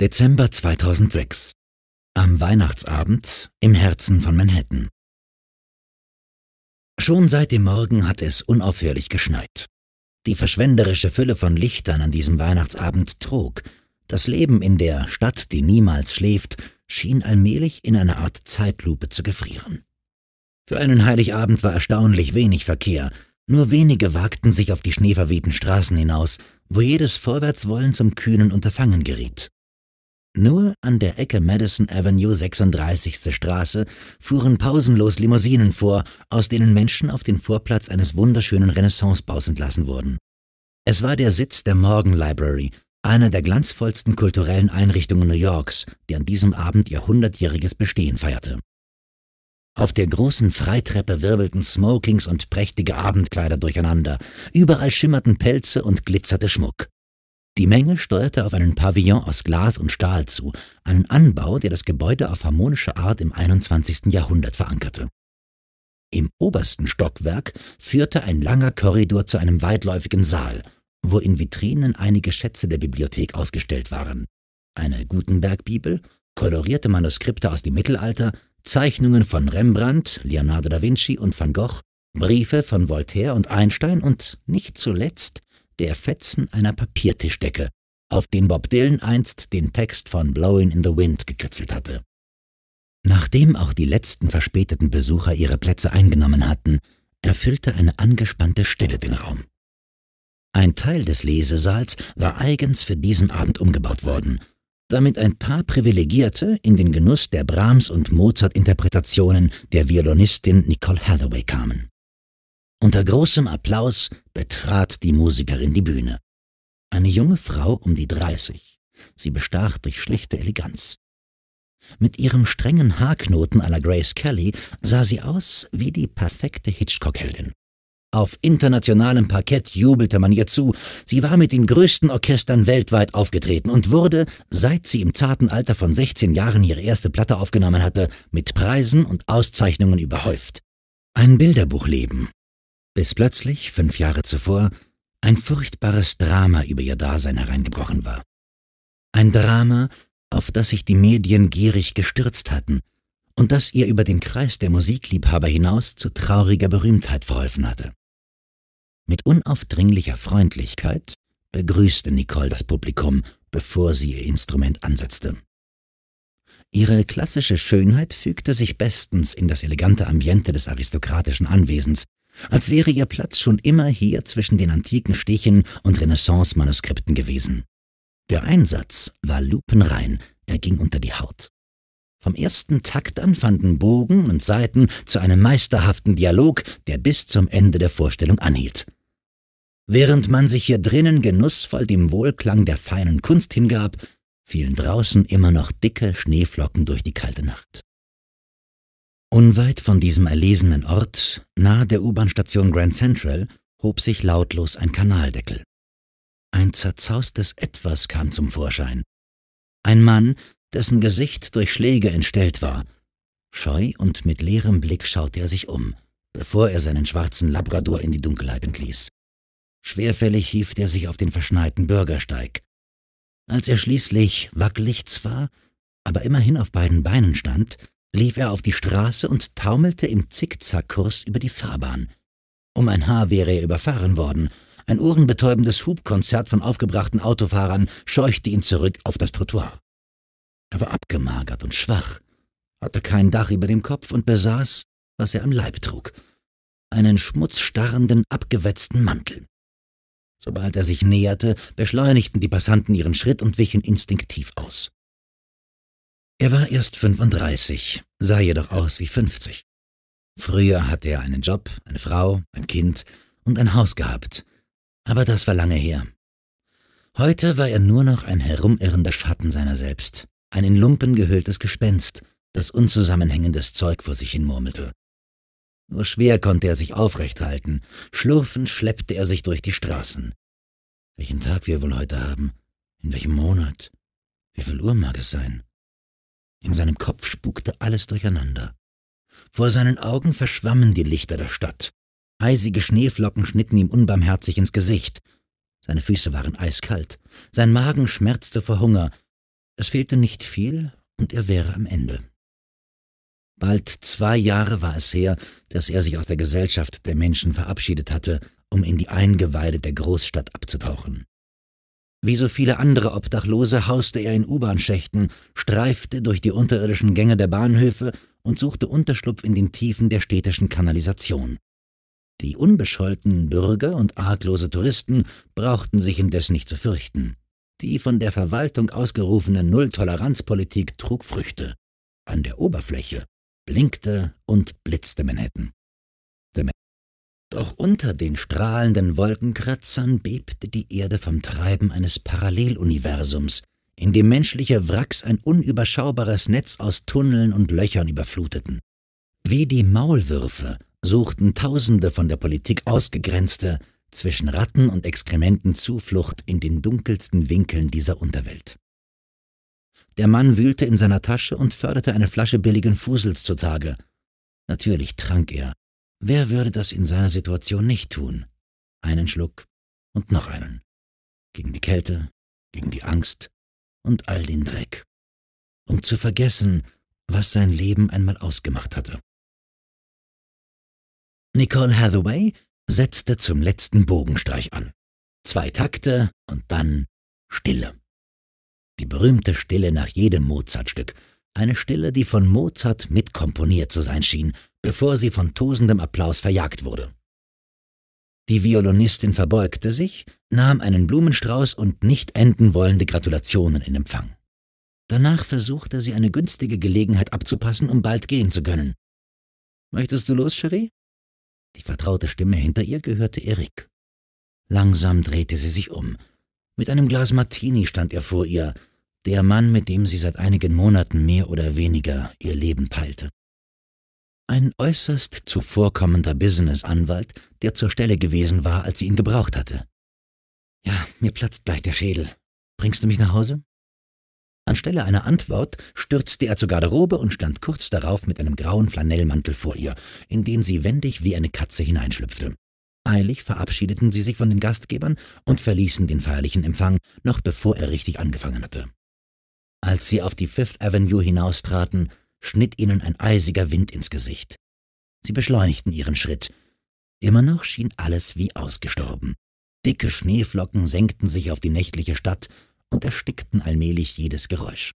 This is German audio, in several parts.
Dezember 2006. Am Weihnachtsabend im Herzen von Manhattan. Schon seit dem Morgen hat es unaufhörlich geschneit. Die verschwenderische Fülle von Lichtern an diesem Weihnachtsabend trug. Das Leben in der Stadt, die niemals schläft, schien allmählich in einer Art Zeitlupe zu gefrieren. Für einen Heiligabend war erstaunlich wenig Verkehr. Nur wenige wagten sich auf die schneeverwehten Straßen hinaus, wo jedes Vorwärtswollen zum kühnen Unterfangen geriet. Nur an der Ecke Madison Avenue 36. Straße fuhren pausenlos Limousinen vor, aus denen Menschen auf den Vorplatz eines wunderschönen Renaissancebaus entlassen wurden. Es war der Sitz der Morgan Library, einer der glanzvollsten kulturellen Einrichtungen New Yorks, die an diesem Abend ihr hundertjähriges Bestehen feierte. Auf der großen Freitreppe wirbelten Smokings und prächtige Abendkleider durcheinander, überall schimmerten Pelze und glitzerte Schmuck. Die Menge steuerte auf einen Pavillon aus Glas und Stahl zu, einen Anbau, der das Gebäude auf harmonische Art im 21. Jahrhundert verankerte. Im obersten Stockwerk führte ein langer Korridor zu einem weitläufigen Saal, wo in Vitrinen einige Schätze der Bibliothek ausgestellt waren. Eine Gutenberg-Bibel, kolorierte Manuskripte aus dem Mittelalter, Zeichnungen von Rembrandt, Leonardo da Vinci und Van Gogh, Briefe von Voltaire und Einstein und nicht zuletzt der Fetzen einer Papiertischdecke, auf den Bob Dylan einst den Text von Blowing in the Wind gekritzelt hatte. Nachdem auch die letzten verspäteten Besucher ihre Plätze eingenommen hatten, erfüllte eine angespannte Stille den Raum. Ein Teil des Lesesaals war eigens für diesen Abend umgebaut worden, damit ein paar Privilegierte in den Genuss der Brahms- und Mozart-Interpretationen der Violinistin Nicole Hathaway kamen. Unter großem Applaus betrat die Musikerin die Bühne. Eine junge Frau um die 30. Sie bestach durch schlichte Eleganz. Mit ihrem strengen Haarknoten à la Grace Kelly sah sie aus wie die perfekte Hitchcock-Heldin. Auf internationalem Parkett jubelte man ihr zu. Sie war mit den größten Orchestern weltweit aufgetreten und wurde, seit sie im zarten Alter von 16 Jahren ihre erste Platte aufgenommen hatte, mit Preisen und Auszeichnungen überhäuft. Ein Bilderbuchleben bis plötzlich, fünf Jahre zuvor, ein furchtbares Drama über ihr Dasein hereingebrochen war. Ein Drama, auf das sich die Medien gierig gestürzt hatten und das ihr über den Kreis der Musikliebhaber hinaus zu trauriger Berühmtheit verholfen hatte. Mit unaufdringlicher Freundlichkeit begrüßte Nicole das Publikum, bevor sie ihr Instrument ansetzte. Ihre klassische Schönheit fügte sich bestens in das elegante Ambiente des aristokratischen Anwesens, als wäre ihr Platz schon immer hier zwischen den antiken Stichen und Renaissance-Manuskripten gewesen. Der Einsatz war lupenrein, er ging unter die Haut. Vom ersten Takt an fanden Bogen und Saiten zu einem meisterhaften Dialog, der bis zum Ende der Vorstellung anhielt. Während man sich hier drinnen genussvoll dem Wohlklang der feinen Kunst hingab, fielen draußen immer noch dicke Schneeflocken durch die kalte Nacht. Unweit von diesem erlesenen Ort, nahe der U-Bahn-Station Grand Central, hob sich lautlos ein Kanaldeckel. Ein zerzaustes Etwas kam zum Vorschein. Ein Mann, dessen Gesicht durch Schläge entstellt war. Scheu und mit leerem Blick schaute er sich um, bevor er seinen schwarzen Labrador in die Dunkelheit entließ. Schwerfällig hieft er sich auf den verschneiten Bürgersteig. Als er schließlich wackelig zwar, aber immerhin auf beiden Beinen stand, lief er auf die Straße und taumelte im Zickzackkurs über die Fahrbahn. Um ein Haar wäre er überfahren worden. Ein ohrenbetäubendes Hubkonzert von aufgebrachten Autofahrern scheuchte ihn zurück auf das Trottoir. Er war abgemagert und schwach, hatte kein Dach über dem Kopf und besaß, was er am Leib trug, einen schmutzstarrenden, abgewetzten Mantel. Sobald er sich näherte, beschleunigten die Passanten ihren Schritt und wichen instinktiv aus. Er war erst 35, sah jedoch aus wie 50. Früher hatte er einen Job, eine Frau, ein Kind und ein Haus gehabt. Aber das war lange her. Heute war er nur noch ein herumirrender Schatten seiner selbst, ein in Lumpen gehülltes Gespenst, das unzusammenhängendes Zeug vor sich hin murmelte. Nur schwer konnte er sich aufrecht halten, schlurfend schleppte er sich durch die Straßen. Welchen Tag wir wohl heute haben? In welchem Monat? Wie viel Uhr mag es sein? In seinem Kopf spukte alles durcheinander. Vor seinen Augen verschwammen die Lichter der Stadt. Eisige Schneeflocken schnitten ihm unbarmherzig ins Gesicht. Seine Füße waren eiskalt, sein Magen schmerzte vor Hunger. Es fehlte nicht viel, und er wäre am Ende. Bald zwei Jahre war es her, dass er sich aus der Gesellschaft der Menschen verabschiedet hatte, um in die Eingeweide der Großstadt abzutauchen. Wie so viele andere Obdachlose hauste er in U-Bahn-Schächten, streifte durch die unterirdischen Gänge der Bahnhöfe und suchte Unterschlupf in den Tiefen der städtischen Kanalisation. Die unbescholtenen Bürger und arglose Touristen brauchten sich indes nicht zu fürchten. Die von der Verwaltung ausgerufene Nulltoleranzpolitik trug Früchte. An der Oberfläche blinkte und blitzte Manhattan. Doch unter den strahlenden Wolkenkratzern bebte die Erde vom Treiben eines Paralleluniversums, in dem menschliche Wracks ein unüberschaubares Netz aus Tunneln und Löchern überfluteten. Wie die Maulwürfe suchten Tausende von der Politik ausgegrenzte, zwischen Ratten und Exkrementen Zuflucht in den dunkelsten Winkeln dieser Unterwelt. Der Mann wühlte in seiner Tasche und förderte eine Flasche billigen Fusels zutage. Natürlich trank er, Wer würde das in seiner Situation nicht tun? Einen Schluck und noch einen. Gegen die Kälte, gegen die Angst und all den Dreck. Um zu vergessen, was sein Leben einmal ausgemacht hatte. Nicole Hathaway setzte zum letzten Bogenstreich an. Zwei Takte und dann Stille. Die berühmte Stille nach jedem Mozartstück. Eine Stille, die von Mozart mitkomponiert zu sein schien bevor sie von tosendem Applaus verjagt wurde. Die Violinistin verbeugte sich, nahm einen Blumenstrauß und nicht enden wollende Gratulationen in Empfang. Danach versuchte sie eine günstige Gelegenheit abzupassen, um bald gehen zu können. Möchtest du los, Cherie? Die vertraute Stimme hinter ihr gehörte Erik. Langsam drehte sie sich um. Mit einem Glas Martini stand er vor ihr, der Mann, mit dem sie seit einigen Monaten mehr oder weniger ihr Leben teilte. Ein äußerst zuvorkommender Business-Anwalt, der zur Stelle gewesen war, als sie ihn gebraucht hatte. Ja, mir platzt gleich der Schädel. Bringst du mich nach Hause? Anstelle einer Antwort stürzte er zur Garderobe und stand kurz darauf mit einem grauen Flanellmantel vor ihr, in den sie wendig wie eine Katze hineinschlüpfte. Eilig verabschiedeten sie sich von den Gastgebern und verließen den feierlichen Empfang, noch bevor er richtig angefangen hatte. Als sie auf die Fifth Avenue hinaustraten, schnitt ihnen ein eisiger Wind ins Gesicht. Sie beschleunigten ihren Schritt. Immer noch schien alles wie ausgestorben. Dicke Schneeflocken senkten sich auf die nächtliche Stadt und erstickten allmählich jedes Geräusch.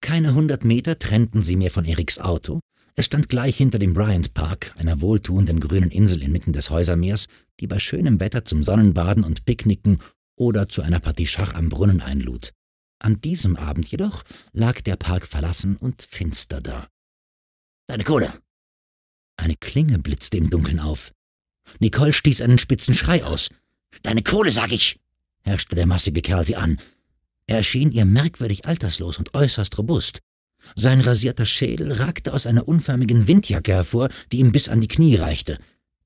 Keine hundert Meter trennten sie mehr von Eriks Auto. Es stand gleich hinter dem Bryant Park, einer wohltuenden grünen Insel inmitten des Häusermeers, die bei schönem Wetter zum Sonnenbaden und Picknicken oder zu einer Partie Schach am Brunnen einlud. An diesem Abend jedoch lag der Park verlassen und finster da. Deine Kohle! Eine Klinge blitzte im Dunkeln auf. Nicole stieß einen spitzen Schrei aus. Deine Kohle, sag ich! herrschte der massige Kerl sie an. Er schien ihr merkwürdig alterslos und äußerst robust. Sein rasierter Schädel ragte aus einer unförmigen Windjacke hervor, die ihm bis an die Knie reichte.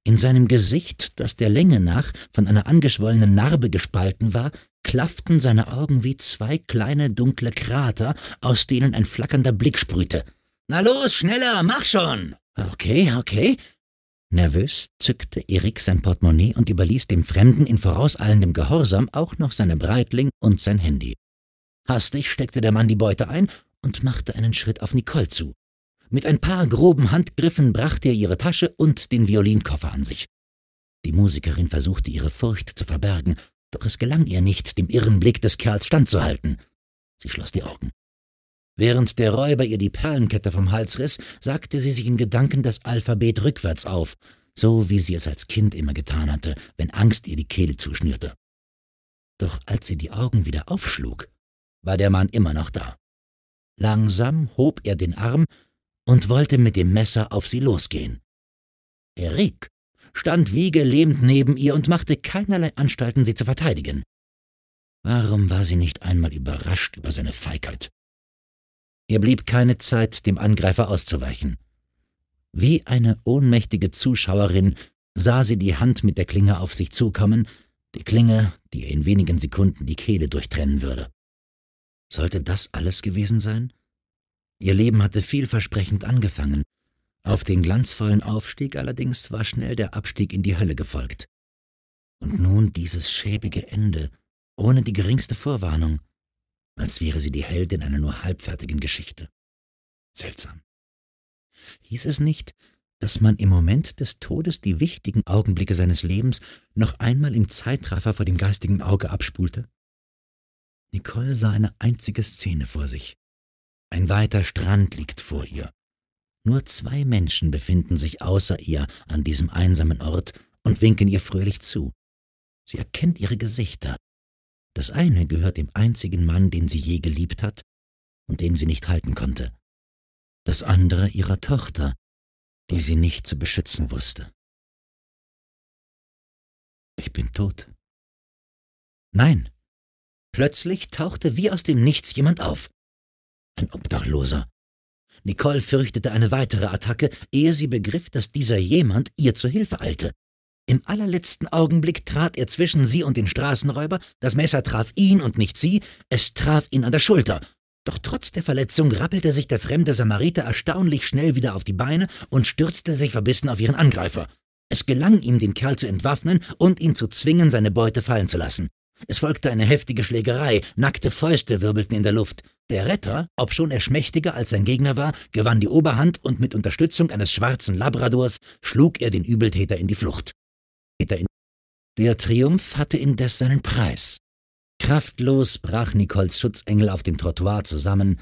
In seinem Gesicht, das der Länge nach von einer angeschwollenen Narbe gespalten war, klafften seine Augen wie zwei kleine dunkle Krater, aus denen ein flackernder Blick sprühte. Na los, schneller, mach schon! Okay, okay. Nervös zückte Erik sein Portemonnaie und überließ dem Fremden in vorauseilendem Gehorsam auch noch seine Breitling und sein Handy. Hastig steckte der Mann die Beute ein und machte einen Schritt auf Nicole zu. Mit ein paar groben Handgriffen brachte er ihre Tasche und den Violinkoffer an sich. Die Musikerin versuchte ihre Furcht zu verbergen doch es gelang ihr nicht, dem irren Blick des Kerls standzuhalten. Sie schloss die Augen. Während der Räuber ihr die Perlenkette vom Hals riss, sagte sie sich in Gedanken das Alphabet rückwärts auf, so wie sie es als Kind immer getan hatte, wenn Angst ihr die Kehle zuschnürte. Doch als sie die Augen wieder aufschlug, war der Mann immer noch da. Langsam hob er den Arm und wollte mit dem Messer auf sie losgehen. Erik stand wie gelähmt neben ihr und machte keinerlei Anstalten, sie zu verteidigen. Warum war sie nicht einmal überrascht über seine Feigheit? Ihr blieb keine Zeit, dem Angreifer auszuweichen. Wie eine ohnmächtige Zuschauerin sah sie die Hand mit der Klinge auf sich zukommen, die Klinge, die ihr in wenigen Sekunden die Kehle durchtrennen würde. Sollte das alles gewesen sein? Ihr Leben hatte vielversprechend angefangen, auf den glanzvollen Aufstieg allerdings war schnell der Abstieg in die Hölle gefolgt. Und nun dieses schäbige Ende, ohne die geringste Vorwarnung, als wäre sie die Heldin einer nur halbfertigen Geschichte. Seltsam. Hieß es nicht, dass man im Moment des Todes die wichtigen Augenblicke seines Lebens noch einmal im Zeitraffer vor dem geistigen Auge abspulte? Nicole sah eine einzige Szene vor sich. Ein weiter Strand liegt vor ihr, nur zwei Menschen befinden sich außer ihr an diesem einsamen Ort und winken ihr fröhlich zu. Sie erkennt ihre Gesichter. Das eine gehört dem einzigen Mann, den sie je geliebt hat und den sie nicht halten konnte. Das andere ihrer Tochter, die sie nicht zu beschützen wusste. Ich bin tot. Nein. Plötzlich tauchte wie aus dem Nichts jemand auf. Ein Obdachloser, Nicole fürchtete eine weitere Attacke, ehe sie begriff, dass dieser jemand ihr zu Hilfe eilte. Im allerletzten Augenblick trat er zwischen sie und den Straßenräuber, das Messer traf ihn und nicht sie, es traf ihn an der Schulter. Doch trotz der Verletzung rappelte sich der fremde Samariter erstaunlich schnell wieder auf die Beine und stürzte sich verbissen auf ihren Angreifer. Es gelang ihm, den Kerl zu entwaffnen und ihn zu zwingen, seine Beute fallen zu lassen. Es folgte eine heftige Schlägerei, nackte Fäuste wirbelten in der Luft. Der Retter, obschon er schmächtiger als sein Gegner war, gewann die Oberhand und mit Unterstützung eines schwarzen Labradors schlug er den Übeltäter in die Flucht. Der Triumph hatte indes seinen Preis. Kraftlos brach Nicoles Schutzengel auf dem Trottoir zusammen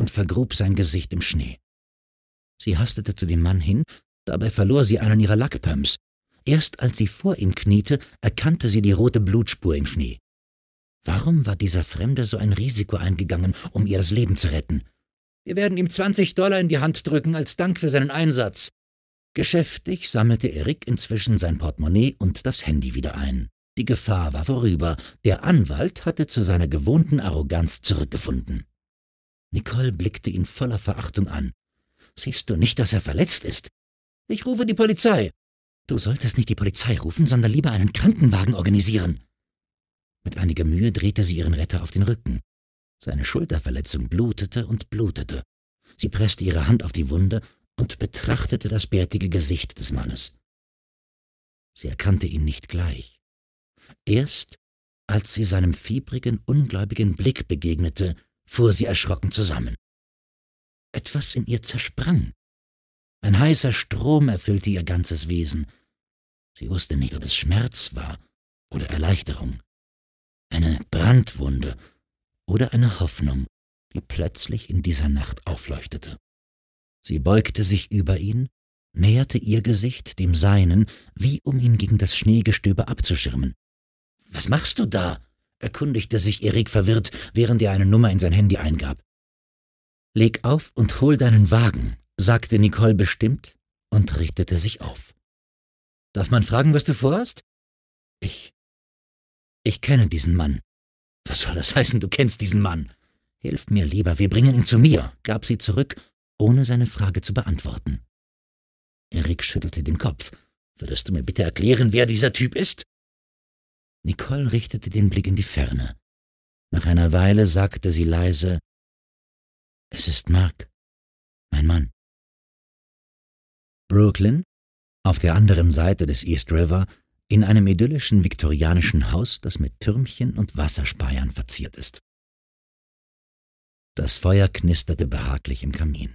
und vergrub sein Gesicht im Schnee. Sie hastete zu dem Mann hin, dabei verlor sie einen ihrer Lackpumps. Erst als sie vor ihm kniete, erkannte sie die rote Blutspur im Schnee. Warum war dieser Fremde so ein Risiko eingegangen, um ihr das Leben zu retten? Wir werden ihm 20 Dollar in die Hand drücken als Dank für seinen Einsatz. Geschäftig sammelte Erik inzwischen sein Portemonnaie und das Handy wieder ein. Die Gefahr war vorüber. Der Anwalt hatte zu seiner gewohnten Arroganz zurückgefunden. Nicole blickte ihn voller Verachtung an. Siehst du nicht, dass er verletzt ist? Ich rufe die Polizei. Du solltest nicht die Polizei rufen, sondern lieber einen Krankenwagen organisieren. Mit einiger Mühe drehte sie ihren Retter auf den Rücken. Seine Schulterverletzung blutete und blutete. Sie presste ihre Hand auf die Wunde und betrachtete das bärtige Gesicht des Mannes. Sie erkannte ihn nicht gleich. Erst als sie seinem fiebrigen, ungläubigen Blick begegnete, fuhr sie erschrocken zusammen. Etwas in ihr zersprang. Ein heißer Strom erfüllte ihr ganzes Wesen. Sie wusste nicht, ob es Schmerz war oder Erleichterung eine Brandwunde oder eine Hoffnung, die plötzlich in dieser Nacht aufleuchtete. Sie beugte sich über ihn, näherte ihr Gesicht dem seinen, wie um ihn gegen das Schneegestöbe abzuschirmen. Was machst du da? erkundigte sich Erik verwirrt, während er eine Nummer in sein Handy eingab. Leg auf und hol deinen Wagen, sagte Nicole bestimmt und richtete sich auf. Darf man fragen, was du vorhast? Ich ich kenne diesen Mann. Was soll das heißen, du kennst diesen Mann? Hilf mir lieber, wir bringen ihn zu mir, gab sie zurück, ohne seine Frage zu beantworten. Erik schüttelte den Kopf. Würdest du mir bitte erklären, wer dieser Typ ist? Nicole richtete den Blick in die Ferne. Nach einer Weile sagte sie leise, es ist Mark, mein Mann. Brooklyn, auf der anderen Seite des East River, in einem idyllischen viktorianischen Haus, das mit Türmchen und Wasserspeiern verziert ist. Das Feuer knisterte behaglich im Kamin.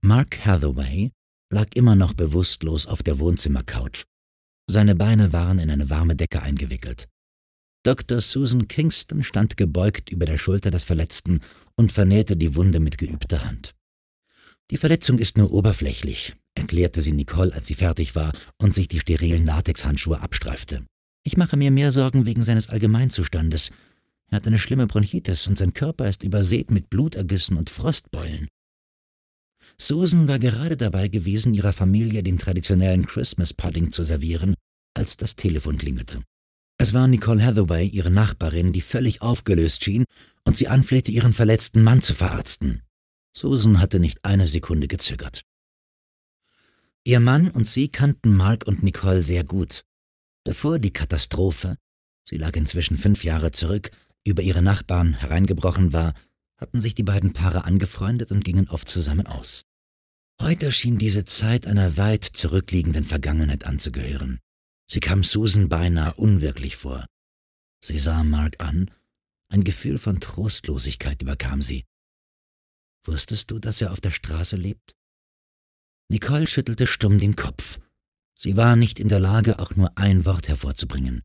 Mark Hathaway lag immer noch bewusstlos auf der Wohnzimmercouch. Seine Beine waren in eine warme Decke eingewickelt. Dr. Susan Kingston stand gebeugt über der Schulter des Verletzten und vernähte die Wunde mit geübter Hand. Die Verletzung ist nur oberflächlich, erklärte sie Nicole, als sie fertig war und sich die sterilen Latexhandschuhe abstreifte. Ich mache mir mehr Sorgen wegen seines Allgemeinzustandes. Er hat eine schlimme Bronchitis und sein Körper ist übersät mit Blutergüssen und Frostbeulen. Susan war gerade dabei gewesen, ihrer Familie den traditionellen Christmas Pudding zu servieren, als das Telefon klingelte. Es war Nicole Hathaway, ihre Nachbarin, die völlig aufgelöst schien und sie anflehte, ihren verletzten Mann zu verarzten. Susan hatte nicht eine Sekunde gezögert. Ihr Mann und sie kannten Mark und Nicole sehr gut. Bevor die Katastrophe, sie lag inzwischen fünf Jahre zurück, über ihre Nachbarn hereingebrochen war, hatten sich die beiden Paare angefreundet und gingen oft zusammen aus. Heute schien diese Zeit einer weit zurückliegenden Vergangenheit anzugehören. Sie kam Susan beinahe unwirklich vor. Sie sah Mark an, ein Gefühl von Trostlosigkeit überkam sie. Wusstest du, dass er auf der Straße lebt? Nicole schüttelte stumm den Kopf. Sie war nicht in der Lage, auch nur ein Wort hervorzubringen.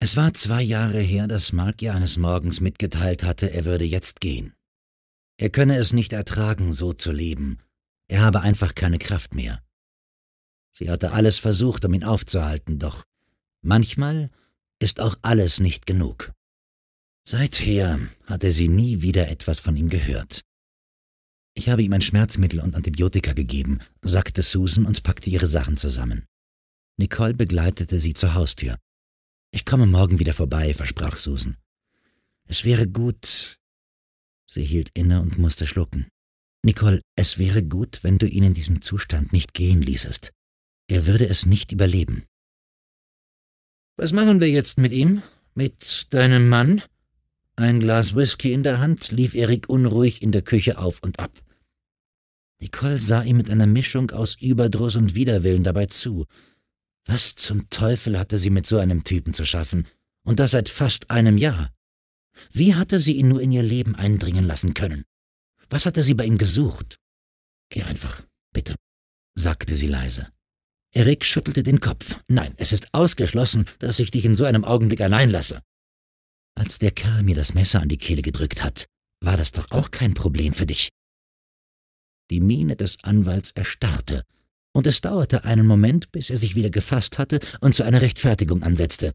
Es war zwei Jahre her, dass Mark ihr eines Morgens mitgeteilt hatte, er würde jetzt gehen. Er könne es nicht ertragen, so zu leben. Er habe einfach keine Kraft mehr. Sie hatte alles versucht, um ihn aufzuhalten, doch manchmal ist auch alles nicht genug. Seither hatte sie nie wieder etwas von ihm gehört. Ich habe ihm ein Schmerzmittel und Antibiotika gegeben, sagte Susan und packte ihre Sachen zusammen. Nicole begleitete sie zur Haustür. Ich komme morgen wieder vorbei, versprach Susan. Es wäre gut. Sie hielt inne und musste schlucken. Nicole, es wäre gut, wenn du ihn in diesem Zustand nicht gehen ließest. Er würde es nicht überleben. Was machen wir jetzt mit ihm? Mit deinem Mann? Ein Glas Whisky in der Hand lief Erik unruhig in der Küche auf und ab. Nicole sah ihm mit einer Mischung aus Überdruss und Widerwillen dabei zu. Was zum Teufel hatte sie mit so einem Typen zu schaffen? Und das seit fast einem Jahr. Wie hatte sie ihn nur in ihr Leben eindringen lassen können? Was hatte sie bei ihm gesucht? Geh einfach, bitte, sagte sie leise. Erik schüttelte den Kopf. Nein, es ist ausgeschlossen, dass ich dich in so einem Augenblick allein lasse. Als der Kerl mir das Messer an die Kehle gedrückt hat, war das doch auch kein Problem für dich. Die Miene des Anwalts erstarrte, und es dauerte einen Moment, bis er sich wieder gefasst hatte und zu einer Rechtfertigung ansetzte.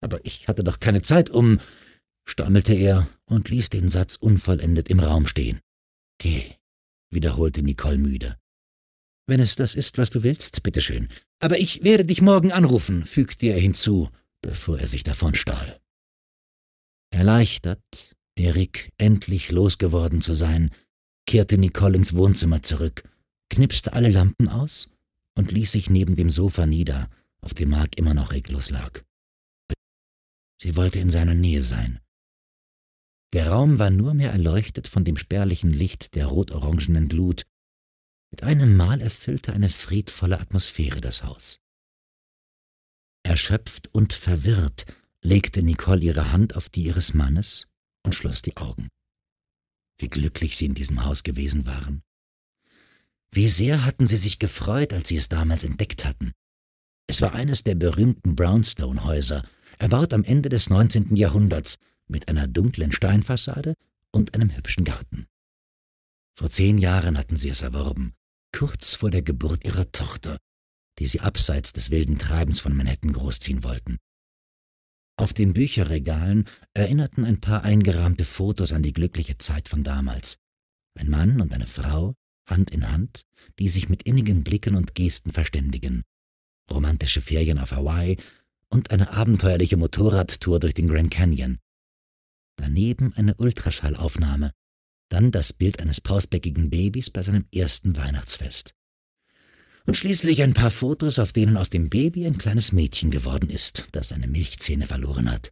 Aber ich hatte doch keine Zeit, um stammelte er und ließ den Satz unvollendet im Raum stehen. Geh, wiederholte Nicole müde. Wenn es das ist, was du willst, bitteschön. Aber ich werde dich morgen anrufen, fügte er hinzu, bevor er sich davon stahl. Erleichtert, Erik endlich losgeworden zu sein, kehrte Nicole ins Wohnzimmer zurück, knipste alle Lampen aus und ließ sich neben dem Sofa nieder, auf dem Mark immer noch reglos lag. Sie wollte in seiner Nähe sein. Der Raum war nur mehr erleuchtet von dem spärlichen Licht der rot-orangenen Glut. Mit einem Mal erfüllte eine friedvolle Atmosphäre das Haus. Erschöpft und verwirrt legte Nicole ihre Hand auf die ihres Mannes und schloss die Augen wie glücklich sie in diesem Haus gewesen waren. Wie sehr hatten sie sich gefreut, als sie es damals entdeckt hatten. Es war eines der berühmten Brownstone-Häuser, erbaut am Ende des 19. Jahrhunderts mit einer dunklen Steinfassade und einem hübschen Garten. Vor zehn Jahren hatten sie es erworben, kurz vor der Geburt ihrer Tochter, die sie abseits des wilden Treibens von Manhattan großziehen wollten. Auf den Bücherregalen erinnerten ein paar eingerahmte Fotos an die glückliche Zeit von damals. Ein Mann und eine Frau, Hand in Hand, die sich mit innigen Blicken und Gesten verständigen. Romantische Ferien auf Hawaii und eine abenteuerliche Motorradtour durch den Grand Canyon. Daneben eine Ultraschallaufnahme, dann das Bild eines pausbäckigen Babys bei seinem ersten Weihnachtsfest und schließlich ein paar Fotos, auf denen aus dem Baby ein kleines Mädchen geworden ist, das seine Milchzähne verloren hat.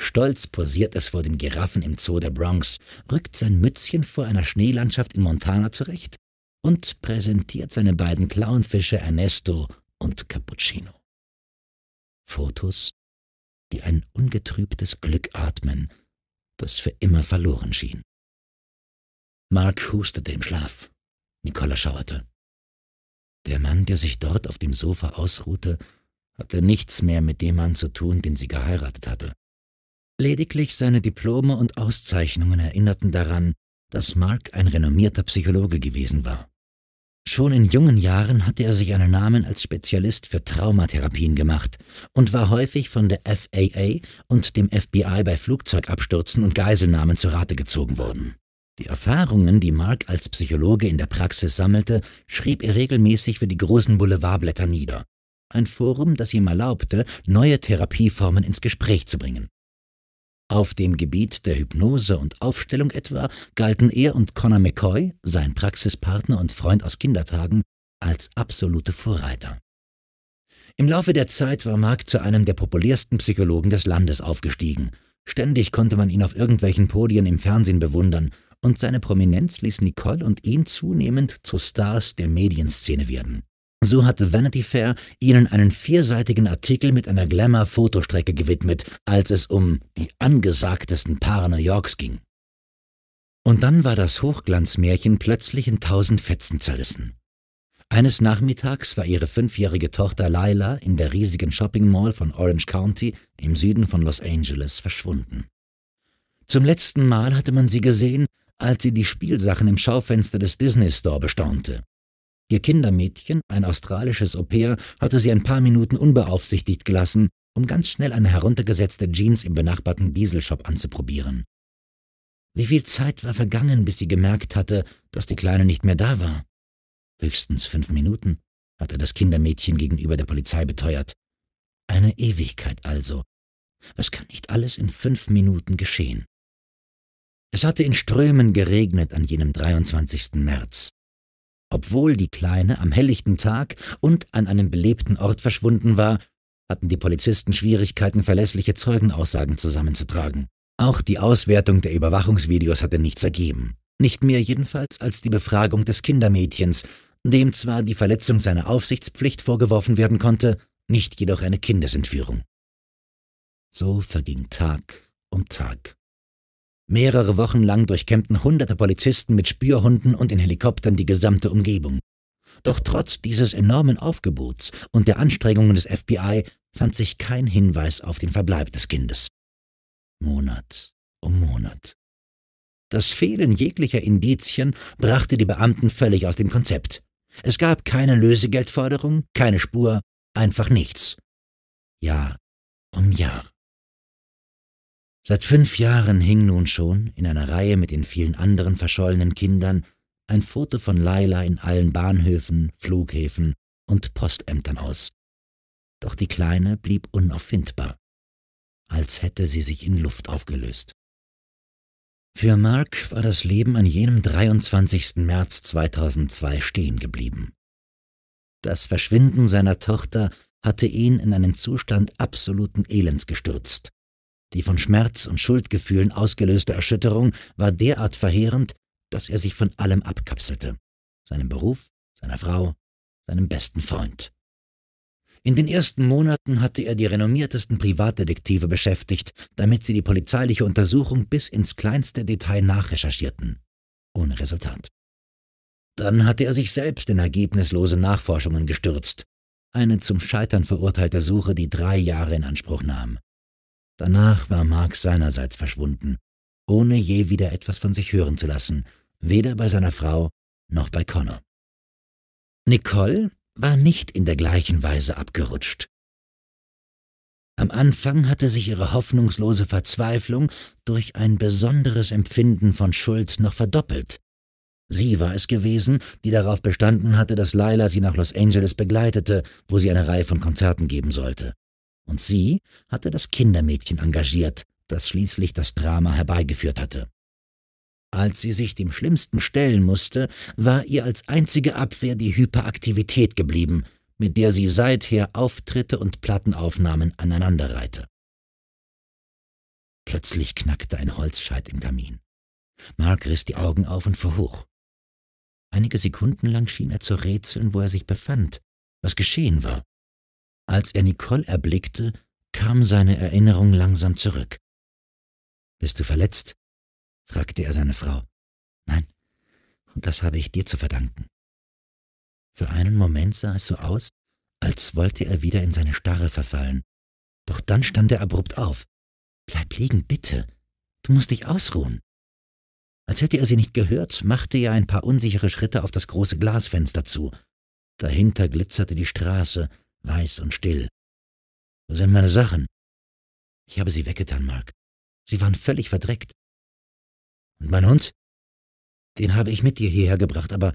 Stolz posiert es vor den Giraffen im Zoo der Bronx, rückt sein Mützchen vor einer Schneelandschaft in Montana zurecht und präsentiert seine beiden Clownfische Ernesto und Cappuccino. Fotos, die ein ungetrübtes Glück atmen, das für immer verloren schien. Mark hustete im Schlaf. Nicola schauerte. Der Mann, der sich dort auf dem Sofa ausruhte, hatte nichts mehr mit dem Mann zu tun, den sie geheiratet hatte. Lediglich seine Diplome und Auszeichnungen erinnerten daran, dass Mark ein renommierter Psychologe gewesen war. Schon in jungen Jahren hatte er sich einen Namen als Spezialist für Traumatherapien gemacht und war häufig von der FAA und dem FBI bei Flugzeugabstürzen und Geiselnahmen zu Rate gezogen worden. Die Erfahrungen, die Mark als Psychologe in der Praxis sammelte, schrieb er regelmäßig für die großen Boulevardblätter nieder. Ein Forum, das ihm erlaubte, neue Therapieformen ins Gespräch zu bringen. Auf dem Gebiet der Hypnose und Aufstellung etwa galten er und Connor McCoy, sein Praxispartner und Freund aus Kindertagen, als absolute Vorreiter. Im Laufe der Zeit war Mark zu einem der populärsten Psychologen des Landes aufgestiegen. Ständig konnte man ihn auf irgendwelchen Podien im Fernsehen bewundern, und seine Prominenz ließ Nicole und ihn zunehmend zu Stars der Medienszene werden. So hatte Vanity Fair ihnen einen vierseitigen Artikel mit einer Glamour-Fotostrecke gewidmet, als es um die angesagtesten Paare New Yorks ging. Und dann war das Hochglanzmärchen plötzlich in tausend Fetzen zerrissen. Eines Nachmittags war ihre fünfjährige Tochter Lila in der riesigen Shopping Mall von Orange County im Süden von Los Angeles verschwunden. Zum letzten Mal hatte man sie gesehen, als sie die Spielsachen im Schaufenster des Disney Store bestaunte. Ihr Kindermädchen, ein australisches Au-pair, hatte sie ein paar Minuten unbeaufsichtigt gelassen, um ganz schnell eine heruntergesetzte Jeans im benachbarten Dieselshop anzuprobieren. Wie viel Zeit war vergangen, bis sie gemerkt hatte, dass die Kleine nicht mehr da war? Höchstens fünf Minuten, hatte das Kindermädchen gegenüber der Polizei beteuert. Eine Ewigkeit also. Was kann nicht alles in fünf Minuten geschehen? Es hatte in Strömen geregnet an jenem 23. März. Obwohl die Kleine am helllichten Tag und an einem belebten Ort verschwunden war, hatten die Polizisten Schwierigkeiten, verlässliche Zeugenaussagen zusammenzutragen. Auch die Auswertung der Überwachungsvideos hatte nichts ergeben. Nicht mehr jedenfalls als die Befragung des Kindermädchens, dem zwar die Verletzung seiner Aufsichtspflicht vorgeworfen werden konnte, nicht jedoch eine Kindesentführung. So verging Tag um Tag. Mehrere Wochen lang durchkämmten hunderte Polizisten mit Spürhunden und in Helikoptern die gesamte Umgebung. Doch trotz dieses enormen Aufgebots und der Anstrengungen des FBI fand sich kein Hinweis auf den Verbleib des Kindes. Monat um Monat. Das Fehlen jeglicher Indizien brachte die Beamten völlig aus dem Konzept. Es gab keine Lösegeldforderung, keine Spur, einfach nichts. Jahr um Jahr. Seit fünf Jahren hing nun schon, in einer Reihe mit den vielen anderen verschollenen Kindern, ein Foto von Laila in allen Bahnhöfen, Flughäfen und Postämtern aus. Doch die Kleine blieb unauffindbar, als hätte sie sich in Luft aufgelöst. Für Mark war das Leben an jenem 23. März 2002 stehen geblieben. Das Verschwinden seiner Tochter hatte ihn in einen Zustand absoluten Elends gestürzt. Die von Schmerz und Schuldgefühlen ausgelöste Erschütterung war derart verheerend, dass er sich von allem abkapselte. Seinem Beruf, seiner Frau, seinem besten Freund. In den ersten Monaten hatte er die renommiertesten Privatdetektive beschäftigt, damit sie die polizeiliche Untersuchung bis ins kleinste Detail nachrecherchierten. Ohne Resultat. Dann hatte er sich selbst in ergebnislose Nachforschungen gestürzt. Eine zum Scheitern verurteilte Suche, die drei Jahre in Anspruch nahm. Danach war Mark seinerseits verschwunden, ohne je wieder etwas von sich hören zu lassen, weder bei seiner Frau noch bei Connor. Nicole war nicht in der gleichen Weise abgerutscht. Am Anfang hatte sich ihre hoffnungslose Verzweiflung durch ein besonderes Empfinden von Schuld noch verdoppelt. Sie war es gewesen, die darauf bestanden hatte, dass Lila sie nach Los Angeles begleitete, wo sie eine Reihe von Konzerten geben sollte. Und sie hatte das Kindermädchen engagiert, das schließlich das Drama herbeigeführt hatte. Als sie sich dem Schlimmsten stellen musste, war ihr als einzige Abwehr die Hyperaktivität geblieben, mit der sie seither Auftritte und Plattenaufnahmen aneinanderreihte. Plötzlich knackte ein Holzscheit im Kamin. Mark riss die Augen auf und fuhr hoch. Einige Sekunden lang schien er zu rätseln, wo er sich befand, was geschehen war. Als er Nicole erblickte, kam seine Erinnerung langsam zurück. Bist du verletzt? fragte er seine Frau. Nein, und das habe ich dir zu verdanken. Für einen Moment sah es so aus, als wollte er wieder in seine Starre verfallen. Doch dann stand er abrupt auf. Bleib liegen, bitte. Du musst dich ausruhen. Als hätte er sie nicht gehört, machte er ein paar unsichere Schritte auf das große Glasfenster zu. Dahinter glitzerte die Straße, weiß und still. Wo sind meine Sachen? Ich habe sie weggetan, Mark. Sie waren völlig verdreckt. Und mein Hund? Den habe ich mit dir hierher gebracht, aber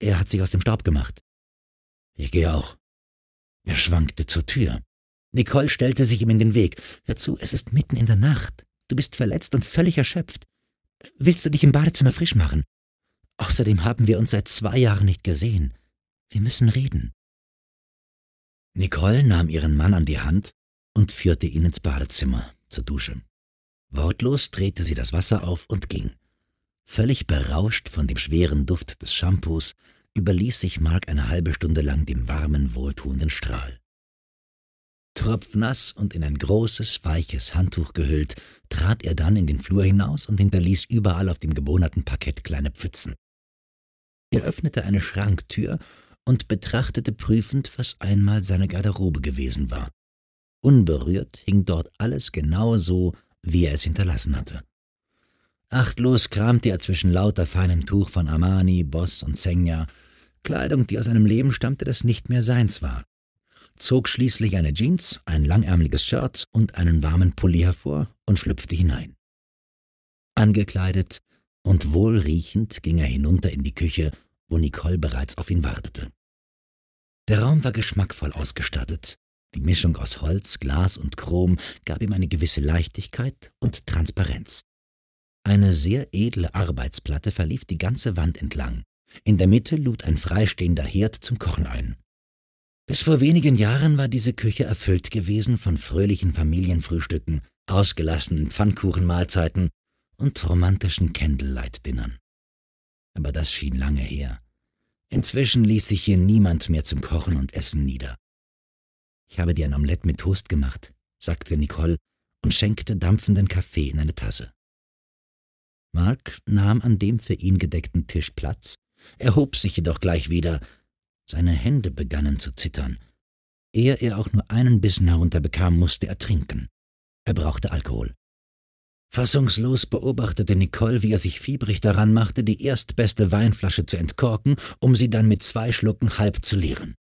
er hat sich aus dem Staub gemacht. Ich gehe auch. Er schwankte zur Tür. Nicole stellte sich ihm in den Weg. Hör zu, es ist mitten in der Nacht. Du bist verletzt und völlig erschöpft. Willst du dich im Badezimmer frisch machen? Außerdem haben wir uns seit zwei Jahren nicht gesehen. Wir müssen reden. Nicole nahm ihren Mann an die Hand und führte ihn ins Badezimmer zur Dusche. Wortlos drehte sie das Wasser auf und ging. Völlig berauscht von dem schweren Duft des Shampoos überließ sich Mark eine halbe Stunde lang dem warmen, wohltuenden Strahl. Tropfnass und in ein großes, weiches Handtuch gehüllt, trat er dann in den Flur hinaus und hinterließ überall auf dem gebohnerten Parkett kleine Pfützen. Er öffnete eine Schranktür und betrachtete prüfend, was einmal seine Garderobe gewesen war. Unberührt hing dort alles genau so, wie er es hinterlassen hatte. Achtlos kramte er zwischen lauter feinem Tuch von Armani, Boss und Senja, Kleidung, die aus einem Leben stammte, das nicht mehr seins war, zog schließlich eine Jeans, ein langärmliches Shirt und einen warmen Pulli hervor und schlüpfte hinein. Angekleidet und wohlriechend ging er hinunter in die Küche wo Nicole bereits auf ihn wartete. Der Raum war geschmackvoll ausgestattet. Die Mischung aus Holz, Glas und Chrom gab ihm eine gewisse Leichtigkeit und Transparenz. Eine sehr edle Arbeitsplatte verlief die ganze Wand entlang. In der Mitte lud ein freistehender Herd zum Kochen ein. Bis vor wenigen Jahren war diese Küche erfüllt gewesen von fröhlichen Familienfrühstücken, ausgelassenen Pfannkuchenmahlzeiten und romantischen Candlelight-Dinnern aber das schien lange her. Inzwischen ließ sich hier niemand mehr zum Kochen und Essen nieder. Ich habe dir ein Omelett mit Toast gemacht, sagte Nicole und schenkte dampfenden Kaffee in eine Tasse. Mark nahm an dem für ihn gedeckten Tisch Platz, erhob sich jedoch gleich wieder. Seine Hände begannen zu zittern. Ehe er auch nur einen Bissen herunterbekam, musste er trinken. Er brauchte Alkohol. Fassungslos beobachtete Nicole, wie er sich fiebrig daran machte, die erstbeste Weinflasche zu entkorken, um sie dann mit zwei Schlucken halb zu leeren.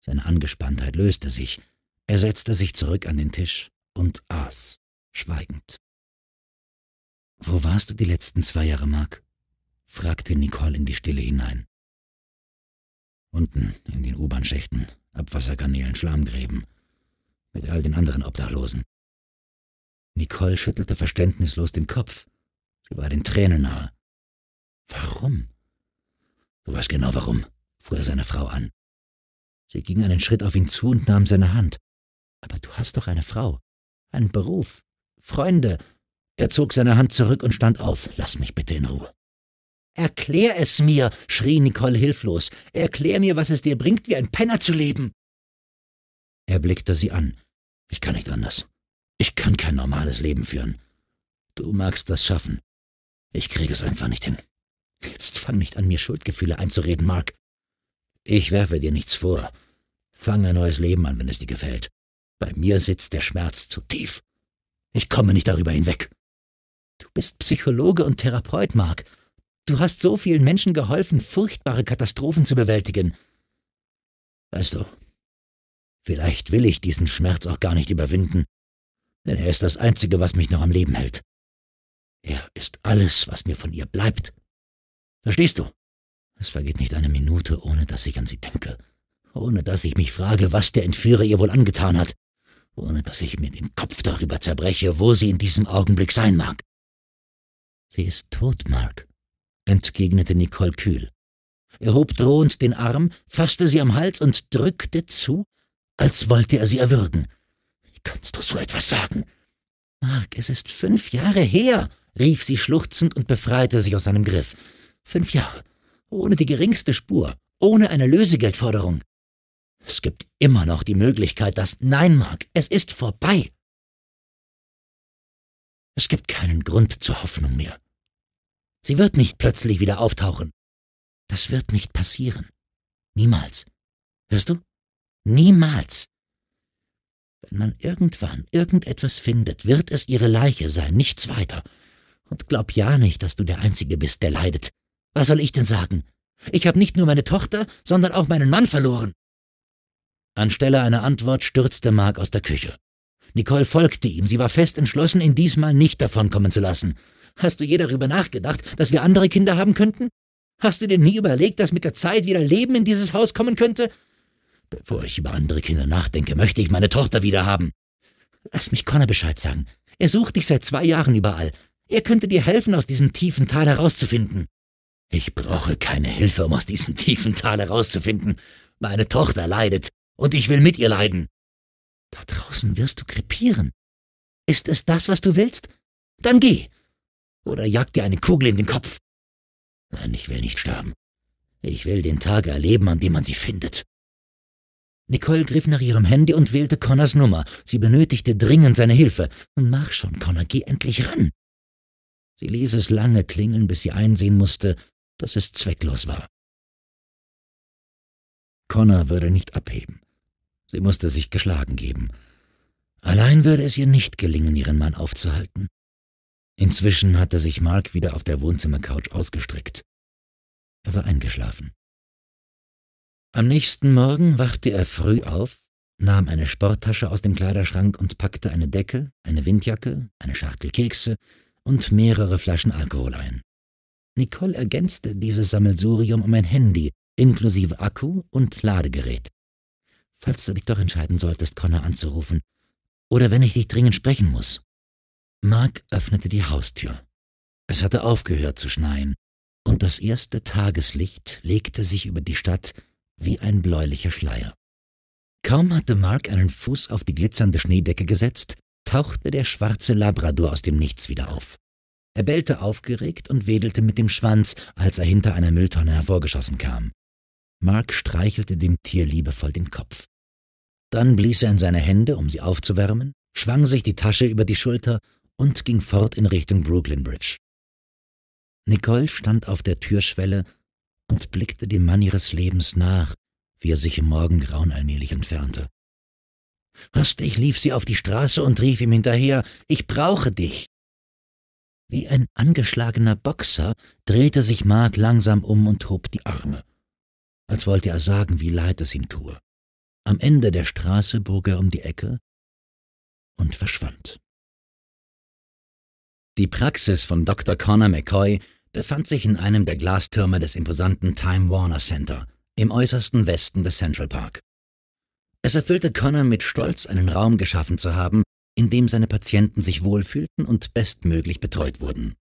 Seine Angespanntheit löste sich. Er setzte sich zurück an den Tisch und aß, schweigend. Wo warst du die letzten zwei Jahre, Mark? fragte Nicole in die Stille hinein. Unten, in den U-Bahn-Schächten, Abwasserkanälen, Schlammgräben, mit all den anderen Obdachlosen. Nicole schüttelte verständnislos den Kopf. Sie war den Tränen nahe. Warum? Du weißt genau warum, fuhr er seine Frau an. Sie ging einen Schritt auf ihn zu und nahm seine Hand. Aber du hast doch eine Frau, einen Beruf, Freunde. Er zog seine Hand zurück und stand auf. Lass mich bitte in Ruhe. Erklär es mir, schrie Nicole hilflos. Erklär mir, was es dir bringt, wie ein Penner zu leben. Er blickte sie an. Ich kann nicht anders. Ich kann kein normales Leben führen. Du magst das schaffen. Ich kriege es einfach nicht hin. Jetzt fang nicht an, mir Schuldgefühle einzureden, Mark. Ich werfe dir nichts vor. Fang ein neues Leben an, wenn es dir gefällt. Bei mir sitzt der Schmerz zu tief. Ich komme nicht darüber hinweg. Du bist Psychologe und Therapeut, Mark. Du hast so vielen Menschen geholfen, furchtbare Katastrophen zu bewältigen. Weißt du, vielleicht will ich diesen Schmerz auch gar nicht überwinden denn er ist das Einzige, was mich noch am Leben hält. Er ist alles, was mir von ihr bleibt. Verstehst du? Es vergeht nicht eine Minute, ohne dass ich an sie denke, ohne dass ich mich frage, was der Entführer ihr wohl angetan hat, ohne dass ich mir den Kopf darüber zerbreche, wo sie in diesem Augenblick sein mag. Sie ist tot, Mark, entgegnete Nicole kühl. Er hob drohend den Arm, fasste sie am Hals und drückte zu, als wollte er sie erwürgen. Kannst du so etwas sagen? Mark, es ist fünf Jahre her, rief sie schluchzend und befreite sich aus seinem Griff. Fünf Jahre. Ohne die geringste Spur. Ohne eine Lösegeldforderung. Es gibt immer noch die Möglichkeit, dass Nein, Mark, es ist vorbei. Es gibt keinen Grund zur Hoffnung mehr. Sie wird nicht plötzlich wieder auftauchen. Das wird nicht passieren. Niemals. Hörst du? Niemals. Wenn man irgendwann irgendetwas findet, wird es ihre Leiche sein, nichts weiter. Und glaub ja nicht, dass du der Einzige bist, der leidet. Was soll ich denn sagen? Ich habe nicht nur meine Tochter, sondern auch meinen Mann verloren. Anstelle einer Antwort stürzte Mark aus der Küche. Nicole folgte ihm, sie war fest entschlossen, ihn diesmal nicht davonkommen zu lassen. Hast du je darüber nachgedacht, dass wir andere Kinder haben könnten? Hast du dir nie überlegt, dass mit der Zeit wieder Leben in dieses Haus kommen könnte? Bevor ich über andere Kinder nachdenke, möchte ich meine Tochter wiederhaben. Lass mich Connor Bescheid sagen. Er sucht dich seit zwei Jahren überall. Er könnte dir helfen, aus diesem tiefen Tal herauszufinden. Ich brauche keine Hilfe, um aus diesem tiefen Tal herauszufinden. Meine Tochter leidet, und ich will mit ihr leiden. Da draußen wirst du krepieren. Ist es das, was du willst? Dann geh. Oder jag dir eine Kugel in den Kopf. Nein, ich will nicht sterben. Ich will den Tag erleben, an dem man sie findet. Nicole griff nach ihrem Handy und wählte Connors Nummer. Sie benötigte dringend seine Hilfe. Und mach schon, Connor, geh endlich ran. Sie ließ es lange klingeln, bis sie einsehen musste, dass es zwecklos war. Connor würde nicht abheben. Sie musste sich geschlagen geben. Allein würde es ihr nicht gelingen, ihren Mann aufzuhalten. Inzwischen hatte sich Mark wieder auf der Wohnzimmercouch ausgestreckt. Er war eingeschlafen. Am nächsten Morgen wachte er früh auf, nahm eine Sporttasche aus dem Kleiderschrank und packte eine Decke, eine Windjacke, eine Schachtel Kekse und mehrere Flaschen Alkohol ein. Nicole ergänzte dieses Sammelsurium um ein Handy, inklusive Akku und Ladegerät. Falls du dich doch entscheiden solltest, Connor anzurufen, oder wenn ich dich dringend sprechen muss. Mark öffnete die Haustür. Es hatte aufgehört zu schneien, und das erste Tageslicht legte sich über die Stadt wie ein bläulicher Schleier. Kaum hatte Mark einen Fuß auf die glitzernde Schneedecke gesetzt, tauchte der schwarze Labrador aus dem Nichts wieder auf. Er bellte aufgeregt und wedelte mit dem Schwanz, als er hinter einer Mülltonne hervorgeschossen kam. Mark streichelte dem Tier liebevoll den Kopf. Dann blies er in seine Hände, um sie aufzuwärmen, schwang sich die Tasche über die Schulter und ging fort in Richtung Brooklyn Bridge. Nicole stand auf der Türschwelle und blickte dem Mann ihres Lebens nach, wie er sich im Morgengrauen allmählich entfernte. Hastig lief sie auf die Straße und rief ihm hinterher, ich brauche dich. Wie ein angeschlagener Boxer drehte sich Mark langsam um und hob die Arme, als wollte er sagen, wie leid es ihm tue. Am Ende der Straße bog er um die Ecke und verschwand. Die Praxis von Dr. Connor McCoy befand sich in einem der Glastürme des imposanten Time Warner Center im äußersten Westen des Central Park. Es erfüllte Connor mit Stolz, einen Raum geschaffen zu haben, in dem seine Patienten sich wohlfühlten und bestmöglich betreut wurden.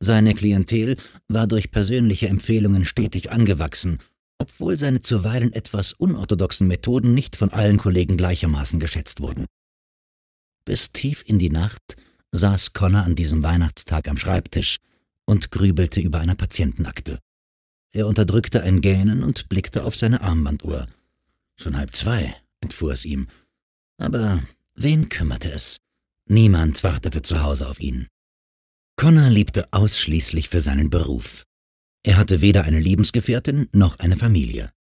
Seine Klientel war durch persönliche Empfehlungen stetig angewachsen, obwohl seine zuweilen etwas unorthodoxen Methoden nicht von allen Kollegen gleichermaßen geschätzt wurden. Bis tief in die Nacht saß Connor an diesem Weihnachtstag am Schreibtisch und grübelte über eine Patientenakte. Er unterdrückte ein Gähnen und blickte auf seine Armbanduhr. Schon halb zwei, entfuhr es ihm. Aber wen kümmerte es? Niemand wartete zu Hause auf ihn. Connor lebte ausschließlich für seinen Beruf. Er hatte weder eine Lebensgefährtin noch eine Familie.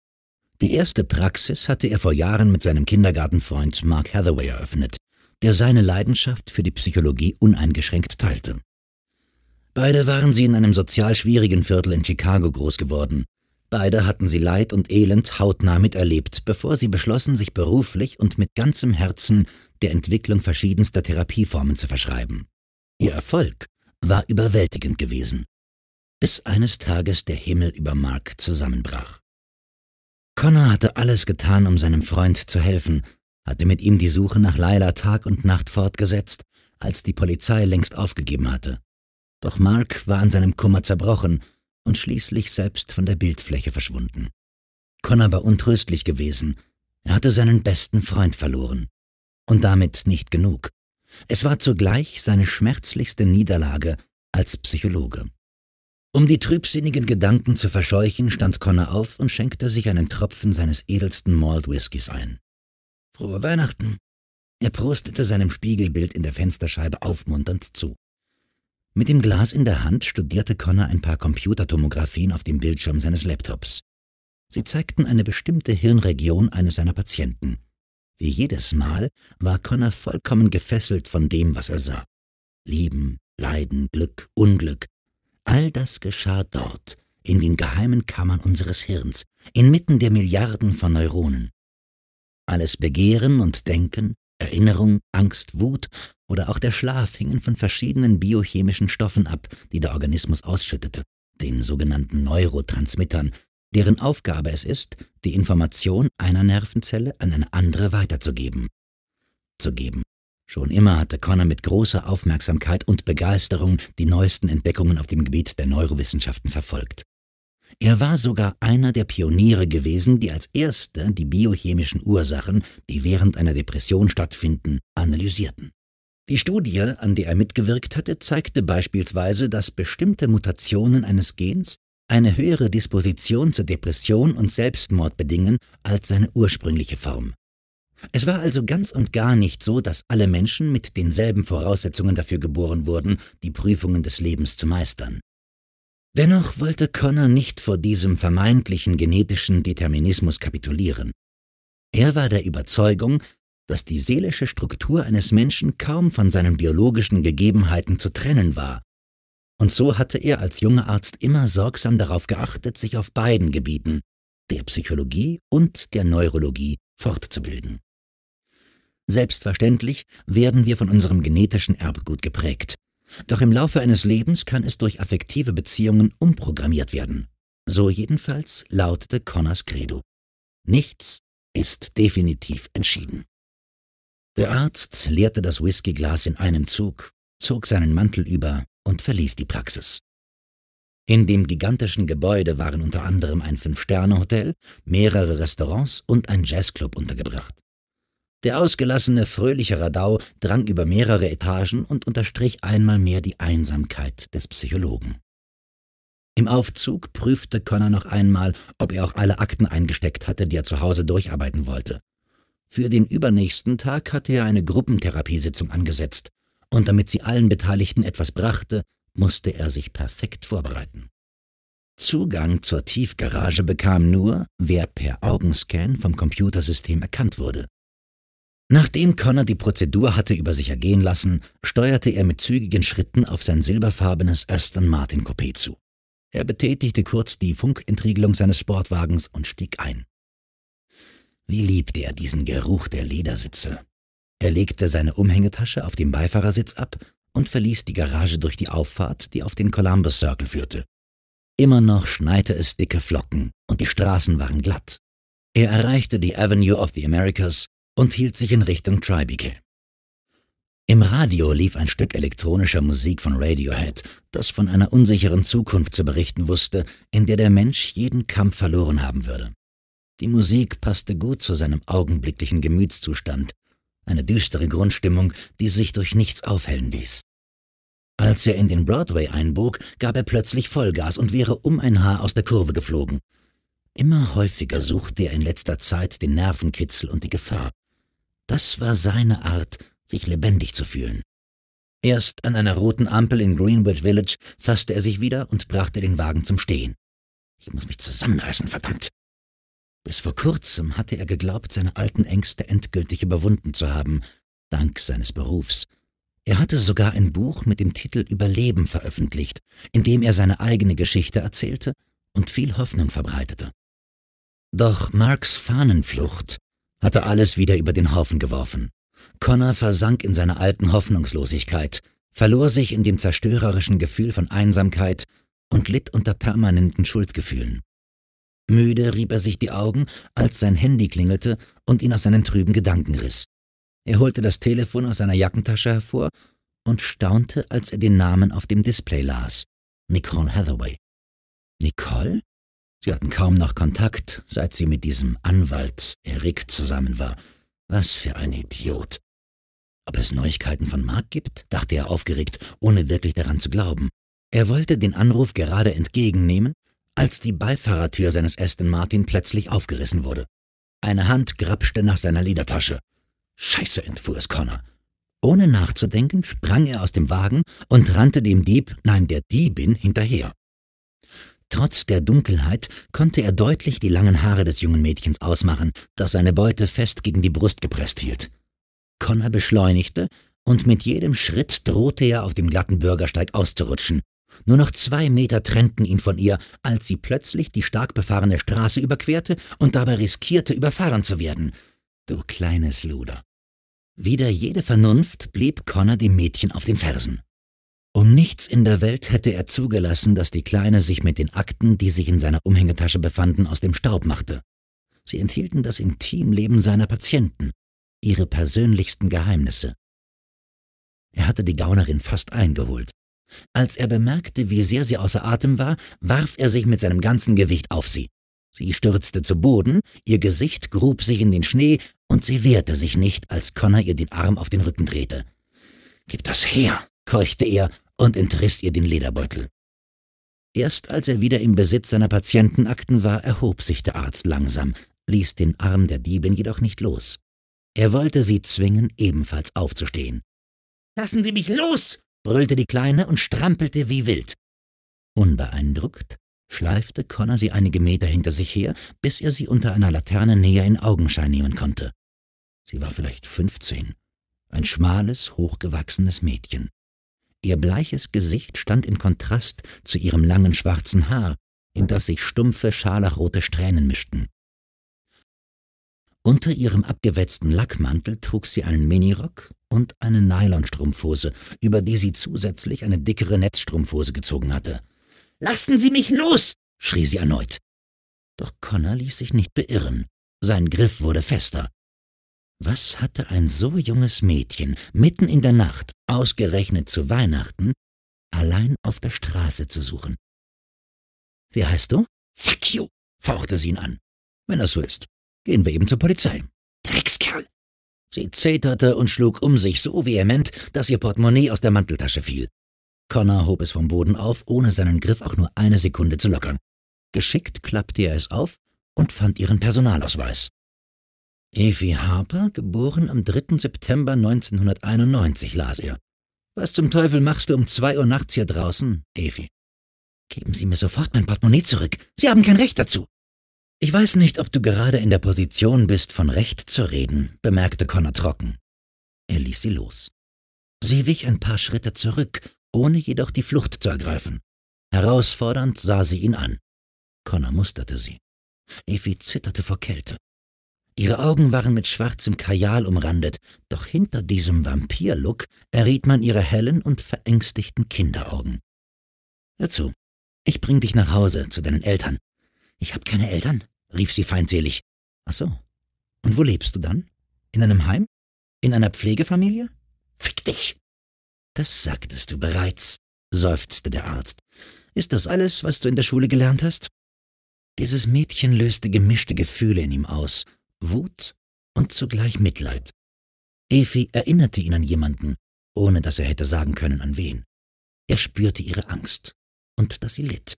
Die erste Praxis hatte er vor Jahren mit seinem Kindergartenfreund Mark Hathaway eröffnet, der seine Leidenschaft für die Psychologie uneingeschränkt teilte. Beide waren sie in einem sozial schwierigen Viertel in Chicago groß geworden. Beide hatten sie Leid und Elend hautnah miterlebt, bevor sie beschlossen, sich beruflich und mit ganzem Herzen der Entwicklung verschiedenster Therapieformen zu verschreiben. Ihr Erfolg war überwältigend gewesen, bis eines Tages der Himmel über Mark zusammenbrach. Connor hatte alles getan, um seinem Freund zu helfen, hatte mit ihm die Suche nach Laila Tag und Nacht fortgesetzt, als die Polizei längst aufgegeben hatte. Doch Mark war an seinem Kummer zerbrochen und schließlich selbst von der Bildfläche verschwunden. Connor war untröstlich gewesen. Er hatte seinen besten Freund verloren. Und damit nicht genug. Es war zugleich seine schmerzlichste Niederlage als Psychologe. Um die trübsinnigen Gedanken zu verscheuchen, stand Connor auf und schenkte sich einen Tropfen seines edelsten Malt Whiskys ein. Frohe Weihnachten! Er prostete seinem Spiegelbild in der Fensterscheibe aufmunternd zu. Mit dem Glas in der Hand studierte Connor ein paar Computertomographien auf dem Bildschirm seines Laptops. Sie zeigten eine bestimmte Hirnregion eines seiner Patienten. Wie jedes Mal war Connor vollkommen gefesselt von dem, was er sah. Lieben, Leiden, Glück, Unglück. All das geschah dort, in den geheimen Kammern unseres Hirns, inmitten der Milliarden von Neuronen. Alles Begehren und Denken, Erinnerung, Angst, Wut oder auch der Schlaf hingen von verschiedenen biochemischen Stoffen ab, die der Organismus ausschüttete, den sogenannten Neurotransmittern, deren Aufgabe es ist, die Information einer Nervenzelle an eine andere weiterzugeben. Zu geben. Schon immer hatte Connor mit großer Aufmerksamkeit und Begeisterung die neuesten Entdeckungen auf dem Gebiet der Neurowissenschaften verfolgt. Er war sogar einer der Pioniere gewesen, die als Erster die biochemischen Ursachen, die während einer Depression stattfinden, analysierten. Die Studie, an der er mitgewirkt hatte, zeigte beispielsweise, dass bestimmte Mutationen eines Gens eine höhere Disposition zur Depression und Selbstmord bedingen als seine ursprüngliche Form. Es war also ganz und gar nicht so, dass alle Menschen mit denselben Voraussetzungen dafür geboren wurden, die Prüfungen des Lebens zu meistern. Dennoch wollte Connor nicht vor diesem vermeintlichen genetischen Determinismus kapitulieren. Er war der Überzeugung, dass die seelische Struktur eines Menschen kaum von seinen biologischen Gegebenheiten zu trennen war, und so hatte er als junger Arzt immer sorgsam darauf geachtet, sich auf beiden Gebieten, der Psychologie und der Neurologie, fortzubilden. Selbstverständlich werden wir von unserem genetischen Erbgut geprägt, doch im Laufe eines Lebens kann es durch affektive Beziehungen umprogrammiert werden. So jedenfalls lautete Connors Credo. Nichts ist definitiv entschieden. Der Arzt leerte das Whiskyglas in einem Zug, zog seinen Mantel über und verließ die Praxis. In dem gigantischen Gebäude waren unter anderem ein Fünf-Sterne-Hotel, mehrere Restaurants und ein Jazzclub untergebracht. Der ausgelassene, fröhliche Radau drang über mehrere Etagen und unterstrich einmal mehr die Einsamkeit des Psychologen. Im Aufzug prüfte Connor noch einmal, ob er auch alle Akten eingesteckt hatte, die er zu Hause durcharbeiten wollte. Für den übernächsten Tag hatte er eine Gruppentherapiesitzung angesetzt, und damit sie allen Beteiligten etwas brachte, musste er sich perfekt vorbereiten. Zugang zur Tiefgarage bekam nur, wer per Augenscan vom Computersystem erkannt wurde. Nachdem Connor die Prozedur hatte über sich ergehen lassen, steuerte er mit zügigen Schritten auf sein silberfarbenes Aston Martin Coupé zu. Er betätigte kurz die Funkentriegelung seines Sportwagens und stieg ein. Wie liebte er diesen Geruch der Ledersitze. Er legte seine Umhängetasche auf dem Beifahrersitz ab und verließ die Garage durch die Auffahrt, die auf den Columbus Circle führte. Immer noch schneite es dicke Flocken und die Straßen waren glatt. Er erreichte die Avenue of the Americas und hielt sich in Richtung Tribeca. Im Radio lief ein Stück elektronischer Musik von Radiohead, das von einer unsicheren Zukunft zu berichten wusste, in der der Mensch jeden Kampf verloren haben würde. Die Musik passte gut zu seinem augenblicklichen Gemütszustand, eine düstere Grundstimmung, die sich durch nichts aufhellen ließ. Als er in den Broadway einbog, gab er plötzlich Vollgas und wäre um ein Haar aus der Kurve geflogen. Immer häufiger suchte er in letzter Zeit den Nervenkitzel und die Gefahr, das war seine Art, sich lebendig zu fühlen. Erst an einer roten Ampel in Greenwich Village fasste er sich wieder und brachte den Wagen zum Stehen. Ich muss mich zusammenreißen, verdammt! Bis vor kurzem hatte er geglaubt, seine alten Ängste endgültig überwunden zu haben, dank seines Berufs. Er hatte sogar ein Buch mit dem Titel Überleben veröffentlicht, in dem er seine eigene Geschichte erzählte und viel Hoffnung verbreitete. Doch Marks Fahnenflucht hatte alles wieder über den Haufen geworfen. Connor versank in seiner alten Hoffnungslosigkeit, verlor sich in dem zerstörerischen Gefühl von Einsamkeit und litt unter permanenten Schuldgefühlen. Müde rieb er sich die Augen, als sein Handy klingelte und ihn aus seinen trüben Gedanken riss. Er holte das Telefon aus seiner Jackentasche hervor und staunte, als er den Namen auf dem Display las. Nicole Hathaway. Nicole? Sie hatten kaum noch Kontakt, seit sie mit diesem Anwalt Eric zusammen war. Was für ein Idiot. Ob es Neuigkeiten von Mark gibt? dachte er aufgeregt, ohne wirklich daran zu glauben. Er wollte den Anruf gerade entgegennehmen, als die Beifahrertür seines Aston Martin plötzlich aufgerissen wurde. Eine Hand grapschte nach seiner Ledertasche. Scheiße, entfuhr es Connor. Ohne nachzudenken sprang er aus dem Wagen und rannte dem Dieb, nein, der Diebin hinterher. Trotz der Dunkelheit konnte er deutlich die langen Haare des jungen Mädchens ausmachen, das seine Beute fest gegen die Brust gepresst hielt. Connor beschleunigte, und mit jedem Schritt drohte er auf dem glatten Bürgersteig auszurutschen. Nur noch zwei Meter trennten ihn von ihr, als sie plötzlich die stark befahrene Straße überquerte und dabei riskierte, überfahren zu werden. Du kleines Luder. Wieder jede Vernunft blieb Connor dem Mädchen auf den Fersen. Um nichts in der Welt hätte er zugelassen, dass die Kleine sich mit den Akten, die sich in seiner Umhängetasche befanden, aus dem Staub machte. Sie enthielten das Intimleben seiner Patienten, ihre persönlichsten Geheimnisse. Er hatte die Gaunerin fast eingeholt. Als er bemerkte, wie sehr sie außer Atem war, warf er sich mit seinem ganzen Gewicht auf sie. Sie stürzte zu Boden, ihr Gesicht grub sich in den Schnee und sie wehrte sich nicht, als Connor ihr den Arm auf den Rücken drehte. Gib das her, keuchte er und entriss ihr den Lederbeutel. Erst als er wieder im Besitz seiner Patientenakten war, erhob sich der Arzt langsam, ließ den Arm der Diebin jedoch nicht los. Er wollte sie zwingen, ebenfalls aufzustehen. Lassen Sie mich los! brüllte die Kleine und strampelte wie wild. Unbeeindruckt schleifte Connor sie einige Meter hinter sich her, bis er sie unter einer Laterne näher in Augenschein nehmen konnte. Sie war vielleicht fünfzehn, ein schmales, hochgewachsenes Mädchen. Ihr bleiches Gesicht stand in Kontrast zu ihrem langen schwarzen Haar, in das sich stumpfe, scharlachrote Strähnen mischten. Unter ihrem abgewetzten Lackmantel trug sie einen Minirock und eine Nylonstrumpfhose, über die sie zusätzlich eine dickere Netzstrumpfhose gezogen hatte. Lassen Sie mich los! schrie sie erneut. Doch Connor ließ sich nicht beirren. Sein Griff wurde fester. Was hatte ein so junges Mädchen mitten in der Nacht, ausgerechnet zu Weihnachten, allein auf der Straße zu suchen? Wie heißt du? Fuck you, fauchte sie ihn an. Wenn das so ist, gehen wir eben zur Polizei. Dreckskerl! Sie zeterte und schlug um sich so vehement, dass ihr Portemonnaie aus der Manteltasche fiel. Connor hob es vom Boden auf, ohne seinen Griff auch nur eine Sekunde zu lockern. Geschickt klappte er es auf und fand ihren Personalausweis. Evie Harper, geboren am 3. September 1991, las er. Was zum Teufel machst du um zwei Uhr nachts hier draußen, Evie? Geben Sie mir sofort mein Portemonnaie zurück. Sie haben kein Recht dazu. Ich weiß nicht, ob du gerade in der Position bist, von Recht zu reden, bemerkte Connor trocken. Er ließ sie los. Sie wich ein paar Schritte zurück, ohne jedoch die Flucht zu ergreifen. Herausfordernd sah sie ihn an. Connor musterte sie. Evie zitterte vor Kälte. Ihre Augen waren mit schwarzem Kajal umrandet, doch hinter diesem Vampirlook erriet man ihre hellen und verängstigten Kinderaugen. Hör zu, ich bring dich nach Hause zu deinen Eltern. Ich hab keine Eltern, rief sie feindselig. Ach so. Und wo lebst du dann? In einem Heim? In einer Pflegefamilie? Fick dich! Das sagtest du bereits, seufzte der Arzt. Ist das alles, was du in der Schule gelernt hast? Dieses Mädchen löste gemischte Gefühle in ihm aus, Wut und zugleich Mitleid. Efi erinnerte ihn an jemanden, ohne dass er hätte sagen können, an wen. Er spürte ihre Angst und dass sie litt.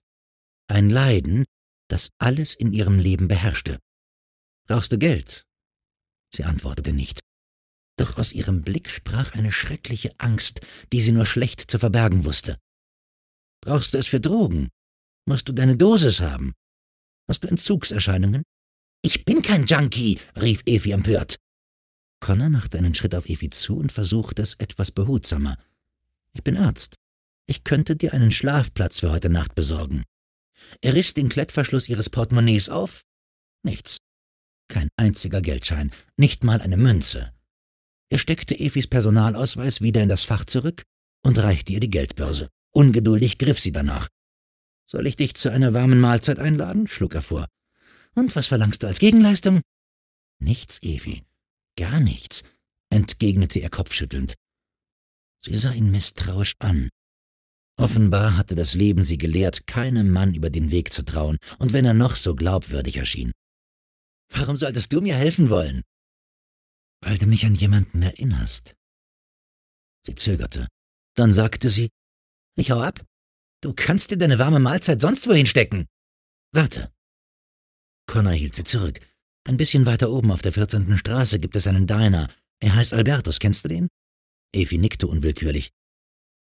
Ein Leiden, das alles in ihrem Leben beherrschte. Brauchst du Geld? Sie antwortete nicht. Doch aus ihrem Blick sprach eine schreckliche Angst, die sie nur schlecht zu verbergen wusste. Brauchst du es für Drogen? Musst du deine Dosis haben? Hast du Entzugserscheinungen? Ich bin kein Junkie, rief Evi empört. Connor machte einen Schritt auf Evi zu und versuchte es etwas behutsamer. Ich bin Arzt. Ich könnte dir einen Schlafplatz für heute Nacht besorgen. Er riss den Klettverschluss ihres Portemonnaies auf. Nichts. Kein einziger Geldschein, nicht mal eine Münze. Er steckte Evis Personalausweis wieder in das Fach zurück und reichte ihr die Geldbörse. Ungeduldig griff sie danach. Soll ich dich zu einer warmen Mahlzeit einladen? schlug er vor. Und was verlangst du als Gegenleistung? Nichts, Evi. Gar nichts, entgegnete er kopfschüttelnd. Sie sah ihn misstrauisch an. Offenbar hatte das Leben sie gelehrt, keinem Mann über den Weg zu trauen, und wenn er noch so glaubwürdig erschien. Warum solltest du mir helfen wollen? Weil du mich an jemanden erinnerst. Sie zögerte. Dann sagte sie, ich hau ab. Du kannst dir deine warme Mahlzeit sonst wohin stecken. Warte. Connor hielt sie zurück. Ein bisschen weiter oben auf der 14. Straße gibt es einen Diner. Er heißt Albertus, kennst du den? Evi nickte unwillkürlich.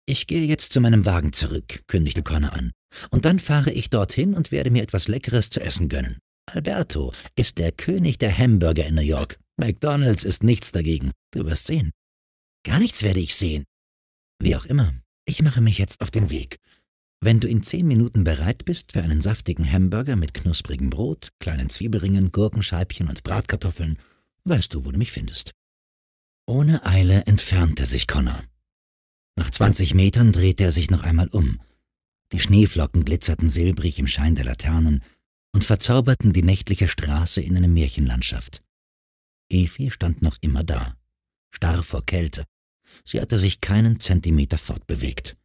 Ich gehe jetzt zu meinem Wagen zurück, kündigte Connor an. Und dann fahre ich dorthin und werde mir etwas Leckeres zu essen gönnen. Alberto ist der König der Hamburger in New York. McDonald's ist nichts dagegen. Du wirst sehen. Gar nichts werde ich sehen. Wie auch immer, ich mache mich jetzt auf den Weg. Wenn du in zehn Minuten bereit bist für einen saftigen Hamburger mit knusprigem Brot, kleinen Zwiebelringen, Gurkenscheibchen und Bratkartoffeln, weißt du, wo du mich findest. Ohne Eile entfernte sich Connor. Nach 20 Metern drehte er sich noch einmal um. Die Schneeflocken glitzerten silbrig im Schein der Laternen und verzauberten die nächtliche Straße in eine Märchenlandschaft. Efi stand noch immer da, starr vor Kälte. Sie hatte sich keinen Zentimeter fortbewegt.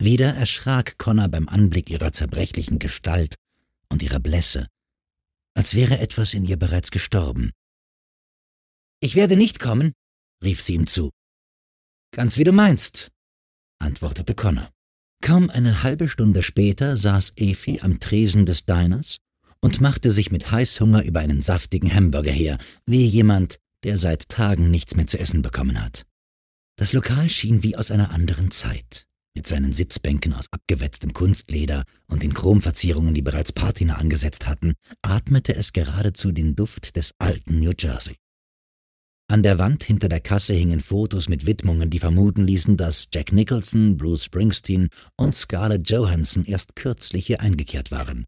Wieder erschrak Connor beim Anblick ihrer zerbrechlichen Gestalt und ihrer Blässe, als wäre etwas in ihr bereits gestorben. Ich werde nicht kommen, rief sie ihm zu. Ganz wie du meinst, antwortete Connor. Kaum eine halbe Stunde später saß Efi am Tresen des Diners und machte sich mit Heißhunger über einen saftigen Hamburger her, wie jemand, der seit Tagen nichts mehr zu essen bekommen hat. Das Lokal schien wie aus einer anderen Zeit mit seinen Sitzbänken aus abgewetztem Kunstleder und den Chromverzierungen, die bereits Patina angesetzt hatten, atmete es geradezu den Duft des alten New Jersey. An der Wand hinter der Kasse hingen Fotos mit Widmungen, die vermuten ließen, dass Jack Nicholson, Bruce Springsteen und Scarlett Johansson erst kürzlich hier eingekehrt waren.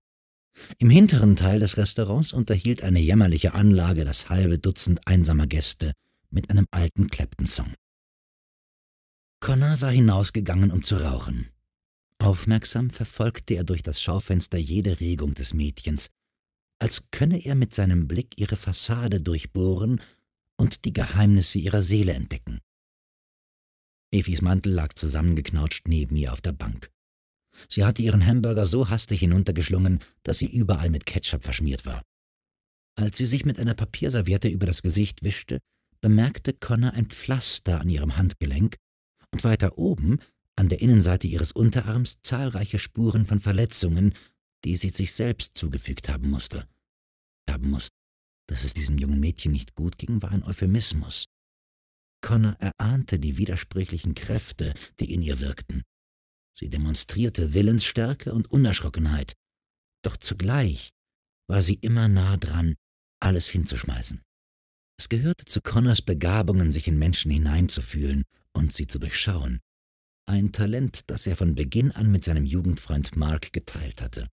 Im hinteren Teil des Restaurants unterhielt eine jämmerliche Anlage das halbe Dutzend einsamer Gäste mit einem alten Clapton-Song. Connor war hinausgegangen, um zu rauchen. Aufmerksam verfolgte er durch das Schaufenster jede Regung des Mädchens, als könne er mit seinem Blick ihre Fassade durchbohren und die Geheimnisse ihrer Seele entdecken. Effis Mantel lag zusammengeknautscht neben ihr auf der Bank. Sie hatte ihren Hamburger so hastig hinuntergeschlungen, dass sie überall mit Ketchup verschmiert war. Als sie sich mit einer Papierserviette über das Gesicht wischte, bemerkte Connor ein Pflaster an ihrem Handgelenk und weiter oben an der Innenseite ihres Unterarms zahlreiche Spuren von Verletzungen, die sie sich selbst zugefügt haben musste. Haben musste. Dass es diesem jungen Mädchen nicht gut ging, war ein Euphemismus. Connor erahnte die widersprüchlichen Kräfte, die in ihr wirkten. Sie demonstrierte Willensstärke und Unerschrockenheit, doch zugleich war sie immer nah dran, alles hinzuschmeißen. Es gehörte zu Connors Begabungen, sich in Menschen hineinzufühlen und sie zu durchschauen. Ein Talent, das er von Beginn an mit seinem Jugendfreund Mark geteilt hatte.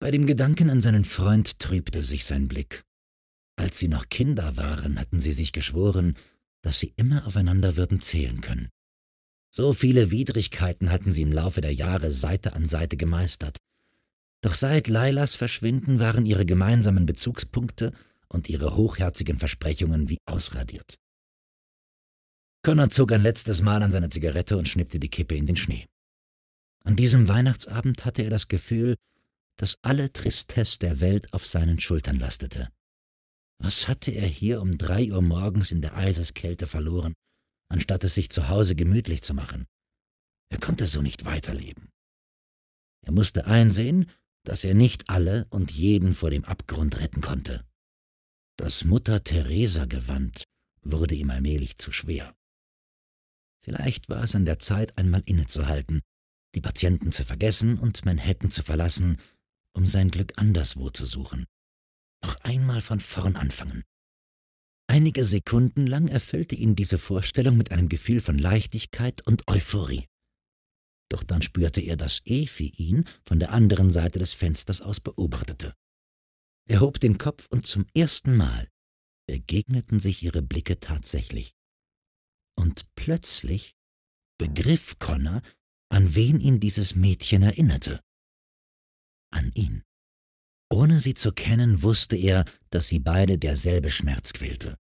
Bei dem Gedanken an seinen Freund trübte sich sein Blick. Als sie noch Kinder waren, hatten sie sich geschworen, dass sie immer aufeinander würden zählen können. So viele Widrigkeiten hatten sie im Laufe der Jahre Seite an Seite gemeistert. Doch seit Lailas Verschwinden waren ihre gemeinsamen Bezugspunkte und ihre hochherzigen Versprechungen wie ausradiert. Connor zog ein letztes Mal an seine Zigarette und schnippte die Kippe in den Schnee. An diesem Weihnachtsabend hatte er das Gefühl, dass alle Tristesse der Welt auf seinen Schultern lastete. Was hatte er hier um drei Uhr morgens in der Eiseskälte verloren, anstatt es sich zu Hause gemütlich zu machen? Er konnte so nicht weiterleben. Er musste einsehen, dass er nicht alle und jeden vor dem Abgrund retten konnte. Das Mutter theresa Gewand wurde ihm allmählich zu schwer. Vielleicht war es an der Zeit, einmal innezuhalten, die Patienten zu vergessen und Manhattan zu verlassen, um sein Glück anderswo zu suchen. Noch einmal von vorn anfangen. Einige Sekunden lang erfüllte ihn diese Vorstellung mit einem Gefühl von Leichtigkeit und Euphorie. Doch dann spürte er, dass Efi ihn von der anderen Seite des Fensters aus beobachtete. Er hob den Kopf und zum ersten Mal begegneten sich ihre Blicke tatsächlich. Und plötzlich begriff Connor, an wen ihn dieses Mädchen erinnerte. An ihn. Ohne sie zu kennen, wusste er, dass sie beide derselbe Schmerz quälte.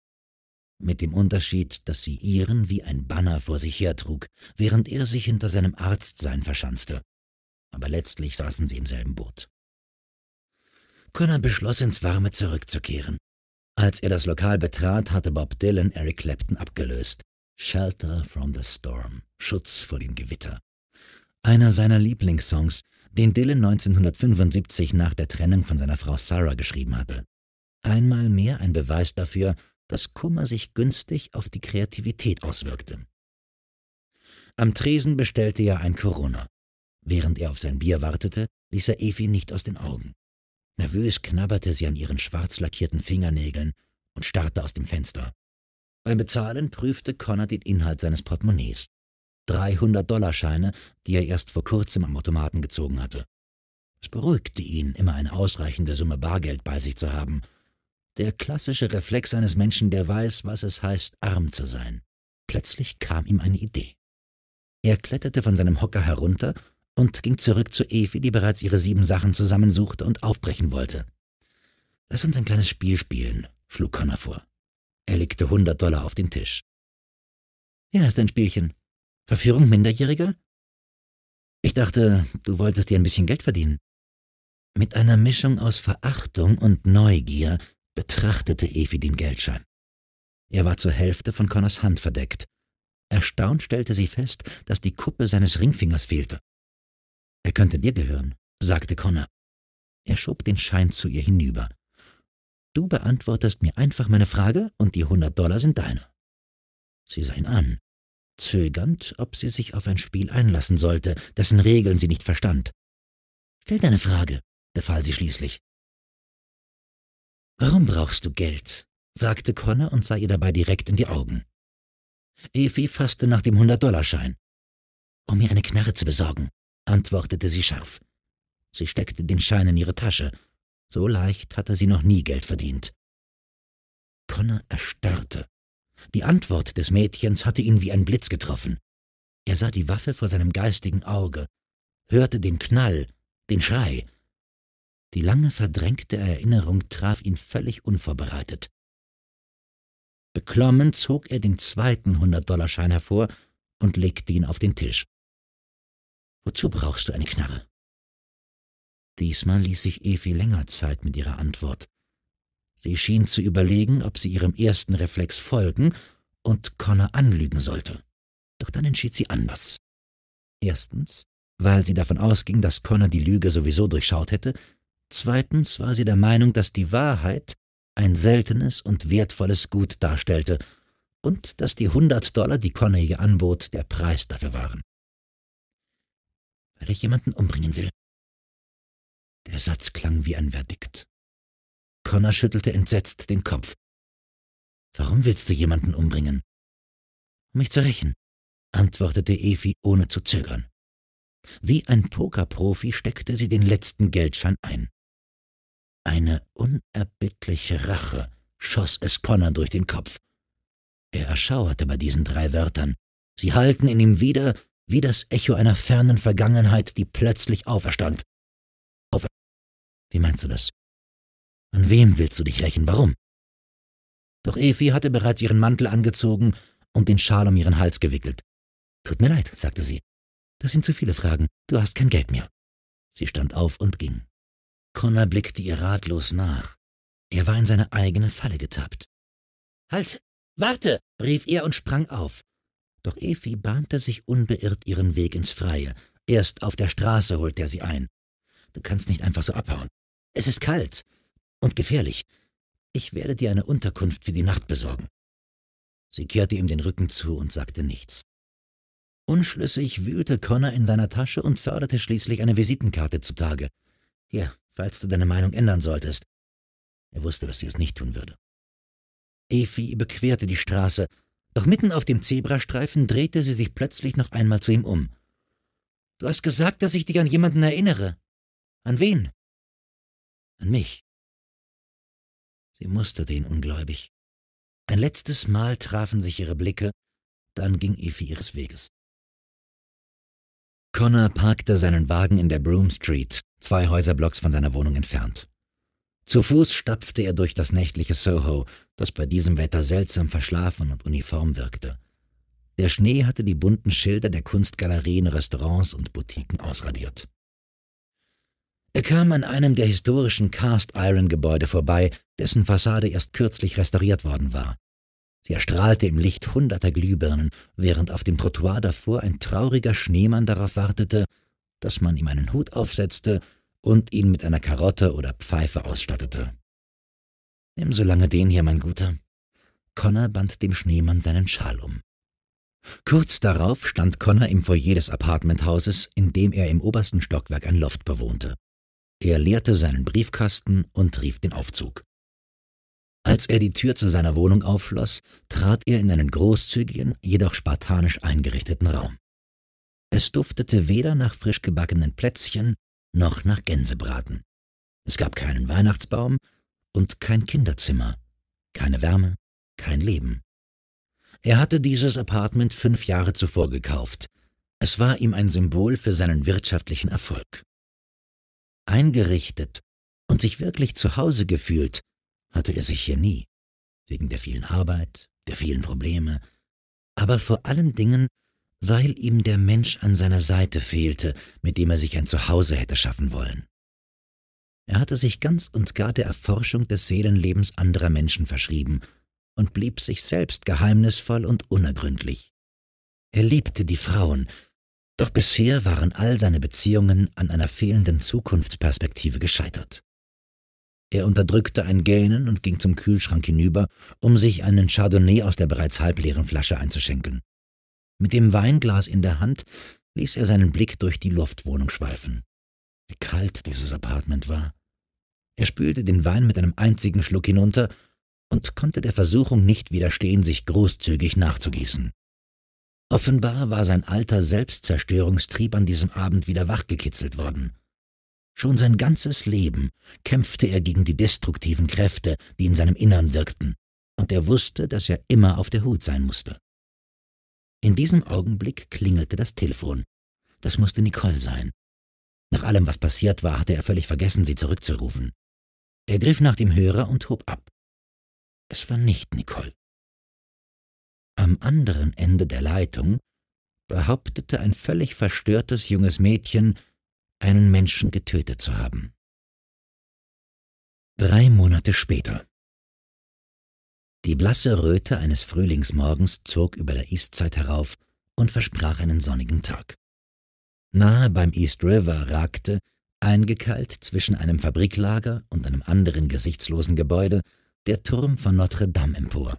Mit dem Unterschied, dass sie ihren wie ein Banner vor sich hertrug, während er sich hinter seinem Arztsein verschanzte. Aber letztlich saßen sie im selben Boot. Connor beschloss, ins Warme zurückzukehren. Als er das Lokal betrat, hatte Bob Dylan Eric Clapton abgelöst. Shelter from the Storm, Schutz vor dem Gewitter. Einer seiner Lieblingssongs, den Dylan 1975 nach der Trennung von seiner Frau Sarah geschrieben hatte. Einmal mehr ein Beweis dafür, dass Kummer sich günstig auf die Kreativität auswirkte. Am Tresen bestellte er ein Corona. Während er auf sein Bier wartete, ließ er Evi nicht aus den Augen. Nervös knabberte sie an ihren schwarz lackierten Fingernägeln und starrte aus dem Fenster. Beim Bezahlen prüfte Connor den Inhalt seines Portemonnaies. 300-Dollar-Scheine, die er erst vor kurzem am Automaten gezogen hatte. Es beruhigte ihn, immer eine ausreichende Summe Bargeld bei sich zu haben. Der klassische Reflex eines Menschen, der weiß, was es heißt, arm zu sein. Plötzlich kam ihm eine Idee. Er kletterte von seinem Hocker herunter und ging zurück zu Evi, die bereits ihre sieben Sachen zusammensuchte und aufbrechen wollte. Lass uns ein kleines Spiel spielen, schlug Connor vor. Er legte 100 Dollar auf den Tisch. Ja, ist ein Spielchen. Verführung Minderjähriger? Ich dachte, du wolltest dir ein bisschen Geld verdienen. Mit einer Mischung aus Verachtung und Neugier betrachtete Evi den Geldschein. Er war zur Hälfte von Connors Hand verdeckt. Erstaunt stellte sie fest, dass die Kuppe seines Ringfingers fehlte. Er könnte dir gehören, sagte Connor. Er schob den Schein zu ihr hinüber. Du beantwortest mir einfach meine Frage und die 100 Dollar sind deine. Sie sah ihn an, zögernd, ob sie sich auf ein Spiel einlassen sollte, dessen Regeln sie nicht verstand. Stell deine Frage, befahl sie schließlich. Warum brauchst du Geld? fragte Connor und sah ihr dabei direkt in die Augen. Evi fasste nach dem 100-Dollar-Schein. Um mir eine Knarre zu besorgen, antwortete sie scharf. Sie steckte den Schein in ihre Tasche so leicht hatte sie noch nie Geld verdient. Connor erstarrte. Die Antwort des Mädchens hatte ihn wie ein Blitz getroffen. Er sah die Waffe vor seinem geistigen Auge, hörte den Knall, den Schrei. Die lange verdrängte Erinnerung traf ihn völlig unvorbereitet. Beklommen zog er den zweiten Hundertdollarschein hervor und legte ihn auf den Tisch. Wozu brauchst du eine Knarre? Diesmal ließ sich Evi länger Zeit mit ihrer Antwort. Sie schien zu überlegen, ob sie ihrem ersten Reflex folgen und Connor anlügen sollte. Doch dann entschied sie anders. Erstens, weil sie davon ausging, dass Connor die Lüge sowieso durchschaut hätte. Zweitens war sie der Meinung, dass die Wahrheit ein seltenes und wertvolles Gut darstellte und dass die 100 Dollar, die Connor ihr anbot, der Preis dafür waren. Weil ich jemanden umbringen will, der Satz klang wie ein Verdikt. Connor schüttelte entsetzt den Kopf. Warum willst du jemanden umbringen? Um mich zu rächen, antwortete Evi ohne zu zögern. Wie ein Pokerprofi steckte sie den letzten Geldschein ein. Eine unerbittliche Rache schoss es Connor durch den Kopf. Er erschauerte bei diesen drei Wörtern. Sie hallten in ihm wieder wie das Echo einer fernen Vergangenheit, die plötzlich auferstand. Wie meinst du das? An wem willst du dich rächen? Warum? Doch Evi hatte bereits ihren Mantel angezogen und den Schal um ihren Hals gewickelt. Tut mir leid, sagte sie. Das sind zu viele Fragen. Du hast kein Geld mehr. Sie stand auf und ging. Connor blickte ihr ratlos nach. Er war in seine eigene Falle getappt. Halt! Warte! rief er und sprang auf. Doch Evi bahnte sich unbeirrt ihren Weg ins Freie. Erst auf der Straße holte er sie ein. Du kannst nicht einfach so abhauen. Es ist kalt und gefährlich. Ich werde dir eine Unterkunft für die Nacht besorgen. Sie kehrte ihm den Rücken zu und sagte nichts. Unschlüssig wühlte Connor in seiner Tasche und förderte schließlich eine Visitenkarte zutage. Hier, falls du deine Meinung ändern solltest. Er wusste, dass sie es nicht tun würde. Efi überquerte die Straße, doch mitten auf dem Zebrastreifen drehte sie sich plötzlich noch einmal zu ihm um. Du hast gesagt, dass ich dich an jemanden erinnere. An wen? an mich. Sie musterte ihn ungläubig. Ein letztes Mal trafen sich ihre Blicke, dann ging Effie ihres Weges. Connor parkte seinen Wagen in der Broom Street, zwei Häuserblocks von seiner Wohnung entfernt. Zu Fuß stapfte er durch das nächtliche Soho, das bei diesem Wetter seltsam verschlafen und uniform wirkte. Der Schnee hatte die bunten Schilder der Kunstgalerien, Restaurants und Boutiquen ausradiert. Er kam an einem der historischen Cast-Iron-Gebäude vorbei, dessen Fassade erst kürzlich restauriert worden war. Sie erstrahlte im Licht hunderter Glühbirnen, während auf dem Trottoir davor ein trauriger Schneemann darauf wartete, dass man ihm einen Hut aufsetzte und ihn mit einer Karotte oder Pfeife ausstattete. Nimm so lange den hier, mein Guter. Connor band dem Schneemann seinen Schal um. Kurz darauf stand Connor im Foyer des Apartmenthauses, in dem er im obersten Stockwerk ein Loft bewohnte. Er leerte seinen Briefkasten und rief den Aufzug. Als er die Tür zu seiner Wohnung aufschloss, trat er in einen großzügigen, jedoch spartanisch eingerichteten Raum. Es duftete weder nach frisch gebackenen Plätzchen noch nach Gänsebraten. Es gab keinen Weihnachtsbaum und kein Kinderzimmer, keine Wärme, kein Leben. Er hatte dieses Apartment fünf Jahre zuvor gekauft. Es war ihm ein Symbol für seinen wirtschaftlichen Erfolg eingerichtet und sich wirklich zu Hause gefühlt, hatte er sich hier nie, wegen der vielen Arbeit, der vielen Probleme, aber vor allen Dingen, weil ihm der Mensch an seiner Seite fehlte, mit dem er sich ein Zuhause hätte schaffen wollen. Er hatte sich ganz und gar der Erforschung des Seelenlebens anderer Menschen verschrieben und blieb sich selbst geheimnisvoll und unergründlich. Er liebte die Frauen, doch bisher waren all seine Beziehungen an einer fehlenden Zukunftsperspektive gescheitert. Er unterdrückte ein Gähnen und ging zum Kühlschrank hinüber, um sich einen Chardonnay aus der bereits halbleeren Flasche einzuschenken. Mit dem Weinglas in der Hand ließ er seinen Blick durch die Luftwohnung schweifen. Wie kalt dieses Apartment war. Er spülte den Wein mit einem einzigen Schluck hinunter und konnte der Versuchung nicht widerstehen, sich großzügig nachzugießen. Offenbar war sein alter Selbstzerstörungstrieb an diesem Abend wieder wachgekitzelt worden. Schon sein ganzes Leben kämpfte er gegen die destruktiven Kräfte, die in seinem Innern wirkten, und er wusste, dass er immer auf der Hut sein musste. In diesem Augenblick klingelte das Telefon. Das musste Nicole sein. Nach allem, was passiert war, hatte er völlig vergessen, sie zurückzurufen. Er griff nach dem Hörer und hob ab. Es war nicht Nicole. Am anderen Ende der Leitung behauptete ein völlig verstörtes junges Mädchen, einen Menschen getötet zu haben. Drei Monate später. Die blasse Röte eines Frühlingsmorgens zog über der Eastside herauf und versprach einen sonnigen Tag. Nahe beim East River ragte, eingekeilt zwischen einem Fabriklager und einem anderen gesichtslosen Gebäude, der Turm von Notre Dame empor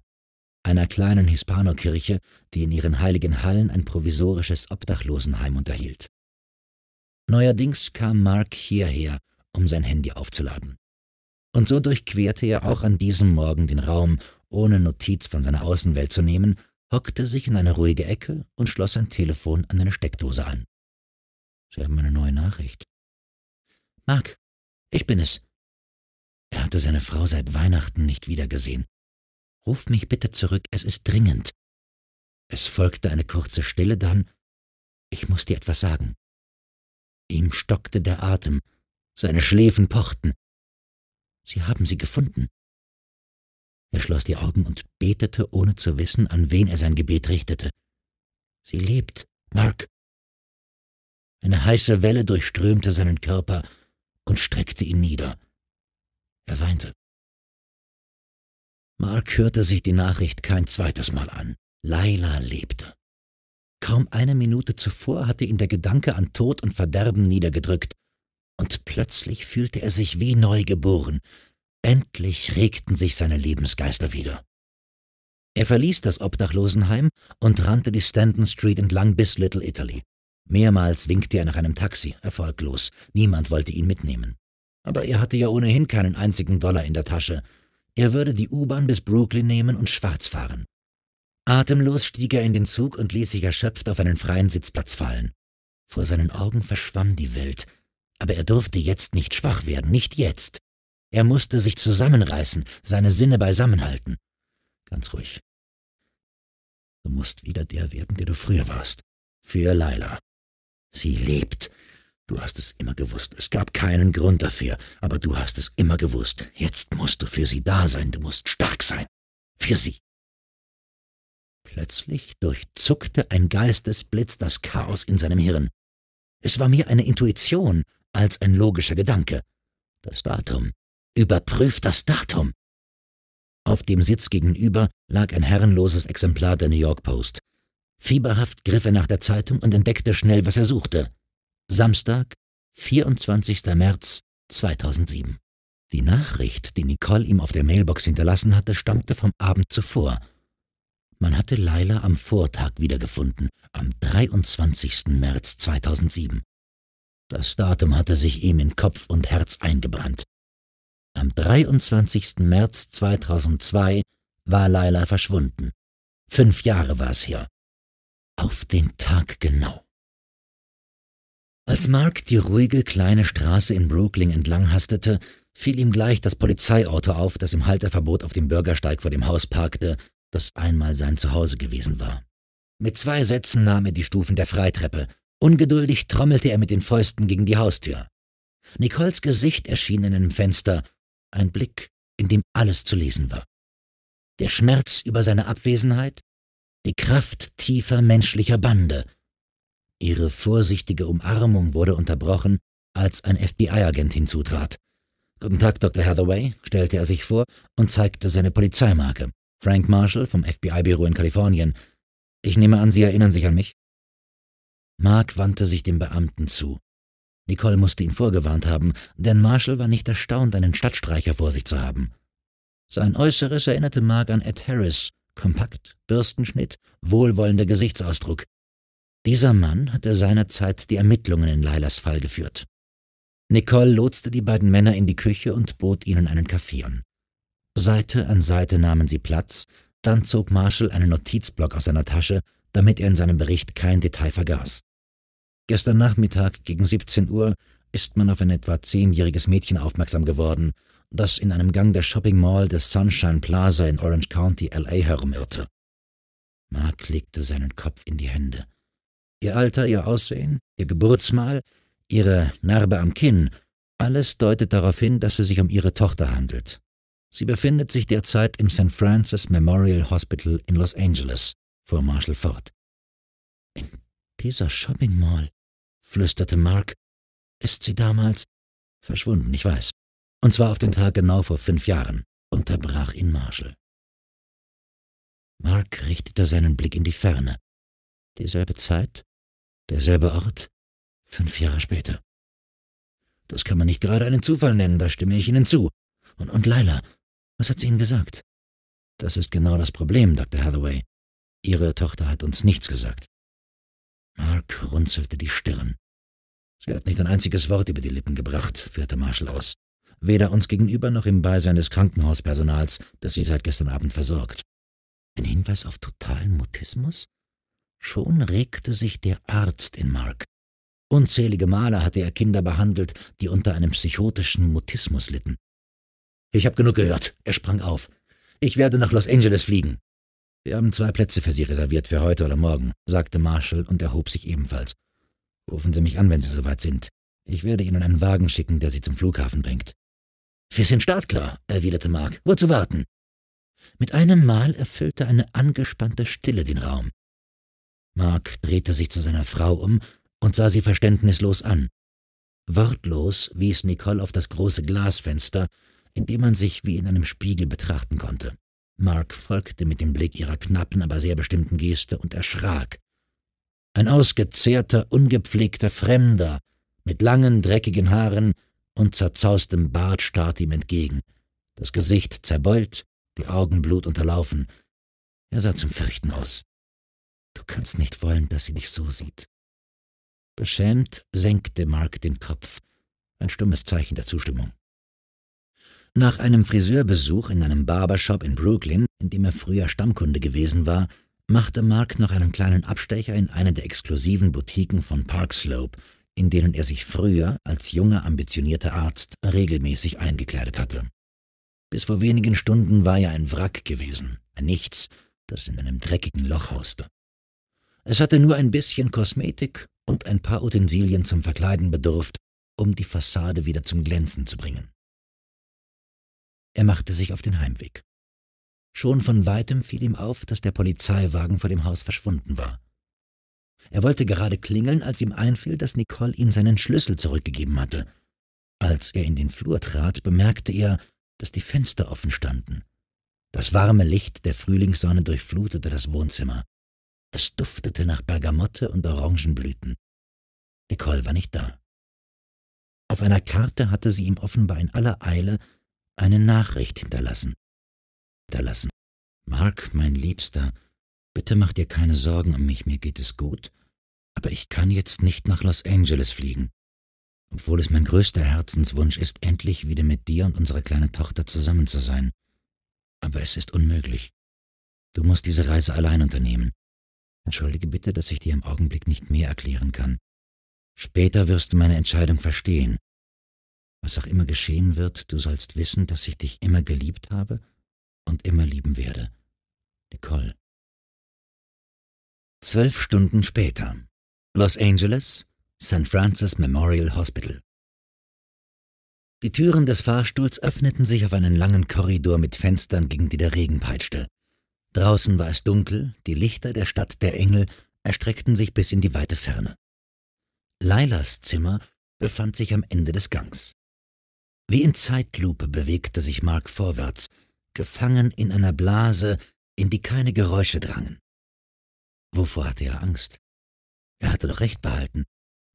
einer kleinen Hispanokirche, die in ihren heiligen Hallen ein provisorisches Obdachlosenheim unterhielt. Neuerdings kam Mark hierher, um sein Handy aufzuladen. Und so durchquerte er auch an diesem Morgen den Raum, ohne Notiz von seiner Außenwelt zu nehmen, hockte sich in eine ruhige Ecke und schloss sein Telefon an eine Steckdose an. Sie haben eine neue Nachricht. Mark, ich bin es. Er hatte seine Frau seit Weihnachten nicht wiedergesehen. Ruf mich bitte zurück, es ist dringend. Es folgte eine kurze Stille, dann Ich muß dir etwas sagen. Ihm stockte der Atem, seine Schläfen pochten. Sie haben sie gefunden. Er schloss die Augen und betete, ohne zu wissen, an wen er sein Gebet richtete. Sie lebt, Mark. Eine heiße Welle durchströmte seinen Körper und streckte ihn nieder. Er weinte. Mark hörte sich die Nachricht kein zweites Mal an. Leila lebte. Kaum eine Minute zuvor hatte ihn der Gedanke an Tod und Verderben niedergedrückt, und plötzlich fühlte er sich wie neu geboren. Endlich regten sich seine Lebensgeister wieder. Er verließ das Obdachlosenheim und rannte die Stanton Street entlang bis Little Italy. Mehrmals winkte er nach einem Taxi, erfolglos. Niemand wollte ihn mitnehmen. Aber er hatte ja ohnehin keinen einzigen Dollar in der Tasche. Er würde die U-Bahn bis Brooklyn nehmen und schwarz fahren. Atemlos stieg er in den Zug und ließ sich erschöpft auf einen freien Sitzplatz fallen. Vor seinen Augen verschwamm die Welt, aber er durfte jetzt nicht schwach werden, nicht jetzt. Er musste sich zusammenreißen, seine Sinne beisammenhalten. Ganz ruhig. Du musst wieder der werden, der du früher warst. Für Laila. Sie lebt. Du hast es immer gewusst. Es gab keinen Grund dafür, aber du hast es immer gewusst. Jetzt musst du für sie da sein. Du musst stark sein. Für sie. Plötzlich durchzuckte ein Geistesblitz das Chaos in seinem Hirn. Es war mehr eine Intuition als ein logischer Gedanke. Das Datum. Überprüf das Datum. Auf dem Sitz gegenüber lag ein herrenloses Exemplar der New York Post. Fieberhaft griff er nach der Zeitung und entdeckte schnell, was er suchte. Samstag, 24. März 2007. Die Nachricht, die Nicole ihm auf der Mailbox hinterlassen hatte, stammte vom Abend zuvor. Man hatte Leila am Vortag wiedergefunden, am 23. März 2007. Das Datum hatte sich ihm in Kopf und Herz eingebrannt. Am 23. März 2002 war Leila verschwunden. Fünf Jahre war es hier. Auf den Tag genau. Als Mark die ruhige kleine Straße in Brooklyn entlang hastete, fiel ihm gleich das Polizeiauto auf, das im Halterverbot auf dem Bürgersteig vor dem Haus parkte, das einmal sein Zuhause gewesen war. Mit zwei Sätzen nahm er die Stufen der Freitreppe. Ungeduldig trommelte er mit den Fäusten gegen die Haustür. Nicoles Gesicht erschien in einem Fenster, ein Blick, in dem alles zu lesen war. Der Schmerz über seine Abwesenheit, die Kraft tiefer menschlicher Bande – Ihre vorsichtige Umarmung wurde unterbrochen, als ein FBI-Agent hinzutrat. Guten Tag, Dr. Hathaway, stellte er sich vor und zeigte seine Polizeimarke. Frank Marshall vom FBI-Büro in Kalifornien. Ich nehme an, Sie erinnern sich an mich? Mark wandte sich dem Beamten zu. Nicole musste ihn vorgewarnt haben, denn Marshall war nicht erstaunt, einen Stadtstreicher vor sich zu haben. Sein Äußeres erinnerte Mark an Ed Harris, kompakt, Bürstenschnitt, wohlwollender Gesichtsausdruck. Dieser Mann hatte seinerzeit die Ermittlungen in Lailas Fall geführt. Nicole lotste die beiden Männer in die Küche und bot ihnen einen Kaffee an. Seite an Seite nahmen sie Platz, dann zog Marshall einen Notizblock aus seiner Tasche, damit er in seinem Bericht kein Detail vergaß. Gestern Nachmittag gegen 17 Uhr ist man auf ein etwa zehnjähriges Mädchen aufmerksam geworden, das in einem Gang der Shopping Mall des Sunshine Plaza in Orange County, LA herumirrte. Mark legte seinen Kopf in die Hände. Ihr Alter, ihr Aussehen, ihr Geburtsmal, ihre Narbe am Kinn, alles deutet darauf hin, dass es sich um ihre Tochter handelt. Sie befindet sich derzeit im St. Francis Memorial Hospital in Los Angeles, fuhr Marshall fort. In dieser Shopping Mall, flüsterte Mark, ist sie damals verschwunden, ich weiß. Und zwar auf den Tag genau vor fünf Jahren, unterbrach ihn Marshall. Mark richtete seinen Blick in die Ferne. Dieselbe Zeit? Derselbe Ort, fünf Jahre später. Das kann man nicht gerade einen Zufall nennen, da stimme ich Ihnen zu. Und, und Laila, was hat sie Ihnen gesagt? Das ist genau das Problem, Dr. Hathaway. Ihre Tochter hat uns nichts gesagt. Mark runzelte die Stirn. Sie hat nicht ein einziges Wort über die Lippen gebracht, führte Marshall aus. Weder uns gegenüber noch im Beisein des Krankenhauspersonals, das sie seit gestern Abend versorgt. Ein Hinweis auf totalen Mutismus? Schon regte sich der Arzt in Mark. Unzählige Male hatte er Kinder behandelt, die unter einem psychotischen Mutismus litten. Ich habe genug gehört. Er sprang auf. Ich werde nach Los Angeles fliegen. Wir haben zwei Plätze für Sie reserviert für heute oder morgen, sagte Marshall und erhob sich ebenfalls. Rufen Sie mich an, wenn Sie soweit sind. Ich werde Ihnen einen Wagen schicken, der Sie zum Flughafen bringt. Wir sind startklar, erwiderte Mark. Wozu warten? Mit einem Mal erfüllte eine angespannte Stille den Raum. Mark drehte sich zu seiner Frau um und sah sie verständnislos an. Wortlos wies Nicole auf das große Glasfenster, in dem man sich wie in einem Spiegel betrachten konnte. Mark folgte mit dem Blick ihrer knappen, aber sehr bestimmten Geste und erschrak. Ein ausgezehrter, ungepflegter Fremder mit langen, dreckigen Haaren und zerzaustem Bart starrte ihm entgegen, das Gesicht zerbeult, die Augen blutunterlaufen. Er sah zum Fürchten aus. Du kannst nicht wollen, dass sie dich so sieht. Beschämt senkte Mark den Kopf, ein stummes Zeichen der Zustimmung. Nach einem Friseurbesuch in einem Barbershop in Brooklyn, in dem er früher Stammkunde gewesen war, machte Mark noch einen kleinen Abstecher in eine der exklusiven Boutiquen von Park Slope, in denen er sich früher als junger, ambitionierter Arzt regelmäßig eingekleidet hatte. Bis vor wenigen Stunden war er ein Wrack gewesen, ein Nichts, das in einem dreckigen Loch hauste. Es hatte nur ein bisschen Kosmetik und ein paar Utensilien zum Verkleiden bedurft, um die Fassade wieder zum Glänzen zu bringen. Er machte sich auf den Heimweg. Schon von weitem fiel ihm auf, dass der Polizeiwagen vor dem Haus verschwunden war. Er wollte gerade klingeln, als ihm einfiel, dass Nicole ihm seinen Schlüssel zurückgegeben hatte. Als er in den Flur trat, bemerkte er, dass die Fenster offen standen. Das warme Licht der Frühlingssonne durchflutete das Wohnzimmer. Es duftete nach Bergamotte und Orangenblüten. Nicole war nicht da. Auf einer Karte hatte sie ihm offenbar in aller Eile eine Nachricht hinterlassen. Hinterlassen. Mark, mein Liebster, bitte mach dir keine Sorgen um mich, mir geht es gut, aber ich kann jetzt nicht nach Los Angeles fliegen, obwohl es mein größter Herzenswunsch ist, endlich wieder mit dir und unserer kleinen Tochter zusammen zu sein. Aber es ist unmöglich. Du musst diese Reise allein unternehmen. Entschuldige bitte, dass ich dir im Augenblick nicht mehr erklären kann. Später wirst du meine Entscheidung verstehen. Was auch immer geschehen wird, du sollst wissen, dass ich dich immer geliebt habe und immer lieben werde. Nicole. Zwölf Stunden später. Los Angeles, St. Francis Memorial Hospital. Die Türen des Fahrstuhls öffneten sich auf einen langen Korridor mit Fenstern, gegen die der Regen peitschte. Draußen war es dunkel, die Lichter der Stadt der Engel erstreckten sich bis in die weite Ferne. Leilas Zimmer befand sich am Ende des Gangs. Wie in Zeitlupe bewegte sich Mark vorwärts, gefangen in einer Blase, in die keine Geräusche drangen. Wovor hatte er Angst? Er hatte doch recht behalten.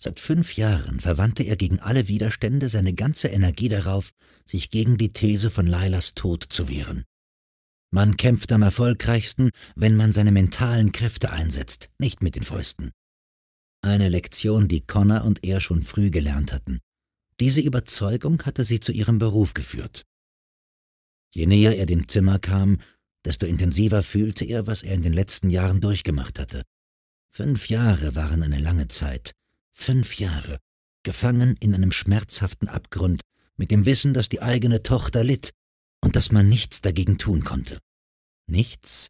Seit fünf Jahren verwandte er gegen alle Widerstände seine ganze Energie darauf, sich gegen die These von Leilas Tod zu wehren. Man kämpft am erfolgreichsten, wenn man seine mentalen Kräfte einsetzt, nicht mit den Fäusten. Eine Lektion, die Connor und er schon früh gelernt hatten. Diese Überzeugung hatte sie zu ihrem Beruf geführt. Je näher er dem Zimmer kam, desto intensiver fühlte er, was er in den letzten Jahren durchgemacht hatte. Fünf Jahre waren eine lange Zeit. Fünf Jahre. Gefangen in einem schmerzhaften Abgrund, mit dem Wissen, dass die eigene Tochter litt, und dass man nichts dagegen tun konnte. Nichts,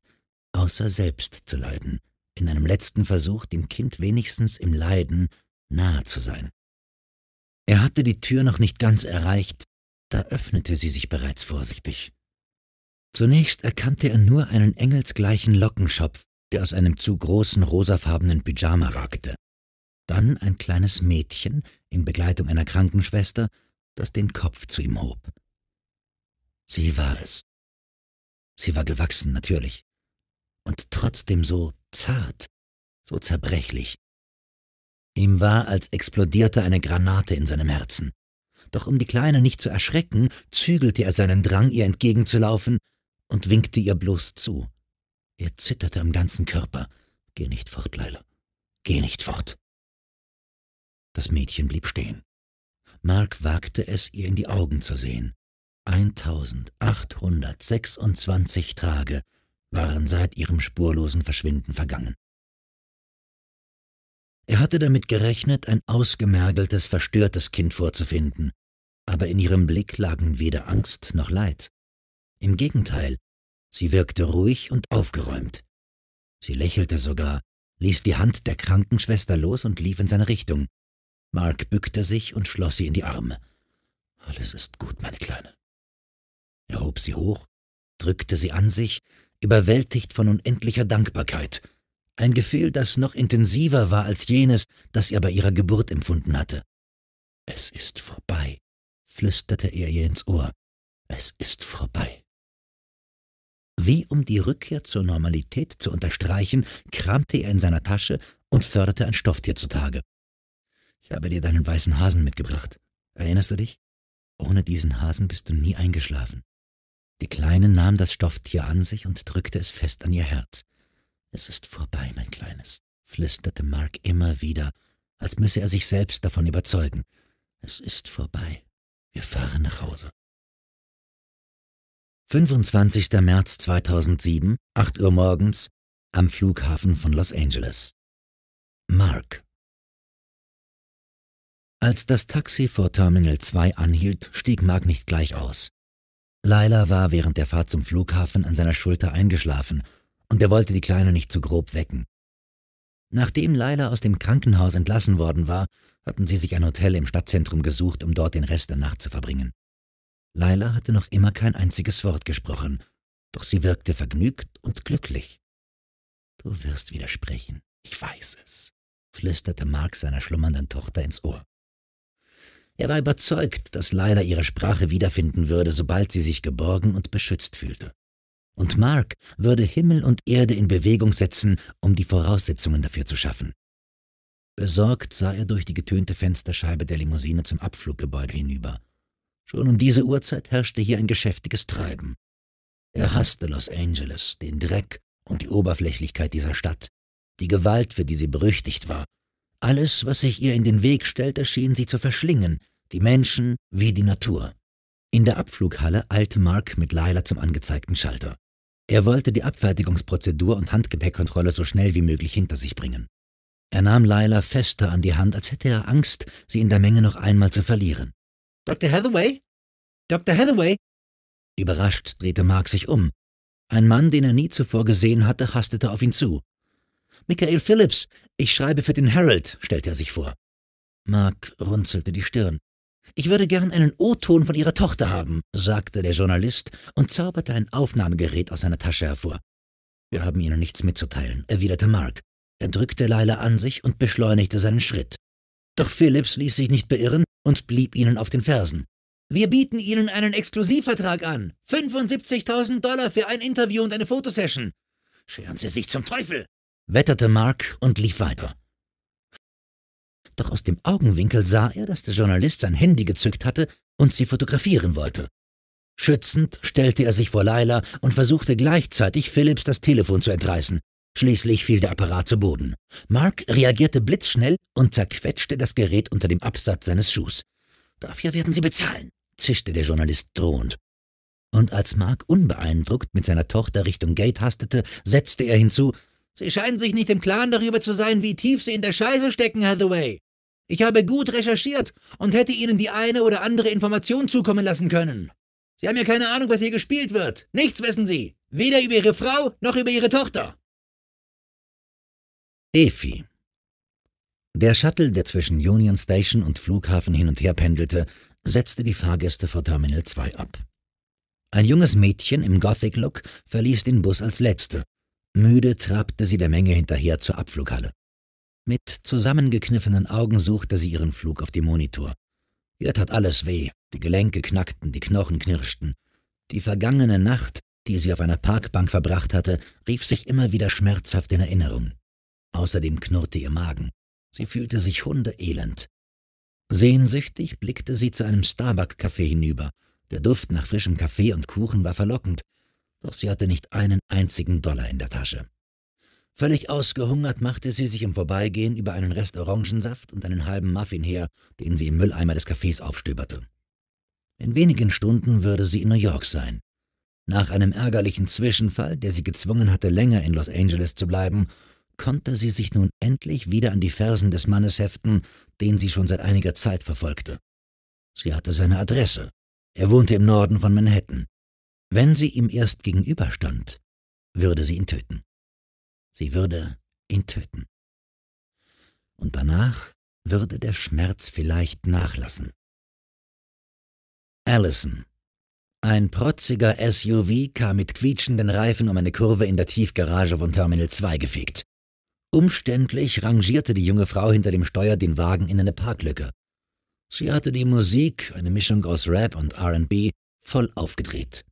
außer selbst zu leiden, in einem letzten Versuch, dem Kind wenigstens im Leiden nahe zu sein. Er hatte die Tür noch nicht ganz erreicht, da öffnete sie sich bereits vorsichtig. Zunächst erkannte er nur einen engelsgleichen Lockenschopf, der aus einem zu großen rosafarbenen Pyjama ragte. Dann ein kleines Mädchen in Begleitung einer Krankenschwester, das den Kopf zu ihm hob. Sie war es. Sie war gewachsen, natürlich. Und trotzdem so zart, so zerbrechlich. Ihm war, als explodierte eine Granate in seinem Herzen. Doch um die Kleine nicht zu erschrecken, zügelte er seinen Drang, ihr entgegenzulaufen, und winkte ihr bloß zu. Er zitterte am ganzen Körper. Geh nicht fort, Leila. Geh nicht fort. Das Mädchen blieb stehen. Mark wagte es, ihr in die Augen zu sehen. 1826 Tage waren seit ihrem spurlosen Verschwinden vergangen. Er hatte damit gerechnet, ein ausgemergeltes, verstörtes Kind vorzufinden, aber in ihrem Blick lagen weder Angst noch Leid. Im Gegenteil, sie wirkte ruhig und aufgeräumt. Sie lächelte sogar, ließ die Hand der Krankenschwester los und lief in seine Richtung. Mark bückte sich und schloss sie in die Arme. Alles ist gut, meine Kleine. Er hob sie hoch, drückte sie an sich, überwältigt von unendlicher Dankbarkeit. Ein Gefühl, das noch intensiver war als jenes, das er bei ihrer Geburt empfunden hatte. Es ist vorbei, flüsterte er ihr ins Ohr. Es ist vorbei. Wie um die Rückkehr zur Normalität zu unterstreichen, kramte er in seiner Tasche und förderte ein Stofftier zutage. Ich habe dir deinen weißen Hasen mitgebracht. Erinnerst du dich? Ohne diesen Hasen bist du nie eingeschlafen. Die Kleine nahm das Stofftier an sich und drückte es fest an ihr Herz. Es ist vorbei, mein Kleines, flüsterte Mark immer wieder, als müsse er sich selbst davon überzeugen. Es ist vorbei. Wir fahren nach Hause. 25. März 2007, 8 Uhr morgens, am Flughafen von Los Angeles. Mark. Als das Taxi vor Terminal 2 anhielt, stieg Mark nicht gleich aus. Leila war während der Fahrt zum Flughafen an seiner Schulter eingeschlafen und er wollte die Kleine nicht zu grob wecken. Nachdem Leila aus dem Krankenhaus entlassen worden war, hatten sie sich ein Hotel im Stadtzentrum gesucht, um dort den Rest der Nacht zu verbringen. Leila hatte noch immer kein einziges Wort gesprochen, doch sie wirkte vergnügt und glücklich. Du wirst widersprechen, ich weiß es, flüsterte Mark seiner schlummernden Tochter ins Ohr. Er war überzeugt, dass Lila ihre Sprache wiederfinden würde, sobald sie sich geborgen und beschützt fühlte. Und Mark würde Himmel und Erde in Bewegung setzen, um die Voraussetzungen dafür zu schaffen. Besorgt sah er durch die getönte Fensterscheibe der Limousine zum Abfluggebäude hinüber. Schon um diese Uhrzeit herrschte hier ein geschäftiges Treiben. Er hasste Los Angeles, den Dreck und die Oberflächlichkeit dieser Stadt, die Gewalt, für die sie berüchtigt war. Alles, was sich ihr in den Weg stellte, schien sie zu verschlingen, die Menschen wie die Natur. In der Abflughalle eilte Mark mit Lila zum angezeigten Schalter. Er wollte die Abfertigungsprozedur und Handgepäckkontrolle so schnell wie möglich hinter sich bringen. Er nahm Lila fester an die Hand, als hätte er Angst, sie in der Menge noch einmal zu verlieren. Dr. Hathaway? Dr. Hathaway? Überrascht drehte Mark sich um. Ein Mann, den er nie zuvor gesehen hatte, hastete auf ihn zu. Michael Phillips, ich schreibe für den Herald, stellte er sich vor. Mark runzelte die Stirn. Ich würde gern einen O-Ton von Ihrer Tochter haben, sagte der Journalist und zauberte ein Aufnahmegerät aus seiner Tasche hervor. Wir haben Ihnen nichts mitzuteilen, erwiderte Mark. Er drückte Leila an sich und beschleunigte seinen Schritt. Doch Phillips ließ sich nicht beirren und blieb ihnen auf den Fersen. Wir bieten Ihnen einen Exklusivvertrag an. 75.000 Dollar für ein Interview und eine Fotosession. Scheren Sie sich zum Teufel! wetterte Mark und lief weiter doch aus dem Augenwinkel sah er, dass der Journalist sein Handy gezückt hatte und sie fotografieren wollte. Schützend stellte er sich vor Laila und versuchte gleichzeitig Phillips das Telefon zu entreißen. Schließlich fiel der Apparat zu Boden. Mark reagierte blitzschnell und zerquetschte das Gerät unter dem Absatz seines Schuhs. Dafür werden Sie bezahlen, zischte der Journalist drohend. Und als Mark unbeeindruckt mit seiner Tochter Richtung Gate hastete, setzte er hinzu, Sie scheinen sich nicht im Klaren darüber zu sein, wie tief Sie in der Scheiße stecken, Hathaway. Ich habe gut recherchiert und hätte Ihnen die eine oder andere Information zukommen lassen können. Sie haben ja keine Ahnung, was hier gespielt wird. Nichts wissen Sie. Weder über Ihre Frau noch über Ihre Tochter. Efi. Der Shuttle, der zwischen Union Station und Flughafen hin und her pendelte, setzte die Fahrgäste vor Terminal 2 ab. Ein junges Mädchen im Gothic-Look verließ den Bus als Letzte. Müde trabte sie der Menge hinterher zur Abflughalle. Mit zusammengekniffenen Augen suchte sie ihren Flug auf dem Monitor. Ihr tat alles weh, die Gelenke knackten, die Knochen knirschten. Die vergangene Nacht, die sie auf einer Parkbank verbracht hatte, rief sich immer wieder schmerzhaft in Erinnerung. Außerdem knurrte ihr Magen. Sie fühlte sich hundeelend. Sehnsüchtig blickte sie zu einem Starbuck-Café hinüber. Der Duft nach frischem Kaffee und Kuchen war verlockend, doch sie hatte nicht einen einzigen Dollar in der Tasche. Völlig ausgehungert machte sie sich im Vorbeigehen über einen Rest Orangensaft und einen halben Muffin her, den sie im Mülleimer des Cafés aufstöberte. In wenigen Stunden würde sie in New York sein. Nach einem ärgerlichen Zwischenfall, der sie gezwungen hatte, länger in Los Angeles zu bleiben, konnte sie sich nun endlich wieder an die Fersen des Mannes heften, den sie schon seit einiger Zeit verfolgte. Sie hatte seine Adresse. Er wohnte im Norden von Manhattan. Wenn sie ihm erst gegenüberstand, würde sie ihn töten. Sie würde ihn töten. Und danach würde der Schmerz vielleicht nachlassen. Allison. Ein protziger SUV kam mit quietschenden Reifen um eine Kurve in der Tiefgarage von Terminal 2 gefegt. Umständlich rangierte die junge Frau hinter dem Steuer den Wagen in eine Parklücke. Sie hatte die Musik, eine Mischung aus Rap und RB, voll aufgedreht.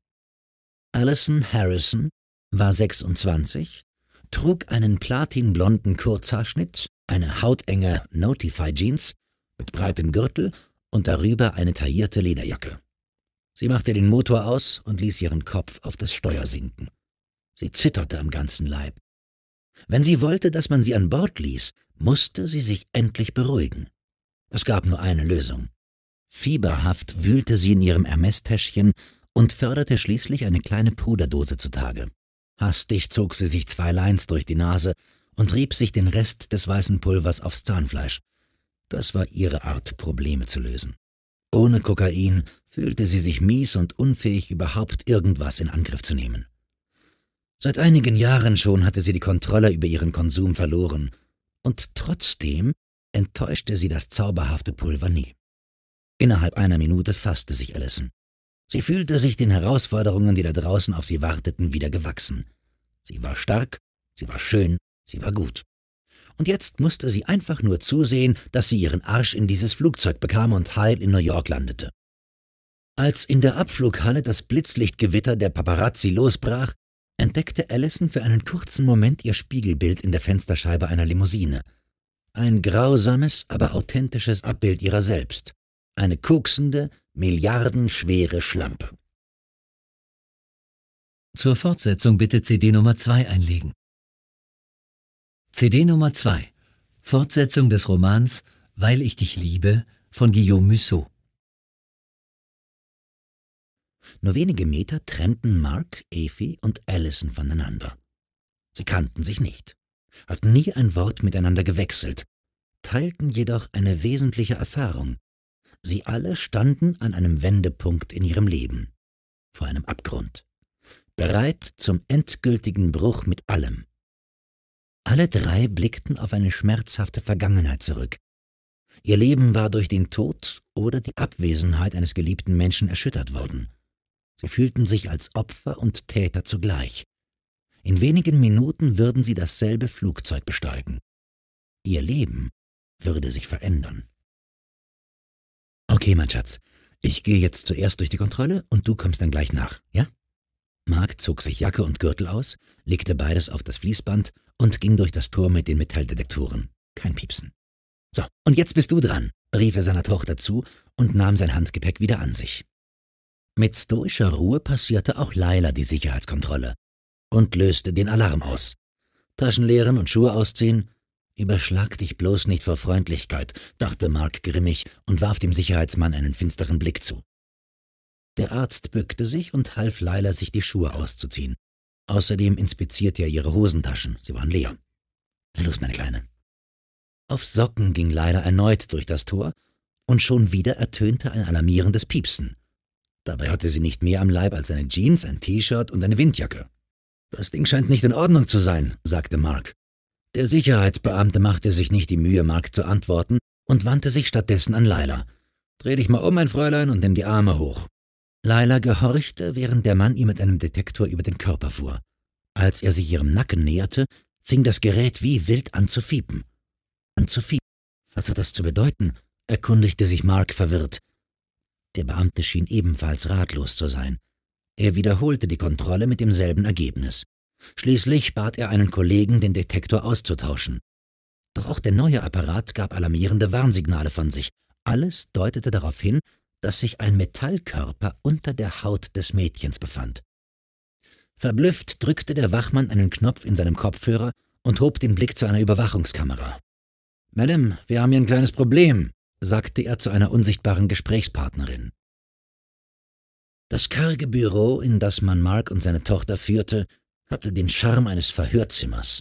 Allison Harrison war 26, trug einen platinblonden Kurzhaarschnitt, eine hautenge Notify-Jeans mit breitem Gürtel und darüber eine taillierte Lederjacke. Sie machte den Motor aus und ließ ihren Kopf auf das Steuer sinken. Sie zitterte am ganzen Leib. Wenn sie wollte, dass man sie an Bord ließ, musste sie sich endlich beruhigen. Es gab nur eine Lösung. Fieberhaft wühlte sie in ihrem Ermesstäschchen und förderte schließlich eine kleine Puderdose zutage. Hastig zog sie sich zwei Lines durch die Nase und rieb sich den Rest des weißen Pulvers aufs Zahnfleisch. Das war ihre Art, Probleme zu lösen. Ohne Kokain fühlte sie sich mies und unfähig, überhaupt irgendwas in Angriff zu nehmen. Seit einigen Jahren schon hatte sie die Kontrolle über ihren Konsum verloren, und trotzdem enttäuschte sie das zauberhafte Pulver nie. Innerhalb einer Minute fasste sich Alison. Sie fühlte sich den Herausforderungen, die da draußen auf sie warteten, wieder gewachsen. Sie war stark, sie war schön, sie war gut. Und jetzt musste sie einfach nur zusehen, dass sie ihren Arsch in dieses Flugzeug bekam und heil in New York landete. Als in der Abflughalle das Blitzlichtgewitter der Paparazzi losbrach, entdeckte Allison für einen kurzen Moment ihr Spiegelbild in der Fensterscheibe einer Limousine. Ein grausames, aber authentisches Abbild ihrer selbst, eine koksende, milliardenschwere Schlampe. Zur Fortsetzung bitte CD Nummer 2 einlegen. CD Nummer 2 Fortsetzung des Romans Weil ich dich liebe von Guillaume Musso. Nur wenige Meter trennten Mark, Effie und Allison voneinander. Sie kannten sich nicht, hatten nie ein Wort miteinander gewechselt, teilten jedoch eine wesentliche Erfahrung, Sie alle standen an einem Wendepunkt in ihrem Leben, vor einem Abgrund, bereit zum endgültigen Bruch mit allem. Alle drei blickten auf eine schmerzhafte Vergangenheit zurück. Ihr Leben war durch den Tod oder die Abwesenheit eines geliebten Menschen erschüttert worden. Sie fühlten sich als Opfer und Täter zugleich. In wenigen Minuten würden sie dasselbe Flugzeug besteigen. Ihr Leben würde sich verändern. Okay, mein Schatz. Ich gehe jetzt zuerst durch die Kontrolle und du kommst dann gleich nach, ja? Mark zog sich Jacke und Gürtel aus, legte beides auf das Fließband und ging durch das Tor mit den Metalldetektoren. Kein Piepsen. So, und jetzt bist du dran, rief er seiner Tochter zu und nahm sein Handgepäck wieder an sich. Mit stoischer Ruhe passierte auch Leila die Sicherheitskontrolle und löste den Alarm aus. Taschen leeren und Schuhe ausziehen, Überschlag dich bloß nicht vor Freundlichkeit, dachte Mark grimmig und warf dem Sicherheitsmann einen finsteren Blick zu. Der Arzt bückte sich und half Leila, sich die Schuhe auszuziehen. Außerdem inspizierte er ihre Hosentaschen, sie waren leer. Na los, meine Kleine. Auf Socken ging Leila erneut durch das Tor, und schon wieder ertönte ein alarmierendes Piepsen. Dabei hatte sie nicht mehr am Leib als eine Jeans, ein T-Shirt und eine Windjacke. Das Ding scheint nicht in Ordnung zu sein, sagte Mark. Der Sicherheitsbeamte machte sich nicht die Mühe, Mark zu antworten und wandte sich stattdessen an Leila. Dreh dich mal um, mein Fräulein, und nimm die Arme hoch. Leila gehorchte, während der Mann ihr mit einem Detektor über den Körper fuhr. Als er sich ihrem Nacken näherte, fing das Gerät wie wild an zu fiepen. An zu fiepen? Was hat das zu bedeuten? erkundigte sich Mark verwirrt. Der Beamte schien ebenfalls ratlos zu sein. Er wiederholte die Kontrolle mit demselben Ergebnis. Schließlich bat er einen Kollegen, den Detektor auszutauschen. Doch auch der neue Apparat gab alarmierende Warnsignale von sich. Alles deutete darauf hin, dass sich ein Metallkörper unter der Haut des Mädchens befand. Verblüfft drückte der Wachmann einen Knopf in seinem Kopfhörer und hob den Blick zu einer Überwachungskamera. Madame, wir haben hier ein kleines Problem, sagte er zu einer unsichtbaren Gesprächspartnerin. Das karge Büro, in das man Mark und seine Tochter führte, hatte den Charme eines Verhörzimmers.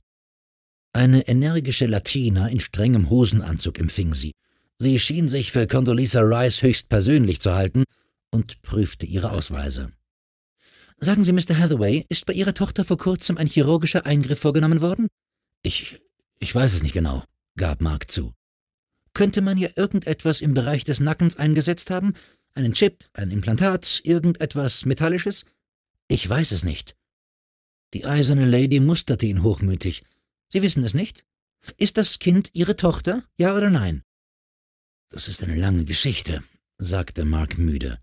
Eine energische Latina in strengem Hosenanzug empfing sie. Sie schien sich für Condoleezza Rice höchst persönlich zu halten und prüfte ihre Ausweise. Sagen Sie, Mr. Hathaway, ist bei Ihrer Tochter vor kurzem ein chirurgischer Eingriff vorgenommen worden? Ich. ich weiß es nicht genau, gab Mark zu. Könnte man ja irgendetwas im Bereich des Nackens eingesetzt haben? Einen Chip, ein Implantat, irgendetwas Metallisches? Ich weiß es nicht, die eiserne Lady musterte ihn hochmütig. Sie wissen es nicht? Ist das Kind Ihre Tochter? Ja oder nein? Das ist eine lange Geschichte, sagte Mark müde.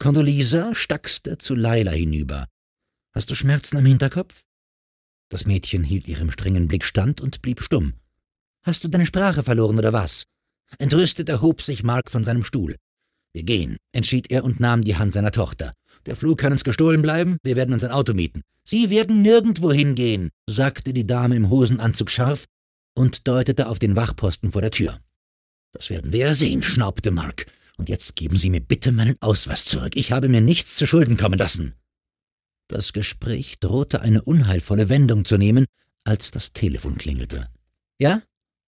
Condoleezza stackste zu Leila hinüber. Hast du Schmerzen am Hinterkopf? Das Mädchen hielt ihrem strengen Blick stand und blieb stumm. Hast du deine Sprache verloren oder was? Entrüstet erhob sich Mark von seinem Stuhl. Wir gehen, entschied er und nahm die Hand seiner Tochter. Der Flug kann uns gestohlen bleiben, wir werden uns ein Auto mieten. Sie werden nirgendwo hingehen, sagte die Dame im Hosenanzug scharf und deutete auf den Wachposten vor der Tür. Das werden wir sehen, schnaubte Mark. Und jetzt geben Sie mir bitte meinen Ausweis zurück. Ich habe mir nichts zu Schulden kommen lassen. Das Gespräch drohte eine unheilvolle Wendung zu nehmen, als das Telefon klingelte. Ja?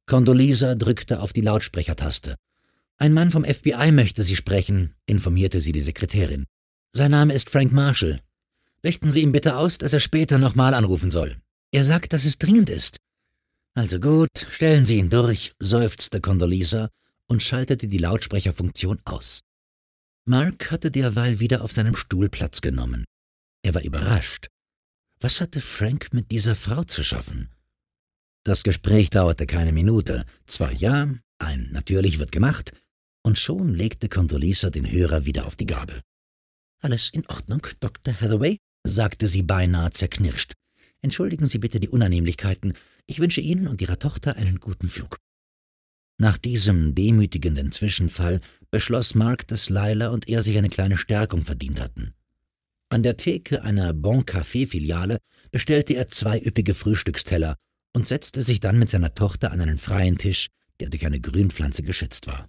Condoleezza drückte auf die Lautsprechertaste. Ein Mann vom FBI möchte Sie sprechen, informierte sie die Sekretärin. Sein Name ist Frank Marshall. Richten Sie ihm bitte aus, dass er später nochmal anrufen soll. Er sagt, dass es dringend ist. Also gut, stellen Sie ihn durch, seufzte Condoleezza und schaltete die Lautsprecherfunktion aus. Mark hatte derweil wieder auf seinem Stuhl Platz genommen. Er war überrascht. Was hatte Frank mit dieser Frau zu schaffen? Das Gespräch dauerte keine Minute. Zwar ja, ein natürlich wird gemacht, und schon legte Condoleezza den Hörer wieder auf die Gabel. Alles in Ordnung, Dr. Hathaway? sagte sie beinahe zerknirscht. Entschuldigen Sie bitte die Unannehmlichkeiten. Ich wünsche Ihnen und Ihrer Tochter einen guten Flug. Nach diesem demütigenden Zwischenfall beschloss Mark, dass Lila und er sich eine kleine Stärkung verdient hatten. An der Theke einer Bon Café-Filiale bestellte er zwei üppige Frühstücksteller und setzte sich dann mit seiner Tochter an einen freien Tisch, der durch eine Grünpflanze geschützt war.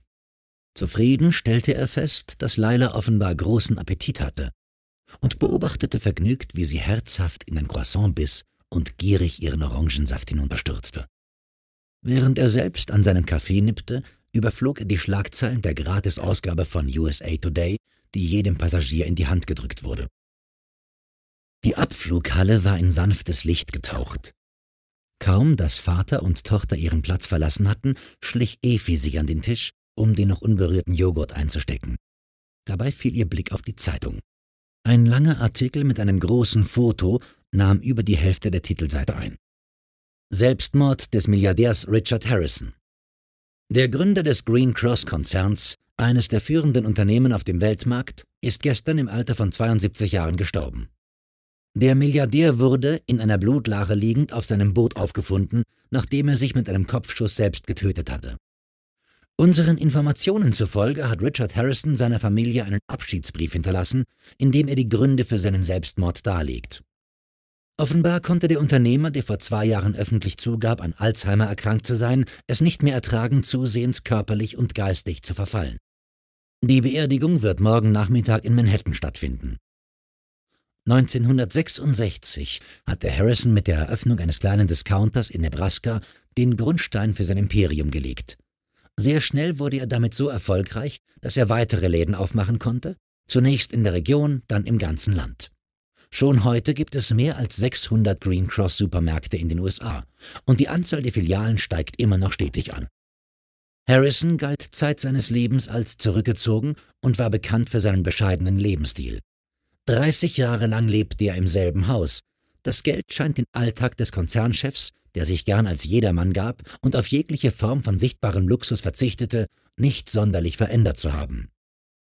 Zufrieden stellte er fest, dass Leila offenbar großen Appetit hatte und beobachtete vergnügt, wie sie herzhaft in ein Croissant biss und gierig ihren Orangensaft hinunterstürzte. Während er selbst an seinem Kaffee nippte, überflog er die Schlagzeilen der Gratisausgabe von USA Today, die jedem Passagier in die Hand gedrückt wurde. Die Abflughalle war in sanftes Licht getaucht. Kaum, dass Vater und Tochter ihren Platz verlassen hatten, schlich Efi sich an den Tisch um den noch unberührten Joghurt einzustecken. Dabei fiel ihr Blick auf die Zeitung. Ein langer Artikel mit einem großen Foto nahm über die Hälfte der Titelseite ein. Selbstmord des Milliardärs Richard Harrison. Der Gründer des Green Cross Konzerns, eines der führenden Unternehmen auf dem Weltmarkt, ist gestern im Alter von 72 Jahren gestorben. Der Milliardär wurde, in einer Blutlache liegend, auf seinem Boot aufgefunden, nachdem er sich mit einem Kopfschuss selbst getötet hatte. Unseren Informationen zufolge hat Richard Harrison seiner Familie einen Abschiedsbrief hinterlassen, in dem er die Gründe für seinen Selbstmord darlegt. Offenbar konnte der Unternehmer, der vor zwei Jahren öffentlich zugab, an Alzheimer erkrankt zu sein, es nicht mehr ertragen, zusehends körperlich und geistig zu verfallen. Die Beerdigung wird morgen Nachmittag in Manhattan stattfinden. 1966 hatte Harrison mit der Eröffnung eines kleinen Discounters in Nebraska den Grundstein für sein Imperium gelegt. Sehr schnell wurde er damit so erfolgreich, dass er weitere Läden aufmachen konnte, zunächst in der Region, dann im ganzen Land. Schon heute gibt es mehr als 600 Green Cross Supermärkte in den USA und die Anzahl der Filialen steigt immer noch stetig an. Harrison galt Zeit seines Lebens als zurückgezogen und war bekannt für seinen bescheidenen Lebensstil. 30 Jahre lang lebte er im selben Haus. Das Geld scheint den Alltag des Konzernchefs der sich gern als jedermann gab und auf jegliche Form von sichtbarem Luxus verzichtete, nicht sonderlich verändert zu haben.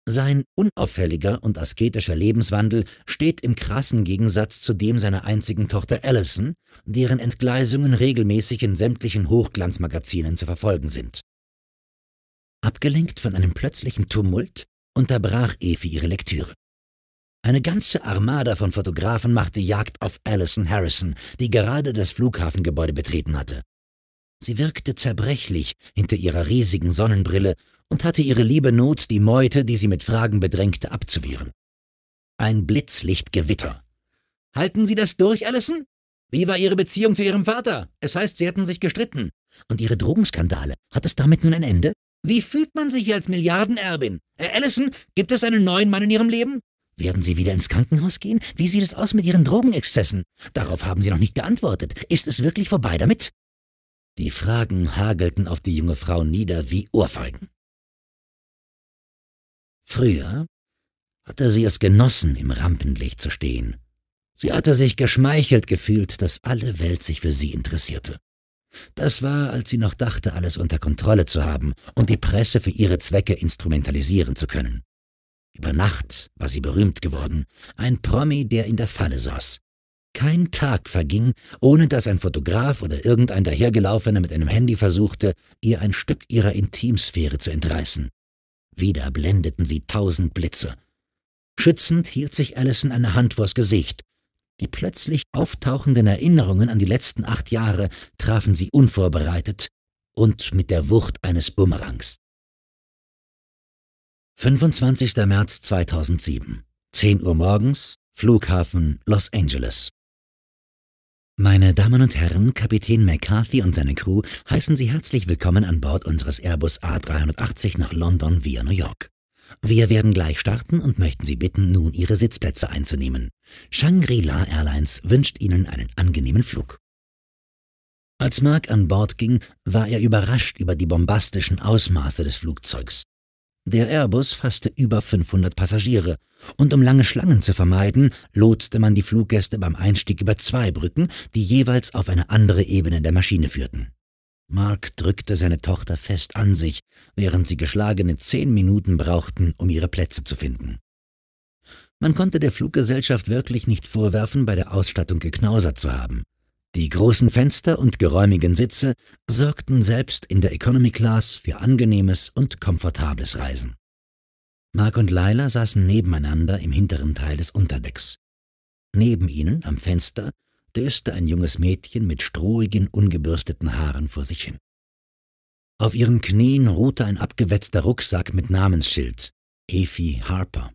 Sein unauffälliger und asketischer Lebenswandel steht im krassen Gegensatz zu dem seiner einzigen Tochter Allison, deren Entgleisungen regelmäßig in sämtlichen Hochglanzmagazinen zu verfolgen sind. Abgelenkt von einem plötzlichen Tumult unterbrach Evi ihre Lektüre. Eine ganze Armada von Fotografen machte Jagd auf Allison Harrison, die gerade das Flughafengebäude betreten hatte. Sie wirkte zerbrechlich hinter ihrer riesigen Sonnenbrille und hatte ihre liebe Not, die Meute, die sie mit Fragen bedrängte, abzuwehren. Ein Blitzlichtgewitter. Halten Sie das durch, Allison? Wie war Ihre Beziehung zu Ihrem Vater? Es heißt, Sie hätten sich gestritten. Und Ihre Drogenskandale, hat es damit nun ein Ende? Wie fühlt man sich als Milliardenerbin? Herr äh, Allison, gibt es einen neuen Mann in Ihrem Leben? Werden Sie wieder ins Krankenhaus gehen? Wie sieht es aus mit Ihren Drogenexzessen? Darauf haben Sie noch nicht geantwortet. Ist es wirklich vorbei damit? Die Fragen hagelten auf die junge Frau nieder wie Ohrfeigen. Früher hatte sie es genossen, im Rampenlicht zu stehen. Sie hatte sich geschmeichelt gefühlt, dass alle Welt sich für sie interessierte. Das war, als sie noch dachte, alles unter Kontrolle zu haben und die Presse für ihre Zwecke instrumentalisieren zu können. Über Nacht war sie berühmt geworden, ein Promi, der in der Falle saß. Kein Tag verging, ohne dass ein Fotograf oder irgendein dahergelaufener mit einem Handy versuchte, ihr ein Stück ihrer Intimsphäre zu entreißen. Wieder blendeten sie tausend Blitze. Schützend hielt sich Allison eine Hand vors Gesicht. Die plötzlich auftauchenden Erinnerungen an die letzten acht Jahre trafen sie unvorbereitet und mit der Wucht eines Bumerangs. 25. März 2007, 10 Uhr morgens, Flughafen Los Angeles. Meine Damen und Herren, Kapitän McCarthy und seine Crew heißen Sie herzlich willkommen an Bord unseres Airbus A380 nach London via New York. Wir werden gleich starten und möchten Sie bitten, nun Ihre Sitzplätze einzunehmen. Shangri-La Airlines wünscht Ihnen einen angenehmen Flug. Als Mark an Bord ging, war er überrascht über die bombastischen Ausmaße des Flugzeugs. Der Airbus fasste über 500 Passagiere. Und um lange Schlangen zu vermeiden, lotste man die Fluggäste beim Einstieg über zwei Brücken, die jeweils auf eine andere Ebene der Maschine führten. Mark drückte seine Tochter fest an sich, während sie geschlagene zehn Minuten brauchten, um ihre Plätze zu finden. Man konnte der Fluggesellschaft wirklich nicht vorwerfen, bei der Ausstattung geknausert zu haben. Die großen Fenster und geräumigen Sitze sorgten selbst in der Economy Class für angenehmes und komfortables Reisen. Mark und Lila saßen nebeneinander im hinteren Teil des Unterdecks. Neben ihnen, am Fenster, döste ein junges Mädchen mit strohigen, ungebürsteten Haaren vor sich hin. Auf ihren Knien ruhte ein abgewetzter Rucksack mit Namensschild, Efi Harper.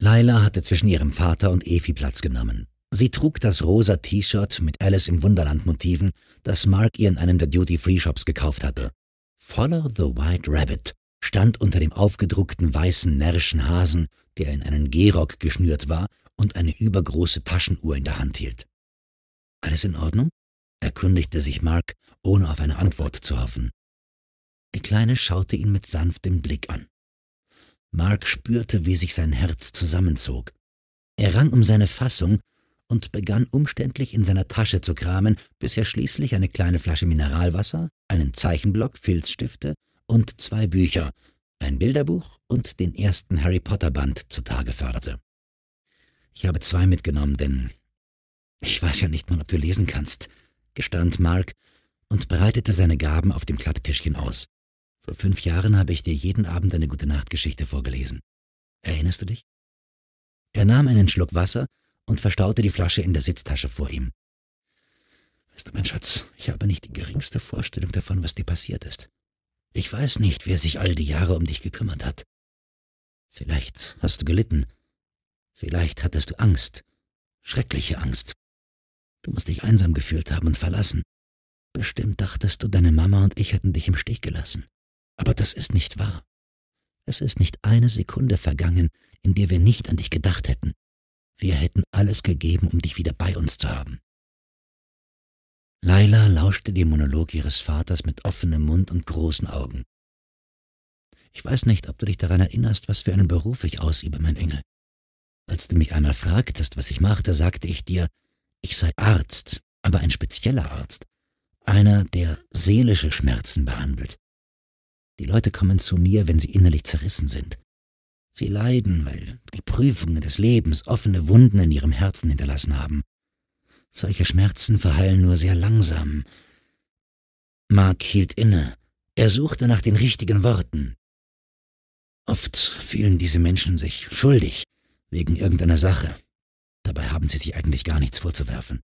Lila hatte zwischen ihrem Vater und Efi Platz genommen. Sie trug das rosa T-Shirt mit Alice im Wunderland-Motiven, das Mark ihr in einem der Duty-Free-Shops gekauft hatte. Follow the White Rabbit stand unter dem aufgedruckten weißen närrischen Hasen, der in einen Gehrock geschnürt war und eine übergroße Taschenuhr in der Hand hielt. Alles in Ordnung? erkundigte sich Mark, ohne auf eine Antwort zu hoffen. Die Kleine schaute ihn mit sanftem Blick an. Mark spürte, wie sich sein Herz zusammenzog. Er rang um seine Fassung und begann umständlich in seiner Tasche zu kramen, bis er schließlich eine kleine Flasche Mineralwasser, einen Zeichenblock, Filzstifte und zwei Bücher, ein Bilderbuch und den ersten Harry Potter Band zutage förderte. Ich habe zwei mitgenommen, denn ich weiß ja nicht mal, ob du lesen kannst, gestand Mark und breitete seine Gaben auf dem Klapptischchen aus. Vor fünf Jahren habe ich dir jeden Abend eine gute Nachtgeschichte vorgelesen. Erinnerst du dich? Er nahm einen Schluck Wasser und verstaute die Flasche in der Sitztasche vor ihm. Weißt du, mein Schatz, ich habe nicht die geringste Vorstellung davon, was dir passiert ist. Ich weiß nicht, wer sich all die Jahre um dich gekümmert hat. Vielleicht hast du gelitten. Vielleicht hattest du Angst. Schreckliche Angst. Du musst dich einsam gefühlt haben und verlassen. Bestimmt dachtest du, deine Mama und ich hätten dich im Stich gelassen. Aber das ist nicht wahr. Es ist nicht eine Sekunde vergangen, in der wir nicht an dich gedacht hätten. Wir hätten alles gegeben, um dich wieder bei uns zu haben. Laila lauschte dem Monolog ihres Vaters mit offenem Mund und großen Augen. Ich weiß nicht, ob du dich daran erinnerst, was für einen Beruf ich ausübe, mein Engel. Als du mich einmal fragtest, was ich machte, sagte ich dir, ich sei Arzt, aber ein spezieller Arzt, einer, der seelische Schmerzen behandelt. Die Leute kommen zu mir, wenn sie innerlich zerrissen sind, Sie leiden, weil die Prüfungen des Lebens offene Wunden in ihrem Herzen hinterlassen haben. Solche Schmerzen verheilen nur sehr langsam. Mark hielt inne. Er suchte nach den richtigen Worten. Oft fühlen diese Menschen sich schuldig wegen irgendeiner Sache. Dabei haben sie sich eigentlich gar nichts vorzuwerfen.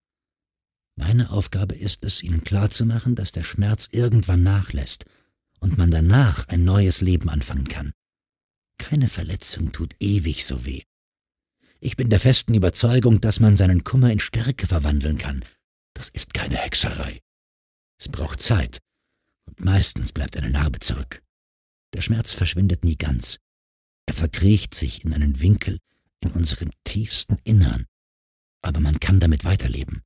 Meine Aufgabe ist es, ihnen klarzumachen, dass der Schmerz irgendwann nachlässt und man danach ein neues Leben anfangen kann. Keine Verletzung tut ewig so weh. Ich bin der festen Überzeugung, dass man seinen Kummer in Stärke verwandeln kann. Das ist keine Hexerei. Es braucht Zeit, und meistens bleibt eine Narbe zurück. Der Schmerz verschwindet nie ganz. Er verkriecht sich in einen Winkel in unserem tiefsten Innern. Aber man kann damit weiterleben.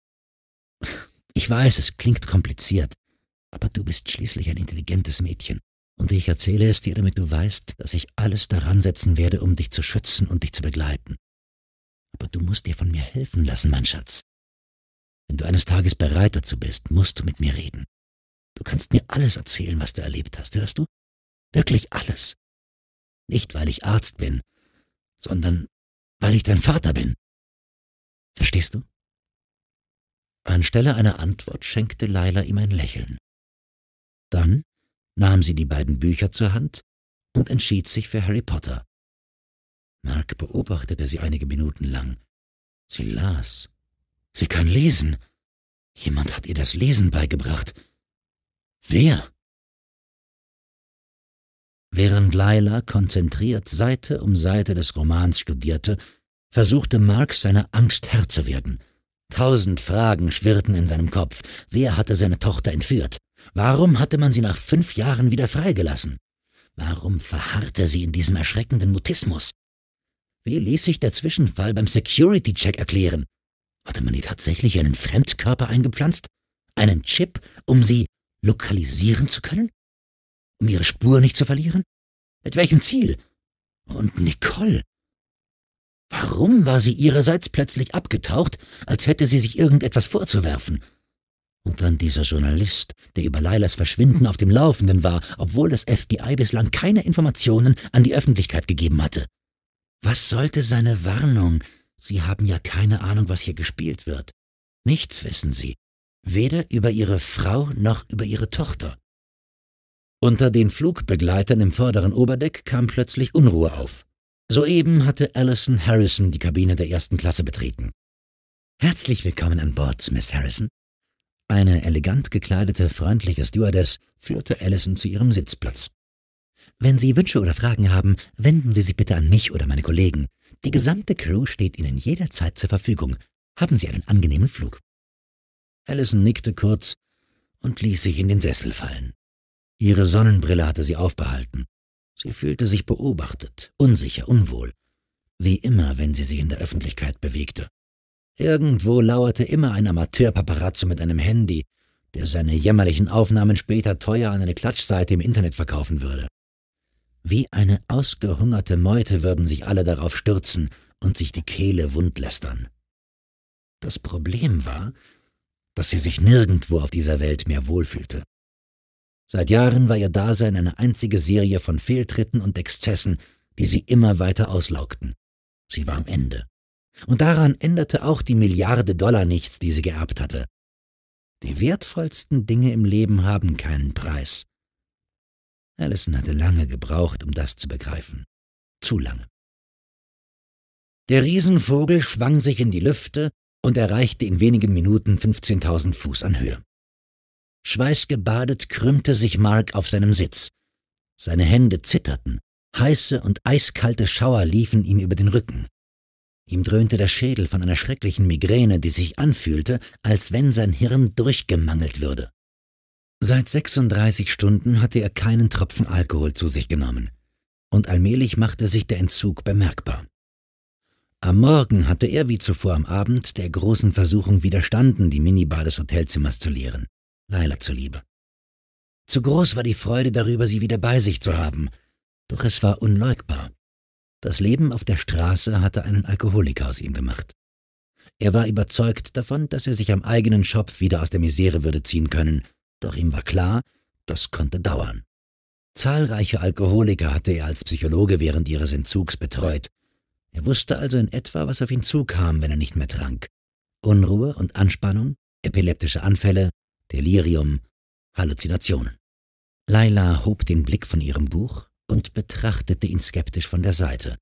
Ich weiß, es klingt kompliziert, aber du bist schließlich ein intelligentes Mädchen und ich erzähle es dir, damit du weißt, dass ich alles daran setzen werde, um dich zu schützen und dich zu begleiten. Aber du musst dir von mir helfen lassen, mein Schatz. Wenn du eines Tages bereit dazu bist, musst du mit mir reden. Du kannst mir alles erzählen, was du erlebt hast, hörst du? Wirklich alles. Nicht, weil ich Arzt bin, sondern weil ich dein Vater bin. Verstehst du? Anstelle einer Antwort schenkte Leila ihm ein Lächeln. Dann nahm sie die beiden Bücher zur Hand und entschied sich für Harry Potter. Mark beobachtete sie einige Minuten lang. Sie las. Sie kann lesen. Jemand hat ihr das Lesen beigebracht. Wer? Während Laila konzentriert Seite um Seite des Romans studierte, versuchte Mark seiner Angst Herr zu werden. Tausend Fragen schwirrten in seinem Kopf. Wer hatte seine Tochter entführt? Warum hatte man sie nach fünf Jahren wieder freigelassen? Warum verharrte sie in diesem erschreckenden Mutismus? Wie ließ sich der Zwischenfall beim Security-Check erklären? Hatte man ihr tatsächlich einen Fremdkörper eingepflanzt? Einen Chip, um sie lokalisieren zu können? Um ihre Spur nicht zu verlieren? Mit welchem Ziel? Und Nicole? Warum war sie ihrerseits plötzlich abgetaucht, als hätte sie sich irgendetwas vorzuwerfen? Und dann dieser Journalist, der über Leilas Verschwinden auf dem Laufenden war, obwohl das FBI bislang keine Informationen an die Öffentlichkeit gegeben hatte. Was sollte seine Warnung? Sie haben ja keine Ahnung, was hier gespielt wird. Nichts wissen Sie, weder über Ihre Frau noch über Ihre Tochter. Unter den Flugbegleitern im vorderen Oberdeck kam plötzlich Unruhe auf. Soeben hatte Allison Harrison die Kabine der ersten Klasse betreten. Herzlich willkommen an Bord, Miss Harrison. Eine elegant gekleidete, freundliche Stewardess führte Allison zu ihrem Sitzplatz. Wenn Sie Wünsche oder Fragen haben, wenden Sie sich bitte an mich oder meine Kollegen. Die gesamte Crew steht Ihnen jederzeit zur Verfügung. Haben Sie einen angenehmen Flug. Allison nickte kurz und ließ sich in den Sessel fallen. Ihre Sonnenbrille hatte sie aufbehalten. Sie fühlte sich beobachtet, unsicher, unwohl. Wie immer, wenn sie sich in der Öffentlichkeit bewegte. Irgendwo lauerte immer ein Amateurpaparazzo mit einem Handy, der seine jämmerlichen Aufnahmen später teuer an eine Klatschseite im Internet verkaufen würde. Wie eine ausgehungerte Meute würden sich alle darauf stürzen und sich die Kehle wundlästern. Das Problem war, dass sie sich nirgendwo auf dieser Welt mehr wohlfühlte. Seit Jahren war ihr Dasein eine einzige Serie von Fehltritten und Exzessen, die sie immer weiter auslaugten. Sie war am Ende. Und daran änderte auch die Milliarde Dollar nichts, die sie geerbt hatte. Die wertvollsten Dinge im Leben haben keinen Preis. Allison hatte lange gebraucht, um das zu begreifen. Zu lange. Der Riesenvogel schwang sich in die Lüfte und erreichte in wenigen Minuten 15.000 Fuß an Höhe. Schweißgebadet krümmte sich Mark auf seinem Sitz. Seine Hände zitterten, heiße und eiskalte Schauer liefen ihm über den Rücken. Ihm dröhnte der Schädel von einer schrecklichen Migräne, die sich anfühlte, als wenn sein Hirn durchgemangelt würde. Seit 36 Stunden hatte er keinen Tropfen Alkohol zu sich genommen, und allmählich machte sich der Entzug bemerkbar. Am Morgen hatte er wie zuvor am Abend der großen Versuchung widerstanden, die Minibar des Hotelzimmers zu leeren, Leila zuliebe. Zu groß war die Freude darüber, sie wieder bei sich zu haben, doch es war unleugbar. Das Leben auf der Straße hatte einen Alkoholiker aus ihm gemacht. Er war überzeugt davon, dass er sich am eigenen Schopf wieder aus der Misere würde ziehen können, doch ihm war klar, das konnte dauern. Zahlreiche Alkoholiker hatte er als Psychologe während ihres Entzugs betreut. Er wusste also in etwa, was auf ihn zukam, wenn er nicht mehr trank. Unruhe und Anspannung, epileptische Anfälle, Delirium, Halluzinationen. Laila hob den Blick von ihrem Buch, und betrachtete ihn skeptisch von der Seite.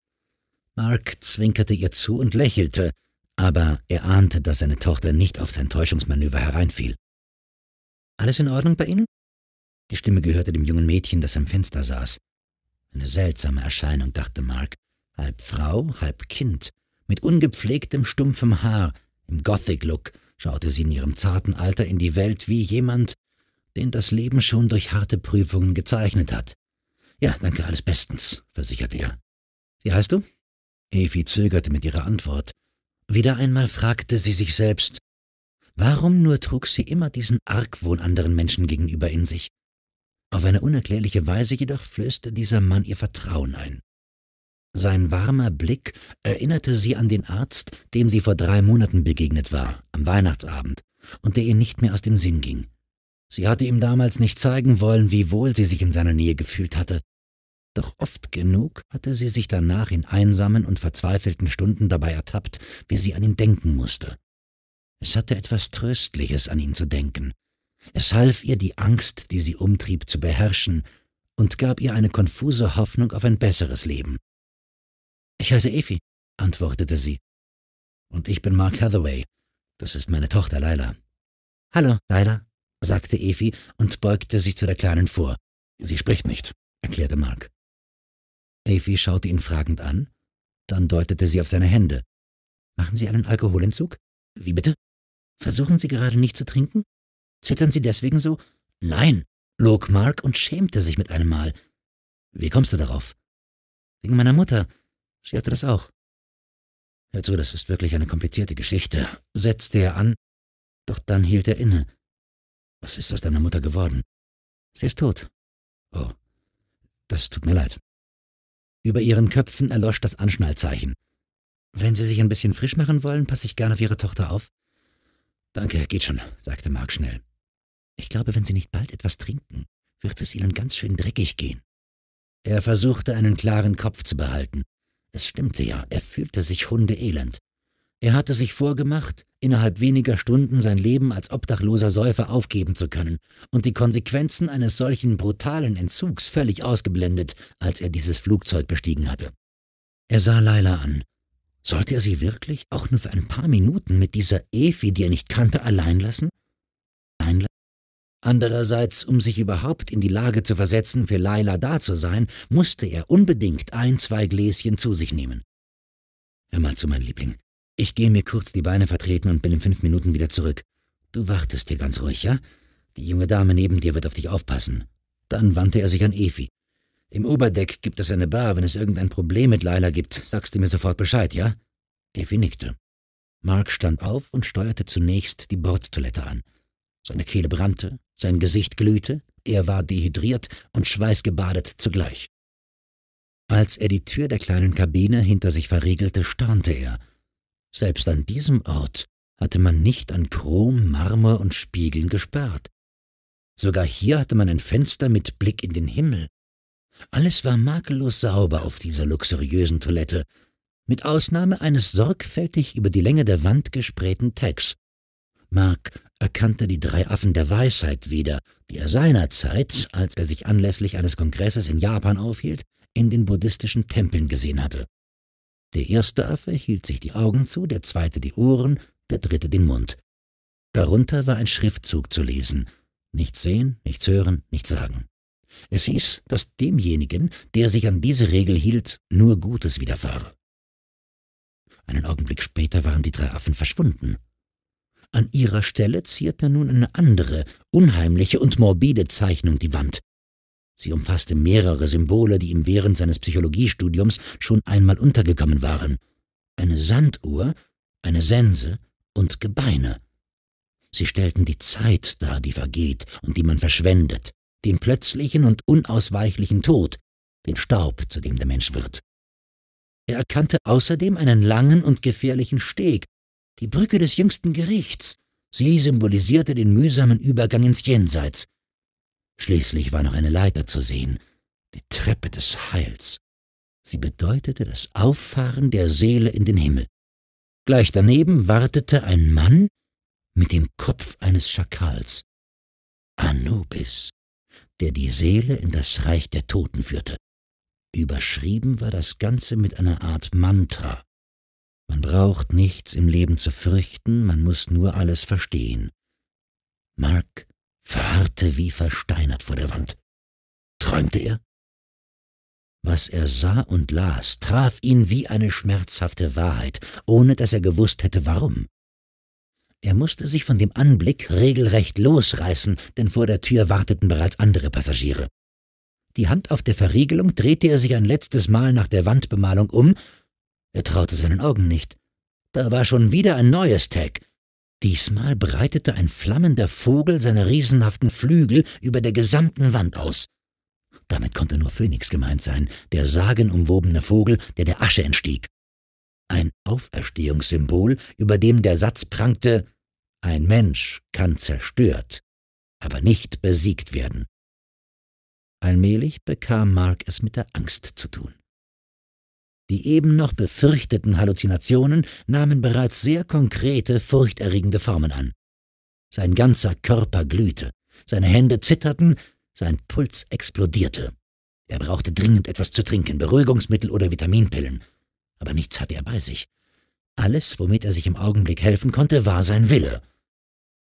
Mark zwinkerte ihr zu und lächelte, aber er ahnte, dass seine Tochter nicht auf sein Täuschungsmanöver hereinfiel. Alles in Ordnung bei Ihnen? Die Stimme gehörte dem jungen Mädchen, das am Fenster saß. Eine seltsame Erscheinung, dachte Mark. Halb Frau, halb Kind, mit ungepflegtem, stumpfem Haar, im Gothic-Look, schaute sie in ihrem zarten Alter in die Welt wie jemand, den das Leben schon durch harte Prüfungen gezeichnet hat. Ja, danke, alles bestens, versicherte er. Wie heißt du? Evi zögerte mit ihrer Antwort. Wieder einmal fragte sie sich selbst, warum nur trug sie immer diesen Argwohn anderen Menschen gegenüber in sich? Auf eine unerklärliche Weise jedoch flößte dieser Mann ihr Vertrauen ein. Sein warmer Blick erinnerte sie an den Arzt, dem sie vor drei Monaten begegnet war, am Weihnachtsabend, und der ihr nicht mehr aus dem Sinn ging. Sie hatte ihm damals nicht zeigen wollen, wie wohl sie sich in seiner Nähe gefühlt hatte, doch oft genug hatte sie sich danach in einsamen und verzweifelten Stunden dabei ertappt, wie sie an ihn denken musste. Es hatte etwas Tröstliches an ihn zu denken. Es half ihr, die Angst, die sie umtrieb, zu beherrschen und gab ihr eine konfuse Hoffnung auf ein besseres Leben. Ich heiße Efi, antwortete sie. Und ich bin Mark Hathaway. Das ist meine Tochter Laila. Hallo, Laila, sagte Efi und beugte sich zu der Kleinen vor. Sie spricht nicht, erklärte Mark. Avey schaute ihn fragend an. Dann deutete sie auf seine Hände. Machen Sie einen Alkoholentzug? Wie bitte? Versuchen Sie gerade nicht zu trinken? Zittern Sie deswegen so? Nein, log Mark und schämte sich mit einem Mal. Wie kommst du darauf? Wegen meiner Mutter. Sie hatte das auch. Hör zu, das ist wirklich eine komplizierte Geschichte, setzte er an, doch dann hielt er inne. Was ist aus deiner Mutter geworden? Sie ist tot. Oh, das tut mir leid. Über ihren Köpfen erlosch das Anschnallzeichen. Wenn Sie sich ein bisschen frisch machen wollen, passe ich gern auf Ihre Tochter auf. Danke, geht schon, sagte Mark schnell. Ich glaube, wenn Sie nicht bald etwas trinken, wird es Ihnen ganz schön dreckig gehen. Er versuchte, einen klaren Kopf zu behalten. Es stimmte ja, er fühlte sich hundeelend. Er hatte sich vorgemacht, innerhalb weniger Stunden sein Leben als obdachloser Säufer aufgeben zu können und die Konsequenzen eines solchen brutalen Entzugs völlig ausgeblendet, als er dieses Flugzeug bestiegen hatte. Er sah Leila an. Sollte er sie wirklich auch nur für ein paar Minuten mit dieser Efi, die er nicht kannte, allein lassen? Andererseits, um sich überhaupt in die Lage zu versetzen, für Leila da zu sein, musste er unbedingt ein, zwei Gläschen zu sich nehmen. Hör mal zu, mein Liebling, ich gehe mir kurz die Beine vertreten und bin in fünf Minuten wieder zurück. Du wartest hier ganz ruhig, ja? Die junge Dame neben dir wird auf dich aufpassen. Dann wandte er sich an Efi. Im Oberdeck gibt es eine Bar, wenn es irgendein Problem mit Leila gibt, sagst du mir sofort Bescheid, ja? Efi nickte. Mark stand auf und steuerte zunächst die Bordtoilette an. Seine Kehle brannte, sein Gesicht glühte, er war dehydriert und schweißgebadet zugleich. Als er die Tür der kleinen Kabine hinter sich verriegelte, staunte er. Selbst an diesem Ort hatte man nicht an Chrom, Marmor und Spiegeln gespart. Sogar hier hatte man ein Fenster mit Blick in den Himmel. Alles war makellos sauber auf dieser luxuriösen Toilette, mit Ausnahme eines sorgfältig über die Länge der Wand gesprähten Tags. Mark erkannte die drei Affen der Weisheit wieder, die er seinerzeit, als er sich anlässlich eines Kongresses in Japan aufhielt, in den buddhistischen Tempeln gesehen hatte. Der erste Affe hielt sich die Augen zu, der zweite die Ohren, der dritte den Mund. Darunter war ein Schriftzug zu lesen. Nichts sehen, nichts hören, nichts sagen. Es hieß, dass demjenigen, der sich an diese Regel hielt, nur Gutes widerfahre. Einen Augenblick später waren die drei Affen verschwunden. An ihrer Stelle zierte nun eine andere, unheimliche und morbide Zeichnung die Wand. Sie umfasste mehrere Symbole, die ihm während seines Psychologiestudiums schon einmal untergekommen waren. Eine Sanduhr, eine Sense und Gebeine. Sie stellten die Zeit dar, die vergeht und die man verschwendet, den plötzlichen und unausweichlichen Tod, den Staub, zu dem der Mensch wird. Er erkannte außerdem einen langen und gefährlichen Steg, die Brücke des jüngsten Gerichts. Sie symbolisierte den mühsamen Übergang ins Jenseits, Schließlich war noch eine Leiter zu sehen, die Treppe des Heils. Sie bedeutete das Auffahren der Seele in den Himmel. Gleich daneben wartete ein Mann mit dem Kopf eines Schakals, Anubis, der die Seele in das Reich der Toten führte. Überschrieben war das Ganze mit einer Art Mantra. Man braucht nichts im Leben zu fürchten, man muss nur alles verstehen. Mark verharrte wie versteinert vor der Wand. Träumte er? Was er sah und las, traf ihn wie eine schmerzhafte Wahrheit, ohne dass er gewusst hätte, warum. Er musste sich von dem Anblick regelrecht losreißen, denn vor der Tür warteten bereits andere Passagiere. Die Hand auf der Verriegelung drehte er sich ein letztes Mal nach der Wandbemalung um. Er traute seinen Augen nicht. Da war schon wieder ein neues Tag. Diesmal breitete ein flammender Vogel seine riesenhaften Flügel über der gesamten Wand aus. Damit konnte nur Phönix gemeint sein, der sagenumwobene Vogel, der der Asche entstieg. Ein Auferstehungssymbol, über dem der Satz prangte Ein Mensch kann zerstört, aber nicht besiegt werden. Allmählich bekam Mark es mit der Angst zu tun. Die eben noch befürchteten Halluzinationen nahmen bereits sehr konkrete, furchterregende Formen an. Sein ganzer Körper glühte, seine Hände zitterten, sein Puls explodierte. Er brauchte dringend etwas zu trinken, Beruhigungsmittel oder Vitaminpillen. Aber nichts hatte er bei sich. Alles, womit er sich im Augenblick helfen konnte, war sein Wille.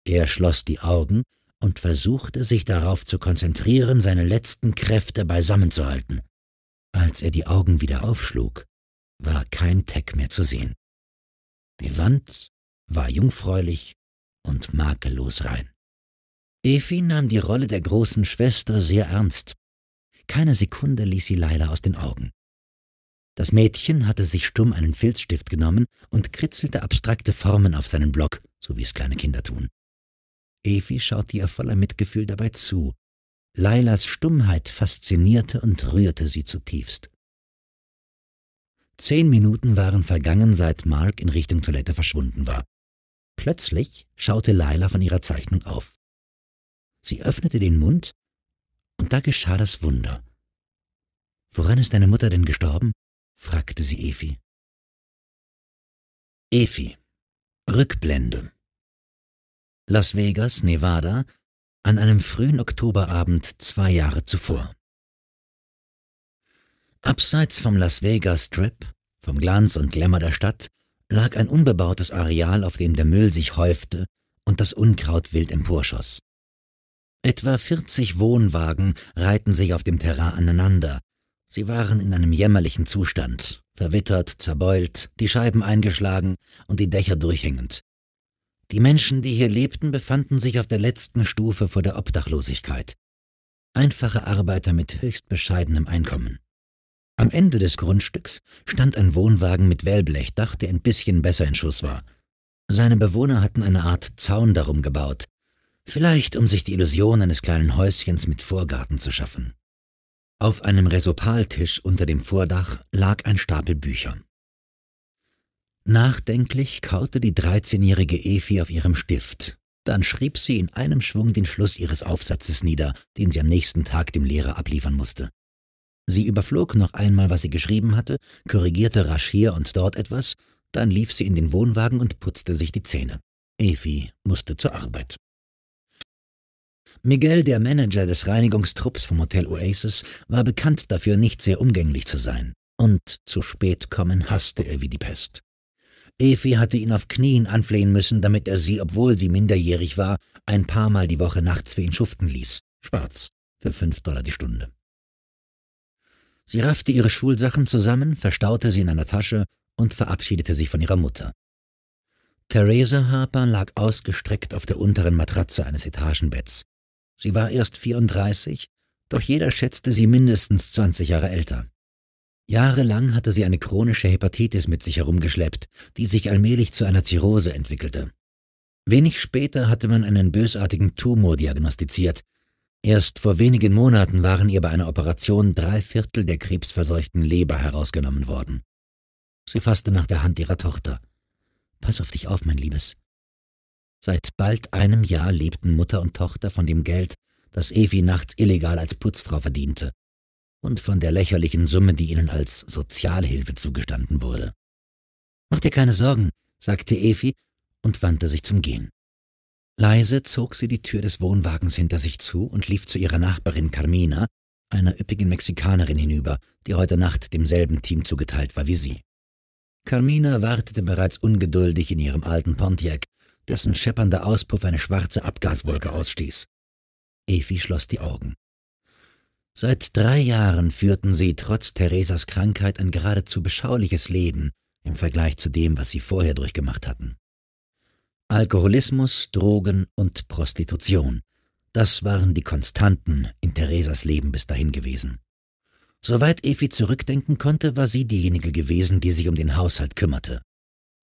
Er schloss die Augen und versuchte sich darauf zu konzentrieren, seine letzten Kräfte beisammenzuhalten. Als er die Augen wieder aufschlug, war kein Teck mehr zu sehen. Die Wand war jungfräulich und makellos rein. Efi nahm die Rolle der großen Schwester sehr ernst. Keine Sekunde ließ sie Leila aus den Augen. Das Mädchen hatte sich stumm einen Filzstift genommen und kritzelte abstrakte Formen auf seinen Block, so wie es kleine Kinder tun. Efi schaute ihr voller Mitgefühl dabei zu. Leilas Stummheit faszinierte und rührte sie zutiefst. Zehn Minuten waren vergangen, seit Mark in Richtung Toilette verschwunden war. Plötzlich schaute Laila von ihrer Zeichnung auf. Sie öffnete den Mund, und da geschah das Wunder. Woran ist deine Mutter denn gestorben? fragte sie Efi. Efi. Rückblende. Las Vegas, Nevada, an einem frühen Oktoberabend zwei Jahre zuvor. Abseits vom Las Vegas Strip, vom Glanz und Glamour der Stadt, lag ein unbebautes Areal, auf dem der Müll sich häufte und das Unkraut wild emporschoss. Etwa 40 Wohnwagen reihten sich auf dem Terrain aneinander. Sie waren in einem jämmerlichen Zustand, verwittert, zerbeult, die Scheiben eingeschlagen und die Dächer durchhängend. Die Menschen, die hier lebten, befanden sich auf der letzten Stufe vor der Obdachlosigkeit. Einfache Arbeiter mit höchst bescheidenem Einkommen. Am Ende des Grundstücks stand ein Wohnwagen mit Wellblechdach, der ein bisschen besser in Schuss war. Seine Bewohner hatten eine Art Zaun darum gebaut, vielleicht um sich die Illusion eines kleinen Häuschens mit Vorgarten zu schaffen. Auf einem Resopaltisch unter dem Vordach lag ein Stapel Bücher. Nachdenklich kaute die 13-jährige Efi auf ihrem Stift. Dann schrieb sie in einem Schwung den Schluss ihres Aufsatzes nieder, den sie am nächsten Tag dem Lehrer abliefern musste. Sie überflog noch einmal, was sie geschrieben hatte, korrigierte rasch hier und dort etwas, dann lief sie in den Wohnwagen und putzte sich die Zähne. Evi musste zur Arbeit. Miguel, der Manager des Reinigungstrupps vom Hotel Oasis, war bekannt dafür, nicht sehr umgänglich zu sein. Und zu spät kommen hasste er wie die Pest. Evi hatte ihn auf Knien anflehen müssen, damit er sie, obwohl sie minderjährig war, ein paar Mal die Woche nachts für ihn schuften ließ. Schwarz, für fünf Dollar die Stunde. Sie raffte ihre Schulsachen zusammen, verstaute sie in einer Tasche und verabschiedete sich von ihrer Mutter. Theresa Harper lag ausgestreckt auf der unteren Matratze eines Etagenbetts. Sie war erst 34, doch jeder schätzte sie mindestens 20 Jahre älter. Jahrelang hatte sie eine chronische Hepatitis mit sich herumgeschleppt, die sich allmählich zu einer Zirrhose entwickelte. Wenig später hatte man einen bösartigen Tumor diagnostiziert, Erst vor wenigen Monaten waren ihr bei einer Operation drei Viertel der krebsverseuchten Leber herausgenommen worden. Sie fasste nach der Hand ihrer Tochter. Pass auf dich auf, mein Liebes. Seit bald einem Jahr lebten Mutter und Tochter von dem Geld, das Evi nachts illegal als Putzfrau verdiente, und von der lächerlichen Summe, die ihnen als Sozialhilfe zugestanden wurde. Mach dir keine Sorgen, sagte Evi und wandte sich zum Gehen. Leise zog sie die Tür des Wohnwagens hinter sich zu und lief zu ihrer Nachbarin Carmina, einer üppigen Mexikanerin hinüber, die heute Nacht demselben Team zugeteilt war wie sie. Carmina wartete bereits ungeduldig in ihrem alten Pontiac, dessen scheppernder Auspuff eine schwarze Abgaswolke ausstieß. Evi schloss die Augen. Seit drei Jahren führten sie trotz Theresas Krankheit ein geradezu beschauliches Leben im Vergleich zu dem, was sie vorher durchgemacht hatten. Alkoholismus, Drogen und Prostitution. Das waren die Konstanten in Theresas Leben bis dahin gewesen. Soweit Efi zurückdenken konnte, war sie diejenige gewesen, die sich um den Haushalt kümmerte.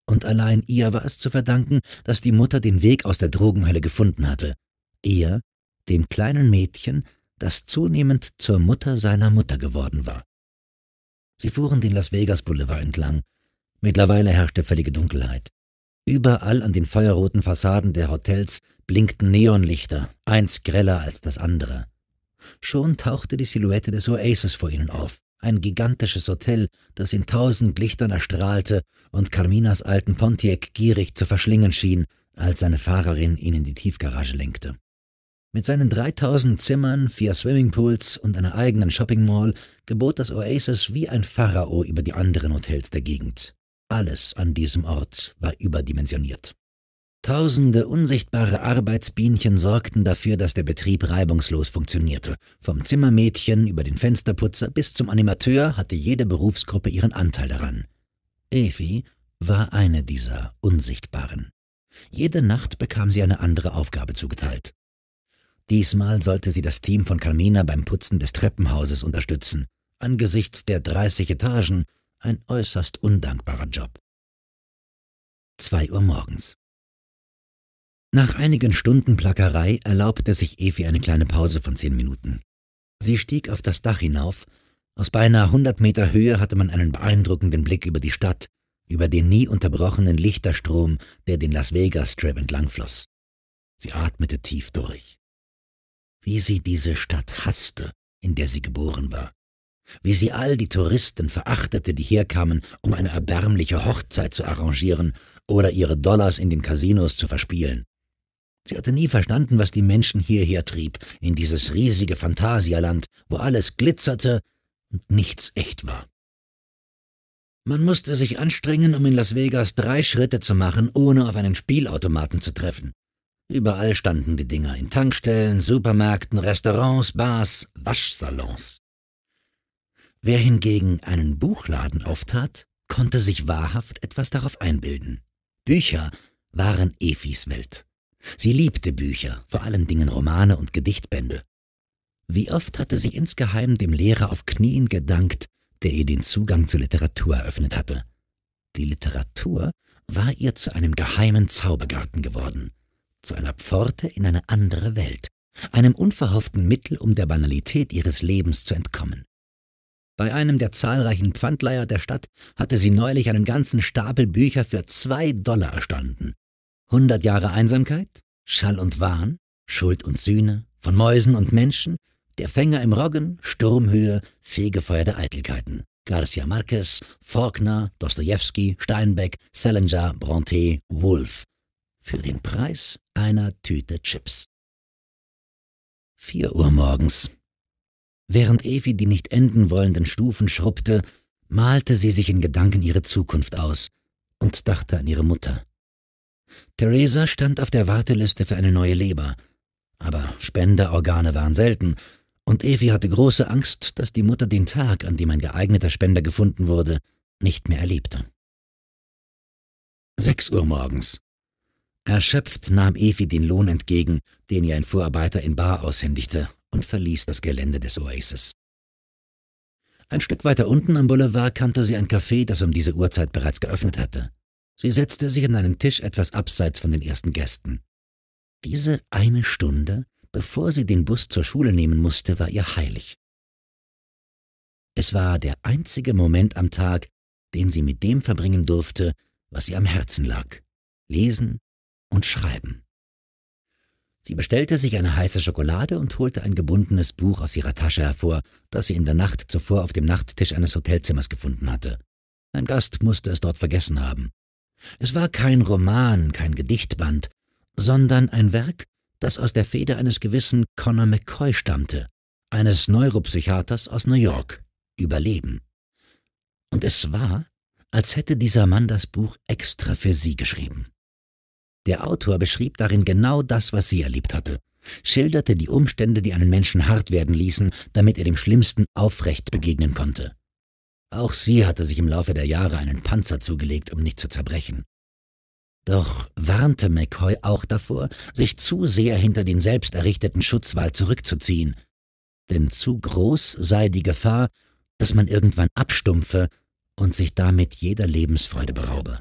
Und allein ihr war es zu verdanken, dass die Mutter den Weg aus der Drogenhölle gefunden hatte. Ihr, dem kleinen Mädchen, das zunehmend zur Mutter seiner Mutter geworden war. Sie fuhren den Las Vegas Boulevard entlang. Mittlerweile herrschte völlige Dunkelheit. Überall an den feuerroten Fassaden der Hotels blinkten Neonlichter, eins greller als das andere. Schon tauchte die Silhouette des Oasis vor ihnen auf, ein gigantisches Hotel, das in tausend Lichtern erstrahlte und Carminas alten Pontiac gierig zu verschlingen schien, als seine Fahrerin ihn in die Tiefgarage lenkte. Mit seinen 3000 Zimmern, vier Swimmingpools und einer eigenen Shopping Mall gebot das Oasis wie ein Pharao über die anderen Hotels der Gegend. Alles an diesem Ort war überdimensioniert. Tausende unsichtbare Arbeitsbienchen sorgten dafür, dass der Betrieb reibungslos funktionierte. Vom Zimmermädchen über den Fensterputzer bis zum Animateur hatte jede Berufsgruppe ihren Anteil daran. Evi war eine dieser Unsichtbaren. Jede Nacht bekam sie eine andere Aufgabe zugeteilt. Diesmal sollte sie das Team von Carmina beim Putzen des Treppenhauses unterstützen. Angesichts der 30 Etagen ein äußerst undankbarer Job. 2 Uhr morgens. Nach einigen Stunden Plackerei erlaubte sich Evi eine kleine Pause von zehn Minuten. Sie stieg auf das Dach hinauf. Aus beinahe 100 Meter Höhe hatte man einen beeindruckenden Blick über die Stadt, über den nie unterbrochenen Lichterstrom, der den Las Vegas Strip entlangfloss. Sie atmete tief durch. Wie sie diese Stadt hasste, in der sie geboren war wie sie all die Touristen verachtete, die herkamen, um eine erbärmliche Hochzeit zu arrangieren oder ihre Dollars in den Casinos zu verspielen. Sie hatte nie verstanden, was die Menschen hierher trieb, in dieses riesige Phantasialand, wo alles glitzerte und nichts echt war. Man musste sich anstrengen, um in Las Vegas drei Schritte zu machen, ohne auf einen Spielautomaten zu treffen. Überall standen die Dinger in Tankstellen, Supermärkten, Restaurants, Bars, Waschsalons. Wer hingegen einen Buchladen auftat, konnte sich wahrhaft etwas darauf einbilden. Bücher waren Efis Welt. Sie liebte Bücher, vor allen Dingen Romane und Gedichtbände. Wie oft hatte sie insgeheim dem Lehrer auf Knien gedankt, der ihr den Zugang zur Literatur eröffnet hatte. Die Literatur war ihr zu einem geheimen Zaubergarten geworden, zu einer Pforte in eine andere Welt, einem unverhofften Mittel, um der Banalität ihres Lebens zu entkommen. Bei einem der zahlreichen Pfandleiher der Stadt hatte sie neulich einen ganzen Stapel Bücher für zwei Dollar erstanden. Hundert Jahre Einsamkeit, Schall und Wahn, Schuld und Sühne, von Mäusen und Menschen, der Fänger im Roggen, Sturmhöhe, Fegefeuer der Eitelkeiten. Garcia Marquez, Faulkner, Dostojewski, Steinbeck, Salinger, Bronte, Wolf. Für den Preis einer Tüte Chips. Vier Uhr morgens. Während Evi die nicht enden wollenden Stufen schrubbte, malte sie sich in Gedanken ihre Zukunft aus und dachte an ihre Mutter. Theresa stand auf der Warteliste für eine neue Leber, aber Spenderorgane waren selten, und Evi hatte große Angst, dass die Mutter den Tag, an dem ein geeigneter Spender gefunden wurde, nicht mehr erlebte. Sechs Uhr morgens. Erschöpft nahm Evi den Lohn entgegen, den ihr ein Vorarbeiter in Bar aushändigte, und verließ das Gelände des Oasis. Ein Stück weiter unten am Boulevard kannte sie ein Café, das um diese Uhrzeit bereits geöffnet hatte. Sie setzte sich an einen Tisch etwas abseits von den ersten Gästen. Diese eine Stunde, bevor sie den Bus zur Schule nehmen musste, war ihr heilig. Es war der einzige Moment am Tag, den sie mit dem verbringen durfte, was ihr am Herzen lag. Lesen und schreiben. Sie bestellte sich eine heiße Schokolade und holte ein gebundenes Buch aus ihrer Tasche hervor, das sie in der Nacht zuvor auf dem Nachttisch eines Hotelzimmers gefunden hatte. Ein Gast musste es dort vergessen haben. Es war kein Roman, kein Gedichtband, sondern ein Werk, das aus der Feder eines gewissen Connor McCoy stammte, eines Neuropsychiaters aus New York, Überleben. Und es war, als hätte dieser Mann das Buch extra für sie geschrieben. Der Autor beschrieb darin genau das, was sie erlebt hatte, schilderte die Umstände, die einen Menschen hart werden ließen, damit er dem Schlimmsten aufrecht begegnen konnte. Auch sie hatte sich im Laufe der Jahre einen Panzer zugelegt, um nicht zu zerbrechen. Doch warnte McCoy auch davor, sich zu sehr hinter den selbst errichteten Schutzwall zurückzuziehen, denn zu groß sei die Gefahr, dass man irgendwann abstumpfe und sich damit jeder Lebensfreude beraube.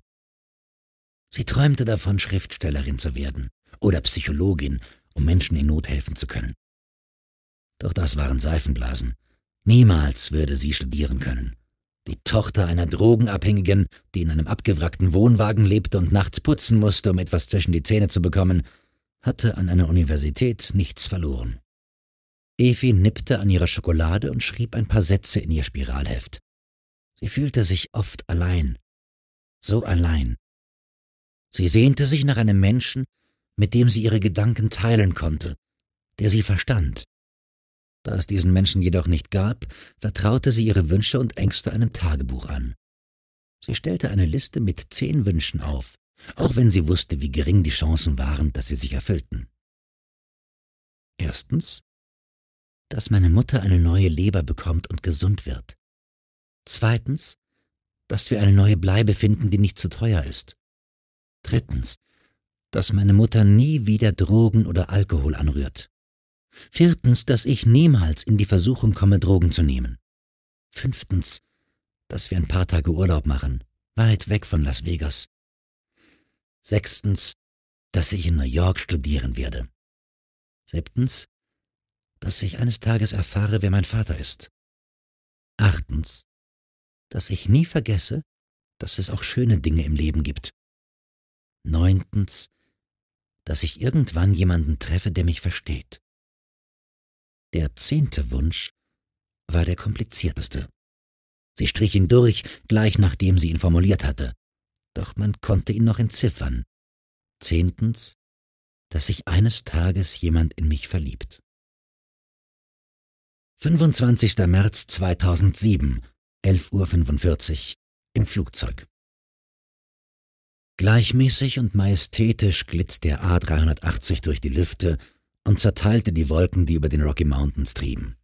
Sie träumte davon, Schriftstellerin zu werden oder Psychologin, um Menschen in Not helfen zu können. Doch das waren Seifenblasen. Niemals würde sie studieren können. Die Tochter einer Drogenabhängigen, die in einem abgewrackten Wohnwagen lebte und nachts putzen musste, um etwas zwischen die Zähne zu bekommen, hatte an einer Universität nichts verloren. Evi nippte an ihrer Schokolade und schrieb ein paar Sätze in ihr Spiralheft. Sie fühlte sich oft allein. So allein, Sie sehnte sich nach einem Menschen, mit dem sie ihre Gedanken teilen konnte, der sie verstand. Da es diesen Menschen jedoch nicht gab, vertraute sie ihre Wünsche und Ängste einem Tagebuch an. Sie stellte eine Liste mit zehn Wünschen auf, auch wenn sie wusste, wie gering die Chancen waren, dass sie sich erfüllten. Erstens, dass meine Mutter eine neue Leber bekommt und gesund wird. Zweitens, dass wir eine neue Bleibe finden, die nicht zu teuer ist. Drittens, dass meine Mutter nie wieder Drogen oder Alkohol anrührt. Viertens, dass ich niemals in die Versuchung komme, Drogen zu nehmen. Fünftens, dass wir ein paar Tage Urlaub machen, weit weg von Las Vegas. Sechstens, dass ich in New York studieren werde. Siebtens, dass ich eines Tages erfahre, wer mein Vater ist. Achtens, dass ich nie vergesse, dass es auch schöne Dinge im Leben gibt. Neuntens, dass ich irgendwann jemanden treffe, der mich versteht. Der zehnte Wunsch war der komplizierteste. Sie strich ihn durch, gleich nachdem sie ihn formuliert hatte, doch man konnte ihn noch entziffern. Zehntens, dass sich eines Tages jemand in mich verliebt. 25. März 2007, 11.45 Uhr, im Flugzeug. Gleichmäßig und majestätisch glitt der A380 durch die Lüfte und zerteilte die Wolken, die über den Rocky Mountains trieben.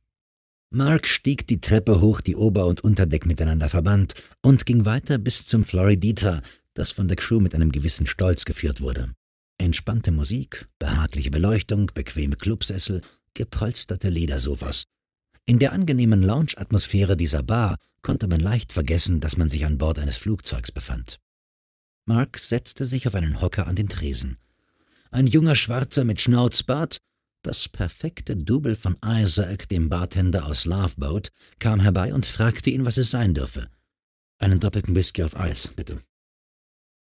Mark stieg die Treppe hoch, die Ober- und Unterdeck miteinander verband, und ging weiter bis zum Floridita, das von der Crew mit einem gewissen Stolz geführt wurde. Entspannte Musik, behagliche Beleuchtung, bequeme Clubsessel, gepolsterte Ledersofas. In der angenehmen Lounge-Atmosphäre dieser Bar konnte man leicht vergessen, dass man sich an Bord eines Flugzeugs befand. Mark setzte sich auf einen Hocker an den Tresen. Ein junger Schwarzer mit Schnauzbart, das perfekte Double von Isaac, dem Bartender aus Loveboat, kam herbei und fragte ihn, was es sein dürfe. Einen doppelten Whisky auf Eis, bitte.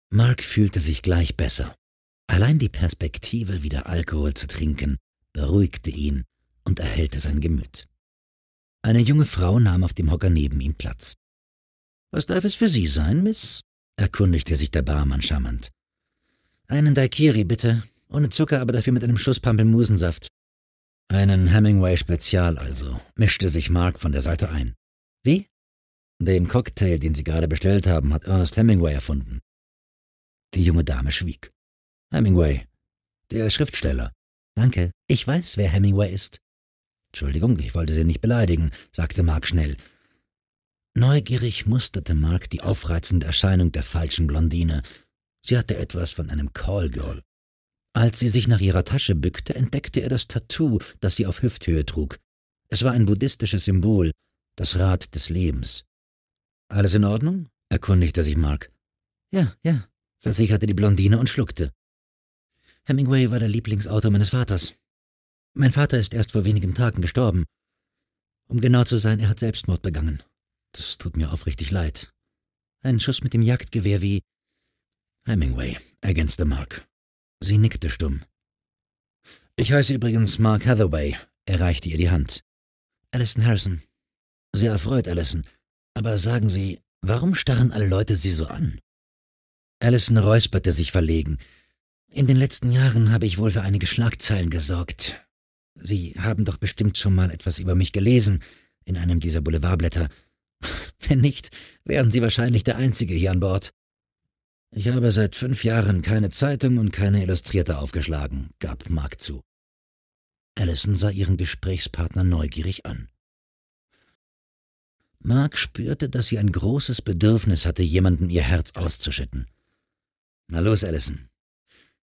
Mark fühlte sich gleich besser. Allein die Perspektive, wieder Alkohol zu trinken, beruhigte ihn und erhellte sein Gemüt. Eine junge Frau nahm auf dem Hocker neben ihm Platz. Was darf es für Sie sein, Miss? erkundigte sich der Barmann charmant. Einen Daikiri bitte, ohne Zucker, aber dafür mit einem Schuss Pampelmusensaft. Einen Hemingway-Spezial also, mischte sich Mark von der Seite ein. Wie? Den Cocktail, den Sie gerade bestellt haben, hat Ernest Hemingway erfunden. Die junge Dame schwieg. Hemingway, der Schriftsteller. Danke, ich weiß, wer Hemingway ist. Entschuldigung, ich wollte Sie nicht beleidigen, sagte Mark schnell. Neugierig musterte Mark die aufreizende Erscheinung der falschen Blondine. Sie hatte etwas von einem Callgirl. Als sie sich nach ihrer Tasche bückte, entdeckte er das Tattoo, das sie auf Hüfthöhe trug. Es war ein buddhistisches Symbol, das Rad des Lebens. Alles in Ordnung? erkundigte sich Mark. Ja, ja, versicherte die Blondine und schluckte. Hemingway war der Lieblingsautor meines Vaters. Mein Vater ist erst vor wenigen Tagen gestorben. Um genau zu sein, er hat Selbstmord begangen. Das tut mir aufrichtig leid. Ein Schuss mit dem Jagdgewehr wie Hemingway, ergänzte Mark. Sie nickte stumm. Ich heiße übrigens Mark Hathaway, erreichte ihr die Hand. Alison Harrison. Sehr erfreut, Alison. Aber sagen Sie, warum starren alle Leute Sie so an? Alison räusperte sich verlegen. In den letzten Jahren habe ich wohl für einige Schlagzeilen gesorgt. Sie haben doch bestimmt schon mal etwas über mich gelesen in einem dieser Boulevardblätter. Wenn nicht, wären Sie wahrscheinlich der Einzige hier an Bord. Ich habe seit fünf Jahren keine Zeitung und keine Illustrierte aufgeschlagen, gab Mark zu. Allison sah ihren Gesprächspartner neugierig an. Mark spürte, dass sie ein großes Bedürfnis hatte, jemanden ihr Herz auszuschütten. Na los, Allison.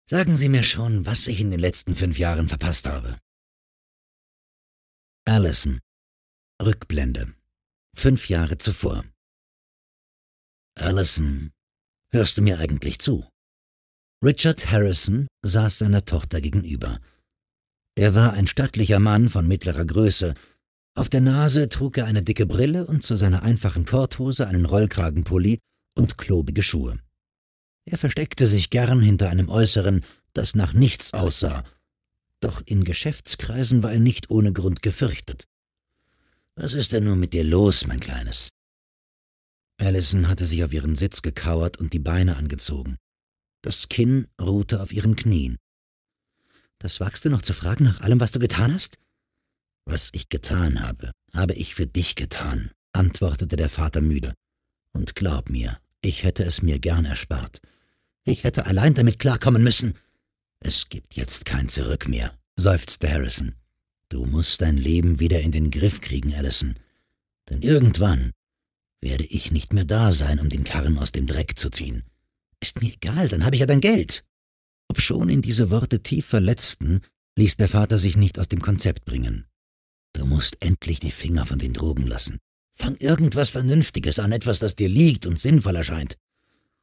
Sagen Sie mir schon, was ich in den letzten fünf Jahren verpasst habe. Allison. Rückblende fünf Jahre zuvor. Allison, hörst du mir eigentlich zu? Richard Harrison saß seiner Tochter gegenüber. Er war ein stattlicher Mann von mittlerer Größe. Auf der Nase trug er eine dicke Brille und zu seiner einfachen Korthose einen Rollkragenpulli und klobige Schuhe. Er versteckte sich gern hinter einem Äußeren, das nach nichts aussah, doch in Geschäftskreisen war er nicht ohne Grund gefürchtet. Was ist denn nun mit dir los, mein Kleines? Allison hatte sich auf ihren Sitz gekauert und die Beine angezogen. Das Kinn ruhte auf ihren Knien. Das wagst du noch zu fragen nach allem, was du getan hast? Was ich getan habe, habe ich für dich getan, antwortete der Vater müde. Und glaub mir, ich hätte es mir gern erspart. Ich hätte allein damit klarkommen müssen. Es gibt jetzt kein Zurück mehr, seufzte Harrison. Du musst dein Leben wieder in den Griff kriegen, Allison. Denn irgendwann werde ich nicht mehr da sein, um den Karren aus dem Dreck zu ziehen. Ist mir egal, dann habe ich ja dein Geld. Obschon ihn diese Worte tief verletzten, ließ der Vater sich nicht aus dem Konzept bringen. Du musst endlich die Finger von den Drogen lassen. Fang irgendwas Vernünftiges an, etwas, das dir liegt und sinnvoll erscheint.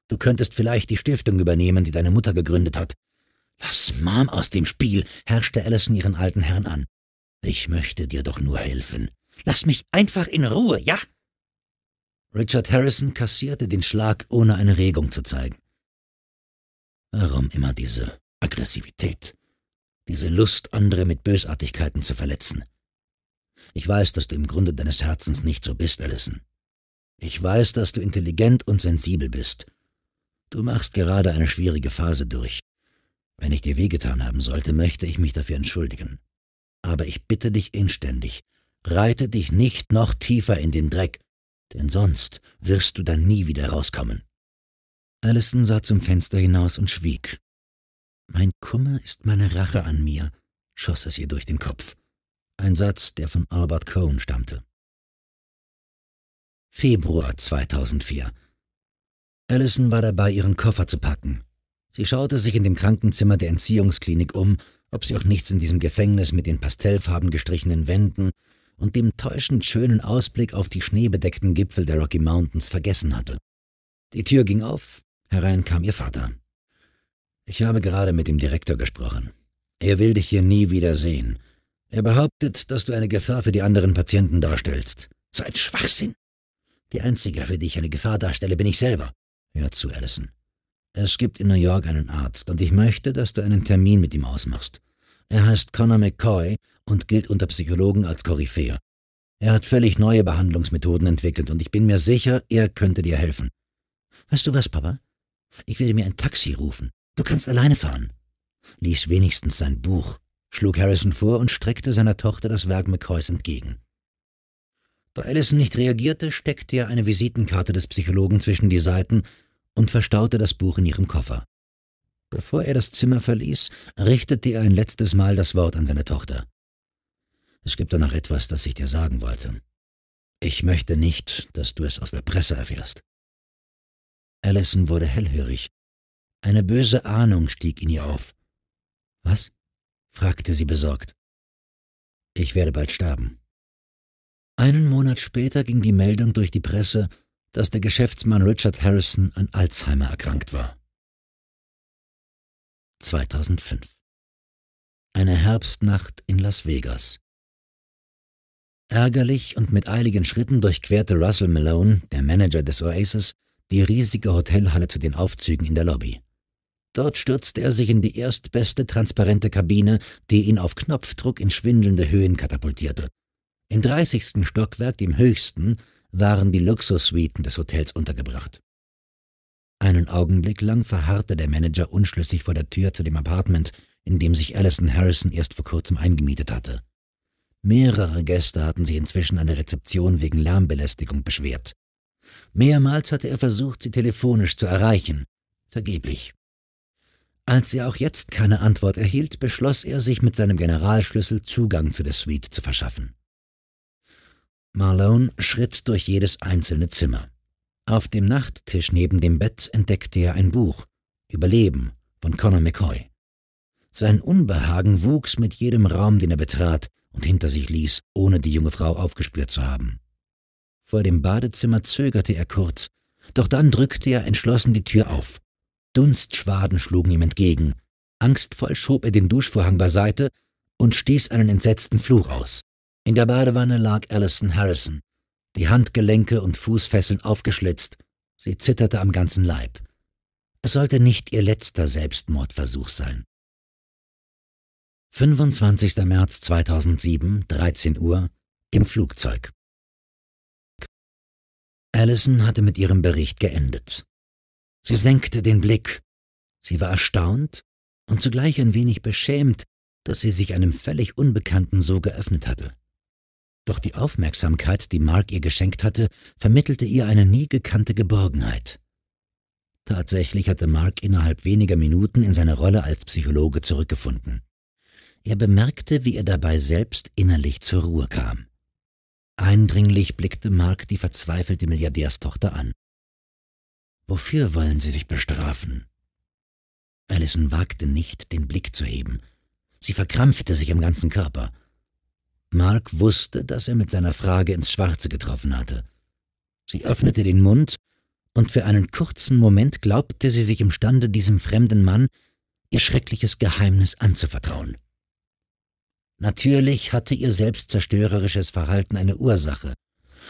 Du könntest vielleicht die Stiftung übernehmen, die deine Mutter gegründet hat. Lass Mom aus dem Spiel, herrschte Allison ihren alten Herrn an. Ich möchte dir doch nur helfen. Lass mich einfach in Ruhe, ja? Richard Harrison kassierte den Schlag, ohne eine Regung zu zeigen. Warum immer diese Aggressivität? Diese Lust, andere mit Bösartigkeiten zu verletzen? Ich weiß, dass du im Grunde deines Herzens nicht so bist, Allison. Ich weiß, dass du intelligent und sensibel bist. Du machst gerade eine schwierige Phase durch. Wenn ich dir wehgetan haben sollte, möchte ich mich dafür entschuldigen aber ich bitte dich inständig, reite dich nicht noch tiefer in den Dreck, denn sonst wirst du da nie wieder rauskommen. Allison sah zum Fenster hinaus und schwieg. Mein Kummer ist meine Rache an mir, schoss es ihr durch den Kopf. Ein Satz, der von Albert Cohn stammte. Februar 2004. Allison war dabei, ihren Koffer zu packen. Sie schaute sich in dem Krankenzimmer der Entziehungsklinik um ob sie auch nichts in diesem Gefängnis mit den pastellfarben gestrichenen Wänden und dem täuschend schönen Ausblick auf die schneebedeckten Gipfel der Rocky Mountains vergessen hatte. Die Tür ging auf, herein kam ihr Vater. Ich habe gerade mit dem Direktor gesprochen. Er will dich hier nie wieder sehen. Er behauptet, dass du eine Gefahr für die anderen Patienten darstellst. So ein Schwachsinn. Die einzige, für die ich eine Gefahr darstelle, bin ich selber. Hör zu, Allison. Es gibt in New York einen Arzt, und ich möchte, dass du einen Termin mit ihm ausmachst. Er heißt Connor McCoy und gilt unter Psychologen als Koryphäe. Er hat völlig neue Behandlungsmethoden entwickelt und ich bin mir sicher, er könnte dir helfen. Weißt du was, Papa? Ich werde mir ein Taxi rufen. Du kannst alleine fahren. Lies wenigstens sein Buch, schlug Harrison vor und streckte seiner Tochter das Werk McCoys entgegen. Da Allison nicht reagierte, steckte er eine Visitenkarte des Psychologen zwischen die Seiten und verstaute das Buch in ihrem Koffer. Bevor er das Zimmer verließ, richtete er ein letztes Mal das Wort an seine Tochter. Es gibt da noch etwas, das ich dir sagen wollte. Ich möchte nicht, dass du es aus der Presse erfährst. Allison wurde hellhörig. Eine böse Ahnung stieg in ihr auf. Was? fragte sie besorgt. Ich werde bald sterben. Einen Monat später ging die Meldung durch die Presse, dass der Geschäftsmann Richard Harrison an Alzheimer erkrankt war. 2005. Eine Herbstnacht in Las Vegas. Ärgerlich und mit eiligen Schritten durchquerte Russell Malone, der Manager des Oasis, die riesige Hotelhalle zu den Aufzügen in der Lobby. Dort stürzte er sich in die erstbeste transparente Kabine, die ihn auf Knopfdruck in schwindelnde Höhen katapultierte. Im 30. Stockwerk, dem höchsten, waren die Luxussuiten des Hotels untergebracht. Einen Augenblick lang verharrte der Manager unschlüssig vor der Tür zu dem Apartment, in dem sich Alison Harrison erst vor kurzem eingemietet hatte. Mehrere Gäste hatten sich inzwischen an der Rezeption wegen Lärmbelästigung beschwert. Mehrmals hatte er versucht, sie telefonisch zu erreichen. Vergeblich. Als er auch jetzt keine Antwort erhielt, beschloss er, sich mit seinem Generalschlüssel Zugang zu der Suite zu verschaffen. Malone schritt durch jedes einzelne Zimmer. Auf dem Nachttisch neben dem Bett entdeckte er ein Buch, Überleben von Conor McCoy. Sein Unbehagen wuchs mit jedem Raum, den er betrat und hinter sich ließ, ohne die junge Frau aufgespürt zu haben. Vor dem Badezimmer zögerte er kurz, doch dann drückte er entschlossen die Tür auf. Dunstschwaden schlugen ihm entgegen. Angstvoll schob er den Duschvorhang beiseite und stieß einen entsetzten Fluch aus. In der Badewanne lag Allison Harrison, die Handgelenke und Fußfesseln aufgeschlitzt, sie zitterte am ganzen Leib. Es sollte nicht ihr letzter Selbstmordversuch sein. 25. März 2007, 13 Uhr, im Flugzeug. Allison hatte mit ihrem Bericht geendet. Sie senkte den Blick. Sie war erstaunt und zugleich ein wenig beschämt, dass sie sich einem völlig Unbekannten so geöffnet hatte. Doch die Aufmerksamkeit, die Mark ihr geschenkt hatte, vermittelte ihr eine nie gekannte Geborgenheit. Tatsächlich hatte Mark innerhalb weniger Minuten in seine Rolle als Psychologe zurückgefunden. Er bemerkte, wie er dabei selbst innerlich zur Ruhe kam. Eindringlich blickte Mark die verzweifelte Milliardärstochter an. Wofür wollen Sie sich bestrafen? Allison wagte nicht, den Blick zu heben. Sie verkrampfte sich am ganzen Körper. Mark wusste, dass er mit seiner Frage ins Schwarze getroffen hatte. Sie öffnete den Mund, und für einen kurzen Moment glaubte sie sich imstande, diesem fremden Mann ihr schreckliches Geheimnis anzuvertrauen. Natürlich hatte ihr selbstzerstörerisches Verhalten eine Ursache,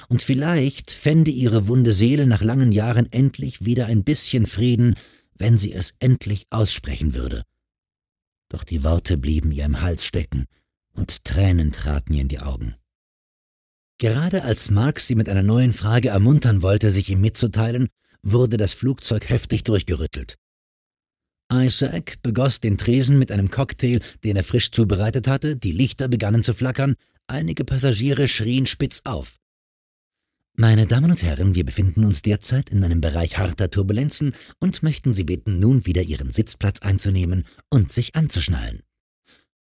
und vielleicht fände ihre wunde Seele nach langen Jahren endlich wieder ein bisschen Frieden, wenn sie es endlich aussprechen würde. Doch die Worte blieben ihr im Hals stecken, und Tränen traten ihr in die Augen. Gerade als Mark sie mit einer neuen Frage ermuntern wollte, sich ihm mitzuteilen, wurde das Flugzeug heftig durchgerüttelt. Isaac begoss den Tresen mit einem Cocktail, den er frisch zubereitet hatte, die Lichter begannen zu flackern, einige Passagiere schrien spitz auf. Meine Damen und Herren, wir befinden uns derzeit in einem Bereich harter Turbulenzen und möchten Sie bitten, nun wieder Ihren Sitzplatz einzunehmen und sich anzuschnallen.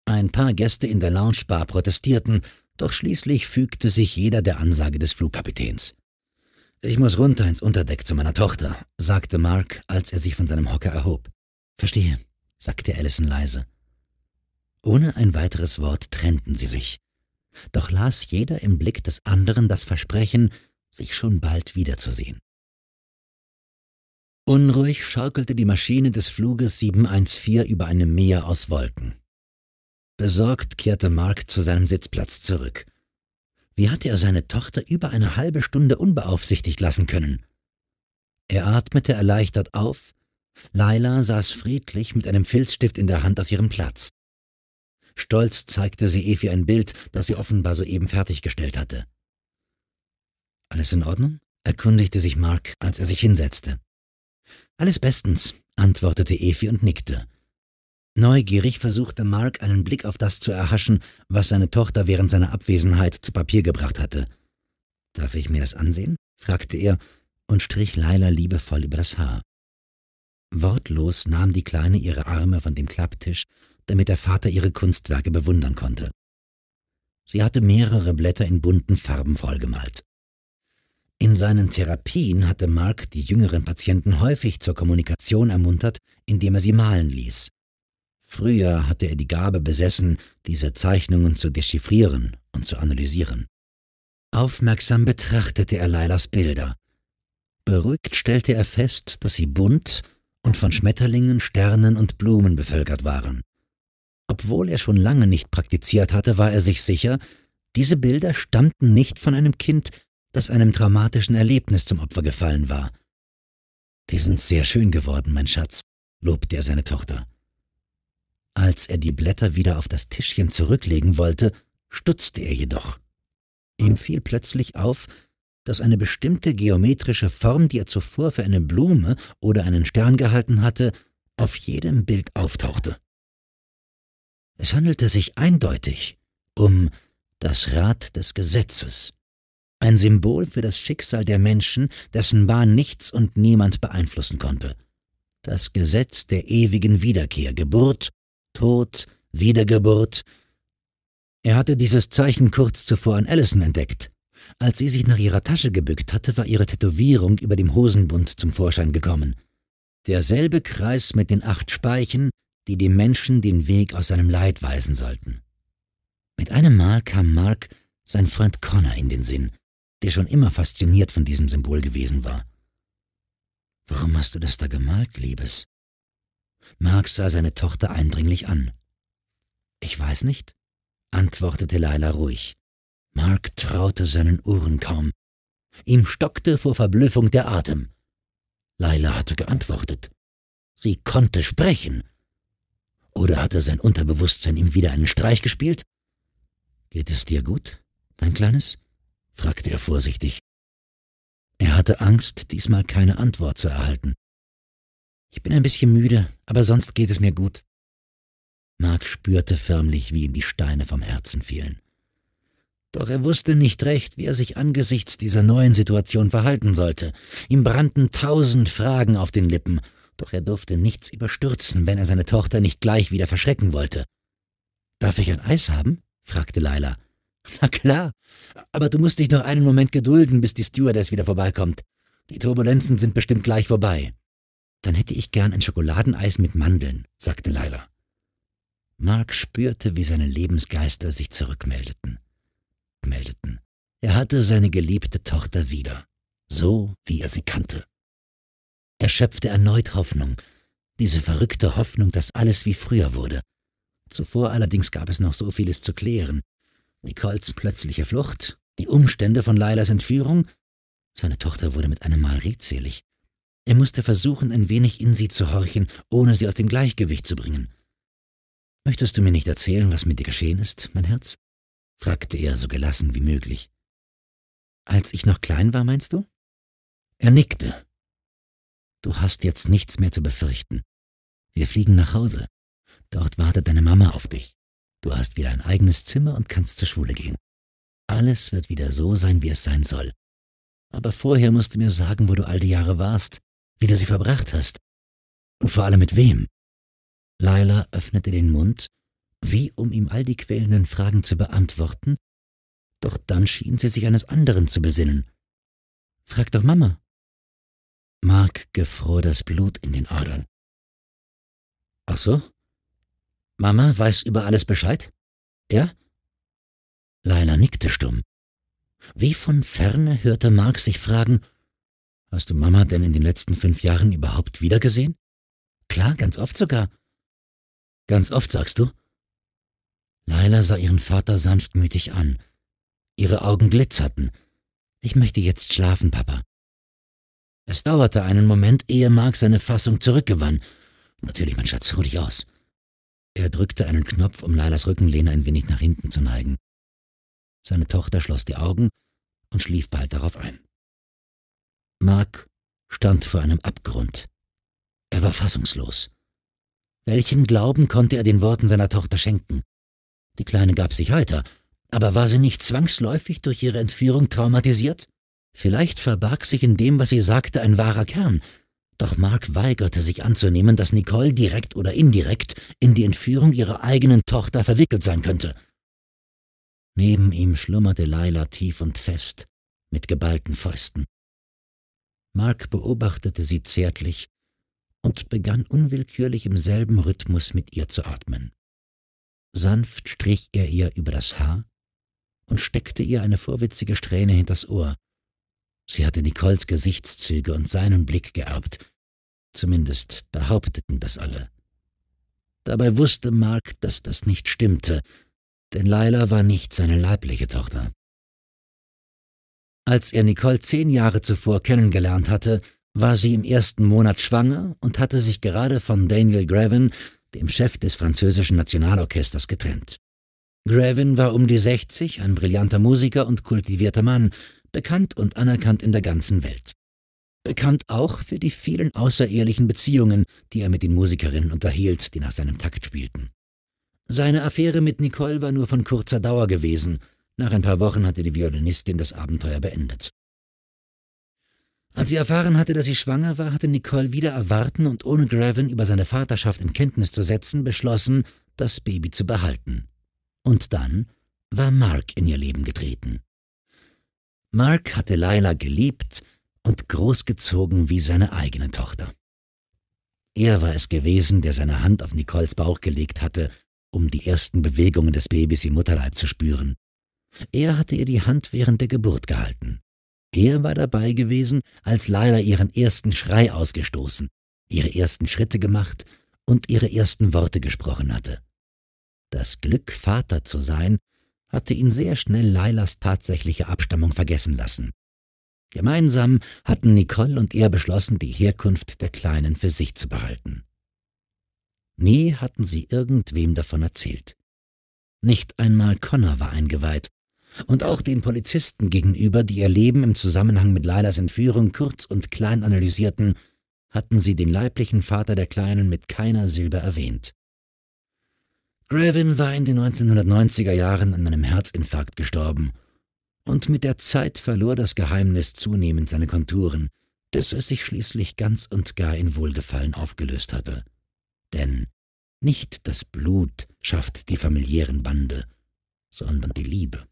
Ein paar Gäste in der Lounge-Bar protestierten, doch schließlich fügte sich jeder der Ansage des Flugkapitäns. Ich muss runter ins Unterdeck zu meiner Tochter, sagte Mark, als er sich von seinem Hocker erhob. Verstehe, sagte Allison leise. Ohne ein weiteres Wort trennten sie sich. Doch las jeder im Blick des anderen das Versprechen, sich schon bald wiederzusehen. Unruhig schaukelte die Maschine des Fluges 714 über einem Meer aus Wolken. Besorgt kehrte Mark zu seinem Sitzplatz zurück. Wie hatte er seine Tochter über eine halbe Stunde unbeaufsichtigt lassen können? Er atmete erleichtert auf. Leila saß friedlich mit einem Filzstift in der Hand auf ihrem Platz. Stolz zeigte sie Evi ein Bild, das sie offenbar soeben fertiggestellt hatte. Alles in Ordnung? erkundigte sich Mark, als er sich hinsetzte. Alles bestens, antwortete Evi und nickte. Neugierig versuchte Mark einen Blick auf das zu erhaschen, was seine Tochter während seiner Abwesenheit zu Papier gebracht hatte. Darf ich mir das ansehen? fragte er und strich Leila liebevoll über das Haar. Wortlos nahm die Kleine ihre Arme von dem Klapptisch, damit der Vater ihre Kunstwerke bewundern konnte. Sie hatte mehrere Blätter in bunten Farben vollgemalt. In seinen Therapien hatte Mark die jüngeren Patienten häufig zur Kommunikation ermuntert, indem er sie malen ließ. Früher hatte er die Gabe besessen, diese Zeichnungen zu dechiffrieren und zu analysieren. Aufmerksam betrachtete er Leilas Bilder. Beruhigt stellte er fest, dass sie bunt und von Schmetterlingen, Sternen und Blumen bevölkert waren. Obwohl er schon lange nicht praktiziert hatte, war er sich sicher, diese Bilder stammten nicht von einem Kind, das einem dramatischen Erlebnis zum Opfer gefallen war. Die sind sehr schön geworden, mein Schatz, lobte er seine Tochter. Als er die Blätter wieder auf das Tischchen zurücklegen wollte, stutzte er jedoch. Ihm fiel plötzlich auf, dass eine bestimmte geometrische Form, die er zuvor für eine Blume oder einen Stern gehalten hatte, auf jedem Bild auftauchte. Es handelte sich eindeutig um das Rad des Gesetzes, ein Symbol für das Schicksal der Menschen, dessen Bahn nichts und niemand beeinflussen konnte, das Gesetz der ewigen Wiederkehr, Geburt Tod, Wiedergeburt. Er hatte dieses Zeichen kurz zuvor an Allison entdeckt. Als sie sich nach ihrer Tasche gebückt hatte, war ihre Tätowierung über dem Hosenbund zum Vorschein gekommen. Derselbe Kreis mit den acht Speichen, die dem Menschen den Weg aus seinem Leid weisen sollten. Mit einem Mal kam Mark, sein Freund Connor, in den Sinn, der schon immer fasziniert von diesem Symbol gewesen war. Warum hast du das da gemalt, Liebes? Mark sah seine Tochter eindringlich an. Ich weiß nicht, antwortete Leila ruhig. Mark traute seinen Ohren kaum. Ihm stockte vor Verblüffung der Atem. Leila hatte geantwortet. Sie konnte sprechen. Oder hatte sein Unterbewusstsein ihm wieder einen Streich gespielt? Geht es dir gut, mein Kleines? fragte er vorsichtig. Er hatte Angst, diesmal keine Antwort zu erhalten. Ich bin ein bisschen müde, aber sonst geht es mir gut. Mark spürte förmlich, wie ihm die Steine vom Herzen fielen. Doch er wusste nicht recht, wie er sich angesichts dieser neuen Situation verhalten sollte. Ihm brannten tausend Fragen auf den Lippen, doch er durfte nichts überstürzen, wenn er seine Tochter nicht gleich wieder verschrecken wollte. Darf ich ein Eis haben? fragte Leila. Na klar, aber du musst dich noch einen Moment gedulden, bis die Stewardess wieder vorbeikommt. Die Turbulenzen sind bestimmt gleich vorbei. Dann hätte ich gern ein Schokoladeneis mit Mandeln, sagte Leila. Mark spürte, wie seine Lebensgeister sich zurückmeldeten. Meldeten. Er hatte seine geliebte Tochter wieder, so wie er sie kannte. Er schöpfte erneut Hoffnung, diese verrückte Hoffnung, dass alles wie früher wurde. Zuvor allerdings gab es noch so vieles zu klären. Nicoles plötzliche Flucht, die Umstände von Leilas Entführung. Seine Tochter wurde mit einem Mal redselig. Er musste versuchen, ein wenig in sie zu horchen, ohne sie aus dem Gleichgewicht zu bringen. Möchtest du mir nicht erzählen, was mit dir geschehen ist, mein Herz? fragte er so gelassen wie möglich. Als ich noch klein war, meinst du? Er nickte. Du hast jetzt nichts mehr zu befürchten. Wir fliegen nach Hause. Dort wartet deine Mama auf dich. Du hast wieder ein eigenes Zimmer und kannst zur Schule gehen. Alles wird wieder so sein, wie es sein soll. Aber vorher musst du mir sagen, wo du all die Jahre warst, wie du sie verbracht hast und vor allem mit wem. Laila öffnete den Mund, wie um ihm all die quälenden Fragen zu beantworten, doch dann schien sie sich eines anderen zu besinnen. Frag doch Mama. Mark gefror das Blut in den Adern. Ach so? Mama weiß über alles Bescheid? Ja? Laila nickte stumm. Wie von ferne hörte Mark sich fragen, Hast du Mama denn in den letzten fünf Jahren überhaupt wiedergesehen? Klar, ganz oft sogar. Ganz oft, sagst du? Laila sah ihren Vater sanftmütig an. Ihre Augen glitzerten. Ich möchte jetzt schlafen, Papa. Es dauerte einen Moment, ehe Mark seine Fassung zurückgewann. Natürlich, mein Schatz, ruh dich aus. Er drückte einen Knopf, um Lailas Rückenlehne ein wenig nach hinten zu neigen. Seine Tochter schloss die Augen und schlief bald darauf ein. Mark stand vor einem Abgrund. Er war fassungslos. Welchen Glauben konnte er den Worten seiner Tochter schenken? Die Kleine gab sich heiter, aber war sie nicht zwangsläufig durch ihre Entführung traumatisiert? Vielleicht verbarg sich in dem, was sie sagte, ein wahrer Kern, doch Mark weigerte sich anzunehmen, dass Nicole direkt oder indirekt in die Entführung ihrer eigenen Tochter verwickelt sein könnte. Neben ihm schlummerte Laila tief und fest, mit geballten Fäusten. Mark beobachtete sie zärtlich und begann unwillkürlich im selben Rhythmus mit ihr zu atmen. Sanft strich er ihr über das Haar und steckte ihr eine vorwitzige Strähne hinters Ohr. Sie hatte Nicoles Gesichtszüge und seinen Blick geerbt, zumindest behaupteten das alle. Dabei wusste Mark, dass das nicht stimmte, denn Lila war nicht seine leibliche Tochter. Als er Nicole zehn Jahre zuvor kennengelernt hatte, war sie im ersten Monat schwanger und hatte sich gerade von Daniel Gravin, dem Chef des französischen Nationalorchesters, getrennt. Gravin war um die 60, ein brillanter Musiker und kultivierter Mann, bekannt und anerkannt in der ganzen Welt. Bekannt auch für die vielen außerehelichen Beziehungen, die er mit den Musikerinnen unterhielt, die nach seinem Takt spielten. Seine Affäre mit Nicole war nur von kurzer Dauer gewesen – nach ein paar Wochen hatte die Violinistin das Abenteuer beendet. Als sie erfahren hatte, dass sie schwanger war, hatte Nicole wieder erwarten und ohne Graven über seine Vaterschaft in Kenntnis zu setzen, beschlossen, das Baby zu behalten. Und dann war Mark in ihr Leben getreten. Mark hatte Lila geliebt und großgezogen wie seine eigene Tochter. Er war es gewesen, der seine Hand auf Nicoles Bauch gelegt hatte, um die ersten Bewegungen des Babys im Mutterleib zu spüren. Er hatte ihr die Hand während der Geburt gehalten. Er war dabei gewesen, als Leila ihren ersten Schrei ausgestoßen, ihre ersten Schritte gemacht und ihre ersten Worte gesprochen hatte. Das Glück, Vater zu sein, hatte ihn sehr schnell Leilas tatsächliche Abstammung vergessen lassen. Gemeinsam hatten Nicole und er beschlossen, die Herkunft der Kleinen für sich zu behalten. Nie hatten sie irgendwem davon erzählt. Nicht einmal Connor war eingeweiht, und auch den Polizisten gegenüber, die ihr Leben im Zusammenhang mit Lailas Entführung kurz und klein analysierten, hatten sie den leiblichen Vater der Kleinen mit keiner Silbe erwähnt. Gravin war in den 1990er Jahren an einem Herzinfarkt gestorben, und mit der Zeit verlor das Geheimnis zunehmend seine Konturen, bis es sich schließlich ganz und gar in Wohlgefallen aufgelöst hatte. Denn nicht das Blut schafft die familiären Bande, sondern die Liebe.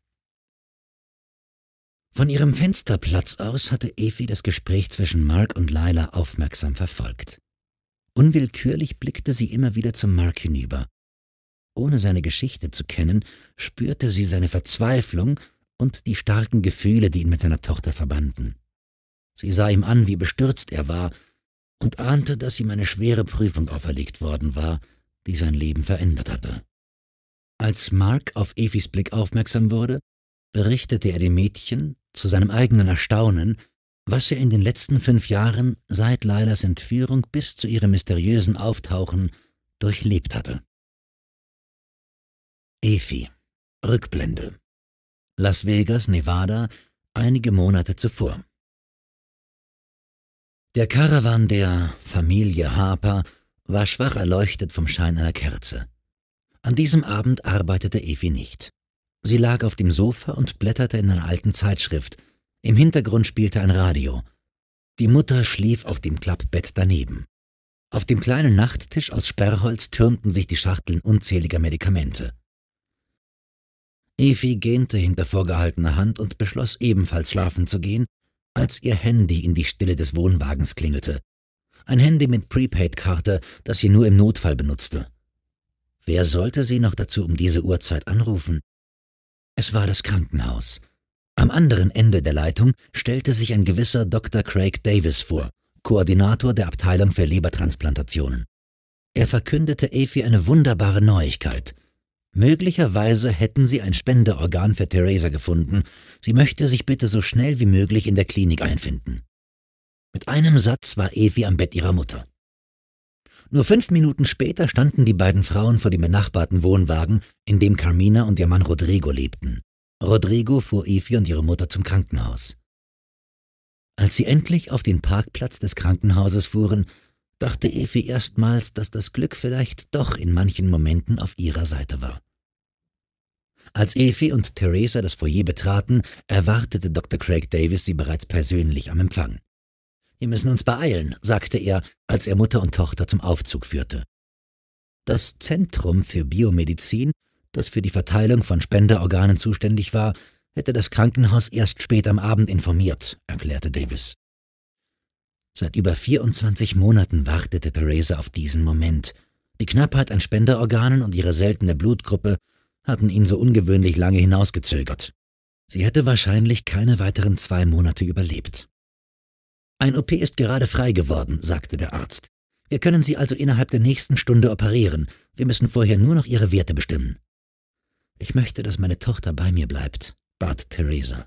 Von ihrem Fensterplatz aus hatte Evi das Gespräch zwischen Mark und Lila aufmerksam verfolgt. Unwillkürlich blickte sie immer wieder zu Mark hinüber. Ohne seine Geschichte zu kennen, spürte sie seine Verzweiflung und die starken Gefühle, die ihn mit seiner Tochter verbanden. Sie sah ihm an, wie bestürzt er war, und ahnte, dass ihm eine schwere Prüfung auferlegt worden war, die sein Leben verändert hatte. Als Mark auf Evis Blick aufmerksam wurde, berichtete er dem Mädchen, zu seinem eigenen Erstaunen, was er in den letzten fünf Jahren seit Lailas Entführung bis zu ihrem mysteriösen Auftauchen durchlebt hatte. Efi Rückblende Las Vegas, Nevada, einige Monate zuvor. Der Karawan der Familie Harper war schwach erleuchtet vom Schein einer Kerze. An diesem Abend arbeitete Evi nicht. Sie lag auf dem Sofa und blätterte in einer alten Zeitschrift. Im Hintergrund spielte ein Radio. Die Mutter schlief auf dem Klappbett daneben. Auf dem kleinen Nachttisch aus Sperrholz türmten sich die Schachteln unzähliger Medikamente. Evi gähnte hinter vorgehaltener Hand und beschloss ebenfalls schlafen zu gehen, als ihr Handy in die Stille des Wohnwagens klingelte. Ein Handy mit Prepaid-Karte, das sie nur im Notfall benutzte. Wer sollte sie noch dazu um diese Uhrzeit anrufen? Es war das Krankenhaus. Am anderen Ende der Leitung stellte sich ein gewisser Dr. Craig Davis vor, Koordinator der Abteilung für Lebertransplantationen. Er verkündete Efi eine wunderbare Neuigkeit. Möglicherweise hätten sie ein Spendeorgan für Theresa gefunden. Sie möchte sich bitte so schnell wie möglich in der Klinik einfinden. Mit einem Satz war Evi am Bett ihrer Mutter. Nur fünf Minuten später standen die beiden Frauen vor dem benachbarten Wohnwagen, in dem Carmina und ihr Mann Rodrigo lebten. Rodrigo fuhr Evi und ihre Mutter zum Krankenhaus. Als sie endlich auf den Parkplatz des Krankenhauses fuhren, dachte Evi erstmals, dass das Glück vielleicht doch in manchen Momenten auf ihrer Seite war. Als Evi und Theresa das Foyer betraten, erwartete Dr. Craig Davis sie bereits persönlich am Empfang. Wir müssen uns beeilen, sagte er, als er Mutter und Tochter zum Aufzug führte. Das Zentrum für Biomedizin, das für die Verteilung von Spenderorganen zuständig war, hätte das Krankenhaus erst spät am Abend informiert, erklärte Davis. Seit über 24 Monaten wartete Theresa auf diesen Moment. Die Knappheit an Spenderorganen und ihre seltene Blutgruppe hatten ihn so ungewöhnlich lange hinausgezögert. Sie hätte wahrscheinlich keine weiteren zwei Monate überlebt. Ein OP ist gerade frei geworden, sagte der Arzt. Wir können Sie also innerhalb der nächsten Stunde operieren. Wir müssen vorher nur noch Ihre Werte bestimmen. Ich möchte, dass meine Tochter bei mir bleibt, bat Theresa.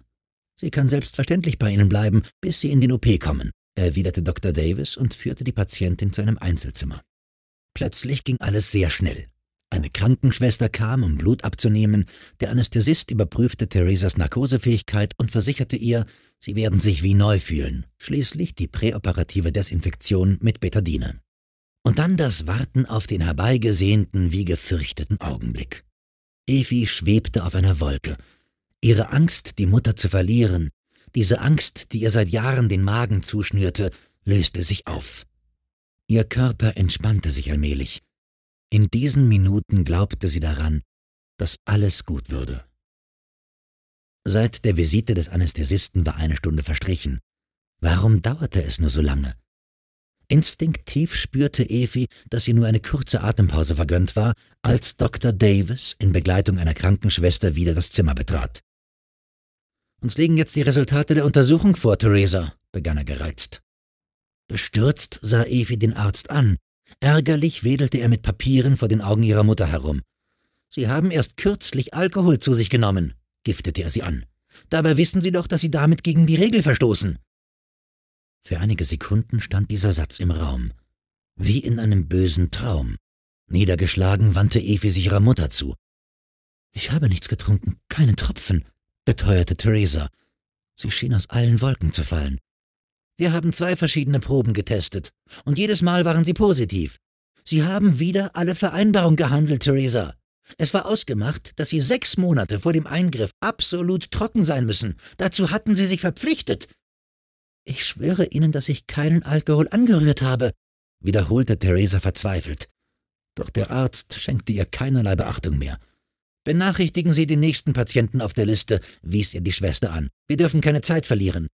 Sie kann selbstverständlich bei Ihnen bleiben, bis Sie in den OP kommen, erwiderte Dr. Davis und führte die Patientin zu einem Einzelzimmer. Plötzlich ging alles sehr schnell. Eine Krankenschwester kam, um Blut abzunehmen, der Anästhesist überprüfte Theresas Narkosefähigkeit und versicherte ihr, sie werden sich wie neu fühlen, schließlich die präoperative Desinfektion mit Betadine. Und dann das Warten auf den herbeigesehnten wie gefürchteten Augenblick. Evi schwebte auf einer Wolke. Ihre Angst, die Mutter zu verlieren, diese Angst, die ihr seit Jahren den Magen zuschnürte, löste sich auf. Ihr Körper entspannte sich allmählich, in diesen Minuten glaubte sie daran, dass alles gut würde. Seit der Visite des Anästhesisten war eine Stunde verstrichen. Warum dauerte es nur so lange? Instinktiv spürte Evi, dass ihr nur eine kurze Atempause vergönnt war, als Dr. Davis in Begleitung einer Krankenschwester wieder das Zimmer betrat. Uns liegen jetzt die Resultate der Untersuchung vor, Theresa, begann er gereizt. Bestürzt sah Evi den Arzt an, Ärgerlich wedelte er mit Papieren vor den Augen ihrer Mutter herum. Sie haben erst kürzlich Alkohol zu sich genommen, giftete er sie an. Dabei wissen Sie doch, dass Sie damit gegen die Regel verstoßen. Für einige Sekunden stand dieser Satz im Raum. Wie in einem bösen Traum. Niedergeschlagen wandte Evi sich ihrer Mutter zu. Ich habe nichts getrunken, keinen Tropfen, beteuerte Theresa. Sie schien aus allen Wolken zu fallen. Wir haben zwei verschiedene Proben getestet und jedes Mal waren sie positiv. Sie haben wieder alle Vereinbarungen gehandelt, Theresa. Es war ausgemacht, dass Sie sechs Monate vor dem Eingriff absolut trocken sein müssen. Dazu hatten Sie sich verpflichtet. Ich schwöre Ihnen, dass ich keinen Alkohol angerührt habe, wiederholte Theresa verzweifelt. Doch der Arzt schenkte ihr keinerlei Beachtung mehr. Benachrichtigen Sie den nächsten Patienten auf der Liste, wies ihr die Schwester an. Wir dürfen keine Zeit verlieren.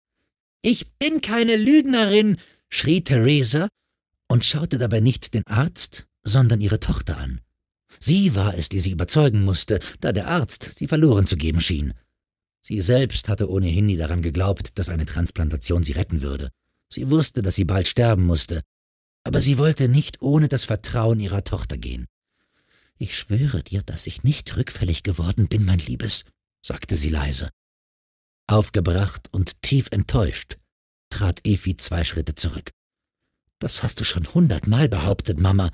Ich bin keine Lügnerin, schrie Theresa und schaute dabei nicht den Arzt, sondern ihre Tochter an. Sie war es, die sie überzeugen musste, da der Arzt sie verloren zu geben schien. Sie selbst hatte ohnehin nie daran geglaubt, dass eine Transplantation sie retten würde. Sie wusste, dass sie bald sterben musste, aber sie wollte nicht ohne das Vertrauen ihrer Tochter gehen. Ich schwöre dir, dass ich nicht rückfällig geworden bin, mein Liebes, sagte sie leise. Aufgebracht und tief enttäuscht trat Evi zwei Schritte zurück. Das hast du schon hundertmal behauptet, Mama.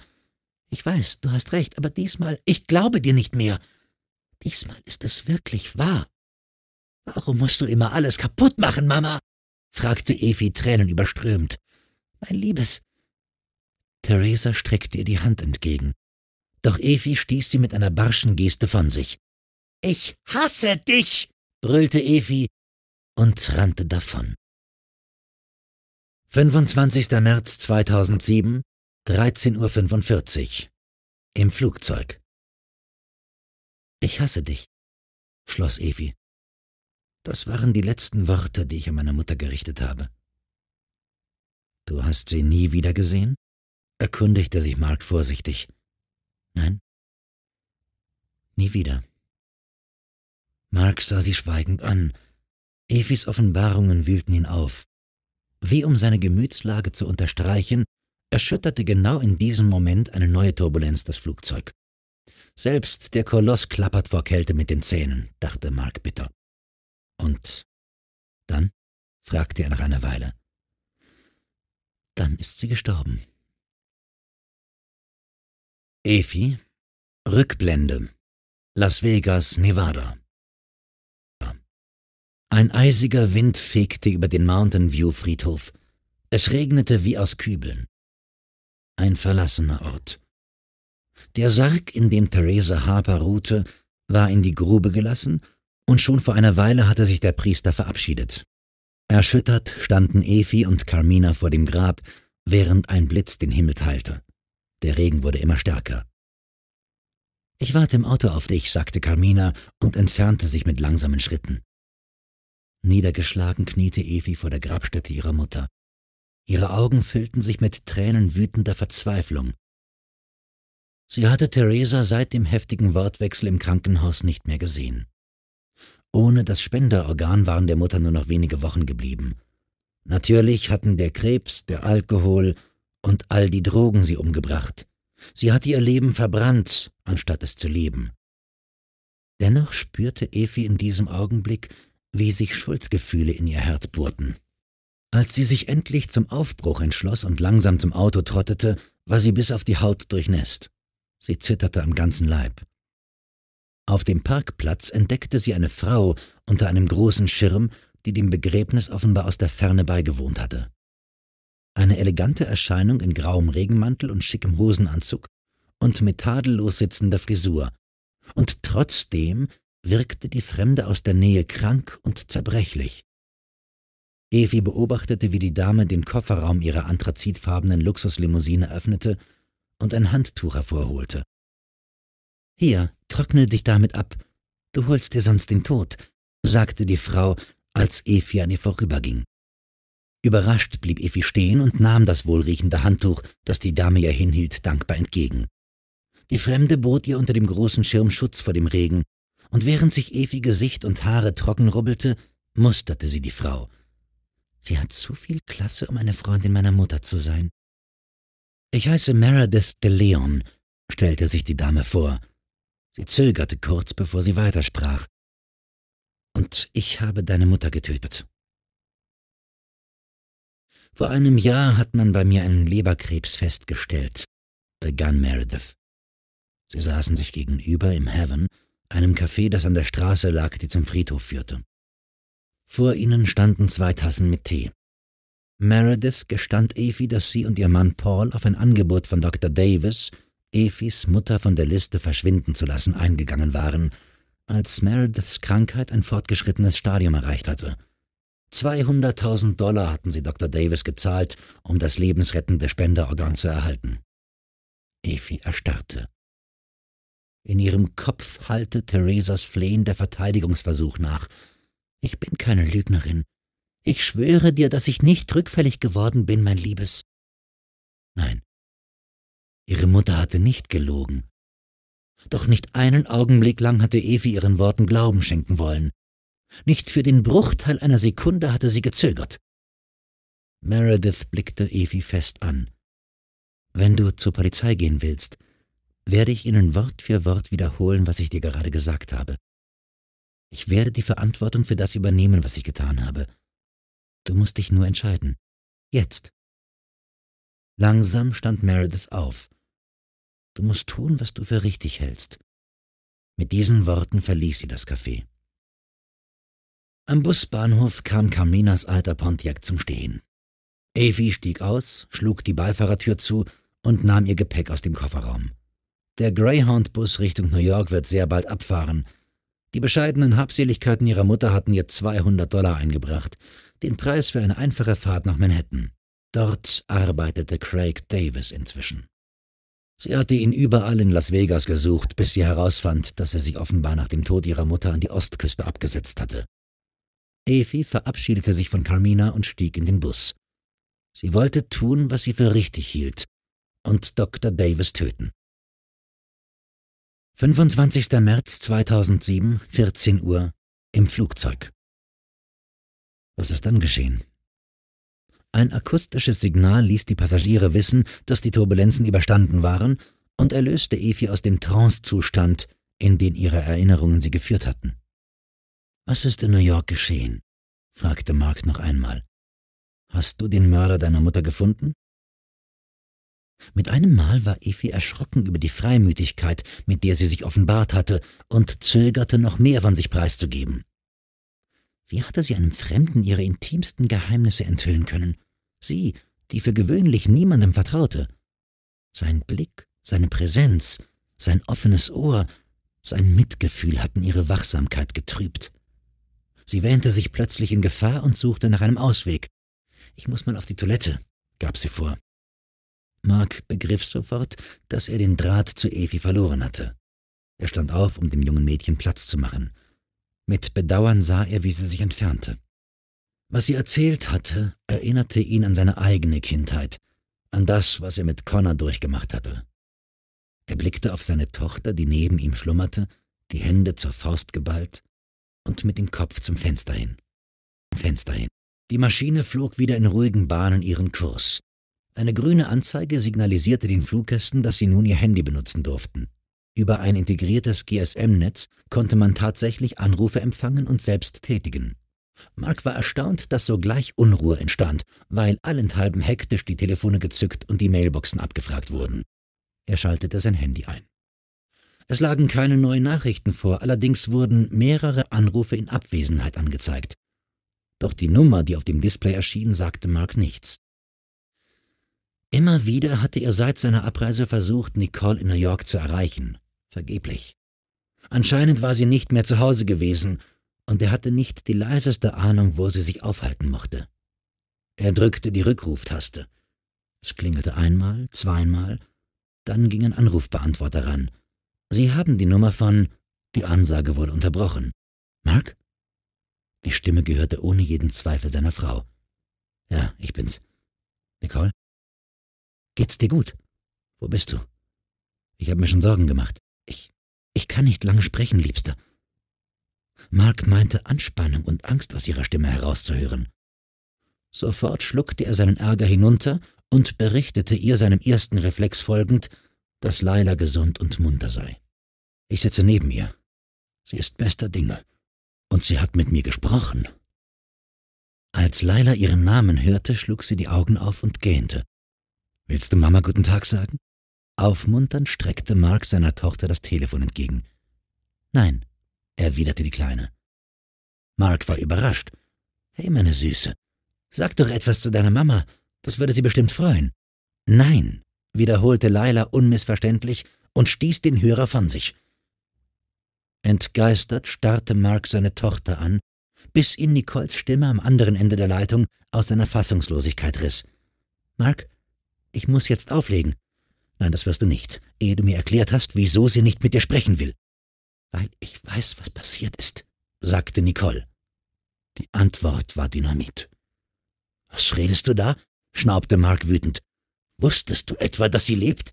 Ich weiß, du hast recht, aber diesmal, ich glaube dir nicht mehr. Diesmal ist es wirklich wahr. Warum musst du immer alles kaputt machen, Mama? fragte Evi tränenüberströmt. Mein Liebes. Theresa streckte ihr die Hand entgegen. Doch Evi stieß sie mit einer barschen Geste von sich. Ich hasse dich! brüllte Evi und rannte davon. 25. März 2007, 13.45 Uhr. Im Flugzeug. Ich hasse dich, schloss Evi. Das waren die letzten Worte, die ich an meine Mutter gerichtet habe. Du hast sie nie wieder gesehen? erkundigte sich Mark vorsichtig. Nein? Nie wieder. Mark sah sie schweigend an, Evis Offenbarungen wühlten ihn auf. Wie um seine Gemütslage zu unterstreichen, erschütterte genau in diesem Moment eine neue Turbulenz das Flugzeug. Selbst der Koloss klappert vor Kälte mit den Zähnen, dachte Mark bitter. Und dann? fragte er nach einer Weile. Dann ist sie gestorben. Efi, Rückblende, Las Vegas, Nevada. Ein eisiger Wind fegte über den Mountain View Friedhof. Es regnete wie aus Kübeln. Ein verlassener Ort. Der Sarg, in dem Theresa Harper ruhte, war in die Grube gelassen, und schon vor einer Weile hatte sich der Priester verabschiedet. Erschüttert standen Efi und Carmina vor dem Grab, während ein Blitz den Himmel teilte. Der Regen wurde immer stärker. Ich warte im Auto auf dich, sagte Carmina und entfernte sich mit langsamen Schritten. Niedergeschlagen kniete Evi vor der Grabstätte ihrer Mutter. Ihre Augen füllten sich mit Tränen wütender Verzweiflung. Sie hatte Theresa seit dem heftigen Wortwechsel im Krankenhaus nicht mehr gesehen. Ohne das Spenderorgan waren der Mutter nur noch wenige Wochen geblieben. Natürlich hatten der Krebs, der Alkohol und all die Drogen sie umgebracht. Sie hatte ihr Leben verbrannt, anstatt es zu leben. Dennoch spürte Evi in diesem Augenblick, wie sich Schuldgefühle in ihr Herz bohrten. Als sie sich endlich zum Aufbruch entschloss und langsam zum Auto trottete, war sie bis auf die Haut durchnässt. Sie zitterte am ganzen Leib. Auf dem Parkplatz entdeckte sie eine Frau unter einem großen Schirm, die dem Begräbnis offenbar aus der Ferne beigewohnt hatte. Eine elegante Erscheinung in grauem Regenmantel und schickem Hosenanzug und mit tadellos sitzender Frisur. Und trotzdem wirkte die Fremde aus der Nähe krank und zerbrechlich. Evi beobachtete, wie die Dame den Kofferraum ihrer anthrazitfarbenen Luxuslimousine öffnete und ein Handtuch hervorholte. Hier, trockne dich damit ab, du holst dir sonst den Tod, sagte die Frau, als Evi an ihr vorüberging. Überrascht blieb Evi stehen und nahm das wohlriechende Handtuch, das die Dame ihr hinhielt, dankbar entgegen. Die Fremde bot ihr unter dem großen Schirm Schutz vor dem Regen und während sich Evi Gesicht und Haare trocken rubbelte, musterte sie die Frau. Sie hat zu viel Klasse, um eine Freundin meiner Mutter zu sein. Ich heiße Meredith de Leon, stellte sich die Dame vor. Sie zögerte kurz, bevor sie weitersprach. Und ich habe deine Mutter getötet. Vor einem Jahr hat man bei mir einen Leberkrebs festgestellt, begann Meredith. Sie saßen sich gegenüber im Heaven einem Café, das an der Straße lag, die zum Friedhof führte. Vor ihnen standen zwei Tassen mit Tee. Meredith gestand Evie, dass sie und ihr Mann Paul auf ein Angebot von Dr. Davis, Evies Mutter von der Liste verschwinden zu lassen, eingegangen waren, als Merediths Krankheit ein fortgeschrittenes Stadium erreicht hatte. 200.000 Dollar hatten sie Dr. Davis gezahlt, um das lebensrettende Spenderorgan zu erhalten. Evie erstarrte. In ihrem Kopf hallte Theresas flehender Verteidigungsversuch nach. Ich bin keine Lügnerin. Ich schwöre dir, dass ich nicht rückfällig geworden bin, mein Liebes. Nein. Ihre Mutter hatte nicht gelogen. Doch nicht einen Augenblick lang hatte Evi ihren Worten Glauben schenken wollen. Nicht für den Bruchteil einer Sekunde hatte sie gezögert. Meredith blickte Evi fest an. Wenn du zur Polizei gehen willst, werde ich Ihnen Wort für Wort wiederholen, was ich dir gerade gesagt habe. Ich werde die Verantwortung für das übernehmen, was ich getan habe. Du musst dich nur entscheiden. Jetzt. Langsam stand Meredith auf. Du musst tun, was du für richtig hältst. Mit diesen Worten verließ sie das Café. Am Busbahnhof kam Carminas alter Pontiac zum Stehen. Avi stieg aus, schlug die Beifahrertür zu und nahm ihr Gepäck aus dem Kofferraum. Der Greyhound-Bus Richtung New York wird sehr bald abfahren. Die bescheidenen Habseligkeiten ihrer Mutter hatten ihr 200 Dollar eingebracht, den Preis für eine einfache Fahrt nach Manhattan. Dort arbeitete Craig Davis inzwischen. Sie hatte ihn überall in Las Vegas gesucht, bis sie herausfand, dass er sich offenbar nach dem Tod ihrer Mutter an die Ostküste abgesetzt hatte. Evie verabschiedete sich von Carmina und stieg in den Bus. Sie wollte tun, was sie für richtig hielt, und Dr. Davis töten. 25. März 2007, 14 Uhr, im Flugzeug. Was ist dann geschehen? Ein akustisches Signal ließ die Passagiere wissen, dass die Turbulenzen überstanden waren und erlöste Efi aus dem Trancezustand, in den ihre Erinnerungen sie geführt hatten. Was ist in New York geschehen? fragte Mark noch einmal. Hast du den Mörder deiner Mutter gefunden? Mit einem Mal war Effi erschrocken über die Freimütigkeit, mit der sie sich offenbart hatte, und zögerte noch mehr von sich preiszugeben. Wie hatte sie einem Fremden ihre intimsten Geheimnisse enthüllen können? Sie, die für gewöhnlich niemandem vertraute. Sein Blick, seine Präsenz, sein offenes Ohr, sein Mitgefühl hatten ihre Wachsamkeit getrübt. Sie wähnte sich plötzlich in Gefahr und suchte nach einem Ausweg. Ich muss mal auf die Toilette, gab sie vor. Mark begriff sofort, dass er den Draht zu Evi verloren hatte. Er stand auf, um dem jungen Mädchen Platz zu machen. Mit Bedauern sah er, wie sie sich entfernte. Was sie erzählt hatte, erinnerte ihn an seine eigene Kindheit, an das, was er mit Connor durchgemacht hatte. Er blickte auf seine Tochter, die neben ihm schlummerte, die Hände zur Faust geballt und mit dem Kopf zum Fenster hin. Fenster hin. Die Maschine flog wieder in ruhigen Bahnen ihren Kurs. Eine grüne Anzeige signalisierte den Fluggästen, dass sie nun ihr Handy benutzen durften. Über ein integriertes GSM-Netz konnte man tatsächlich Anrufe empfangen und selbst tätigen. Mark war erstaunt, dass sogleich Unruhe entstand, weil allenthalben hektisch die Telefone gezückt und die Mailboxen abgefragt wurden. Er schaltete sein Handy ein. Es lagen keine neuen Nachrichten vor, allerdings wurden mehrere Anrufe in Abwesenheit angezeigt. Doch die Nummer, die auf dem Display erschien, sagte Mark nichts. Immer wieder hatte er seit seiner Abreise versucht, Nicole in New York zu erreichen. Vergeblich. Anscheinend war sie nicht mehr zu Hause gewesen, und er hatte nicht die leiseste Ahnung, wo sie sich aufhalten mochte. Er drückte die Rückruftaste. Es klingelte einmal, zweimal, dann ging ein Anrufbeantworter ran. Sie haben die Nummer von. Die Ansage wurde unterbrochen. Mark? Die Stimme gehörte ohne jeden Zweifel seiner Frau. Ja, ich bin's. Nicole? Geht's dir gut? Wo bist du? Ich habe mir schon Sorgen gemacht. Ich, ich kann nicht lange sprechen, Liebster. Mark meinte Anspannung und Angst aus ihrer Stimme herauszuhören. Sofort schluckte er seinen Ärger hinunter und berichtete ihr seinem ersten Reflex folgend, dass Leila gesund und munter sei. Ich sitze neben ihr. Sie ist bester Dinge. Und sie hat mit mir gesprochen. Als Leila ihren Namen hörte, schlug sie die Augen auf und gähnte. Willst du Mama guten Tag sagen? Aufmunternd streckte Mark seiner Tochter das Telefon entgegen. Nein, erwiderte die Kleine. Mark war überrascht. Hey, meine Süße, sag doch etwas zu deiner Mama, das würde sie bestimmt freuen. Nein, wiederholte Leila unmissverständlich und stieß den Hörer von sich. Entgeistert starrte Mark seine Tochter an, bis ihn Nicoles Stimme am anderen Ende der Leitung aus seiner Fassungslosigkeit riss. Mark, ich muss jetzt auflegen. Nein, das wirst du nicht, ehe du mir erklärt hast, wieso sie nicht mit dir sprechen will. Weil ich weiß, was passiert ist, sagte Nicole. Die Antwort war Dynamit. Was redest du da? schnaubte Mark wütend. Wusstest du etwa, dass sie lebt?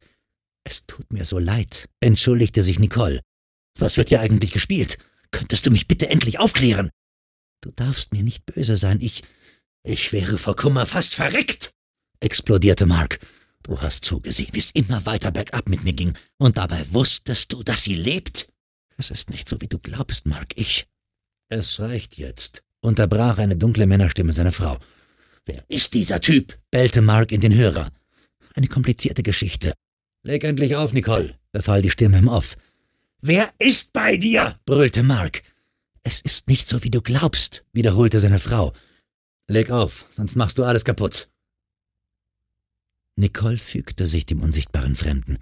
Es tut mir so leid, entschuldigte sich Nicole. Was wird hier eigentlich gespielt? Könntest du mich bitte endlich aufklären? Du darfst mir nicht böse sein, ich. ich wäre vor Kummer fast verreckt explodierte Mark. Du hast zugesehen, wie es immer weiter bergab mit mir ging, und dabei wusstest du, dass sie lebt? Es ist nicht so, wie du glaubst, Mark, ich. Es reicht jetzt, unterbrach eine dunkle Männerstimme seine Frau. Wer ist dieser Typ? bellte Mark in den Hörer. Eine komplizierte Geschichte. Leg endlich auf, Nicole, befahl die Stimme im Off. Wer ist bei dir? brüllte Mark. Es ist nicht so, wie du glaubst, wiederholte seine Frau. Leg auf, sonst machst du alles kaputt. Nicole fügte sich dem unsichtbaren Fremden.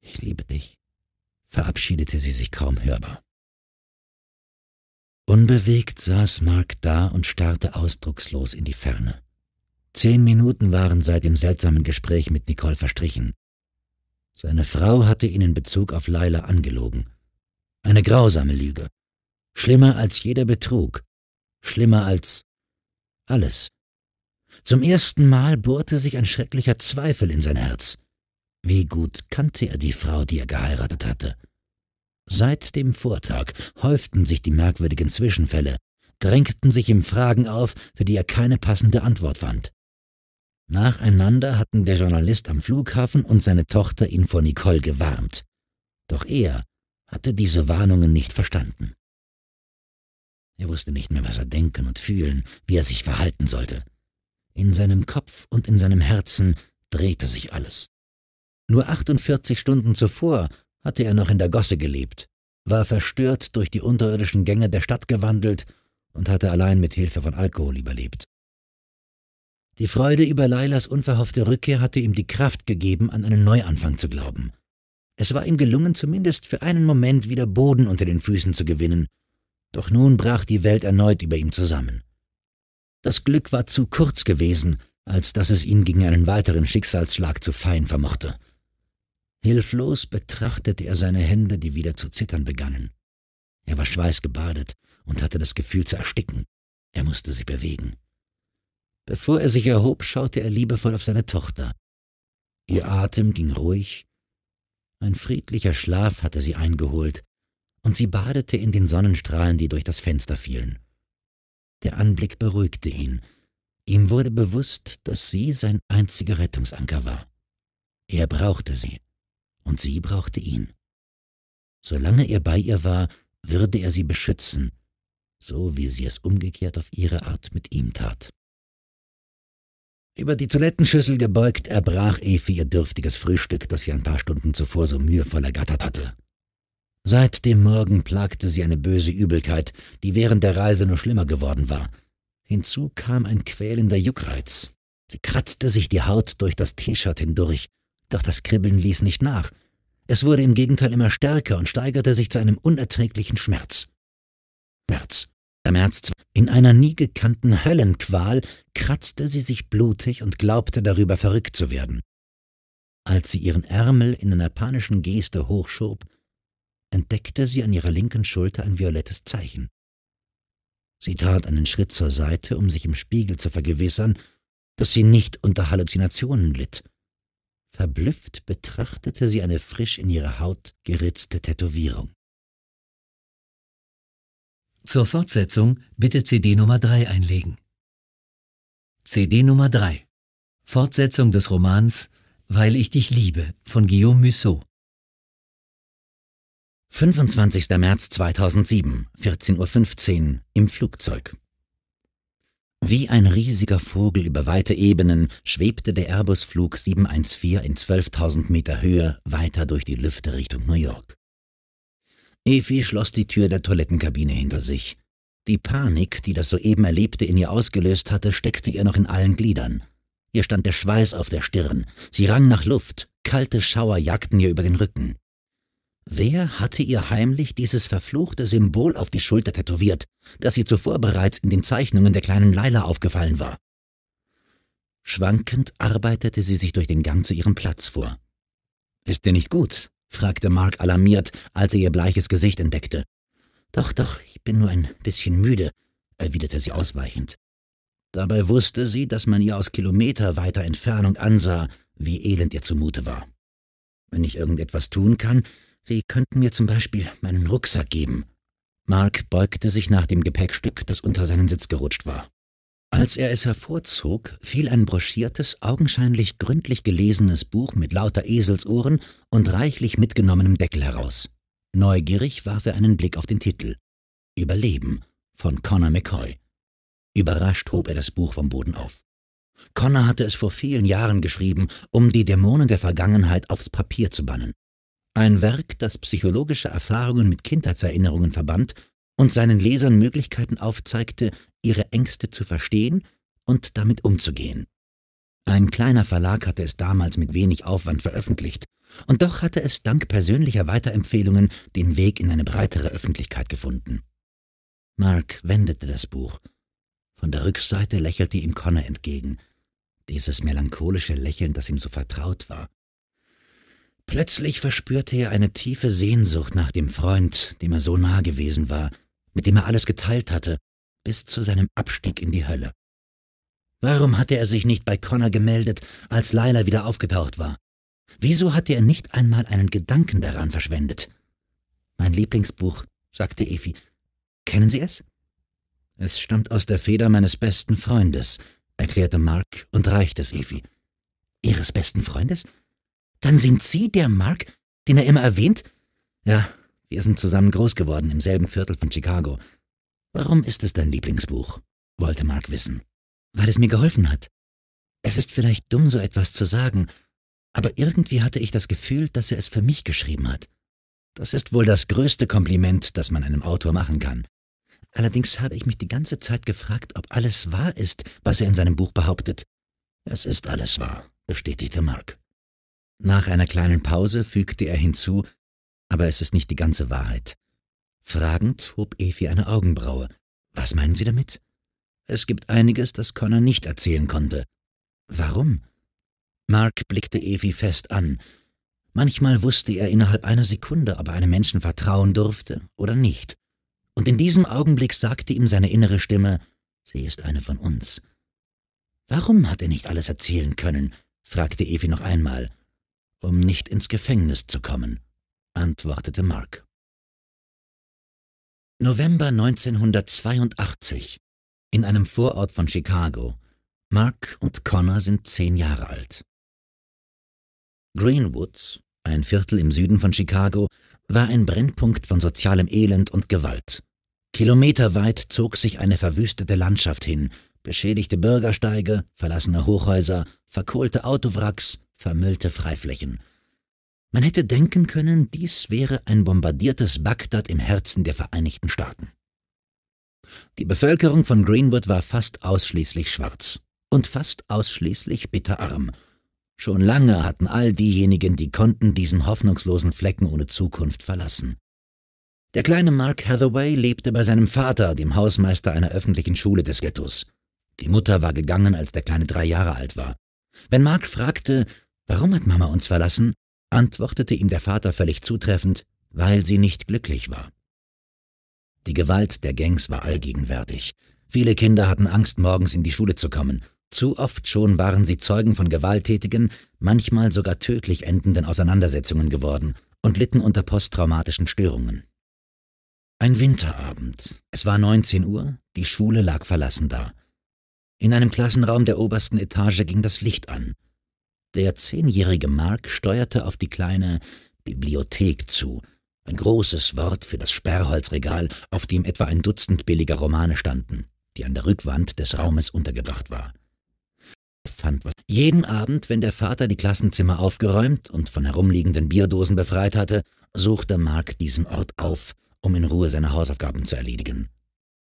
Ich liebe dich, verabschiedete sie sich kaum hörbar. Unbewegt saß Mark da und starrte ausdruckslos in die Ferne. Zehn Minuten waren seit dem seltsamen Gespräch mit Nicole verstrichen. Seine Frau hatte ihn in Bezug auf Leila angelogen. Eine grausame Lüge. Schlimmer als jeder Betrug. Schlimmer als alles, zum ersten Mal bohrte sich ein schrecklicher Zweifel in sein Herz. Wie gut kannte er die Frau, die er geheiratet hatte? Seit dem Vortag häuften sich die merkwürdigen Zwischenfälle, drängten sich ihm Fragen auf, für die er keine passende Antwort fand. Nacheinander hatten der Journalist am Flughafen und seine Tochter ihn vor Nicole gewarnt. Doch er hatte diese Warnungen nicht verstanden. Er wusste nicht mehr, was er denken und fühlen, wie er sich verhalten sollte. In seinem Kopf und in seinem Herzen drehte sich alles. Nur 48 Stunden zuvor hatte er noch in der Gosse gelebt, war verstört durch die unterirdischen Gänge der Stadt gewandelt und hatte allein mit Hilfe von Alkohol überlebt. Die Freude über Leilas unverhoffte Rückkehr hatte ihm die Kraft gegeben, an einen Neuanfang zu glauben. Es war ihm gelungen, zumindest für einen Moment wieder Boden unter den Füßen zu gewinnen. Doch nun brach die Welt erneut über ihm zusammen. Das Glück war zu kurz gewesen, als dass es ihn gegen einen weiteren Schicksalsschlag zu feien vermochte. Hilflos betrachtete er seine Hände, die wieder zu zittern begannen. Er war schweißgebadet und hatte das Gefühl zu ersticken. Er musste sie bewegen. Bevor er sich erhob, schaute er liebevoll auf seine Tochter. Ihr Atem ging ruhig. Ein friedlicher Schlaf hatte sie eingeholt, und sie badete in den Sonnenstrahlen, die durch das Fenster fielen. Der Anblick beruhigte ihn. Ihm wurde bewusst, dass sie sein einziger Rettungsanker war. Er brauchte sie und sie brauchte ihn. Solange er bei ihr war, würde er sie beschützen, so wie sie es umgekehrt auf ihre Art mit ihm tat. Über die Toilettenschüssel gebeugt, erbrach Efi ihr dürftiges Frühstück, das sie ein paar Stunden zuvor so mühevoll ergattert hatte. Seit dem Morgen plagte sie eine böse Übelkeit, die während der Reise nur schlimmer geworden war. Hinzu kam ein quälender Juckreiz. Sie kratzte sich die Haut durch das T-Shirt hindurch, doch das Kribbeln ließ nicht nach. Es wurde im Gegenteil immer stärker und steigerte sich zu einem unerträglichen Schmerz. Schmerz. Im März, in einer nie gekannten Höllenqual, kratzte sie sich blutig und glaubte darüber verrückt zu werden. Als sie ihren Ärmel in einer panischen Geste hochschob, entdeckte sie an ihrer linken Schulter ein violettes Zeichen. Sie tat einen Schritt zur Seite, um sich im Spiegel zu vergewissern, dass sie nicht unter Halluzinationen litt. Verblüfft betrachtete sie eine frisch in ihre Haut geritzte Tätowierung. Zur Fortsetzung bitte CD Nummer 3 einlegen. CD Nummer 3 Fortsetzung des Romans Weil ich dich liebe von Guillaume Musso 25. März 2007, 14.15 Uhr, im Flugzeug. Wie ein riesiger Vogel über weite Ebenen schwebte der Airbus-Flug 714 in 12.000 Meter Höhe weiter durch die Lüfte Richtung New York. Evi schloss die Tür der Toilettenkabine hinter sich. Die Panik, die das soeben Erlebte in ihr ausgelöst hatte, steckte ihr noch in allen Gliedern. Ihr stand der Schweiß auf der Stirn, sie rang nach Luft, kalte Schauer jagten ihr über den Rücken. Wer hatte ihr heimlich dieses verfluchte Symbol auf die Schulter tätowiert, das ihr zuvor bereits in den Zeichnungen der kleinen Leila aufgefallen war? Schwankend arbeitete sie sich durch den Gang zu ihrem Platz vor. Ist dir nicht gut? fragte Mark alarmiert, als er ihr bleiches Gesicht entdeckte. Doch, doch, ich bin nur ein bisschen müde, erwiderte sie ausweichend. Dabei wusste sie, dass man ihr aus kilometerweiter Entfernung ansah, wie elend ihr zumute war. Wenn ich irgendetwas tun kann, Sie könnten mir zum Beispiel meinen Rucksack geben. Mark beugte sich nach dem Gepäckstück, das unter seinen Sitz gerutscht war. Als er es hervorzog, fiel ein broschiertes, augenscheinlich gründlich gelesenes Buch mit lauter Eselsohren und reichlich mitgenommenem Deckel heraus. Neugierig warf er einen Blick auf den Titel. Überleben von Connor McCoy. Überrascht hob er das Buch vom Boden auf. Connor hatte es vor vielen Jahren geschrieben, um die Dämonen der Vergangenheit aufs Papier zu bannen. Ein Werk, das psychologische Erfahrungen mit Kindheitserinnerungen verband und seinen Lesern Möglichkeiten aufzeigte, ihre Ängste zu verstehen und damit umzugehen. Ein kleiner Verlag hatte es damals mit wenig Aufwand veröffentlicht, und doch hatte es dank persönlicher Weiterempfehlungen den Weg in eine breitere Öffentlichkeit gefunden. Mark wendete das Buch. Von der Rückseite lächelte ihm Connor entgegen, dieses melancholische Lächeln, das ihm so vertraut war. Plötzlich verspürte er eine tiefe Sehnsucht nach dem Freund, dem er so nah gewesen war, mit dem er alles geteilt hatte, bis zu seinem Abstieg in die Hölle. Warum hatte er sich nicht bei Connor gemeldet, als Lila wieder aufgetaucht war? Wieso hatte er nicht einmal einen Gedanken daran verschwendet? Mein Lieblingsbuch, sagte Evi. Kennen Sie es? Es stammt aus der Feder meines besten Freundes, erklärte Mark und reichte es Evi. Ihres besten Freundes? Dann sind Sie der Mark, den er immer erwähnt? Ja, wir sind zusammen groß geworden im selben Viertel von Chicago. Warum ist es dein Lieblingsbuch? wollte Mark wissen. Weil es mir geholfen hat. Es ist vielleicht dumm, so etwas zu sagen, aber irgendwie hatte ich das Gefühl, dass er es für mich geschrieben hat. Das ist wohl das größte Kompliment, das man einem Autor machen kann. Allerdings habe ich mich die ganze Zeit gefragt, ob alles wahr ist, was er in seinem Buch behauptet. Es ist alles wahr, bestätigte Mark. Nach einer kleinen Pause fügte er hinzu, aber es ist nicht die ganze Wahrheit. Fragend hob Evi eine Augenbraue. Was meinen Sie damit? Es gibt einiges, das Connor nicht erzählen konnte. Warum? Mark blickte Evi fest an. Manchmal wusste er innerhalb einer Sekunde, ob er einem Menschen vertrauen durfte oder nicht. Und in diesem Augenblick sagte ihm seine innere Stimme, sie ist eine von uns. Warum hat er nicht alles erzählen können? fragte Evi noch einmal um nicht ins Gefängnis zu kommen, antwortete Mark. November 1982. In einem Vorort von Chicago. Mark und Connor sind zehn Jahre alt. Greenwood, ein Viertel im Süden von Chicago, war ein Brennpunkt von sozialem Elend und Gewalt. Kilometerweit zog sich eine verwüstete Landschaft hin, beschädigte Bürgersteige, verlassene Hochhäuser, verkohlte Autowracks, vermüllte Freiflächen. Man hätte denken können, dies wäre ein bombardiertes Bagdad im Herzen der Vereinigten Staaten. Die Bevölkerung von Greenwood war fast ausschließlich schwarz und fast ausschließlich bitterarm. Schon lange hatten all diejenigen, die konnten, diesen hoffnungslosen Flecken ohne Zukunft verlassen. Der kleine Mark Hathaway lebte bei seinem Vater, dem Hausmeister einer öffentlichen Schule des Ghettos. Die Mutter war gegangen, als der Kleine drei Jahre alt war. Wenn Mark fragte, Warum hat Mama uns verlassen? antwortete ihm der Vater völlig zutreffend, weil sie nicht glücklich war. Die Gewalt der Gangs war allgegenwärtig. Viele Kinder hatten Angst, morgens in die Schule zu kommen. Zu oft schon waren sie Zeugen von gewalttätigen, manchmal sogar tödlich endenden Auseinandersetzungen geworden und litten unter posttraumatischen Störungen. Ein Winterabend. Es war 19 Uhr, die Schule lag verlassen da. In einem Klassenraum der obersten Etage ging das Licht an. Der zehnjährige Mark steuerte auf die kleine Bibliothek zu, ein großes Wort für das Sperrholzregal, auf dem etwa ein Dutzend billiger Romane standen, die an der Rückwand des Raumes untergebracht war. Fand was. Jeden Abend, wenn der Vater die Klassenzimmer aufgeräumt und von herumliegenden Bierdosen befreit hatte, suchte Mark diesen Ort auf, um in Ruhe seine Hausaufgaben zu erledigen.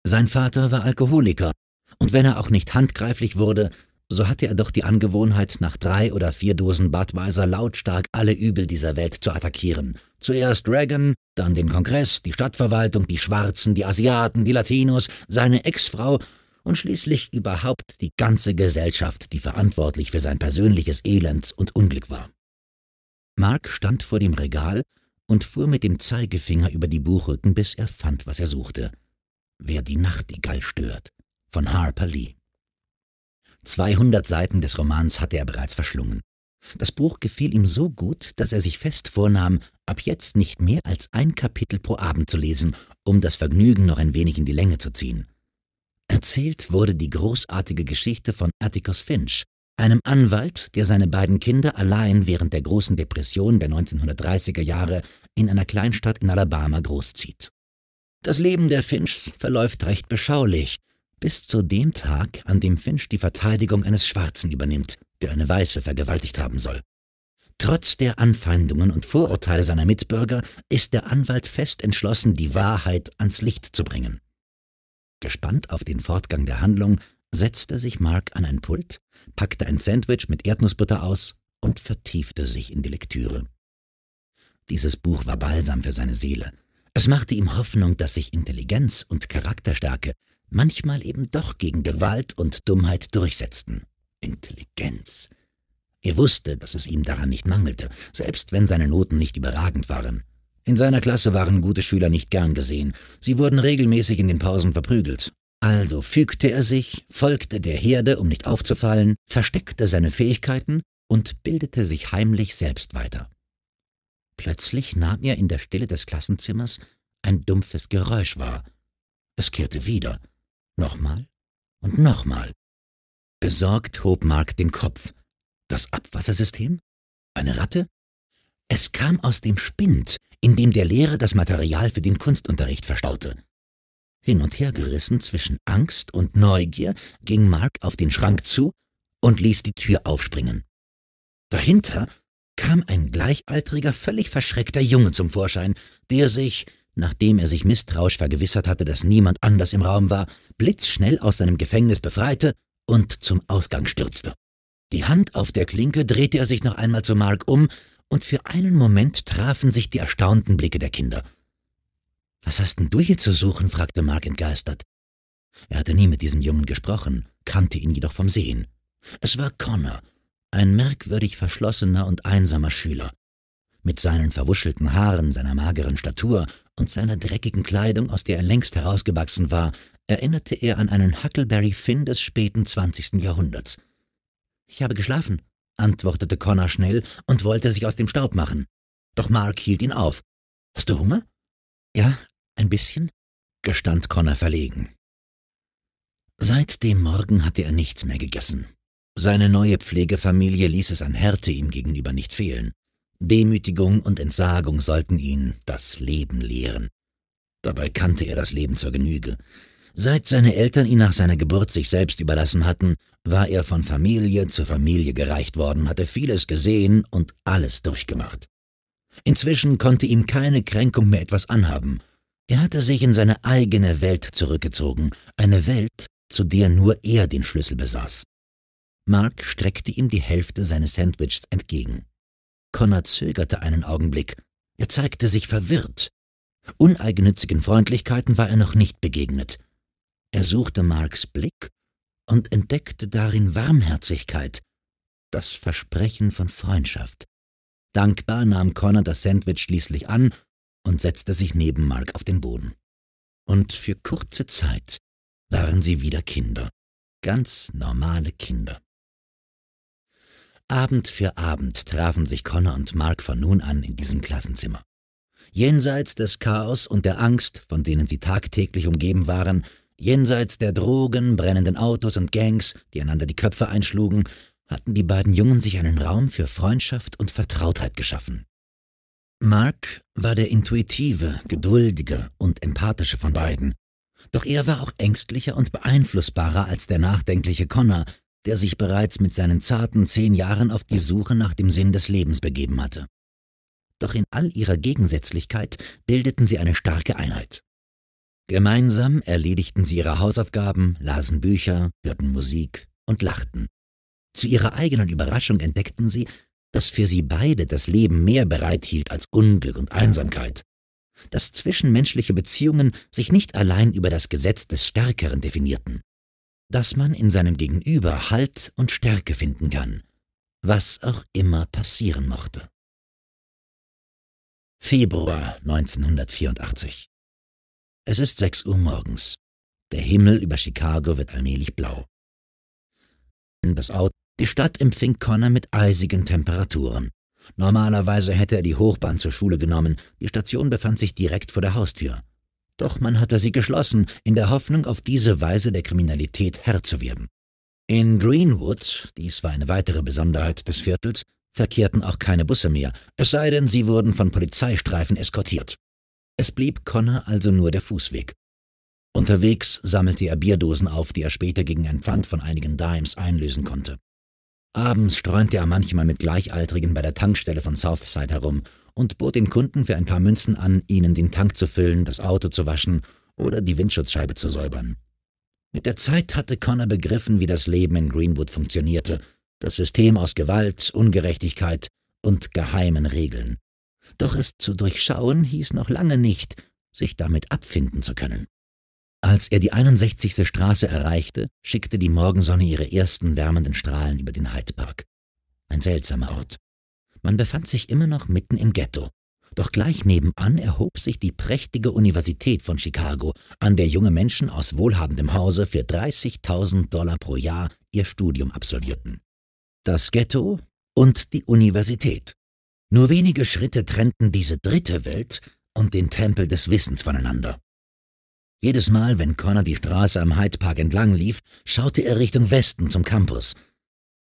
Sein Vater war Alkoholiker, und wenn er auch nicht handgreiflich wurde, so hatte er doch die Angewohnheit, nach drei oder vier Dosen Budweiser lautstark alle Übel dieser Welt zu attackieren. Zuerst Reagan, dann den Kongress, die Stadtverwaltung, die Schwarzen, die Asiaten, die Latinos, seine Ex-Frau und schließlich überhaupt die ganze Gesellschaft, die verantwortlich für sein persönliches Elend und Unglück war. Mark stand vor dem Regal und fuhr mit dem Zeigefinger über die Buchrücken, bis er fand, was er suchte. Wer die Nachtigall stört, von Harper Lee. 200 Seiten des Romans hatte er bereits verschlungen. Das Buch gefiel ihm so gut, dass er sich fest vornahm, ab jetzt nicht mehr als ein Kapitel pro Abend zu lesen, um das Vergnügen noch ein wenig in die Länge zu ziehen. Erzählt wurde die großartige Geschichte von Atticus Finch, einem Anwalt, der seine beiden Kinder allein während der großen Depression der 1930er Jahre in einer Kleinstadt in Alabama großzieht. Das Leben der Finchs verläuft recht beschaulich, bis zu dem Tag, an dem Finch die Verteidigung eines Schwarzen übernimmt, der eine Weiße vergewaltigt haben soll. Trotz der Anfeindungen und Vorurteile seiner Mitbürger ist der Anwalt fest entschlossen, die Wahrheit ans Licht zu bringen. Gespannt auf den Fortgang der Handlung setzte sich Mark an ein Pult, packte ein Sandwich mit Erdnussbutter aus und vertiefte sich in die Lektüre. Dieses Buch war balsam für seine Seele. Es machte ihm Hoffnung, dass sich Intelligenz und Charakterstärke manchmal eben doch gegen Gewalt und Dummheit durchsetzten. Intelligenz. Er wusste, dass es ihm daran nicht mangelte, selbst wenn seine Noten nicht überragend waren. In seiner Klasse waren gute Schüler nicht gern gesehen, sie wurden regelmäßig in den Pausen verprügelt. Also fügte er sich, folgte der Herde, um nicht aufzufallen, versteckte seine Fähigkeiten und bildete sich heimlich selbst weiter. Plötzlich nahm er in der Stille des Klassenzimmers ein dumpfes Geräusch wahr. Es kehrte wieder. Nochmal und nochmal. Besorgt hob Mark den Kopf. Das Abwassersystem? Eine Ratte? Es kam aus dem Spind, in dem der Lehrer das Material für den Kunstunterricht verstaute. Hin und her gerissen zwischen Angst und Neugier ging Mark auf den Schrank zu und ließ die Tür aufspringen. Dahinter kam ein gleichaltriger, völlig verschreckter Junge zum Vorschein, der sich nachdem er sich misstrauisch vergewissert hatte, dass niemand anders im Raum war, blitzschnell aus seinem Gefängnis befreite und zum Ausgang stürzte. Die Hand auf der Klinke drehte er sich noch einmal zu Mark um, und für einen Moment trafen sich die erstaunten Blicke der Kinder. Was hast denn du hier zu suchen? fragte Mark entgeistert. Er hatte nie mit diesem Jungen gesprochen, kannte ihn jedoch vom Sehen. Es war Connor, ein merkwürdig verschlossener und einsamer Schüler. Mit seinen verwuschelten Haaren, seiner mageren Statur und seiner dreckigen Kleidung, aus der er längst herausgewachsen war, erinnerte er an einen Huckleberry Finn des späten 20. Jahrhunderts. Ich habe geschlafen, antwortete Connor schnell und wollte sich aus dem Staub machen. Doch Mark hielt ihn auf. Hast du Hunger? Ja, ein bisschen, gestand Connor verlegen. Seit dem Morgen hatte er nichts mehr gegessen. Seine neue Pflegefamilie ließ es an Härte ihm gegenüber nicht fehlen. Demütigung und Entsagung sollten ihn das Leben lehren. Dabei kannte er das Leben zur Genüge. Seit seine Eltern ihn nach seiner Geburt sich selbst überlassen hatten, war er von Familie zu Familie gereicht worden, hatte vieles gesehen und alles durchgemacht. Inzwischen konnte ihm keine Kränkung mehr etwas anhaben. Er hatte sich in seine eigene Welt zurückgezogen, eine Welt, zu der nur er den Schlüssel besaß. Mark streckte ihm die Hälfte seines Sandwichs entgegen. Connor zögerte einen Augenblick. Er zeigte sich verwirrt. Uneigennützigen Freundlichkeiten war er noch nicht begegnet. Er suchte Marks Blick und entdeckte darin Warmherzigkeit, das Versprechen von Freundschaft. Dankbar nahm Connor das Sandwich schließlich an und setzte sich neben Mark auf den Boden. Und für kurze Zeit waren sie wieder Kinder, ganz normale Kinder. Abend für Abend trafen sich Connor und Mark von nun an in diesem Klassenzimmer. Jenseits des Chaos und der Angst, von denen sie tagtäglich umgeben waren, jenseits der Drogen, brennenden Autos und Gangs, die einander die Köpfe einschlugen, hatten die beiden Jungen sich einen Raum für Freundschaft und Vertrautheit geschaffen. Mark war der intuitive, geduldige und empathische von beiden. Doch er war auch ängstlicher und beeinflussbarer als der nachdenkliche Connor, der sich bereits mit seinen zarten zehn Jahren auf die Suche nach dem Sinn des Lebens begeben hatte. Doch in all ihrer Gegensätzlichkeit bildeten sie eine starke Einheit. Gemeinsam erledigten sie ihre Hausaufgaben, lasen Bücher, hörten Musik und lachten. Zu ihrer eigenen Überraschung entdeckten sie, dass für sie beide das Leben mehr bereithielt als Unglück und Einsamkeit, dass zwischenmenschliche Beziehungen sich nicht allein über das Gesetz des Stärkeren definierten, dass man in seinem Gegenüber Halt und Stärke finden kann, was auch immer passieren mochte. Februar 1984. Es ist 6 Uhr morgens. Der Himmel über Chicago wird allmählich blau. Das Auto, die Stadt empfing Connor mit eisigen Temperaturen. Normalerweise hätte er die Hochbahn zur Schule genommen. Die Station befand sich direkt vor der Haustür. Doch man hatte sie geschlossen, in der Hoffnung, auf diese Weise der Kriminalität Herr zu werden. In Greenwood, dies war eine weitere Besonderheit des Viertels, verkehrten auch keine Busse mehr, es sei denn, sie wurden von Polizeistreifen eskortiert. Es blieb Connor also nur der Fußweg. Unterwegs sammelte er Bierdosen auf, die er später gegen einen Pfand von einigen Dimes einlösen konnte. Abends streunte er manchmal mit Gleichaltrigen bei der Tankstelle von Southside herum und bot den Kunden für ein paar Münzen an, ihnen den Tank zu füllen, das Auto zu waschen oder die Windschutzscheibe zu säubern. Mit der Zeit hatte Connor begriffen, wie das Leben in Greenwood funktionierte, das System aus Gewalt, Ungerechtigkeit und geheimen Regeln. Doch es zu durchschauen hieß noch lange nicht, sich damit abfinden zu können. Als er die 61. Straße erreichte, schickte die Morgensonne ihre ersten wärmenden Strahlen über den Hyde Park. Ein seltsamer Ort. Man befand sich immer noch mitten im Ghetto. Doch gleich nebenan erhob sich die prächtige Universität von Chicago, an der junge Menschen aus wohlhabendem Hause für 30.000 Dollar pro Jahr ihr Studium absolvierten. Das Ghetto und die Universität. Nur wenige Schritte trennten diese dritte Welt und den Tempel des Wissens voneinander. Jedes Mal, wenn Connor die Straße am Hyde Park entlang lief, schaute er Richtung Westen zum Campus.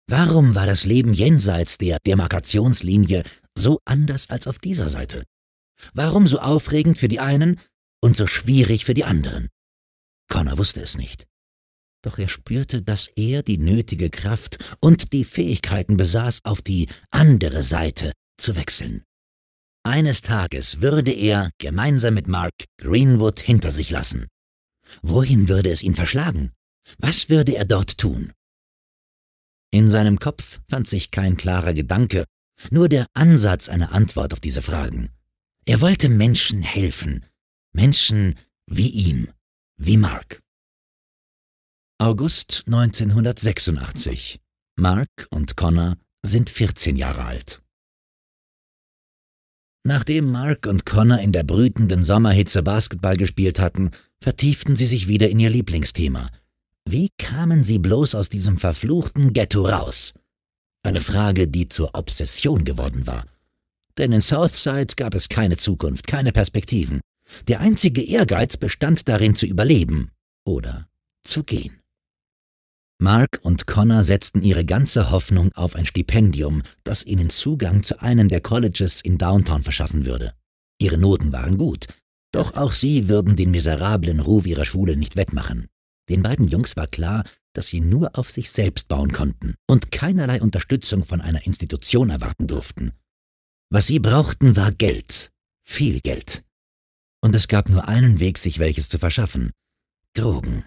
Warum war das Leben jenseits der Demarkationslinie so anders als auf dieser Seite? Warum so aufregend für die einen und so schwierig für die anderen? Connor wusste es nicht. Doch er spürte, dass er die nötige Kraft und die Fähigkeiten besaß, auf die andere Seite zu wechseln. Eines Tages würde er, gemeinsam mit Mark, Greenwood hinter sich lassen. Wohin würde es ihn verschlagen? Was würde er dort tun? In seinem Kopf fand sich kein klarer Gedanke, nur der Ansatz einer Antwort auf diese Fragen. Er wollte Menschen helfen, Menschen wie ihm, wie Mark. August 1986. Mark und Connor sind 14 Jahre alt. Nachdem Mark und Connor in der brütenden Sommerhitze Basketball gespielt hatten, vertieften sie sich wieder in ihr Lieblingsthema. Wie kamen sie bloß aus diesem verfluchten Ghetto raus? Eine Frage, die zur Obsession geworden war. Denn in Southside gab es keine Zukunft, keine Perspektiven. Der einzige Ehrgeiz bestand darin zu überleben oder zu gehen. Mark und Connor setzten ihre ganze Hoffnung auf ein Stipendium, das ihnen Zugang zu einem der Colleges in Downtown verschaffen würde. Ihre Noten waren gut, doch auch sie würden den miserablen Ruf ihrer Schule nicht wettmachen. Den beiden Jungs war klar, dass sie nur auf sich selbst bauen konnten und keinerlei Unterstützung von einer Institution erwarten durften. Was sie brauchten, war Geld, viel Geld. Und es gab nur einen Weg, sich welches zu verschaffen. Drogen.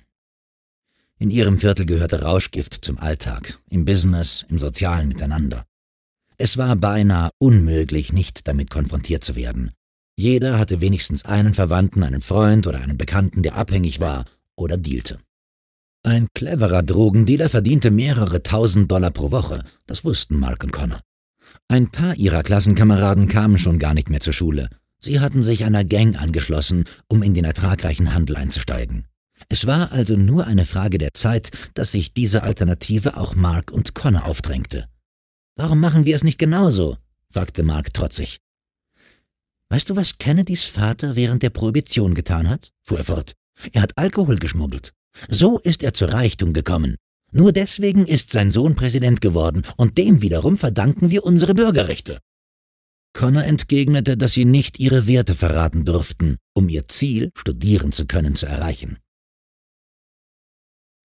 In ihrem Viertel gehörte Rauschgift zum Alltag, im Business, im sozialen Miteinander. Es war beinahe unmöglich, nicht damit konfrontiert zu werden. Jeder hatte wenigstens einen Verwandten, einen Freund oder einen Bekannten, der abhängig war oder dealte. Ein cleverer Drogendealer verdiente mehrere tausend Dollar pro Woche, das wussten Mark und Connor. Ein paar ihrer Klassenkameraden kamen schon gar nicht mehr zur Schule. Sie hatten sich einer Gang angeschlossen, um in den ertragreichen Handel einzusteigen. Es war also nur eine Frage der Zeit, dass sich diese Alternative auch Mark und Connor aufdrängte. Warum machen wir es nicht genauso? fragte Mark trotzig. Weißt du, was Kennedys Vater während der Prohibition getan hat? fuhr er fort. Er hat Alkohol geschmuggelt. So ist er zu Reichtum gekommen. Nur deswegen ist sein Sohn Präsident geworden, und dem wiederum verdanken wir unsere Bürgerrechte. Connor entgegnete, dass sie nicht ihre Werte verraten durften, um ihr Ziel, studieren zu können, zu erreichen.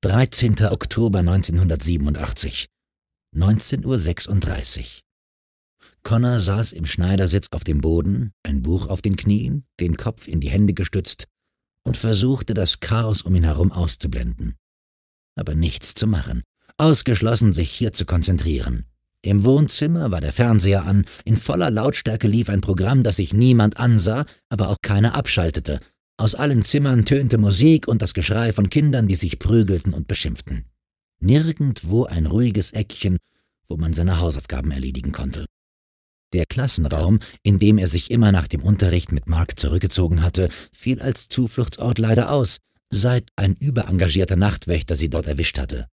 13. Oktober 1987, 19.36 Uhr. Connor saß im Schneidersitz auf dem Boden, ein Buch auf den Knien, den Kopf in die Hände gestützt und versuchte, das Chaos um ihn herum auszublenden. Aber nichts zu machen, ausgeschlossen, sich hier zu konzentrieren. Im Wohnzimmer war der Fernseher an, in voller Lautstärke lief ein Programm, das sich niemand ansah, aber auch keiner abschaltete, aus allen Zimmern tönte Musik und das Geschrei von Kindern, die sich prügelten und beschimpften. Nirgendwo ein ruhiges Eckchen, wo man seine Hausaufgaben erledigen konnte. Der Klassenraum, in dem er sich immer nach dem Unterricht mit Mark zurückgezogen hatte, fiel als Zufluchtsort leider aus, seit ein überengagierter Nachtwächter sie dort erwischt hatte.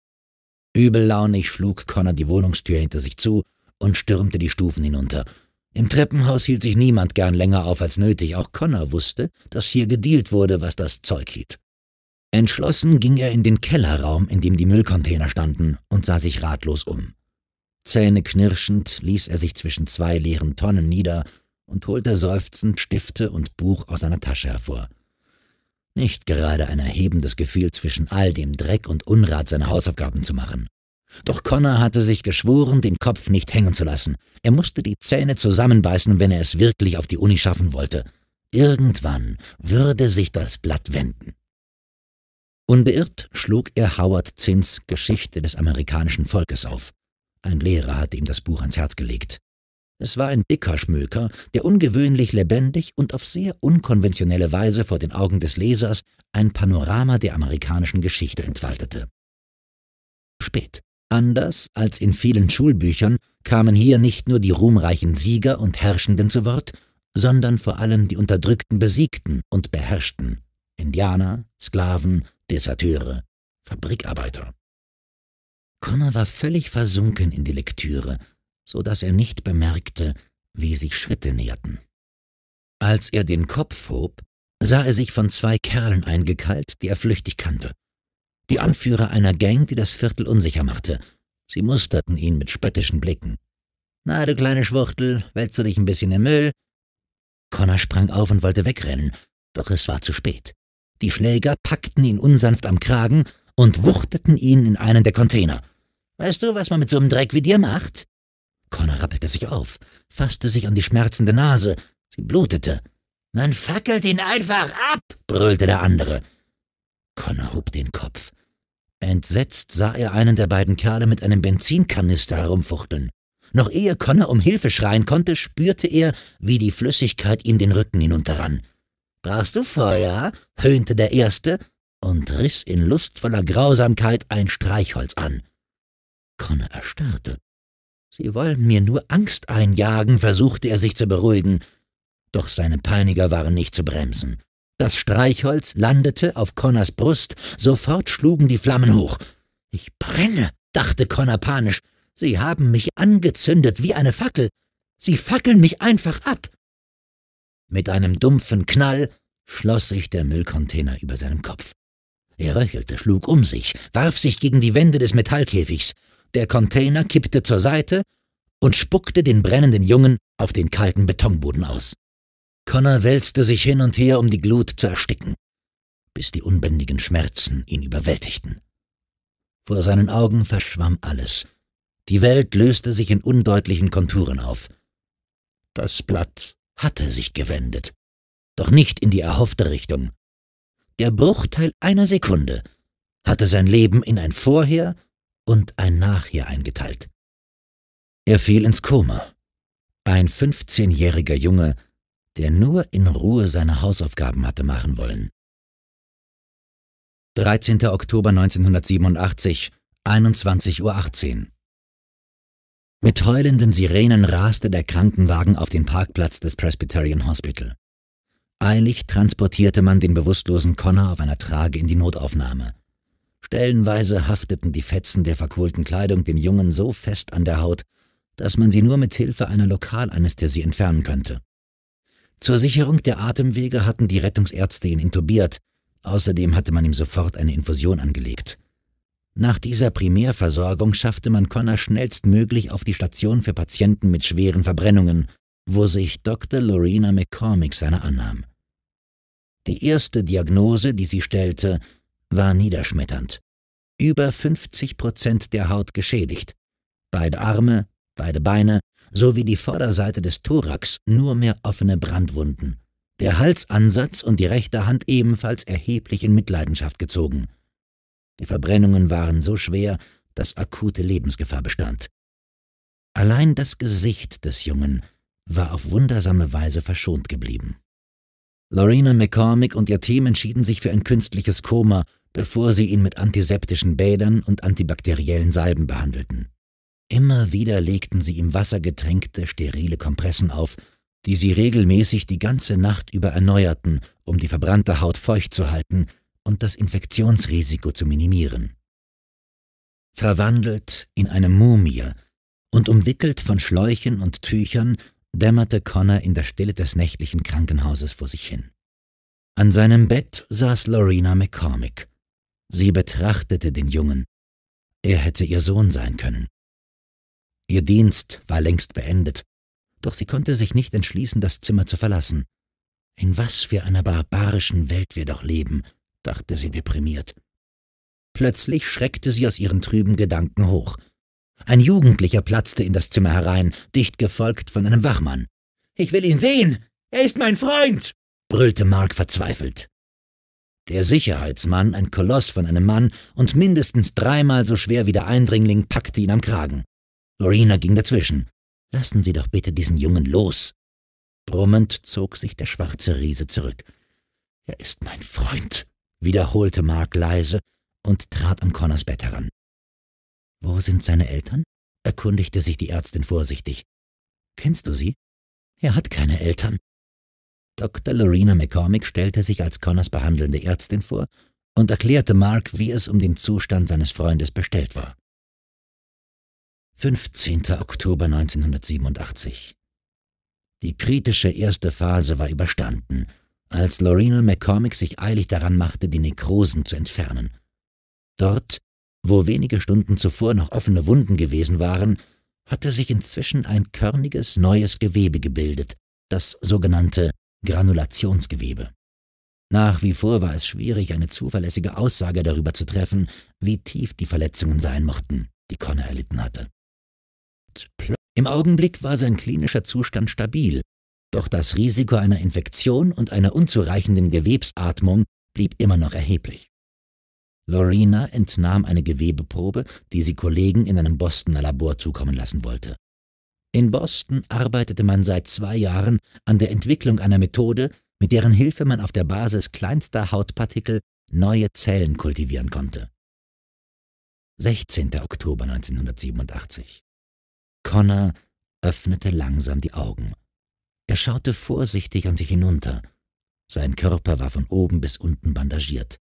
Übellaunig schlug Connor die Wohnungstür hinter sich zu und stürmte die Stufen hinunter, im Treppenhaus hielt sich niemand gern länger auf als nötig, auch Connor wusste, dass hier gedealt wurde, was das Zeug hielt. Entschlossen ging er in den Kellerraum, in dem die Müllcontainer standen, und sah sich ratlos um. Zähne knirschend ließ er sich zwischen zwei leeren Tonnen nieder und holte seufzend Stifte und Buch aus seiner Tasche hervor. Nicht gerade ein erhebendes Gefühl, zwischen all dem Dreck und Unrat seine Hausaufgaben zu machen. Doch Connor hatte sich geschworen, den Kopf nicht hängen zu lassen. Er musste die Zähne zusammenbeißen, wenn er es wirklich auf die Uni schaffen wollte. Irgendwann würde sich das Blatt wenden. Unbeirrt schlug er Howard Zins Geschichte des amerikanischen Volkes auf. Ein Lehrer hatte ihm das Buch ans Herz gelegt. Es war ein dicker Schmöker, der ungewöhnlich lebendig und auf sehr unkonventionelle Weise vor den Augen des Lesers ein Panorama der amerikanischen Geschichte entfaltete. Spät. Anders als in vielen Schulbüchern kamen hier nicht nur die ruhmreichen Sieger und Herrschenden zu Wort, sondern vor allem die unterdrückten Besiegten und Beherrschten Indianer, Sklaven, Deserteure, Fabrikarbeiter. Connor war völlig versunken in die Lektüre, so dass er nicht bemerkte, wie sich Schritte näherten. Als er den Kopf hob, sah er sich von zwei Kerlen eingekeilt, die er flüchtig kannte die Anführer einer Gang, die das Viertel unsicher machte. Sie musterten ihn mit spöttischen Blicken. Na, du kleine Schwuchtel, wälzt du dich ein bisschen im Müll? Connor sprang auf und wollte wegrennen, doch es war zu spät. Die Schläger packten ihn unsanft am Kragen und wuchteten ihn in einen der Container. Weißt du, was man mit so einem Dreck wie dir macht? Connor rappelte sich auf, fasste sich an die schmerzende Nase. Sie blutete. Man fackelt ihn einfach ab, brüllte der andere. Connor hob den Kopf. Entsetzt sah er einen der beiden Kerle mit einem Benzinkanister herumfuchteln. Noch ehe Connor um Hilfe schreien konnte, spürte er, wie die Flüssigkeit ihm den Rücken hinunterrann. Brauchst du Feuer? höhnte der Erste und riss in lustvoller Grausamkeit ein Streichholz an. Connor erstarrte. Sie wollen mir nur Angst einjagen, versuchte er sich zu beruhigen, doch seine Peiniger waren nicht zu bremsen. Das Streichholz landete auf Connors Brust, sofort schlugen die Flammen hoch. Ich brenne, dachte Connor panisch. Sie haben mich angezündet wie eine Fackel. Sie fackeln mich einfach ab. Mit einem dumpfen Knall schloss sich der Müllcontainer über seinem Kopf. Er röchelte, schlug um sich, warf sich gegen die Wände des Metallkäfigs. Der Container kippte zur Seite und spuckte den brennenden Jungen auf den kalten Betonboden aus. Connor wälzte sich hin und her, um die Glut zu ersticken, bis die unbändigen Schmerzen ihn überwältigten. Vor seinen Augen verschwamm alles. Die Welt löste sich in undeutlichen Konturen auf. Das Blatt hatte sich gewendet, doch nicht in die erhoffte Richtung. Der Bruchteil einer Sekunde hatte sein Leben in ein Vorher und ein Nachher eingeteilt. Er fiel ins Koma. Ein 15-jähriger Junge, der nur in Ruhe seine Hausaufgaben hatte machen wollen. 13. Oktober 1987, 21.18 Uhr. Mit heulenden Sirenen raste der Krankenwagen auf den Parkplatz des Presbyterian Hospital. Eilig transportierte man den bewusstlosen Connor auf einer Trage in die Notaufnahme. Stellenweise hafteten die Fetzen der verkohlten Kleidung dem Jungen so fest an der Haut, dass man sie nur mit Hilfe einer Lokalanästhesie entfernen könnte. Zur Sicherung der Atemwege hatten die Rettungsärzte ihn intubiert, außerdem hatte man ihm sofort eine Infusion angelegt. Nach dieser Primärversorgung schaffte man Connor schnellstmöglich auf die Station für Patienten mit schweren Verbrennungen, wo sich Dr. Lorena McCormick seiner annahm. Die erste Diagnose, die sie stellte, war niederschmetternd. Über 50 Prozent der Haut geschädigt. Beide Arme, beide Beine, sowie die Vorderseite des Thorax nur mehr offene Brandwunden, der Halsansatz und die rechte Hand ebenfalls erheblich in Mitleidenschaft gezogen. Die Verbrennungen waren so schwer, dass akute Lebensgefahr bestand. Allein das Gesicht des Jungen war auf wundersame Weise verschont geblieben. Lorena McCormick und ihr Team entschieden sich für ein künstliches Koma, bevor sie ihn mit antiseptischen Bädern und antibakteriellen Salben behandelten. Immer wieder legten sie im Wasser getränkte, sterile Kompressen auf, die sie regelmäßig die ganze Nacht über erneuerten, um die verbrannte Haut feucht zu halten und das Infektionsrisiko zu minimieren. Verwandelt in eine Mumie und umwickelt von Schläuchen und Tüchern, dämmerte Connor in der Stille des nächtlichen Krankenhauses vor sich hin. An seinem Bett saß Lorena McCormick. Sie betrachtete den Jungen. Er hätte ihr Sohn sein können. Ihr Dienst war längst beendet, doch sie konnte sich nicht entschließen, das Zimmer zu verlassen. In was für einer barbarischen Welt wir doch leben, dachte sie deprimiert. Plötzlich schreckte sie aus ihren trüben Gedanken hoch. Ein Jugendlicher platzte in das Zimmer herein, dicht gefolgt von einem Wachmann. Ich will ihn sehen. Er ist mein Freund, brüllte Mark verzweifelt. Der Sicherheitsmann, ein Koloss von einem Mann und mindestens dreimal so schwer wie der Eindringling, packte ihn am Kragen. Lorena ging dazwischen. Lassen Sie doch bitte diesen Jungen los. Brummend zog sich der schwarze Riese zurück. Er ist mein Freund, wiederholte Mark leise und trat an Connors Bett heran. Wo sind seine Eltern? erkundigte sich die Ärztin vorsichtig. Kennst du sie? Er hat keine Eltern. Dr. Lorena McCormick stellte sich als Connors behandelnde Ärztin vor und erklärte Mark, wie es um den Zustand seines Freundes bestellt war. 15. Oktober 1987. Die kritische erste Phase war überstanden, als Lorena McCormick sich eilig daran machte, die Nekrosen zu entfernen. Dort, wo wenige Stunden zuvor noch offene Wunden gewesen waren, hatte sich inzwischen ein körniges neues Gewebe gebildet, das sogenannte Granulationsgewebe. Nach wie vor war es schwierig, eine zuverlässige Aussage darüber zu treffen, wie tief die Verletzungen sein mochten, die Connor erlitten hatte. Im Augenblick war sein klinischer Zustand stabil, doch das Risiko einer Infektion und einer unzureichenden Gewebsatmung blieb immer noch erheblich. Lorena entnahm eine Gewebeprobe, die sie Kollegen in einem Bostoner Labor zukommen lassen wollte. In Boston arbeitete man seit zwei Jahren an der Entwicklung einer Methode, mit deren Hilfe man auf der Basis kleinster Hautpartikel neue Zellen kultivieren konnte. 16. Oktober 1987 Connor öffnete langsam die Augen. Er schaute vorsichtig an sich hinunter. Sein Körper war von oben bis unten bandagiert.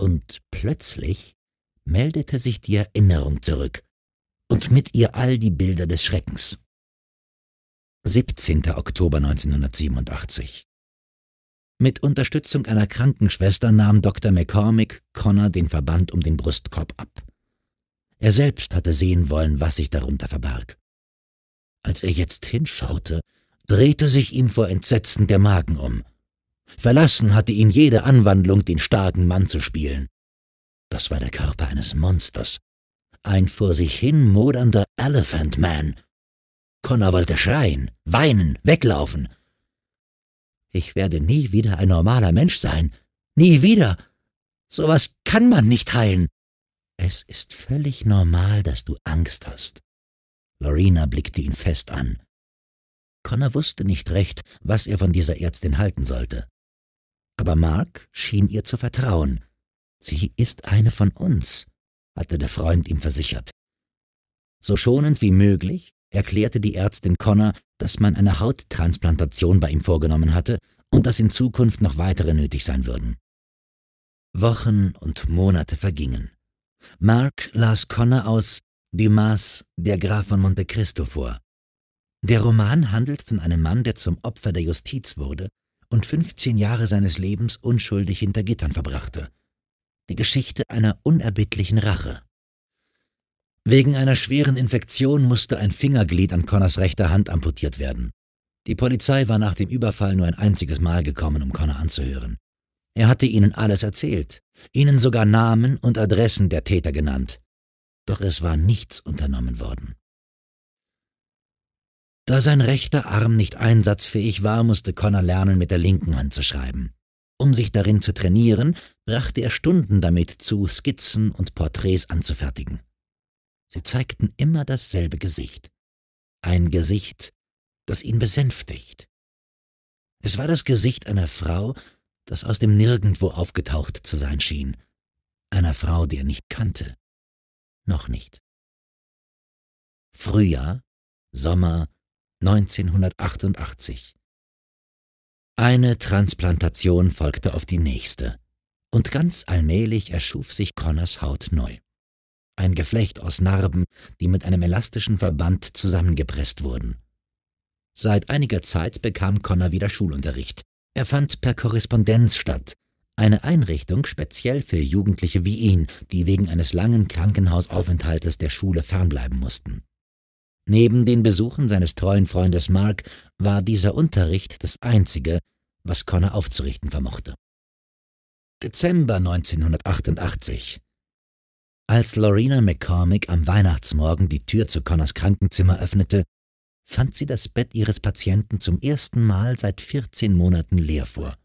Und plötzlich meldete sich die Erinnerung zurück und mit ihr all die Bilder des Schreckens. 17. Oktober 1987 Mit Unterstützung einer Krankenschwester nahm Dr. McCormick Connor den Verband um den Brustkorb ab. Er selbst hatte sehen wollen, was sich darunter verbarg. Als er jetzt hinschaute, drehte sich ihm vor Entsetzen der Magen um. Verlassen hatte ihn jede Anwandlung, den starken Mann zu spielen. Das war der Körper eines Monsters. Ein vor sich hin modernder Elephant Man. Connor wollte schreien, weinen, weglaufen. Ich werde nie wieder ein normaler Mensch sein. Nie wieder. Sowas kann man nicht heilen. Es ist völlig normal, dass du Angst hast. Lorena blickte ihn fest an. Connor wusste nicht recht, was er von dieser Ärztin halten sollte. Aber Mark schien ihr zu vertrauen. Sie ist eine von uns, hatte der Freund ihm versichert. So schonend wie möglich erklärte die Ärztin Connor, dass man eine Hauttransplantation bei ihm vorgenommen hatte und dass in Zukunft noch weitere nötig sein würden. Wochen und Monate vergingen. Mark las Connor aus Dumas, der Graf von Monte Cristo vor. Der Roman handelt von einem Mann, der zum Opfer der Justiz wurde und 15 Jahre seines Lebens unschuldig hinter Gittern verbrachte. Die Geschichte einer unerbittlichen Rache. Wegen einer schweren Infektion musste ein Fingerglied an Connors rechter Hand amputiert werden. Die Polizei war nach dem Überfall nur ein einziges Mal gekommen, um Connor anzuhören. Er hatte ihnen alles erzählt, ihnen sogar Namen und Adressen der Täter genannt. Doch es war nichts unternommen worden. Da sein rechter Arm nicht einsatzfähig war, musste Connor lernen, mit der linken Hand zu schreiben. Um sich darin zu trainieren, brachte er Stunden damit zu, Skizzen und Porträts anzufertigen. Sie zeigten immer dasselbe Gesicht. Ein Gesicht, das ihn besänftigt. Es war das Gesicht einer Frau, das aus dem Nirgendwo aufgetaucht zu sein schien, einer Frau, die er nicht kannte. Noch nicht. Frühjahr, Sommer 1988. Eine Transplantation folgte auf die nächste, und ganz allmählich erschuf sich Connors Haut neu. Ein Geflecht aus Narben, die mit einem elastischen Verband zusammengepresst wurden. Seit einiger Zeit bekam Connor wieder Schulunterricht, er fand per Korrespondenz statt, eine Einrichtung speziell für Jugendliche wie ihn, die wegen eines langen Krankenhausaufenthaltes der Schule fernbleiben mussten. Neben den Besuchen seines treuen Freundes Mark war dieser Unterricht das einzige, was Connor aufzurichten vermochte. Dezember 1988. Als Lorena McCormick am Weihnachtsmorgen die Tür zu Connors Krankenzimmer öffnete, fand sie das Bett ihres Patienten zum ersten Mal seit 14 Monaten leer vor.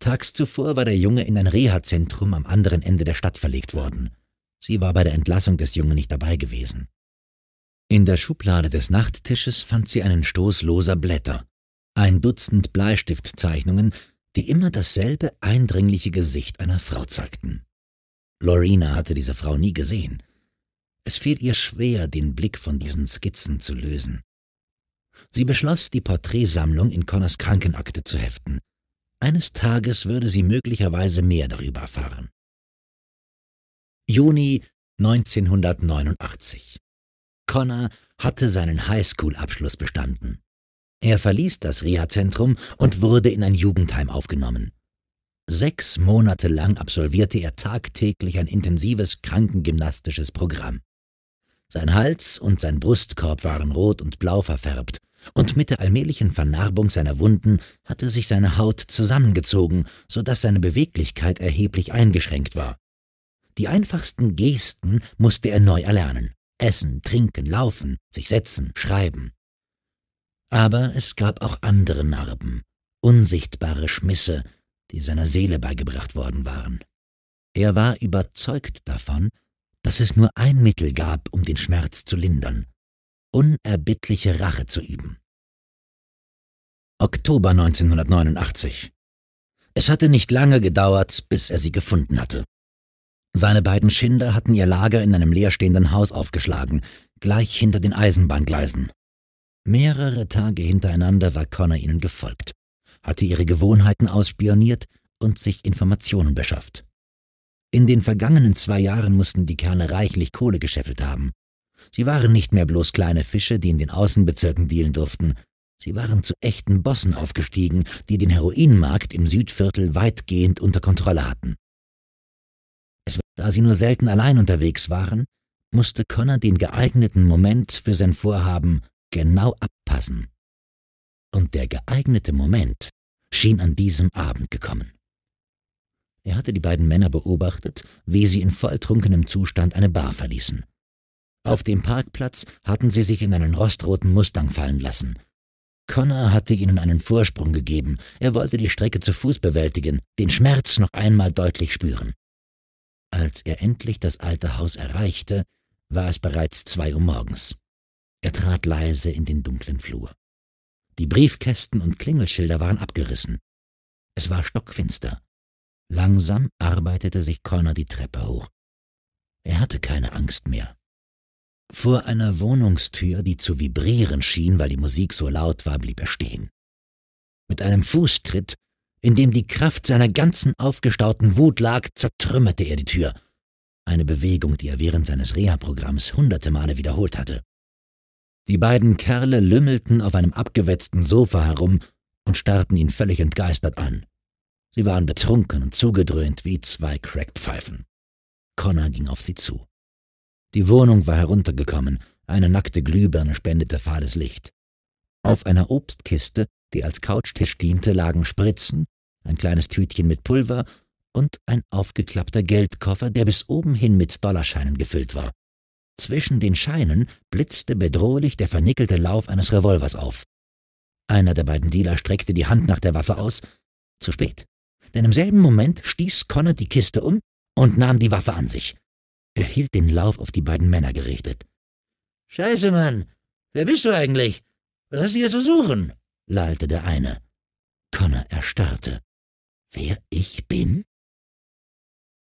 Tags zuvor war der Junge in ein Reha-Zentrum am anderen Ende der Stadt verlegt worden. Sie war bei der Entlassung des Jungen nicht dabei gewesen. In der Schublade des Nachttisches fand sie einen Stoß loser Blätter, ein Dutzend Bleistiftzeichnungen, die immer dasselbe eindringliche Gesicht einer Frau zeigten. Lorena hatte diese Frau nie gesehen. Es fiel ihr schwer, den Blick von diesen Skizzen zu lösen. Sie beschloss, die Porträtsammlung in Connors Krankenakte zu heften. Eines Tages würde sie möglicherweise mehr darüber erfahren. Juni 1989. Connor hatte seinen Highschool-Abschluss bestanden. Er verließ das Reha-Zentrum und wurde in ein Jugendheim aufgenommen. Sechs Monate lang absolvierte er tagtäglich ein intensives krankengymnastisches Programm. Sein Hals und sein Brustkorb waren rot und blau verfärbt, und mit der allmählichen Vernarbung seiner Wunden hatte sich seine Haut zusammengezogen, so dass seine Beweglichkeit erheblich eingeschränkt war. Die einfachsten Gesten musste er neu erlernen. Essen, trinken, laufen, sich setzen, schreiben. Aber es gab auch andere Narben, unsichtbare Schmisse, die seiner Seele beigebracht worden waren. Er war überzeugt davon, dass es nur ein Mittel gab, um den Schmerz zu lindern, unerbittliche Rache zu üben. Oktober 1989. Es hatte nicht lange gedauert, bis er sie gefunden hatte. Seine beiden Schinder hatten ihr Lager in einem leerstehenden Haus aufgeschlagen, gleich hinter den Eisenbahngleisen. Mehrere Tage hintereinander war Connor ihnen gefolgt, hatte ihre Gewohnheiten ausspioniert und sich Informationen beschafft. In den vergangenen zwei Jahren mussten die Kerle reichlich Kohle gescheffelt haben, Sie waren nicht mehr bloß kleine Fische, die in den Außenbezirken dealen durften. Sie waren zu echten Bossen aufgestiegen, die den Heroinmarkt im Südviertel weitgehend unter Kontrolle hatten. War, da sie nur selten allein unterwegs waren, musste Connor den geeigneten Moment für sein Vorhaben genau abpassen. Und der geeignete Moment schien an diesem Abend gekommen. Er hatte die beiden Männer beobachtet, wie sie in volltrunkenem Zustand eine Bar verließen. Auf dem Parkplatz hatten sie sich in einen rostroten Mustang fallen lassen. Connor hatte ihnen einen Vorsprung gegeben. Er wollte die Strecke zu Fuß bewältigen, den Schmerz noch einmal deutlich spüren. Als er endlich das alte Haus erreichte, war es bereits zwei Uhr morgens. Er trat leise in den dunklen Flur. Die Briefkästen und Klingelschilder waren abgerissen. Es war stockfinster. Langsam arbeitete sich Connor die Treppe hoch. Er hatte keine Angst mehr. Vor einer Wohnungstür, die zu vibrieren schien, weil die Musik so laut war, blieb er stehen. Mit einem Fußtritt, in dem die Kraft seiner ganzen aufgestauten Wut lag, zertrümmerte er die Tür. Eine Bewegung, die er während seines Reha-Programms hunderte Male wiederholt hatte. Die beiden Kerle lümmelten auf einem abgewetzten Sofa herum und starrten ihn völlig entgeistert an. Sie waren betrunken und zugedröhnt wie zwei Crackpfeifen. Connor ging auf sie zu. Die Wohnung war heruntergekommen, eine nackte Glühbirne spendete fahles Licht. Auf einer Obstkiste, die als Couchtisch diente, lagen Spritzen, ein kleines Tütchen mit Pulver und ein aufgeklappter Geldkoffer, der bis oben hin mit Dollarscheinen gefüllt war. Zwischen den Scheinen blitzte bedrohlich der vernickelte Lauf eines Revolvers auf. Einer der beiden Dealer streckte die Hand nach der Waffe aus. Zu spät. Denn im selben Moment stieß Connor die Kiste um und nahm die Waffe an sich. Er hielt den Lauf auf die beiden Männer gerichtet. Scheiße, Mann! Wer bist du eigentlich? Was hast du hier zu suchen? lallte der eine. Connor erstarrte. Wer ich bin?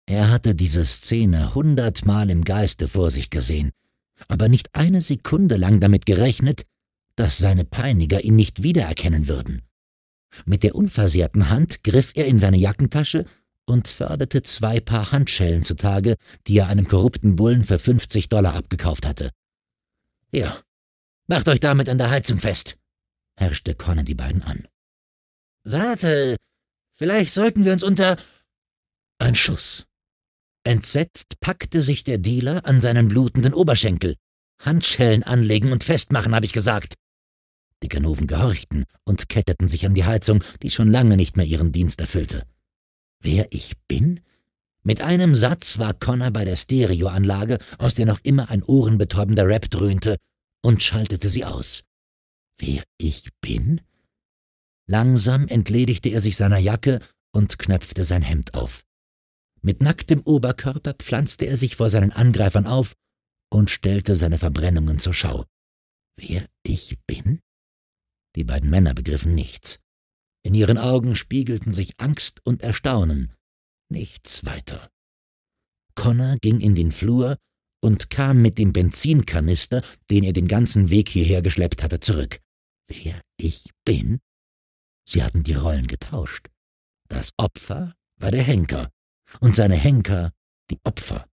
Er hatte diese Szene hundertmal im Geiste vor sich gesehen, aber nicht eine Sekunde lang damit gerechnet, dass seine Peiniger ihn nicht wiedererkennen würden. Mit der unversehrten Hand griff er in seine Jackentasche und förderte zwei Paar Handschellen zutage, die er einem korrupten Bullen für 50 Dollar abgekauft hatte. Ja, macht euch damit an der Heizung fest, herrschte Conan die beiden an. Warte, vielleicht sollten wir uns unter. Ein Schuss. Entsetzt packte sich der Dealer an seinen blutenden Oberschenkel. Handschellen anlegen und festmachen, habe ich gesagt. Die Ganoven gehorchten und ketteten sich an die Heizung, die schon lange nicht mehr ihren Dienst erfüllte. Wer ich bin? Mit einem Satz war Connor bei der Stereoanlage, aus der noch immer ein ohrenbetäubender Rap dröhnte, und schaltete sie aus. Wer ich bin? Langsam entledigte er sich seiner Jacke und knöpfte sein Hemd auf. Mit nacktem Oberkörper pflanzte er sich vor seinen Angreifern auf und stellte seine Verbrennungen zur Schau. Wer ich bin? Die beiden Männer begriffen nichts. In ihren Augen spiegelten sich Angst und Erstaunen. Nichts weiter. Connor ging in den Flur und kam mit dem Benzinkanister, den er den ganzen Weg hierher geschleppt hatte, zurück. Wer ich bin? Sie hatten die Rollen getauscht. Das Opfer war der Henker und seine Henker die Opfer.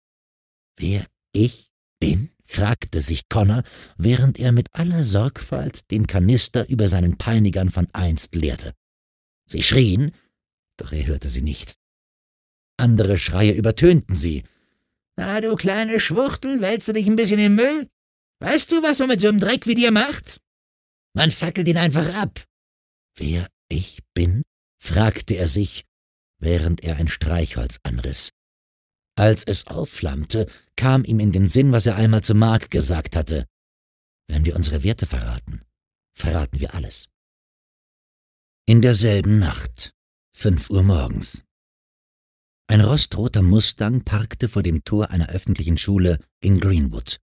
Wer ich bin? fragte sich Connor, während er mit aller Sorgfalt den Kanister über seinen Peinigern von einst leerte. Sie schrien, doch er hörte sie nicht. Andere Schreie übertönten sie. Na, du kleine Schwuchtel, wälzt du dich ein bisschen im Müll? Weißt du, was man mit so einem Dreck wie dir macht? Man fackelt ihn einfach ab. Wer ich bin? fragte er sich, während er ein Streichholz anriss. Als es aufflammte, kam ihm in den Sinn, was er einmal zu Mark gesagt hatte. Wenn wir unsere Werte verraten, verraten wir alles. In derselben Nacht, fünf Uhr morgens. Ein rostroter Mustang parkte vor dem Tor einer öffentlichen Schule in Greenwood.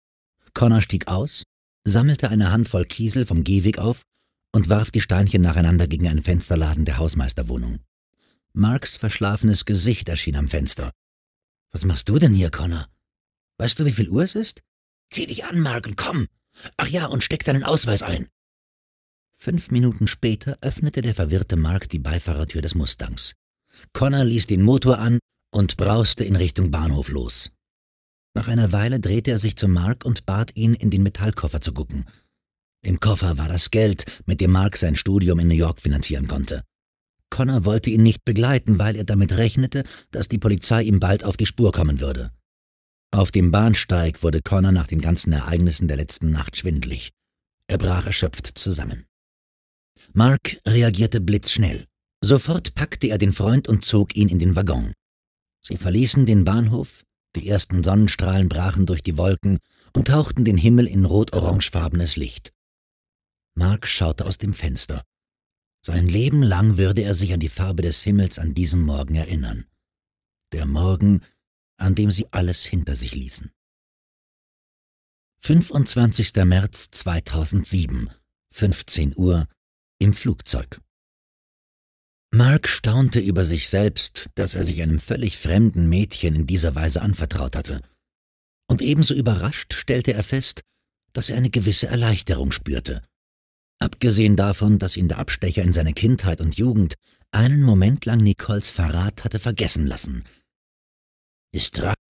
Connor stieg aus, sammelte eine Handvoll Kiesel vom Gehweg auf und warf die Steinchen nacheinander gegen einen Fensterladen der Hausmeisterwohnung. Marks verschlafenes Gesicht erschien am Fenster. Was machst du denn hier, Connor? Weißt du, wie viel Uhr es ist? Zieh dich an, Mark, und komm! Ach ja, und steck deinen Ausweis ein. Fünf Minuten später öffnete der verwirrte Mark die Beifahrertür des Mustangs. Connor ließ den Motor an und brauste in Richtung Bahnhof los. Nach einer Weile drehte er sich zu Mark und bat ihn, in den Metallkoffer zu gucken. Im Koffer war das Geld, mit dem Mark sein Studium in New York finanzieren konnte. Connor wollte ihn nicht begleiten, weil er damit rechnete, dass die Polizei ihm bald auf die Spur kommen würde. Auf dem Bahnsteig wurde Connor nach den ganzen Ereignissen der letzten Nacht schwindlig. Er brach erschöpft zusammen. Mark reagierte blitzschnell. Sofort packte er den Freund und zog ihn in den Waggon. Sie verließen den Bahnhof, die ersten Sonnenstrahlen brachen durch die Wolken und tauchten den Himmel in rot-orangefarbenes Licht. Mark schaute aus dem Fenster. Sein Leben lang würde er sich an die Farbe des Himmels an diesem Morgen erinnern. Der Morgen, an dem sie alles hinter sich ließen. 25. März 2007, 15 Uhr, im Flugzeug. Mark staunte über sich selbst, dass er sich einem völlig fremden Mädchen in dieser Weise anvertraut hatte. Und ebenso überrascht stellte er fest, dass er eine gewisse Erleichterung spürte. Abgesehen davon, dass ihn der Abstecher in seiner Kindheit und Jugend einen Moment lang Nicoles Verrat hatte vergessen lassen.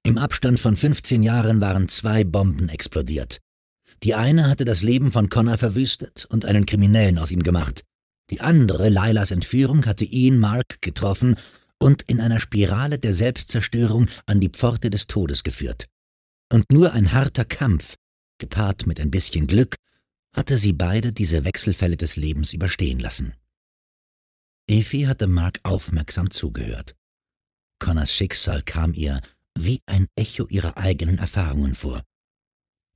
Im Abstand von 15 Jahren waren zwei Bomben explodiert, die eine hatte das Leben von Connor verwüstet und einen Kriminellen aus ihm gemacht. Die andere, Lailas Entführung, hatte ihn, Mark, getroffen und in einer Spirale der Selbstzerstörung an die Pforte des Todes geführt. Und nur ein harter Kampf, gepaart mit ein bisschen Glück, hatte sie beide diese Wechselfälle des Lebens überstehen lassen. Efi hatte Mark aufmerksam zugehört. Connors Schicksal kam ihr wie ein Echo ihrer eigenen Erfahrungen vor.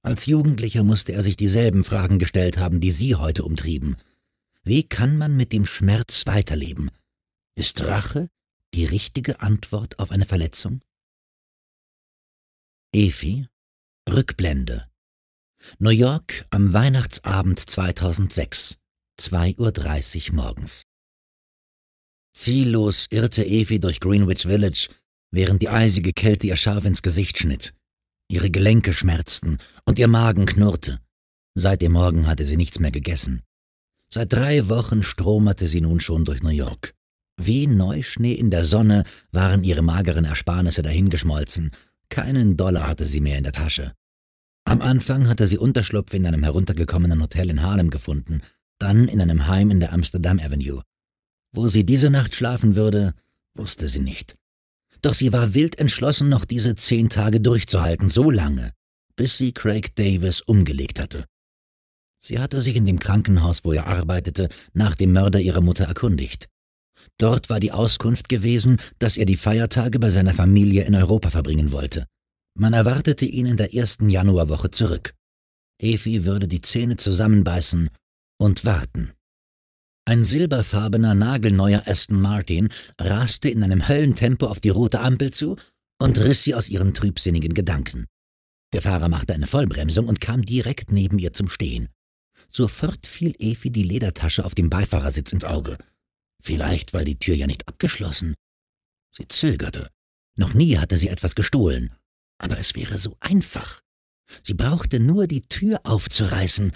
Als Jugendlicher musste er sich dieselben Fragen gestellt haben, die sie heute umtrieben. Wie kann man mit dem Schmerz weiterleben? Ist Rache die richtige Antwort auf eine Verletzung? Efi, Rückblende. New York am Weihnachtsabend 2006, 2.30 Uhr morgens. Ziellos irrte Efi durch Greenwich Village, während die eisige Kälte ihr scharf ins Gesicht schnitt. Ihre Gelenke schmerzten und ihr Magen knurrte. Seit dem Morgen hatte sie nichts mehr gegessen. Seit drei Wochen stromerte sie nun schon durch New York. Wie Neuschnee in der Sonne waren ihre mageren Ersparnisse dahingeschmolzen. Keinen Dollar hatte sie mehr in der Tasche. Am Anfang hatte sie Unterschlupf in einem heruntergekommenen Hotel in Harlem gefunden, dann in einem Heim in der Amsterdam Avenue. Wo sie diese Nacht schlafen würde, wusste sie nicht. Doch sie war wild entschlossen, noch diese zehn Tage durchzuhalten, so lange, bis sie Craig Davis umgelegt hatte. Sie hatte sich in dem Krankenhaus, wo er arbeitete, nach dem Mörder ihrer Mutter erkundigt. Dort war die Auskunft gewesen, dass er die Feiertage bei seiner Familie in Europa verbringen wollte. Man erwartete ihn in der ersten Januarwoche zurück. Evi würde die Zähne zusammenbeißen und warten. Ein silberfarbener, nagelneuer Aston Martin raste in einem Höllentempo auf die rote Ampel zu und riss sie aus ihren trübsinnigen Gedanken. Der Fahrer machte eine Vollbremsung und kam direkt neben ihr zum Stehen. Sofort fiel Evi die Ledertasche auf dem Beifahrersitz ins Auge. Vielleicht war die Tür ja nicht abgeschlossen. Sie zögerte. Noch nie hatte sie etwas gestohlen. Aber es wäre so einfach. Sie brauchte nur die Tür aufzureißen,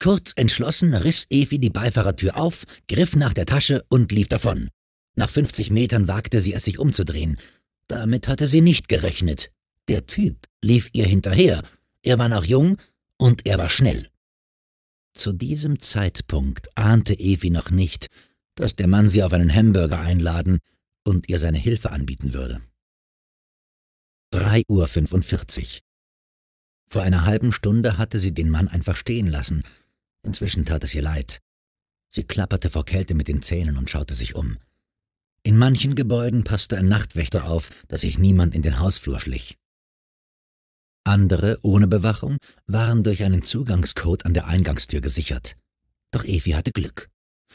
Kurz entschlossen riss Evi die Beifahrertür auf, griff nach der Tasche und lief davon. Nach 50 Metern wagte sie es, sich umzudrehen. Damit hatte sie nicht gerechnet. Der Typ lief ihr hinterher. Er war noch jung und er war schnell. Zu diesem Zeitpunkt ahnte Evi noch nicht, dass der Mann sie auf einen Hamburger einladen und ihr seine Hilfe anbieten würde. 3.45 Uhr. Vor einer halben Stunde hatte sie den Mann einfach stehen lassen Inzwischen tat es ihr leid. Sie klapperte vor Kälte mit den Zähnen und schaute sich um. In manchen Gebäuden passte ein Nachtwächter auf, dass sich niemand in den Hausflur schlich. Andere, ohne Bewachung, waren durch einen Zugangscode an der Eingangstür gesichert. Doch Evi hatte Glück.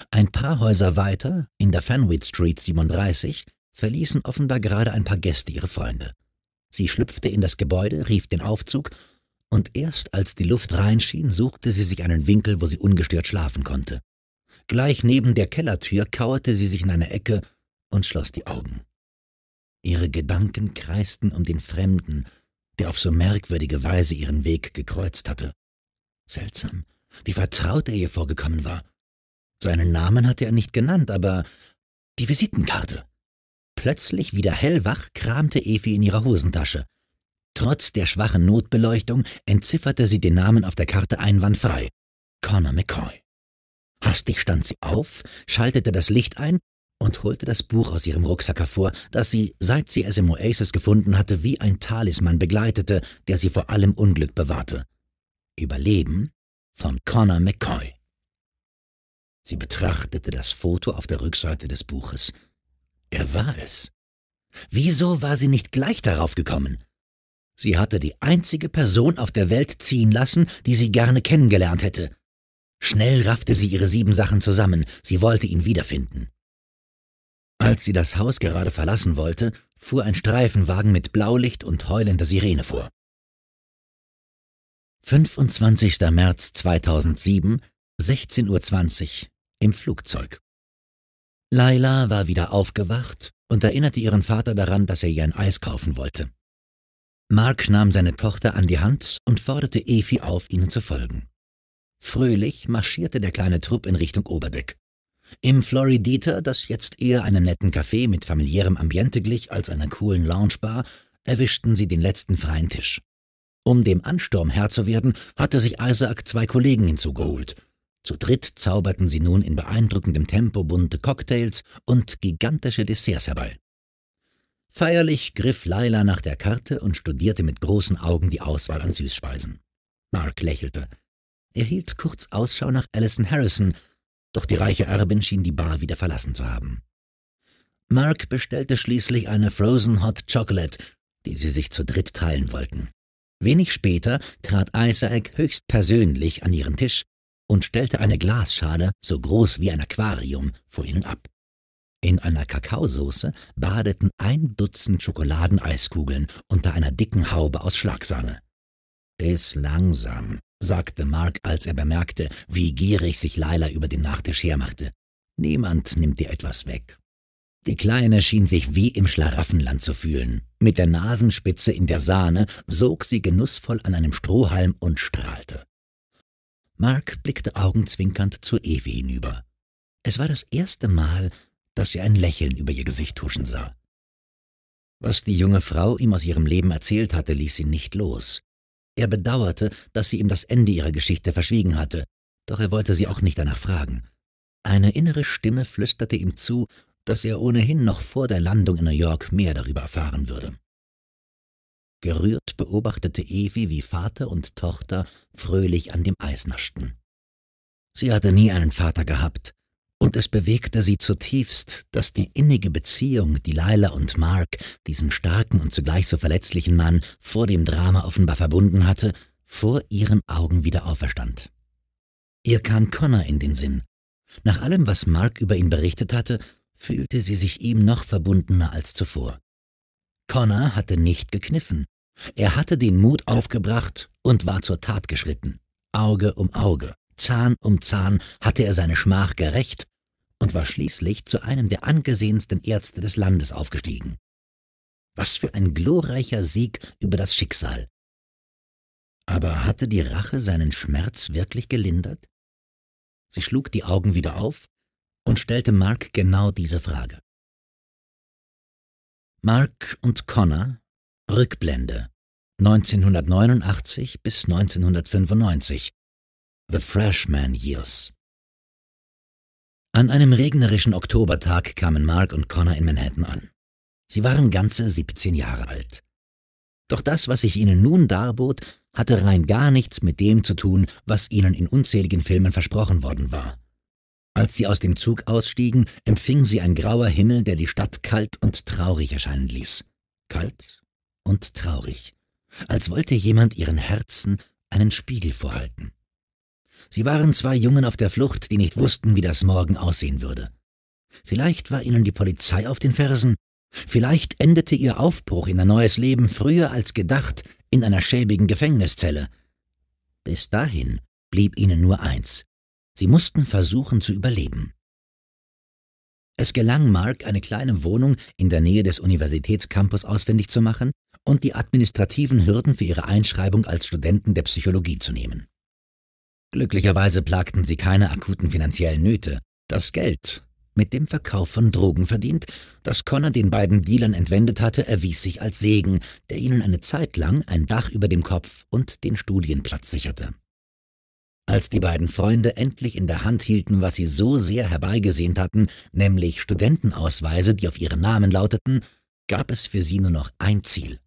Ein paar Häuser weiter, in der Fenwick Street 37, verließen offenbar gerade ein paar Gäste ihre Freunde. Sie schlüpfte in das Gebäude, rief den Aufzug und erst als die Luft reinschien, suchte sie sich einen Winkel, wo sie ungestört schlafen konnte. Gleich neben der Kellertür kauerte sie sich in eine Ecke und schloss die Augen. Ihre Gedanken kreisten um den Fremden, der auf so merkwürdige Weise ihren Weg gekreuzt hatte. Seltsam, wie vertraut er ihr vorgekommen war. Seinen Namen hatte er nicht genannt, aber die Visitenkarte. Plötzlich wieder hellwach kramte Evi in ihrer Hosentasche. Trotz der schwachen Notbeleuchtung entzifferte sie den Namen auf der Karte einwandfrei. Connor McCoy. Hastig stand sie auf, schaltete das Licht ein und holte das Buch aus ihrem Rucksack hervor, das sie, seit sie es im Oasis gefunden hatte, wie ein Talisman begleitete, der sie vor allem Unglück bewahrte. Überleben von Connor McCoy. Sie betrachtete das Foto auf der Rückseite des Buches. Er war es. Wieso war sie nicht gleich darauf gekommen? Sie hatte die einzige Person auf der Welt ziehen lassen, die sie gerne kennengelernt hätte. Schnell raffte sie ihre sieben Sachen zusammen, sie wollte ihn wiederfinden. Als sie das Haus gerade verlassen wollte, fuhr ein Streifenwagen mit Blaulicht und heulender Sirene vor. 25. März 2007, 16.20 Uhr, im Flugzeug. Laila war wieder aufgewacht und erinnerte ihren Vater daran, dass er ihr ein Eis kaufen wollte. Mark nahm seine Tochter an die Hand und forderte Efi auf, ihnen zu folgen. Fröhlich marschierte der kleine Trupp in Richtung Oberdeck. Im Floridita, das jetzt eher einem netten Café mit familiärem Ambiente glich als einer coolen Loungebar, erwischten sie den letzten freien Tisch. Um dem Ansturm Herr zu werden, hatte sich Isaac zwei Kollegen hinzugeholt. Zu dritt zauberten sie nun in beeindruckendem Tempo bunte Cocktails und gigantische Desserts herbei. Feierlich griff Laila nach der Karte und studierte mit großen Augen die Auswahl an Süßspeisen. Mark lächelte. Er hielt kurz Ausschau nach Alison Harrison, doch die reiche Erbin schien die Bar wieder verlassen zu haben. Mark bestellte schließlich eine Frozen Hot Chocolate, die sie sich zu dritt teilen wollten. Wenig später trat Isaac höchstpersönlich an ihren Tisch und stellte eine Glasschale, so groß wie ein Aquarium, vor ihnen ab. In einer Kakaosauce badeten ein Dutzend Schokoladeneiskugeln unter einer dicken Haube aus Schlagsahne. Iss langsam, sagte Mark, als er bemerkte, wie gierig sich Leila über den Nachtisch hermachte. Niemand nimmt dir etwas weg. Die Kleine schien sich wie im Schlaraffenland zu fühlen. Mit der Nasenspitze in der Sahne sog sie genussvoll an einem Strohhalm und strahlte. Mark blickte augenzwinkernd zu Evi hinüber. Es war das erste Mal, dass sie ein Lächeln über ihr Gesicht huschen sah. Was die junge Frau ihm aus ihrem Leben erzählt hatte, ließ ihn nicht los. Er bedauerte, dass sie ihm das Ende ihrer Geschichte verschwiegen hatte, doch er wollte sie auch nicht danach fragen. Eine innere Stimme flüsterte ihm zu, dass er ohnehin noch vor der Landung in New York mehr darüber erfahren würde. Gerührt beobachtete Evi, wie Vater und Tochter fröhlich an dem Eis naschten. Sie hatte nie einen Vater gehabt, und es bewegte sie zutiefst, dass die innige Beziehung, die Lila und Mark, diesen starken und zugleich so verletzlichen Mann, vor dem Drama offenbar verbunden hatte, vor ihren Augen wieder auferstand. Ihr kam Connor in den Sinn. Nach allem, was Mark über ihn berichtet hatte, fühlte sie sich ihm noch verbundener als zuvor. Connor hatte nicht gekniffen. Er hatte den Mut aufgebracht und war zur Tat geschritten, Auge um Auge. Zahn um Zahn hatte er seine Schmach gerecht und war schließlich zu einem der angesehensten Ärzte des Landes aufgestiegen. Was für ein glorreicher Sieg über das Schicksal. Aber hatte die Rache seinen Schmerz wirklich gelindert? Sie schlug die Augen wieder auf und stellte Mark genau diese Frage. Mark und Connor, Rückblende, 1989 bis 1995, The Freshman Years. An einem regnerischen Oktobertag kamen Mark und Connor in Manhattan an. Sie waren ganze 17 Jahre alt. Doch das, was ich ihnen nun darbot, hatte rein gar nichts mit dem zu tun, was ihnen in unzähligen Filmen versprochen worden war. Als sie aus dem Zug ausstiegen, empfing sie ein grauer Himmel, der die Stadt kalt und traurig erscheinen ließ. Kalt und traurig. Als wollte jemand ihren Herzen einen Spiegel vorhalten. Sie waren zwei Jungen auf der Flucht, die nicht wussten, wie das Morgen aussehen würde. Vielleicht war ihnen die Polizei auf den Fersen, vielleicht endete ihr Aufbruch in ein neues Leben früher als gedacht in einer schäbigen Gefängniszelle. Bis dahin blieb ihnen nur eins. Sie mussten versuchen zu überleben. Es gelang Mark, eine kleine Wohnung in der Nähe des Universitätscampus ausfindig zu machen und die administrativen Hürden für ihre Einschreibung als Studenten der Psychologie zu nehmen. Glücklicherweise plagten sie keine akuten finanziellen Nöte. Das Geld, mit dem Verkauf von Drogen verdient, das Connor den beiden Dealern entwendet hatte, erwies sich als Segen, der ihnen eine Zeit lang ein Dach über dem Kopf und den Studienplatz sicherte. Als die beiden Freunde endlich in der Hand hielten, was sie so sehr herbeigesehnt hatten, nämlich Studentenausweise, die auf ihren Namen lauteten, gab es für sie nur noch ein Ziel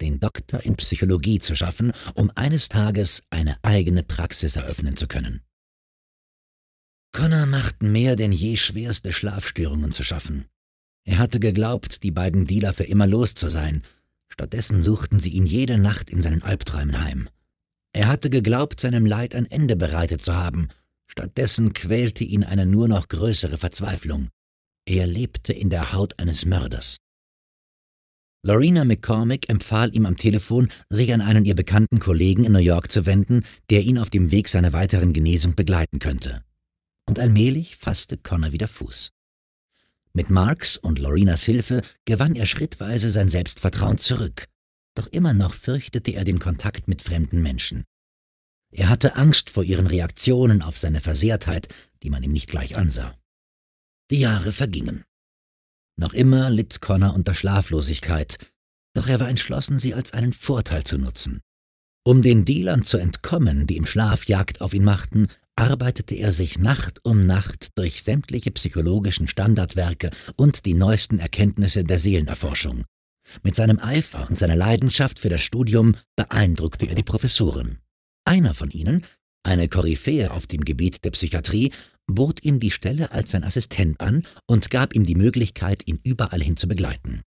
den Doktor in Psychologie zu schaffen, um eines Tages eine eigene Praxis eröffnen zu können. Connor macht mehr denn je schwerste Schlafstörungen zu schaffen. Er hatte geglaubt, die beiden Dealer für immer los zu sein. Stattdessen suchten sie ihn jede Nacht in seinen Albträumen heim. Er hatte geglaubt, seinem Leid ein Ende bereitet zu haben. Stattdessen quälte ihn eine nur noch größere Verzweiflung. Er lebte in der Haut eines Mörders. Lorena McCormick empfahl ihm am Telefon, sich an einen ihr bekannten Kollegen in New York zu wenden, der ihn auf dem Weg seiner weiteren Genesung begleiten könnte. Und allmählich fasste Connor wieder Fuß. Mit Marks und Lorenas Hilfe gewann er schrittweise sein Selbstvertrauen zurück, doch immer noch fürchtete er den Kontakt mit fremden Menschen. Er hatte Angst vor ihren Reaktionen auf seine Versehrtheit, die man ihm nicht gleich ansah. Die Jahre vergingen. Noch immer litt Connor unter Schlaflosigkeit, doch er war entschlossen, sie als einen Vorteil zu nutzen. Um den Dealern zu entkommen, die im Schlaf Jagd auf ihn machten, arbeitete er sich Nacht um Nacht durch sämtliche psychologischen Standardwerke und die neuesten Erkenntnisse der Seelenerforschung. Mit seinem Eifer und seiner Leidenschaft für das Studium beeindruckte er die Professoren. Einer von ihnen eine Koryphäe auf dem Gebiet der Psychiatrie bot ihm die Stelle als sein Assistent an und gab ihm die Möglichkeit, ihn überall hin zu begleiten.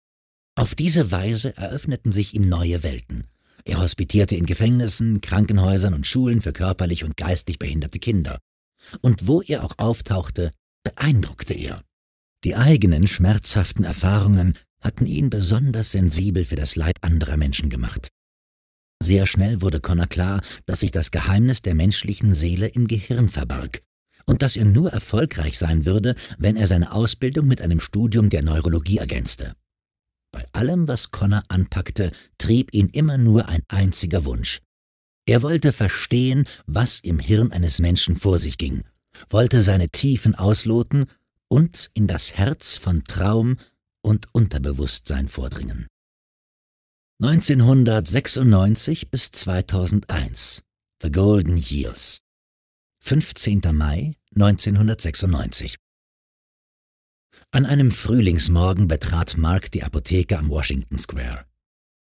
Auf diese Weise eröffneten sich ihm neue Welten. Er hospitierte in Gefängnissen, Krankenhäusern und Schulen für körperlich und geistig behinderte Kinder. Und wo er auch auftauchte, beeindruckte er. Die eigenen schmerzhaften Erfahrungen hatten ihn besonders sensibel für das Leid anderer Menschen gemacht. Sehr schnell wurde Connor klar, dass sich das Geheimnis der menschlichen Seele im Gehirn verbarg und dass er nur erfolgreich sein würde, wenn er seine Ausbildung mit einem Studium der Neurologie ergänzte. Bei allem, was Connor anpackte, trieb ihn immer nur ein einziger Wunsch. Er wollte verstehen, was im Hirn eines Menschen vor sich ging, wollte seine Tiefen ausloten und in das Herz von Traum und Unterbewusstsein vordringen. 1996 bis 2001. The Golden Years. 15. Mai 1996. An einem Frühlingsmorgen betrat Mark die Apotheke am Washington Square.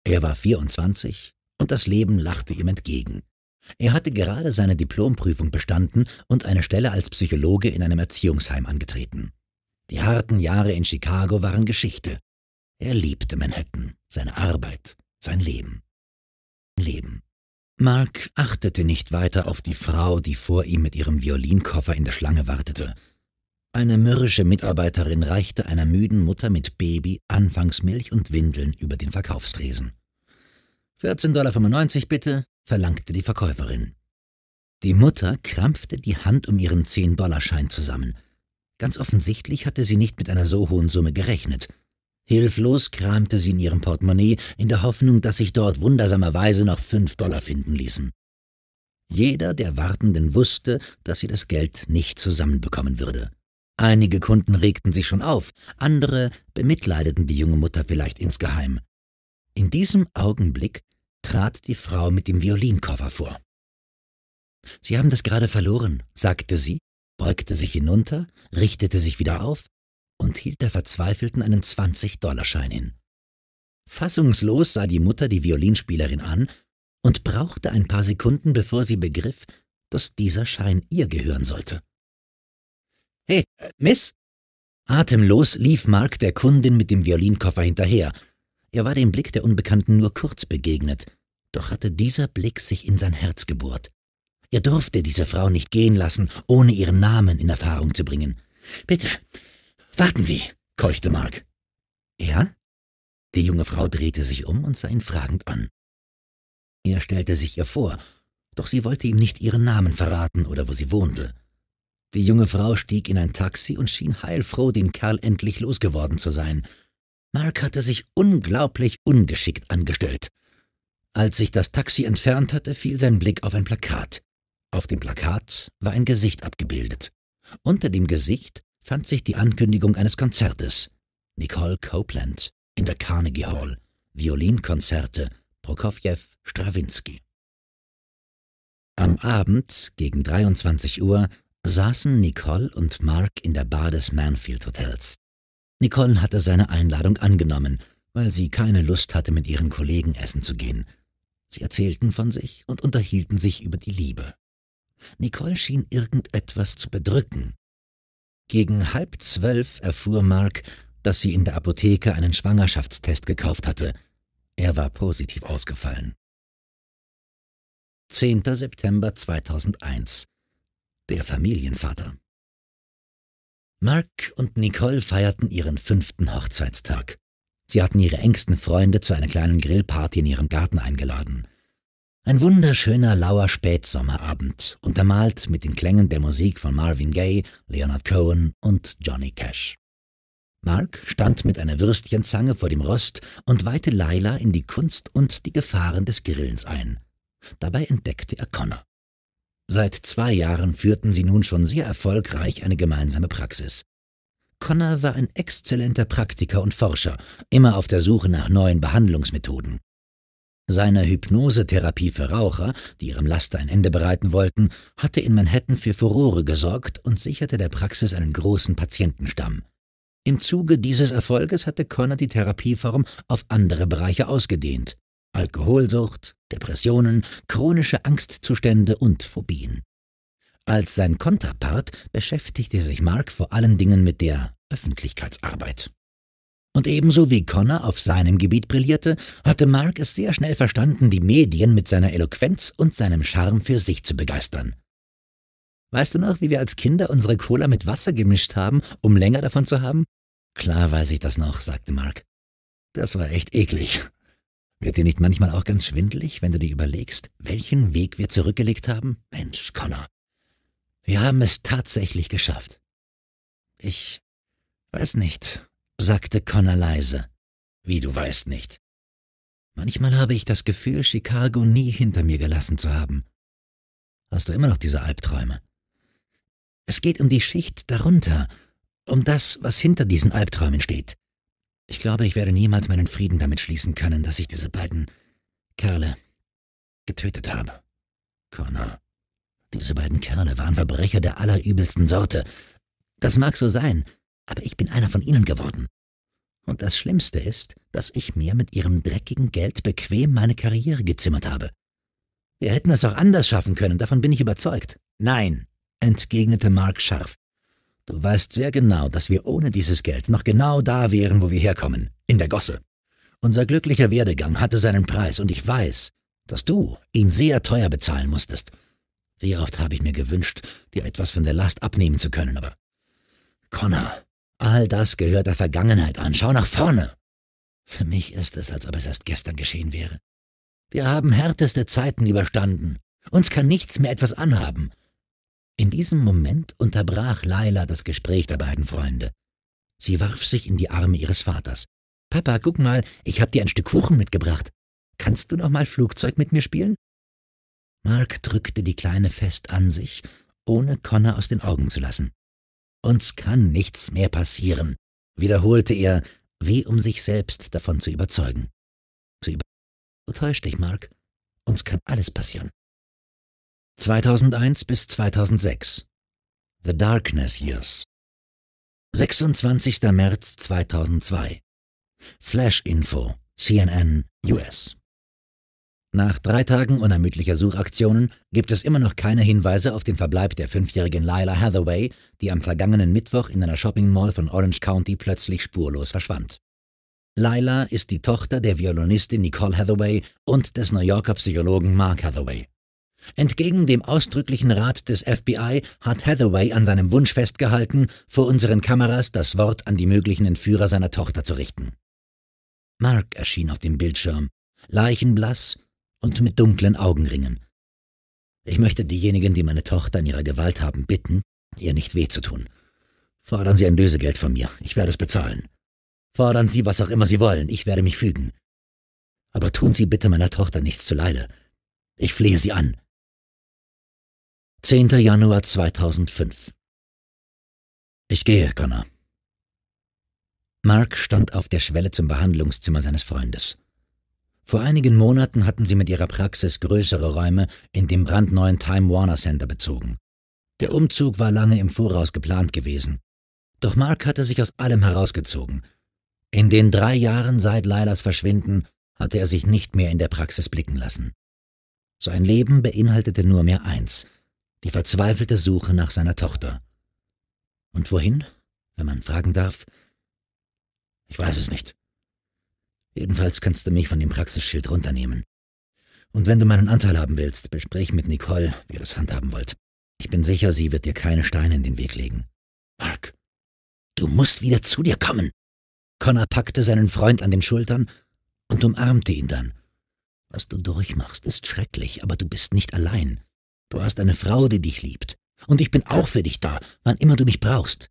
Er war 24 und das Leben lachte ihm entgegen. Er hatte gerade seine Diplomprüfung bestanden und eine Stelle als Psychologe in einem Erziehungsheim angetreten. Die harten Jahre in Chicago waren Geschichte. Er liebte Manhattan, seine Arbeit, sein Leben. Leben. Mark achtete nicht weiter auf die Frau, die vor ihm mit ihrem Violinkoffer in der Schlange wartete. Eine mürrische Mitarbeiterin reichte einer müden Mutter mit Baby anfangs Milch und Windeln über den Verkaufstresen. 14,95 Dollar bitte, verlangte die Verkäuferin. Die Mutter krampfte die Hand um ihren 10-Dollar-Schein zusammen. Ganz offensichtlich hatte sie nicht mit einer so hohen Summe gerechnet – Hilflos kramte sie in ihrem Portemonnaie, in der Hoffnung, dass sich dort wundersamerweise noch fünf Dollar finden ließen. Jeder der Wartenden wusste, dass sie das Geld nicht zusammenbekommen würde. Einige Kunden regten sich schon auf, andere bemitleideten die junge Mutter vielleicht insgeheim. In diesem Augenblick trat die Frau mit dem Violinkoffer vor. Sie haben das gerade verloren, sagte sie, beugte sich hinunter, richtete sich wieder auf und hielt der Verzweifelten einen 20-Dollarschein hin. Fassungslos sah die Mutter die Violinspielerin an und brauchte ein paar Sekunden, bevor sie begriff, dass dieser Schein ihr gehören sollte. Hey, äh, Miss! Atemlos lief Mark der Kundin mit dem Violinkoffer hinterher. Er war dem Blick der Unbekannten nur kurz begegnet, doch hatte dieser Blick sich in sein Herz gebohrt. Er durfte diese Frau nicht gehen lassen, ohne ihren Namen in Erfahrung zu bringen. Bitte, Warten Sie, keuchte Mark. Er? Die junge Frau drehte sich um und sah ihn fragend an. Er stellte sich ihr vor, doch sie wollte ihm nicht ihren Namen verraten oder wo sie wohnte. Die junge Frau stieg in ein Taxi und schien heilfroh, den Kerl endlich losgeworden zu sein. Mark hatte sich unglaublich ungeschickt angestellt. Als sich das Taxi entfernt hatte, fiel sein Blick auf ein Plakat. Auf dem Plakat war ein Gesicht abgebildet. Unter dem Gesicht fand sich die Ankündigung eines Konzertes. Nicole Copeland in der Carnegie Hall, Violinkonzerte Prokofjew Strawinski. Am Abend gegen 23 Uhr saßen Nicole und Mark in der Bar des Manfield Hotels. Nicole hatte seine Einladung angenommen, weil sie keine Lust hatte, mit ihren Kollegen essen zu gehen. Sie erzählten von sich und unterhielten sich über die Liebe. Nicole schien irgendetwas zu bedrücken, gegen halb zwölf erfuhr Mark, dass sie in der Apotheke einen Schwangerschaftstest gekauft hatte. Er war positiv ausgefallen. 10. September 2001 Der Familienvater Mark und Nicole feierten ihren fünften Hochzeitstag. Sie hatten ihre engsten Freunde zu einer kleinen Grillparty in ihrem Garten eingeladen. Ein wunderschöner lauer Spätsommerabend, untermalt mit den Klängen der Musik von Marvin Gaye, Leonard Cohen und Johnny Cash. Mark stand mit einer Würstchenzange vor dem Rost und weihte Laila in die Kunst und die Gefahren des Grillens ein. Dabei entdeckte er Connor. Seit zwei Jahren führten sie nun schon sehr erfolgreich eine gemeinsame Praxis. Connor war ein exzellenter Praktiker und Forscher, immer auf der Suche nach neuen Behandlungsmethoden seiner Hypnosetherapie für Raucher, die ihrem Laster ein Ende bereiten wollten, hatte in Manhattan für Furore gesorgt und sicherte der Praxis einen großen Patientenstamm. Im Zuge dieses Erfolges hatte Connor die Therapieform auf andere Bereiche ausgedehnt. Alkoholsucht, Depressionen, chronische Angstzustände und Phobien. Als sein Konterpart beschäftigte sich Mark vor allen Dingen mit der Öffentlichkeitsarbeit. Und ebenso wie Connor auf seinem Gebiet brillierte, hatte Mark es sehr schnell verstanden, die Medien mit seiner Eloquenz und seinem Charme für sich zu begeistern. Weißt du noch, wie wir als Kinder unsere Cola mit Wasser gemischt haben, um länger davon zu haben? Klar weiß ich das noch, sagte Mark. Das war echt eklig. Wird dir nicht manchmal auch ganz schwindelig, wenn du dir überlegst, welchen Weg wir zurückgelegt haben? Mensch, Connor. Wir haben es tatsächlich geschafft. Ich weiß nicht, sagte Connor leise. Wie du weißt nicht. Manchmal habe ich das Gefühl, Chicago nie hinter mir gelassen zu haben. Hast du immer noch diese Albträume? Es geht um die Schicht darunter, um das, was hinter diesen Albträumen steht. Ich glaube, ich werde niemals meinen Frieden damit schließen können, dass ich diese beiden Kerle getötet habe. Connor, diese beiden Kerle waren Verbrecher der allerübelsten Sorte. Das mag so sein, aber ich bin einer von ihnen geworden. Und das Schlimmste ist, dass ich mir mit ihrem dreckigen Geld bequem meine Karriere gezimmert habe. Wir hätten es auch anders schaffen können, davon bin ich überzeugt. Nein, entgegnete Mark scharf. Du weißt sehr genau, dass wir ohne dieses Geld noch genau da wären, wo wir herkommen, in der Gosse. Unser glücklicher Werdegang hatte seinen Preis, und ich weiß, dass du ihn sehr teuer bezahlen musstest. Wie oft habe ich mir gewünscht, dir etwas von der Last abnehmen zu können, aber Connor, All das gehört der Vergangenheit an. Schau nach vorne. Für mich ist es, als ob es erst gestern geschehen wäre. Wir haben härteste Zeiten überstanden. Uns kann nichts mehr etwas anhaben. In diesem Moment unterbrach Laila das Gespräch der beiden Freunde. Sie warf sich in die Arme ihres Vaters. Papa, guck mal, ich hab dir ein Stück Kuchen mitgebracht. Kannst du noch mal Flugzeug mit mir spielen? Mark drückte die Kleine fest an sich, ohne Connor aus den Augen zu lassen. Uns kann nichts mehr passieren, wiederholte er, wie um sich selbst davon zu überzeugen. Zu über täusch dich, Mark. Uns kann alles passieren. 2001 bis 2006 The Darkness Years 26. März 2002 Flash Info CNN US nach drei Tagen unermüdlicher Suchaktionen gibt es immer noch keine Hinweise auf den Verbleib der fünfjährigen Lila Hathaway, die am vergangenen Mittwoch in einer Shopping Mall von Orange County plötzlich spurlos verschwand. Lila ist die Tochter der Violinistin Nicole Hathaway und des New Yorker Psychologen Mark Hathaway. Entgegen dem ausdrücklichen Rat des FBI hat Hathaway an seinem Wunsch festgehalten, vor unseren Kameras das Wort an die möglichen Entführer seiner Tochter zu richten. Mark erschien auf dem Bildschirm, leichenblass und mit dunklen Augenringen. Ich möchte diejenigen, die meine Tochter in ihrer Gewalt haben, bitten, ihr nicht weh zu tun. Fordern Sie ein Lösegeld von mir, ich werde es bezahlen. Fordern Sie, was auch immer Sie wollen, ich werde mich fügen. Aber tun Sie bitte meiner Tochter nichts zuleide. Ich flehe Sie an. 10. Januar 2005 Ich gehe, Connor. Mark stand auf der Schwelle zum Behandlungszimmer seines Freundes. Vor einigen Monaten hatten sie mit ihrer Praxis größere Räume in dem brandneuen Time Warner Center bezogen. Der Umzug war lange im Voraus geplant gewesen. Doch Mark hatte sich aus allem herausgezogen. In den drei Jahren seit Lilas Verschwinden hatte er sich nicht mehr in der Praxis blicken lassen. Sein Leben beinhaltete nur mehr eins, die verzweifelte Suche nach seiner Tochter. Und wohin, wenn man fragen darf? Ich weiß es nicht. Jedenfalls kannst du mich von dem Praxisschild runternehmen. Und wenn du meinen Anteil haben willst, besprich mit Nicole, wie ihr das handhaben wollt. Ich bin sicher, sie wird dir keine Steine in den Weg legen. Mark, du musst wieder zu dir kommen. Connor packte seinen Freund an den Schultern und umarmte ihn dann. Was du durchmachst, ist schrecklich, aber du bist nicht allein. Du hast eine Frau, die dich liebt. Und ich bin auch für dich da, wann immer du mich brauchst.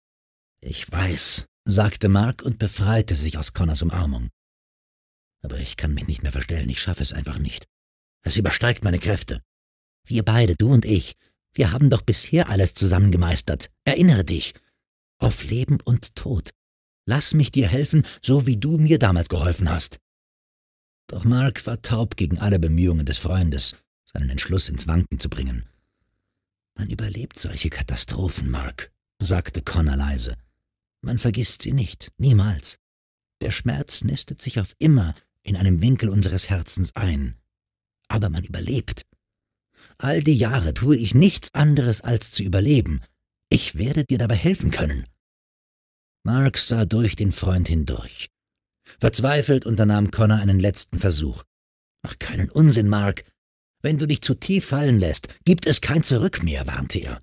Ich weiß, sagte Mark und befreite sich aus Connors Umarmung. Aber ich kann mich nicht mehr verstellen, ich schaffe es einfach nicht. Es übersteigt meine Kräfte. Wir beide, du und ich, wir haben doch bisher alles zusammen gemeistert. Erinnere dich. Auf Leben und Tod. Lass mich dir helfen, so wie du mir damals geholfen hast. Doch Mark war taub gegen alle Bemühungen des Freundes, seinen Entschluss ins Wanken zu bringen. Man überlebt solche Katastrophen, Mark, sagte Connor leise. Man vergisst sie nicht, niemals. Der Schmerz nistet sich auf immer in einem Winkel unseres Herzens ein. Aber man überlebt. All die Jahre tue ich nichts anderes als zu überleben. Ich werde dir dabei helfen können. Mark sah durch den Freund hindurch. Verzweifelt unternahm Connor einen letzten Versuch. Mach keinen Unsinn, Mark. Wenn du dich zu tief fallen lässt, gibt es kein Zurück mehr, warnte er.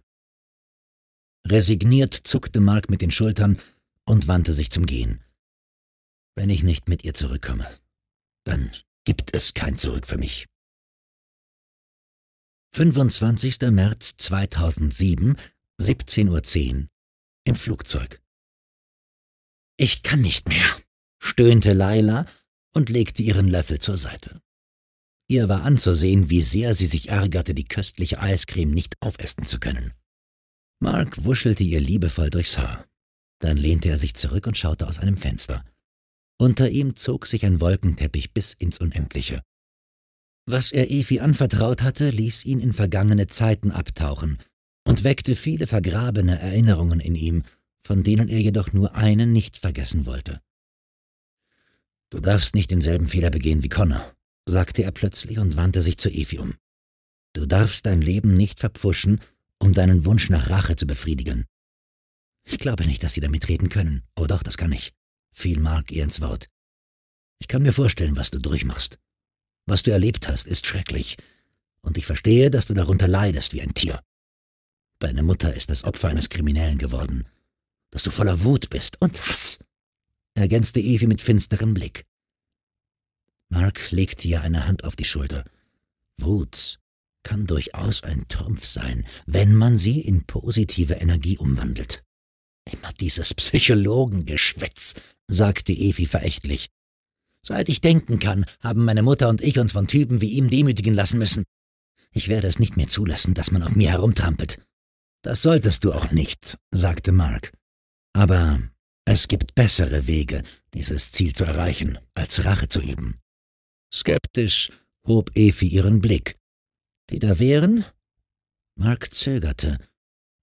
Resigniert zuckte Mark mit den Schultern und wandte sich zum Gehen. Wenn ich nicht mit ihr zurückkomme, dann gibt es kein Zurück für mich. 25. März 2007, 17.10 Uhr, im Flugzeug. Ich kann nicht mehr, stöhnte Laila und legte ihren Löffel zur Seite. Ihr war anzusehen, wie sehr sie sich ärgerte, die köstliche Eiscreme nicht aufessen zu können. Mark wuschelte ihr liebevoll durchs Haar. Dann lehnte er sich zurück und schaute aus einem Fenster. Unter ihm zog sich ein Wolkenteppich bis ins Unendliche. Was er Evi anvertraut hatte, ließ ihn in vergangene Zeiten abtauchen und weckte viele vergrabene Erinnerungen in ihm, von denen er jedoch nur eine nicht vergessen wollte. Du darfst nicht denselben Fehler begehen wie Connor, sagte er plötzlich und wandte sich zu Evi um. Du darfst dein Leben nicht verpfuschen, um deinen Wunsch nach Rache zu befriedigen. Ich glaube nicht, dass sie damit reden können. Oh doch, das kann ich fiel Mark ihr ins Wort. Ich kann mir vorstellen, was du durchmachst. Was du erlebt hast, ist schrecklich, und ich verstehe, dass du darunter leidest wie ein Tier. Deine Mutter ist das Opfer eines Kriminellen geworden, dass du voller Wut bist und Hass, ergänzte Evie mit finsterem Blick. Mark legte ihr eine Hand auf die Schulter. Wut kann durchaus ein Trumpf sein, wenn man sie in positive Energie umwandelt. Immer dieses Psychologengeschwätz, sagte Evi verächtlich. Seit ich denken kann, haben meine Mutter und ich uns von Typen wie ihm demütigen lassen müssen. Ich werde es nicht mehr zulassen, dass man auf mir herumtrampelt. Das solltest du auch nicht, sagte Mark. Aber es gibt bessere Wege, dieses Ziel zu erreichen, als Rache zu üben. Skeptisch hob Evi ihren Blick. Die da wären? Mark zögerte,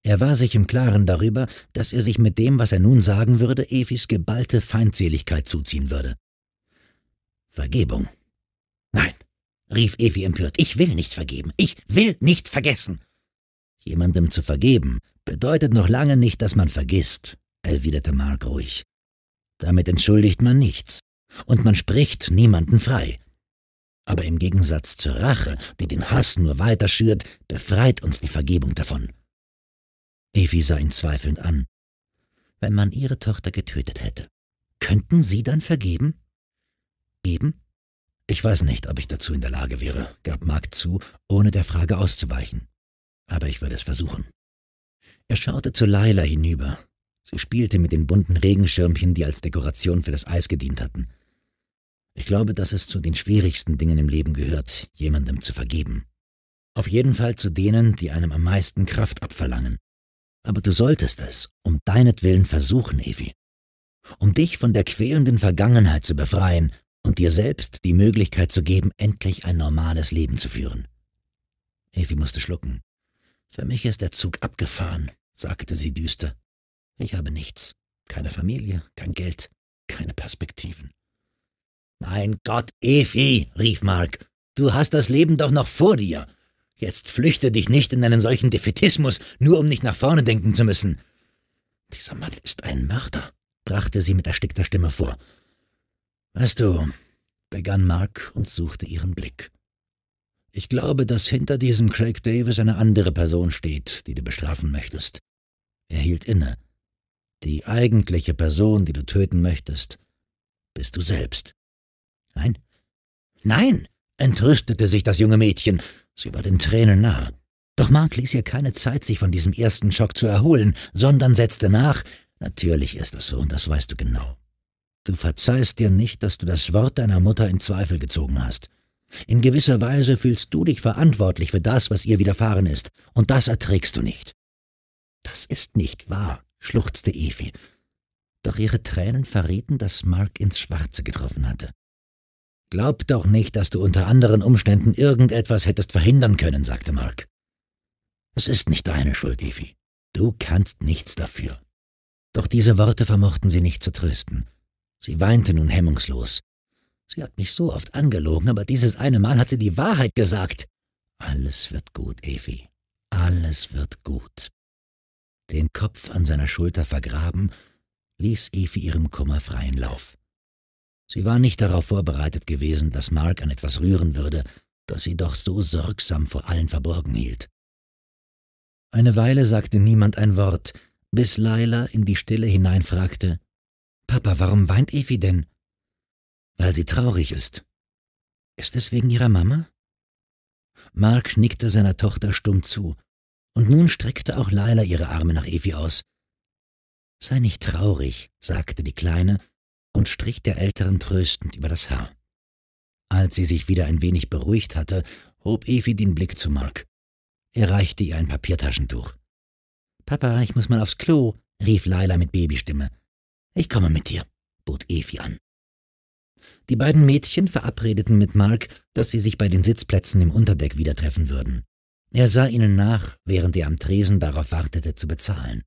er war sich im Klaren darüber, dass er sich mit dem, was er nun sagen würde, Evis geballte Feindseligkeit zuziehen würde. Vergebung. Nein, rief Evi empört, ich will nicht vergeben, ich will nicht vergessen. Jemandem zu vergeben bedeutet noch lange nicht, dass man vergisst, erwiderte Mark ruhig. Damit entschuldigt man nichts, und man spricht niemanden frei. Aber im Gegensatz zur Rache, die den Hass nur weiter schürt, befreit uns die Vergebung davon. Evi sah ihn zweifelnd an. Wenn man ihre Tochter getötet hätte, könnten Sie dann vergeben? Geben? Ich weiß nicht, ob ich dazu in der Lage wäre, gab Mark zu, ohne der Frage auszuweichen. Aber ich würde es versuchen. Er schaute zu Leila hinüber. Sie spielte mit den bunten Regenschirmchen, die als Dekoration für das Eis gedient hatten. Ich glaube, dass es zu den schwierigsten Dingen im Leben gehört, jemandem zu vergeben. Auf jeden Fall zu denen, die einem am meisten Kraft abverlangen. Aber du solltest es, um deinetwillen versuchen, Evi. Um dich von der quälenden Vergangenheit zu befreien und dir selbst die Möglichkeit zu geben, endlich ein normales Leben zu führen. Evi musste schlucken. Für mich ist der Zug abgefahren, sagte sie düster. Ich habe nichts. Keine Familie, kein Geld, keine Perspektiven. Mein Gott, Evi, rief Mark, du hast das Leben doch noch vor dir. Jetzt flüchte dich nicht in einen solchen Defetismus, nur um nicht nach vorne denken zu müssen. Dieser Mann ist ein Mörder, brachte sie mit erstickter Stimme vor. Weißt du, begann Mark und suchte ihren Blick. Ich glaube, dass hinter diesem Craig Davis eine andere Person steht, die du bestrafen möchtest. Er hielt inne. Die eigentliche Person, die du töten möchtest, bist du selbst. Nein? Nein! entrüstete sich das junge Mädchen. Sie war den Tränen nahe. Doch Mark ließ ihr keine Zeit, sich von diesem ersten Schock zu erholen, sondern setzte nach, natürlich ist das so und das weißt du genau. Du verzeihst dir nicht, dass du das Wort deiner Mutter in Zweifel gezogen hast. In gewisser Weise fühlst du dich verantwortlich für das, was ihr widerfahren ist, und das erträgst du nicht. Das ist nicht wahr, schluchzte Evi. Doch ihre Tränen verrieten, dass Mark ins Schwarze getroffen hatte. Glaub doch nicht, dass du unter anderen Umständen irgendetwas hättest verhindern können, sagte Mark. Es ist nicht deine Schuld, Evi. Du kannst nichts dafür. Doch diese Worte vermochten sie nicht zu trösten. Sie weinte nun hemmungslos. Sie hat mich so oft angelogen, aber dieses eine Mal hat sie die Wahrheit gesagt. Alles wird gut, Evi. Alles wird gut. Den Kopf an seiner Schulter vergraben, ließ Evi ihrem Kummer freien Lauf. Sie war nicht darauf vorbereitet gewesen, dass Mark an etwas rühren würde, das sie doch so sorgsam vor allen verborgen hielt. Eine Weile sagte niemand ein Wort, bis Leila in die Stille hinein fragte, Papa, warum weint Evi denn? Weil sie traurig ist. Ist es wegen ihrer Mama? Mark nickte seiner Tochter stumm zu, und nun streckte auch Leila ihre Arme nach Evi aus. Sei nicht traurig, sagte die Kleine und strich der Älteren tröstend über das Haar. Als sie sich wieder ein wenig beruhigt hatte, hob Evi den Blick zu Mark. Er reichte ihr ein Papiertaschentuch. Papa, ich muss mal aufs Klo, rief Leila mit Babystimme. Ich komme mit dir, bot Evi an. Die beiden Mädchen verabredeten mit Mark, dass sie sich bei den Sitzplätzen im Unterdeck wieder treffen würden. Er sah ihnen nach, während er am Tresen darauf wartete, zu bezahlen.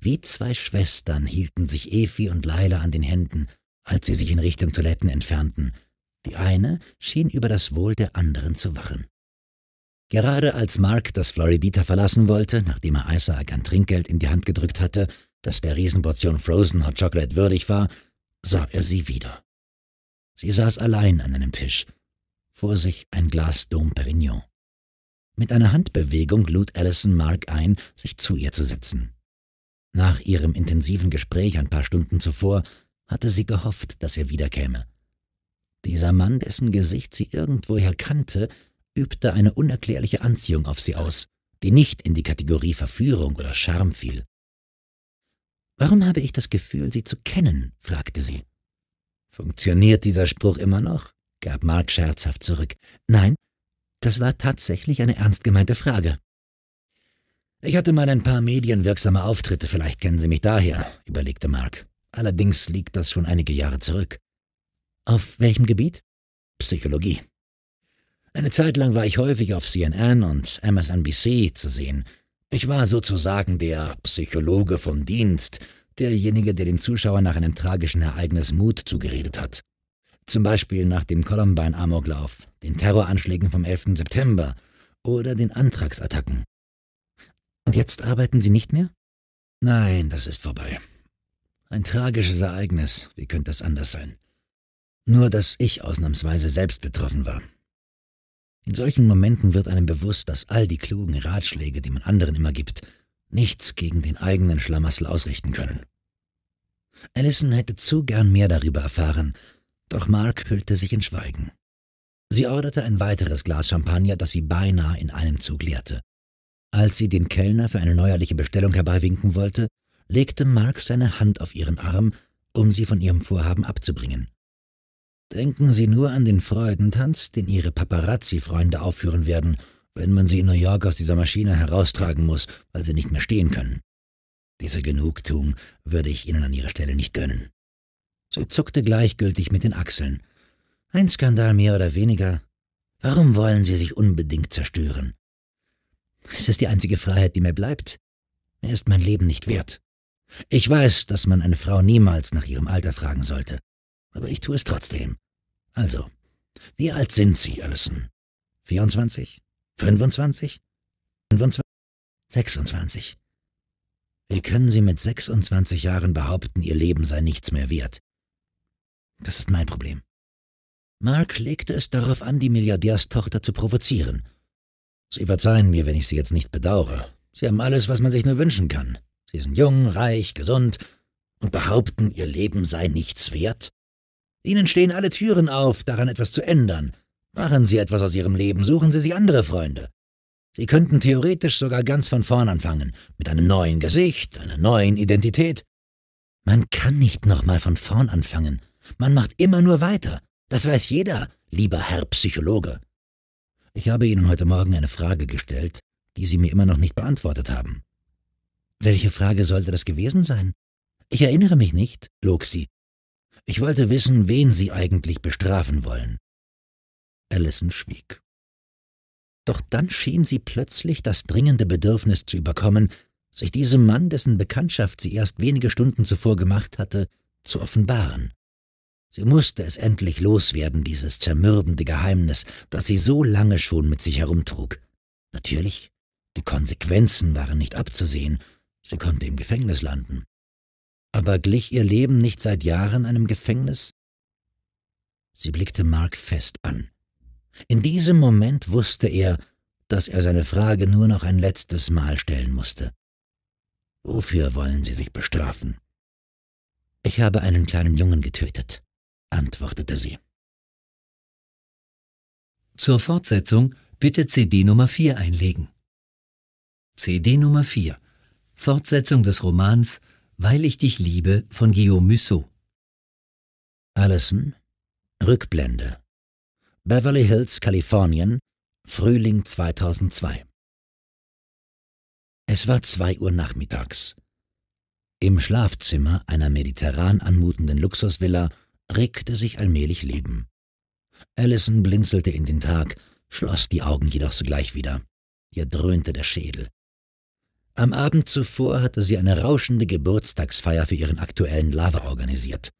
Wie zwei Schwestern hielten sich Evi und Leila an den Händen, als sie sich in Richtung Toiletten entfernten. Die eine schien über das Wohl der anderen zu wachen. Gerade als Mark das Floridita verlassen wollte, nachdem er Isaac ein Trinkgeld in die Hand gedrückt hatte, das der Riesenportion Frozen Hot Chocolate würdig war, sah er sie wieder. Sie saß allein an einem Tisch, vor sich ein Glas Dom Perignon. Mit einer Handbewegung lud Allison Mark ein, sich zu ihr zu setzen. Nach ihrem intensiven Gespräch ein paar Stunden zuvor hatte sie gehofft, dass er wiederkäme. Dieser Mann, dessen Gesicht sie irgendwoher kannte, übte eine unerklärliche Anziehung auf sie aus, die nicht in die Kategorie Verführung oder Charme fiel. Warum habe ich das Gefühl, sie zu kennen? fragte sie. Funktioniert dieser Spruch immer noch? gab Mark scherzhaft zurück. Nein, das war tatsächlich eine ernst gemeinte Frage. Ich hatte mal ein paar medienwirksame Auftritte, vielleicht kennen Sie mich daher, überlegte Mark. Allerdings liegt das schon einige Jahre zurück. Auf welchem Gebiet? Psychologie. Eine Zeit lang war ich häufig auf CNN und MSNBC zu sehen. Ich war sozusagen der Psychologe vom Dienst, derjenige, der den Zuschauer nach einem tragischen Ereignis Mut zugeredet hat. Zum Beispiel nach dem Columbine-Amoklauf, den Terroranschlägen vom 11. September oder den Antragsattacken. Und jetzt arbeiten Sie nicht mehr? Nein, das ist vorbei. Ein tragisches Ereignis, wie könnte das anders sein? Nur, dass ich ausnahmsweise selbst betroffen war. In solchen Momenten wird einem bewusst, dass all die klugen Ratschläge, die man anderen immer gibt, nichts gegen den eigenen Schlamassel ausrichten können. Allison hätte zu gern mehr darüber erfahren, doch Mark hüllte sich in Schweigen. Sie orderte ein weiteres Glas Champagner, das sie beinahe in einem Zug leerte. Als sie den Kellner für eine neuerliche Bestellung herbeiwinken wollte, legte Mark seine Hand auf ihren Arm, um sie von ihrem Vorhaben abzubringen. Denken Sie nur an den Freudentanz, den Ihre Paparazzi-Freunde aufführen werden, wenn man sie in New York aus dieser Maschine heraustragen muss, weil sie nicht mehr stehen können. Diese Genugtuung würde ich Ihnen an Ihrer Stelle nicht gönnen. Sie zuckte gleichgültig mit den Achseln. Ein Skandal mehr oder weniger. Warum wollen Sie sich unbedingt zerstören? Es ist die einzige Freiheit, die mir bleibt. Mir ist mein Leben nicht wert. Ich weiß, dass man eine Frau niemals nach ihrem Alter fragen sollte, aber ich tue es trotzdem. Also, wie alt sind Sie, Allison? 24? 25? 25? 26. Wie können Sie mit 26 Jahren behaupten, Ihr Leben sei nichts mehr wert? Das ist mein Problem. Mark legte es darauf an, die Milliardärstochter zu provozieren. Sie verzeihen mir, wenn ich Sie jetzt nicht bedauere. Sie haben alles, was man sich nur wünschen kann. Sie sind jung, reich, gesund und behaupten, Ihr Leben sei nichts wert? Ihnen stehen alle Türen auf, daran etwas zu ändern. Machen Sie etwas aus Ihrem Leben, suchen Sie sich andere Freunde. Sie könnten theoretisch sogar ganz von vorn anfangen, mit einem neuen Gesicht, einer neuen Identität. Man kann nicht nochmal von vorn anfangen. Man macht immer nur weiter. Das weiß jeder, lieber Herr Psychologe. Ich habe Ihnen heute Morgen eine Frage gestellt, die Sie mir immer noch nicht beantwortet haben. Welche Frage sollte das gewesen sein? Ich erinnere mich nicht, log sie. Ich wollte wissen, wen Sie eigentlich bestrafen wollen. Allison schwieg. Doch dann schien sie plötzlich das dringende Bedürfnis zu überkommen, sich diesem Mann, dessen Bekanntschaft sie erst wenige Stunden zuvor gemacht hatte, zu offenbaren. Sie musste es endlich loswerden, dieses zermürbende Geheimnis, das sie so lange schon mit sich herumtrug. Natürlich, die Konsequenzen waren nicht abzusehen, sie konnte im Gefängnis landen. Aber glich ihr Leben nicht seit Jahren einem Gefängnis? Sie blickte Mark fest an. In diesem Moment wusste er, dass er seine Frage nur noch ein letztes Mal stellen musste. Wofür wollen Sie sich bestrafen? Ich habe einen kleinen Jungen getötet, antwortete sie. Zur Fortsetzung bitte CD Nummer 4 einlegen. CD Nummer 4 Fortsetzung des Romans Weil ich dich liebe von Guillaume Musso. Allison, Rückblende. Beverly Hills, Kalifornien, Frühling 2002. Es war zwei Uhr nachmittags. Im Schlafzimmer einer mediterran anmutenden Luxusvilla regte sich allmählich Leben. Allison blinzelte in den Tag, schloss die Augen jedoch sogleich wieder. Ihr dröhnte der Schädel. Am Abend zuvor hatte sie eine rauschende Geburtstagsfeier für ihren aktuellen Lava organisiert.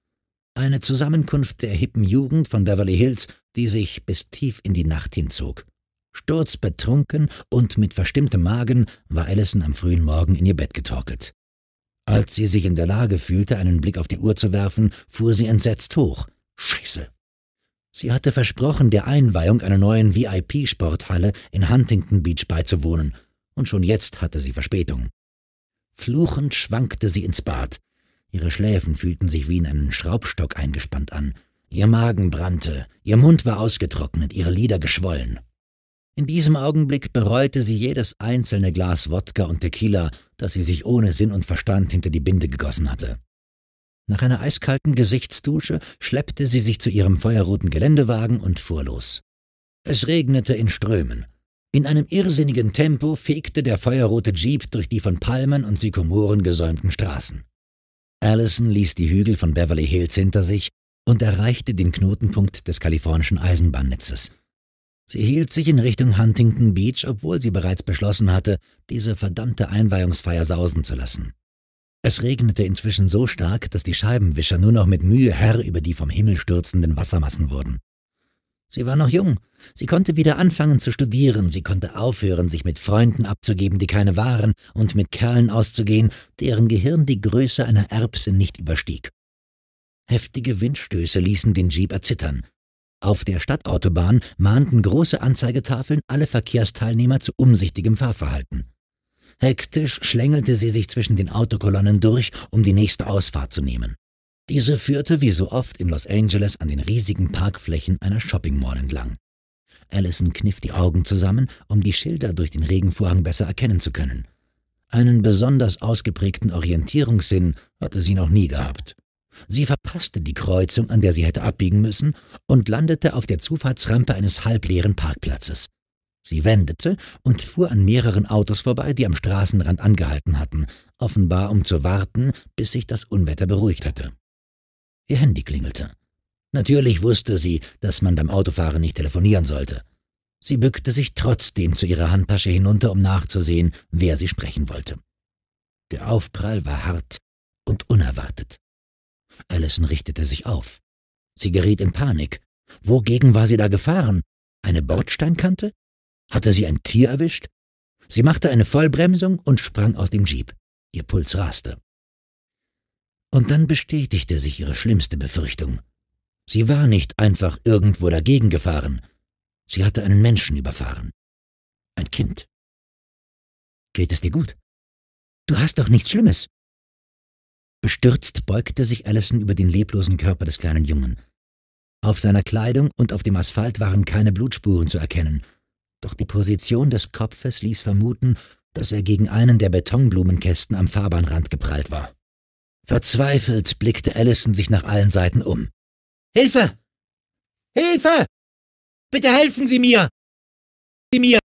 Eine Zusammenkunft der hippen Jugend von Beverly Hills, die sich bis tief in die Nacht hinzog. Sturzbetrunken und mit verstimmtem Magen war Allison am frühen Morgen in ihr Bett getorkelt. Als sie sich in der Lage fühlte, einen Blick auf die Uhr zu werfen, fuhr sie entsetzt hoch. Scheiße. Sie hatte versprochen, der Einweihung einer neuen VIP-Sporthalle in Huntington Beach beizuwohnen, und schon jetzt hatte sie Verspätung. Fluchend schwankte sie ins Bad. Ihre Schläfen fühlten sich wie in einen Schraubstock eingespannt an. Ihr Magen brannte, ihr Mund war ausgetrocknet, ihre Lider geschwollen. In diesem Augenblick bereute sie jedes einzelne Glas Wodka und Tequila, dass sie sich ohne Sinn und Verstand hinter die Binde gegossen hatte. Nach einer eiskalten Gesichtsdusche schleppte sie sich zu ihrem feuerroten Geländewagen und fuhr los. Es regnete in Strömen. In einem irrsinnigen Tempo fegte der feuerrote Jeep durch die von Palmen und Sykomoren gesäumten Straßen. Allison ließ die Hügel von Beverly Hills hinter sich und erreichte den Knotenpunkt des kalifornischen Eisenbahnnetzes. Sie hielt sich in Richtung Huntington Beach, obwohl sie bereits beschlossen hatte, diese verdammte Einweihungsfeier sausen zu lassen. Es regnete inzwischen so stark, dass die Scheibenwischer nur noch mit Mühe Herr über die vom Himmel stürzenden Wassermassen wurden. Sie war noch jung, sie konnte wieder anfangen zu studieren, sie konnte aufhören, sich mit Freunden abzugeben, die keine waren, und mit Kerlen auszugehen, deren Gehirn die Größe einer Erbse nicht überstieg. Heftige Windstöße ließen den Jeep erzittern. Auf der Stadtautobahn mahnten große Anzeigetafeln alle Verkehrsteilnehmer zu umsichtigem Fahrverhalten. Hektisch schlängelte sie sich zwischen den Autokolonnen durch, um die nächste Ausfahrt zu nehmen. Diese führte wie so oft in Los Angeles an den riesigen Parkflächen einer Shopping Mall entlang. Allison kniff die Augen zusammen, um die Schilder durch den Regenvorhang besser erkennen zu können. Einen besonders ausgeprägten Orientierungssinn hatte sie noch nie gehabt. Sie verpasste die Kreuzung, an der sie hätte abbiegen müssen, und landete auf der Zufahrtsrampe eines halbleeren Parkplatzes. Sie wendete und fuhr an mehreren Autos vorbei, die am Straßenrand angehalten hatten, offenbar um zu warten, bis sich das Unwetter beruhigt hatte. Ihr Handy klingelte. Natürlich wusste sie, dass man beim Autofahren nicht telefonieren sollte. Sie bückte sich trotzdem zu ihrer Handtasche hinunter, um nachzusehen, wer sie sprechen wollte. Der Aufprall war hart und unerwartet. Allison richtete sich auf. Sie geriet in Panik. Wogegen war sie da gefahren? Eine Bordsteinkante? Hatte sie ein Tier erwischt? Sie machte eine Vollbremsung und sprang aus dem Jeep. Ihr Puls raste. Und dann bestätigte sich ihre schlimmste Befürchtung. Sie war nicht einfach irgendwo dagegen gefahren. Sie hatte einen Menschen überfahren. Ein Kind. Geht es dir gut? Du hast doch nichts Schlimmes. Bestürzt beugte sich Allison über den leblosen Körper des kleinen Jungen. Auf seiner Kleidung und auf dem Asphalt waren keine Blutspuren zu erkennen, doch die Position des Kopfes ließ vermuten, dass er gegen einen der Betonblumenkästen am Fahrbahnrand geprallt war. Verzweifelt blickte Allison sich nach allen Seiten um. Hilfe! Hilfe! Bitte helfen Sie mir! Sie mir!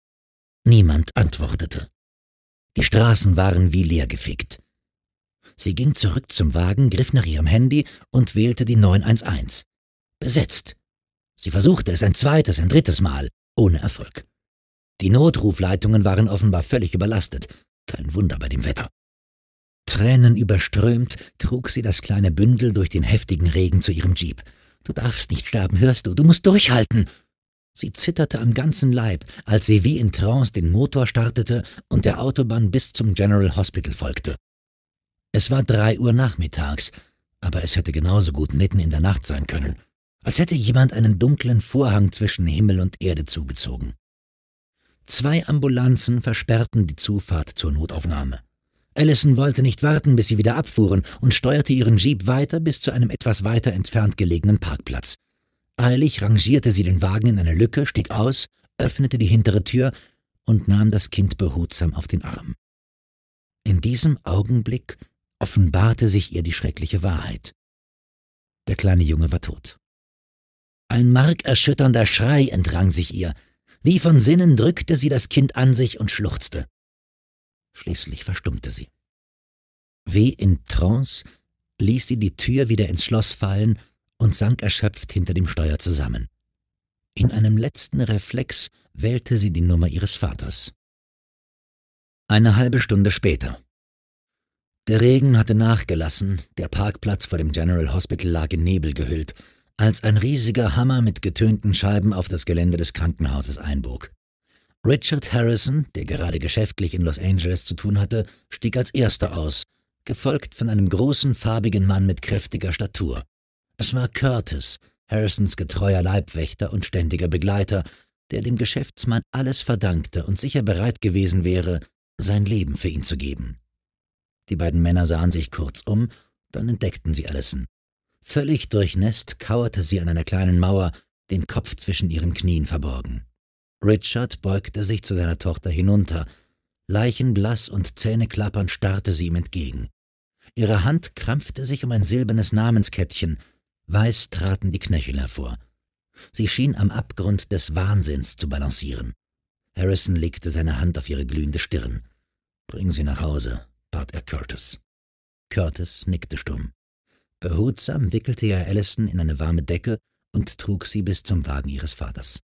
Niemand antwortete. Die Straßen waren wie leer gefegt. Sie ging zurück zum Wagen, griff nach ihrem Handy und wählte die 911. Besetzt. Sie versuchte es ein zweites, ein drittes Mal, ohne Erfolg. Die Notrufleitungen waren offenbar völlig überlastet. Kein Wunder bei dem Wetter. Tränen überströmt trug sie das kleine Bündel durch den heftigen Regen zu ihrem Jeep. Du darfst nicht sterben, hörst du, du musst durchhalten. Sie zitterte am ganzen Leib, als sie wie in Trance den Motor startete und der Autobahn bis zum General Hospital folgte. Es war drei Uhr nachmittags, aber es hätte genauso gut mitten in der Nacht sein können, als hätte jemand einen dunklen Vorhang zwischen Himmel und Erde zugezogen. Zwei Ambulanzen versperrten die Zufahrt zur Notaufnahme. Allison wollte nicht warten, bis sie wieder abfuhren und steuerte ihren Jeep weiter bis zu einem etwas weiter entfernt gelegenen Parkplatz. Eilig rangierte sie den Wagen in eine Lücke, stieg aus, öffnete die hintere Tür und nahm das Kind behutsam auf den Arm. In diesem Augenblick offenbarte sich ihr die schreckliche Wahrheit. Der kleine Junge war tot. Ein markerschütternder Schrei entrang sich ihr. Wie von Sinnen drückte sie das Kind an sich und schluchzte. Schließlich verstummte sie. Wie in Trance ließ sie die Tür wieder ins Schloss fallen und sank erschöpft hinter dem Steuer zusammen. In einem letzten Reflex wählte sie die Nummer ihres Vaters. Eine halbe Stunde später. Der Regen hatte nachgelassen, der Parkplatz vor dem General Hospital lag in Nebel gehüllt, als ein riesiger Hammer mit getönten Scheiben auf das Gelände des Krankenhauses einbog. Richard Harrison, der gerade geschäftlich in Los Angeles zu tun hatte, stieg als erster aus, gefolgt von einem großen farbigen Mann mit kräftiger Statur. Es war Curtis, Harrisons getreuer Leibwächter und ständiger Begleiter, der dem Geschäftsmann alles verdankte und sicher bereit gewesen wäre, sein Leben für ihn zu geben. Die beiden Männer sahen sich kurz um, dann entdeckten sie Allison. Völlig durchnässt kauerte sie an einer kleinen Mauer, den Kopf zwischen ihren Knien verborgen. Richard beugte sich zu seiner Tochter hinunter. Leichenblass und zähneklappernd starrte sie ihm entgegen. Ihre Hand krampfte sich um ein silbernes Namenskettchen. Weiß traten die Knöchel hervor. Sie schien am Abgrund des Wahnsinns zu balancieren. Harrison legte seine Hand auf ihre glühende Stirn. Bring sie nach Hause, bat er Curtis. Curtis nickte stumm. Behutsam wickelte er Allison in eine warme Decke und trug sie bis zum Wagen ihres Vaters.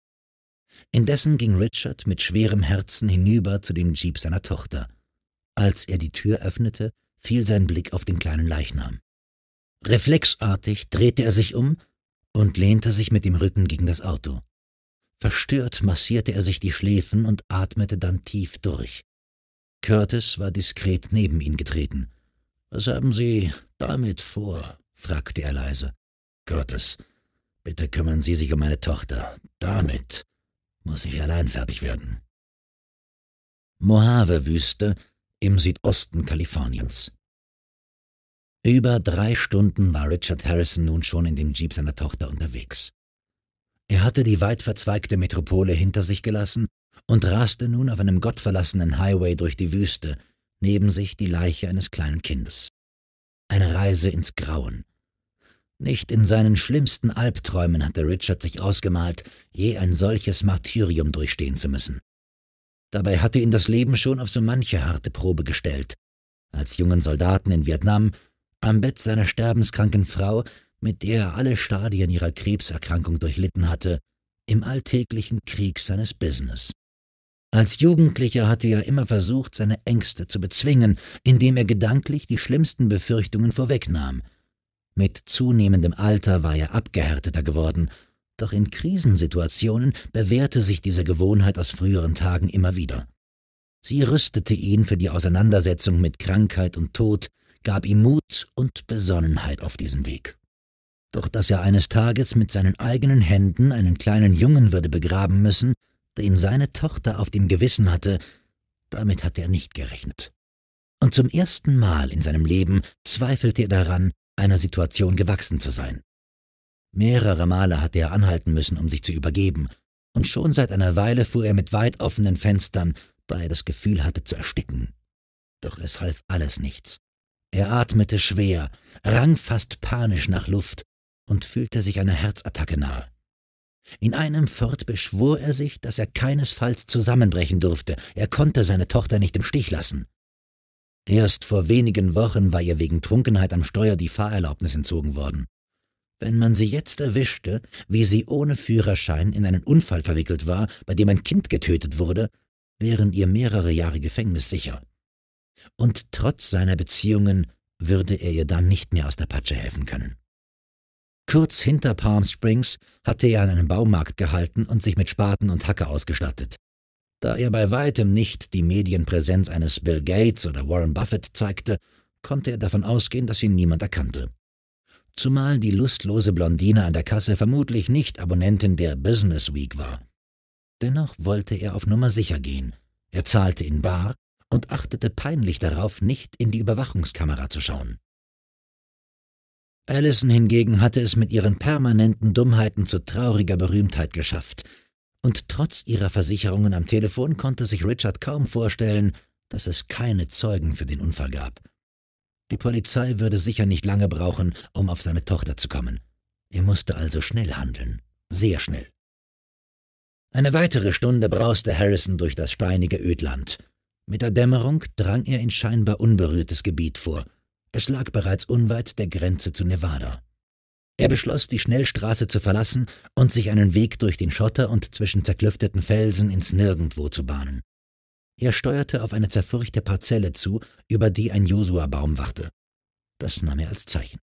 Indessen ging Richard mit schwerem Herzen hinüber zu dem Jeep seiner Tochter. Als er die Tür öffnete, fiel sein Blick auf den kleinen Leichnam. Reflexartig drehte er sich um und lehnte sich mit dem Rücken gegen das Auto. Verstört massierte er sich die Schläfen und atmete dann tief durch. Curtis war diskret neben ihn getreten. Was haben Sie damit vor? fragte er leise. Curtis, bitte kümmern Sie sich um meine Tochter. Damit muss ich allein fertig werden. Mojave-Wüste im Südosten Kaliforniens. Über drei Stunden war Richard Harrison nun schon in dem Jeep seiner Tochter unterwegs. Er hatte die weit verzweigte Metropole hinter sich gelassen und raste nun auf einem gottverlassenen Highway durch die Wüste, neben sich die Leiche eines kleinen Kindes. Eine Reise ins Grauen. Nicht in seinen schlimmsten Albträumen hatte Richard sich ausgemalt, je ein solches Martyrium durchstehen zu müssen. Dabei hatte ihn das Leben schon auf so manche harte Probe gestellt. Als jungen Soldaten in Vietnam, am Bett seiner sterbenskranken Frau, mit der er alle Stadien ihrer Krebserkrankung durchlitten hatte, im alltäglichen Krieg seines Business. Als Jugendlicher hatte er immer versucht, seine Ängste zu bezwingen, indem er gedanklich die schlimmsten Befürchtungen vorwegnahm. Mit zunehmendem Alter war er abgehärteter geworden, doch in Krisensituationen bewährte sich diese Gewohnheit aus früheren Tagen immer wieder. Sie rüstete ihn für die Auseinandersetzung mit Krankheit und Tod, gab ihm Mut und Besonnenheit auf diesem Weg. Doch dass er eines Tages mit seinen eigenen Händen einen kleinen Jungen würde begraben müssen, den seine Tochter auf dem Gewissen hatte, damit hatte er nicht gerechnet. Und zum ersten Mal in seinem Leben zweifelte er daran, einer Situation gewachsen zu sein. Mehrere Male hatte er anhalten müssen, um sich zu übergeben, und schon seit einer Weile fuhr er mit weit offenen Fenstern, da er das Gefühl hatte zu ersticken. Doch es half alles nichts. Er atmete schwer, rang fast panisch nach Luft und fühlte sich einer Herzattacke nahe. In einem fort beschwor er sich, dass er keinesfalls zusammenbrechen durfte, er konnte seine Tochter nicht im Stich lassen. Erst vor wenigen Wochen war ihr wegen Trunkenheit am Steuer die Fahrerlaubnis entzogen worden. Wenn man sie jetzt erwischte, wie sie ohne Führerschein in einen Unfall verwickelt war, bei dem ein Kind getötet wurde, wären ihr mehrere Jahre Gefängnis sicher. Und trotz seiner Beziehungen würde er ihr dann nicht mehr aus der Patsche helfen können. Kurz hinter Palm Springs hatte er an einem Baumarkt gehalten und sich mit Spaten und Hacke ausgestattet. Da er bei weitem nicht die Medienpräsenz eines Bill Gates oder Warren Buffett zeigte, konnte er davon ausgehen, dass ihn niemand erkannte. Zumal die lustlose Blondine an der Kasse vermutlich nicht Abonnentin der Business Week war. Dennoch wollte er auf Nummer sicher gehen. Er zahlte in Bar und achtete peinlich darauf, nicht in die Überwachungskamera zu schauen. Allison hingegen hatte es mit ihren permanenten Dummheiten zu trauriger Berühmtheit geschafft. Und trotz ihrer Versicherungen am Telefon konnte sich Richard kaum vorstellen, dass es keine Zeugen für den Unfall gab. Die Polizei würde sicher nicht lange brauchen, um auf seine Tochter zu kommen. Er musste also schnell handeln. Sehr schnell. Eine weitere Stunde brauste Harrison durch das steinige Ödland. Mit der Dämmerung drang er in scheinbar unberührtes Gebiet vor. Es lag bereits unweit der Grenze zu Nevada. Er beschloss, die Schnellstraße zu verlassen und sich einen Weg durch den Schotter und zwischen zerklüfteten Felsen ins Nirgendwo zu bahnen. Er steuerte auf eine zerfurchte Parzelle zu, über die ein Josua-Baum wachte. Das nahm er als Zeichen.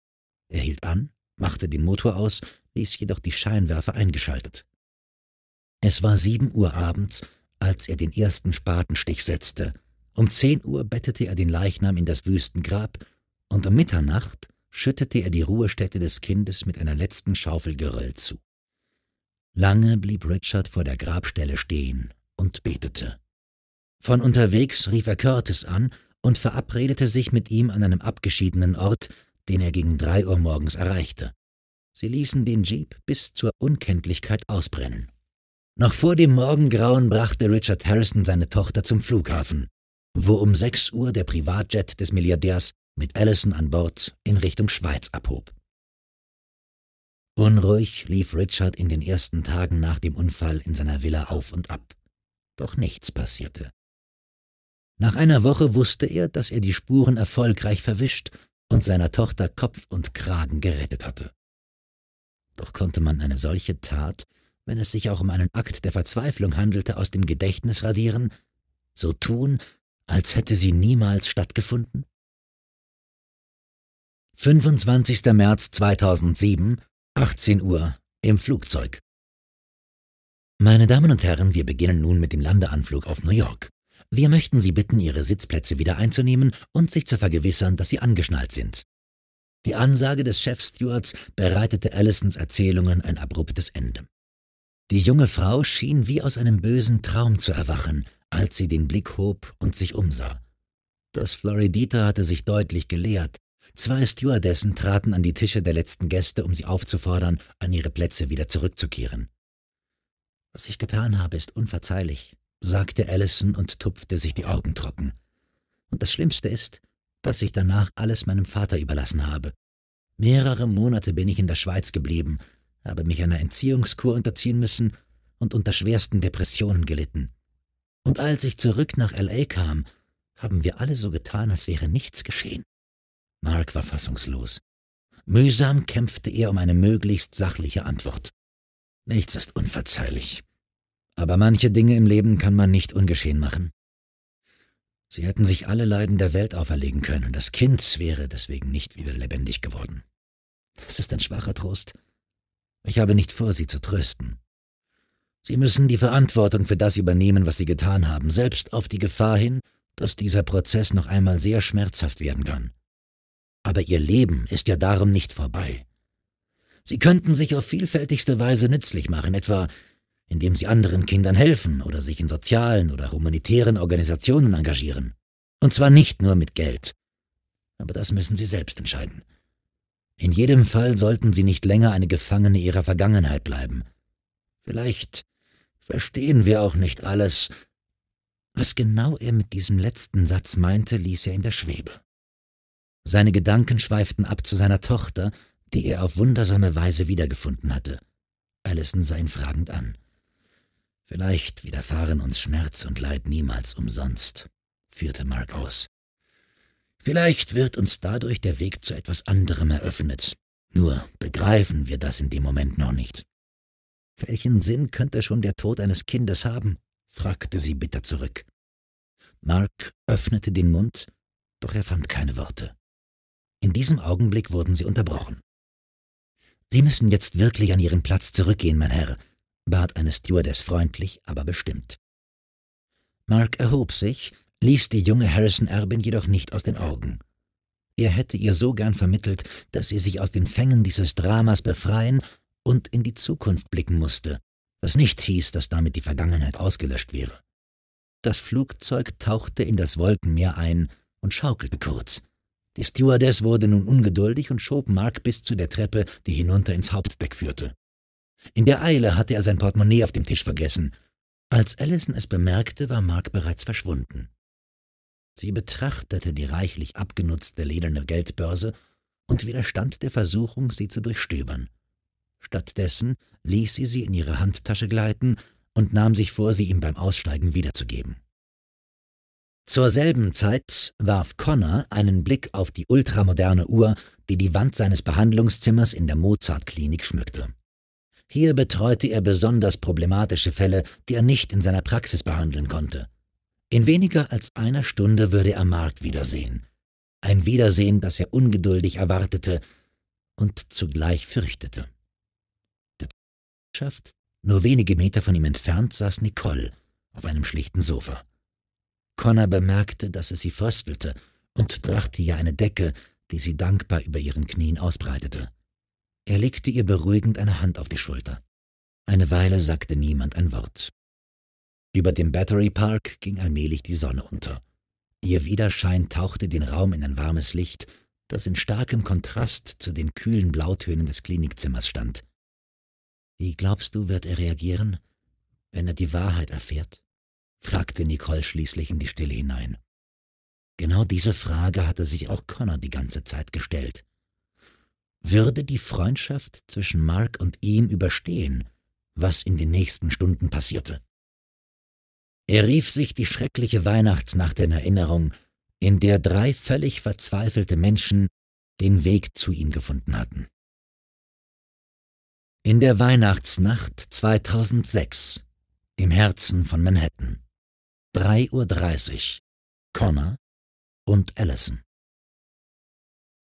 Er hielt an, machte den Motor aus, ließ jedoch die Scheinwerfer eingeschaltet. Es war sieben Uhr abends, als er den ersten Spatenstich setzte. Um zehn Uhr bettete er den Leichnam in das Wüstengrab und um Mitternacht schüttete er die Ruhestätte des Kindes mit einer letzten Schaufel Geröll zu. Lange blieb Richard vor der Grabstelle stehen und betete. Von unterwegs rief er Curtis an und verabredete sich mit ihm an einem abgeschiedenen Ort, den er gegen drei Uhr morgens erreichte. Sie ließen den Jeep bis zur Unkenntlichkeit ausbrennen. Noch vor dem Morgengrauen brachte Richard Harrison seine Tochter zum Flughafen, wo um sechs Uhr der Privatjet des Milliardärs mit Allison an Bord in Richtung Schweiz abhob. Unruhig lief Richard in den ersten Tagen nach dem Unfall in seiner Villa auf und ab. Doch nichts passierte. Nach einer Woche wusste er, dass er die Spuren erfolgreich verwischt und seiner Tochter Kopf und Kragen gerettet hatte. Doch konnte man eine solche Tat, wenn es sich auch um einen Akt der Verzweiflung handelte, aus dem Gedächtnis radieren, so tun, als hätte sie niemals stattgefunden? 25. März 2007, 18 Uhr, im Flugzeug. Meine Damen und Herren, wir beginnen nun mit dem Landeanflug auf New York. Wir möchten Sie bitten, Ihre Sitzplätze wieder einzunehmen und sich zu vergewissern, dass Sie angeschnallt sind. Die Ansage des Chefstewards bereitete Allisons Erzählungen ein abruptes Ende. Die junge Frau schien wie aus einem bösen Traum zu erwachen, als sie den Blick hob und sich umsah. Das Floridita hatte sich deutlich geleert, Zwei Stewardessen traten an die Tische der letzten Gäste, um sie aufzufordern, an ihre Plätze wieder zurückzukehren. Was ich getan habe, ist unverzeihlich, sagte Allison und tupfte sich die Augen trocken. Und das Schlimmste ist, dass ich danach alles meinem Vater überlassen habe. Mehrere Monate bin ich in der Schweiz geblieben, habe mich einer Entziehungskur unterziehen müssen und unter schwersten Depressionen gelitten. Und als ich zurück nach L.A. kam, haben wir alle so getan, als wäre nichts geschehen. Mark war fassungslos. Mühsam kämpfte er um eine möglichst sachliche Antwort. Nichts ist unverzeihlich. Aber manche Dinge im Leben kann man nicht ungeschehen machen. Sie hätten sich alle Leiden der Welt auferlegen können, und das Kind wäre deswegen nicht wieder lebendig geworden. Das ist ein schwacher Trost. Ich habe nicht vor, Sie zu trösten. Sie müssen die Verantwortung für das übernehmen, was Sie getan haben, selbst auf die Gefahr hin, dass dieser Prozess noch einmal sehr schmerzhaft werden kann aber ihr Leben ist ja darum nicht vorbei. Sie könnten sich auf vielfältigste Weise nützlich machen, etwa indem sie anderen Kindern helfen oder sich in sozialen oder humanitären Organisationen engagieren. Und zwar nicht nur mit Geld. Aber das müssen sie selbst entscheiden. In jedem Fall sollten sie nicht länger eine Gefangene ihrer Vergangenheit bleiben. Vielleicht verstehen wir auch nicht alles. Was genau er mit diesem letzten Satz meinte, ließ er in der Schwebe. Seine Gedanken schweiften ab zu seiner Tochter, die er auf wundersame Weise wiedergefunden hatte. Allison sah ihn fragend an. Vielleicht widerfahren uns Schmerz und Leid niemals umsonst, führte Mark aus. Vielleicht wird uns dadurch der Weg zu etwas anderem eröffnet. Nur begreifen wir das in dem Moment noch nicht. Welchen Sinn könnte schon der Tod eines Kindes haben? fragte sie bitter zurück. Mark öffnete den Mund, doch er fand keine Worte. In diesem Augenblick wurden sie unterbrochen. Sie müssen jetzt wirklich an Ihren Platz zurückgehen, mein Herr, bat eine Stewardess freundlich, aber bestimmt. Mark erhob sich, ließ die junge Harrison-Erbin jedoch nicht aus den Augen. Er hätte ihr so gern vermittelt, dass sie sich aus den Fängen dieses Dramas befreien und in die Zukunft blicken musste, was nicht hieß, dass damit die Vergangenheit ausgelöscht wäre. Das Flugzeug tauchte in das Wolkenmeer ein und schaukelte kurz. Die Stewardess wurde nun ungeduldig und schob Mark bis zu der Treppe, die hinunter ins Hauptdeck führte. In der Eile hatte er sein Portemonnaie auf dem Tisch vergessen. Als Allison es bemerkte, war Mark bereits verschwunden. Sie betrachtete die reichlich abgenutzte lederne Geldbörse und widerstand der Versuchung, sie zu durchstöbern. Stattdessen ließ sie sie in ihre Handtasche gleiten und nahm sich vor, sie ihm beim Aussteigen wiederzugeben. Zur selben Zeit warf Connor einen Blick auf die ultramoderne Uhr, die die Wand seines Behandlungszimmers in der Mozartklinik schmückte. Hier betreute er besonders problematische Fälle, die er nicht in seiner Praxis behandeln konnte. In weniger als einer Stunde würde er Mark wiedersehen. Ein Wiedersehen, das er ungeduldig erwartete und zugleich fürchtete. Der nur wenige Meter von ihm entfernt, saß Nicole auf einem schlichten Sofa. Connor bemerkte, dass es sie fröstelte und brachte ihr eine Decke, die sie dankbar über ihren Knien ausbreitete. Er legte ihr beruhigend eine Hand auf die Schulter. Eine Weile sagte niemand ein Wort. Über dem Battery Park ging allmählich die Sonne unter. Ihr Widerschein tauchte den Raum in ein warmes Licht, das in starkem Kontrast zu den kühlen Blautönen des Klinikzimmers stand. Wie glaubst du, wird er reagieren, wenn er die Wahrheit erfährt? fragte Nicole schließlich in die Stille hinein. Genau diese Frage hatte sich auch Connor die ganze Zeit gestellt. Würde die Freundschaft zwischen Mark und ihm überstehen, was in den nächsten Stunden passierte? Er rief sich die schreckliche Weihnachtsnacht in Erinnerung, in der drei völlig verzweifelte Menschen den Weg zu ihm gefunden hatten. In der Weihnachtsnacht 2006 im Herzen von Manhattan. 3.30 Uhr. Connor und Allison.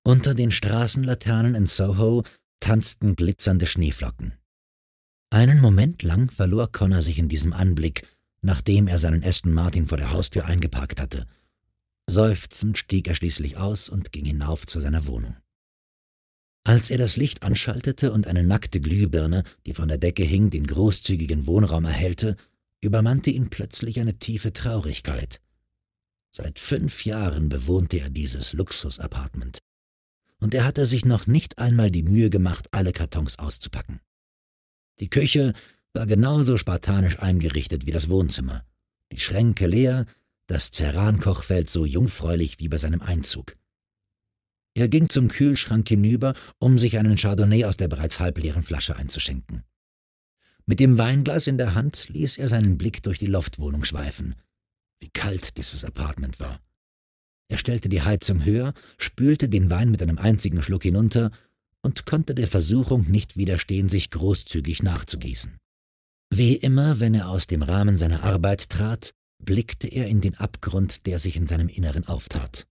Unter den Straßenlaternen in Soho tanzten glitzernde Schneeflocken. Einen Moment lang verlor Connor sich in diesem Anblick, nachdem er seinen Aston Martin vor der Haustür eingeparkt hatte. Seufzend stieg er schließlich aus und ging hinauf zu seiner Wohnung. Als er das Licht anschaltete und eine nackte Glühbirne, die von der Decke hing, den großzügigen Wohnraum erhellte, übermannte ihn plötzlich eine tiefe Traurigkeit. Seit fünf Jahren bewohnte er dieses Luxus-Apartment. Und er hatte sich noch nicht einmal die Mühe gemacht, alle Kartons auszupacken. Die Küche war genauso spartanisch eingerichtet wie das Wohnzimmer. Die Schränke leer, das ceran so jungfräulich wie bei seinem Einzug. Er ging zum Kühlschrank hinüber, um sich einen Chardonnay aus der bereits halbleeren Flasche einzuschenken. Mit dem Weinglas in der Hand ließ er seinen Blick durch die Loftwohnung schweifen. Wie kalt dieses Apartment war. Er stellte die Heizung höher, spülte den Wein mit einem einzigen Schluck hinunter und konnte der Versuchung nicht widerstehen, sich großzügig nachzugießen. Wie immer, wenn er aus dem Rahmen seiner Arbeit trat, blickte er in den Abgrund, der sich in seinem Inneren auftat.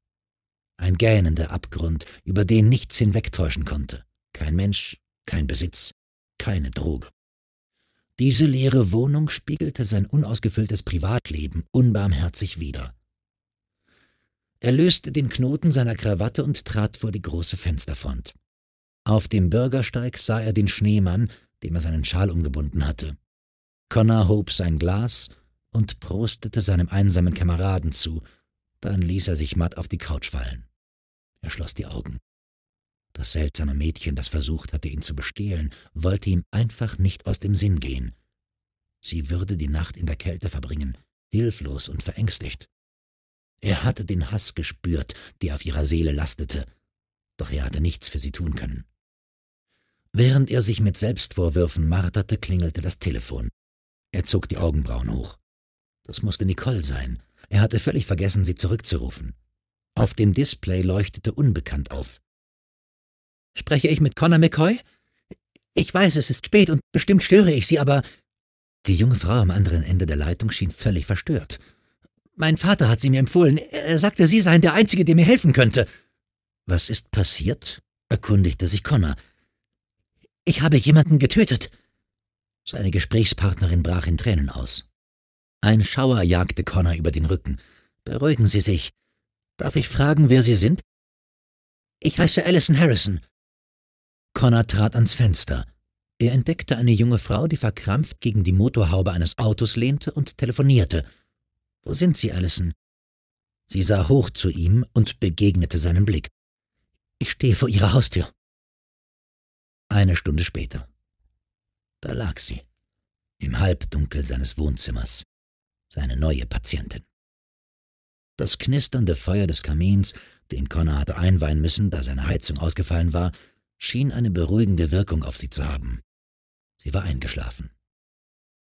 Ein gähnender Abgrund, über den nichts hinwegtäuschen konnte. Kein Mensch, kein Besitz, keine Droge. Diese leere Wohnung spiegelte sein unausgefülltes Privatleben unbarmherzig wider. Er löste den Knoten seiner Krawatte und trat vor die große Fensterfront. Auf dem Bürgersteig sah er den Schneemann, dem er seinen Schal umgebunden hatte. Connor hob sein Glas und prostete seinem einsamen Kameraden zu, dann ließ er sich matt auf die Couch fallen. Er schloss die Augen. Das seltsame Mädchen, das versucht hatte, ihn zu bestehlen, wollte ihm einfach nicht aus dem Sinn gehen. Sie würde die Nacht in der Kälte verbringen, hilflos und verängstigt. Er hatte den Hass gespürt, der auf ihrer Seele lastete, doch er hatte nichts für sie tun können. Während er sich mit Selbstvorwürfen marterte, klingelte das Telefon. Er zog die Augenbrauen hoch. Das musste Nicole sein. Er hatte völlig vergessen, sie zurückzurufen. Auf dem Display leuchtete unbekannt auf. Spreche ich mit Connor McCoy? Ich weiß, es ist spät und bestimmt störe ich Sie, aber. Die junge Frau am anderen Ende der Leitung schien völlig verstört. Mein Vater hat sie mir empfohlen. Er sagte, Sie seien der Einzige, der mir helfen könnte. Was ist passiert? erkundigte sich Connor. Ich habe jemanden getötet. Seine Gesprächspartnerin brach in Tränen aus. Ein Schauer jagte Connor über den Rücken. Beruhigen Sie sich. Darf ich fragen, wer Sie sind? Ich heiße Alison Harrison. Connor trat ans Fenster. Er entdeckte eine junge Frau, die verkrampft gegen die Motorhaube eines Autos lehnte und telefonierte. Wo sind Sie, Allison? Sie sah hoch zu ihm und begegnete seinem Blick. Ich stehe vor Ihrer Haustür. Eine Stunde später. Da lag sie, im Halbdunkel seines Wohnzimmers, seine neue Patientin. Das knisternde Feuer des Kamins, den Connor hatte einweihen müssen, da seine Heizung ausgefallen war, schien eine beruhigende Wirkung auf sie zu haben. Sie war eingeschlafen.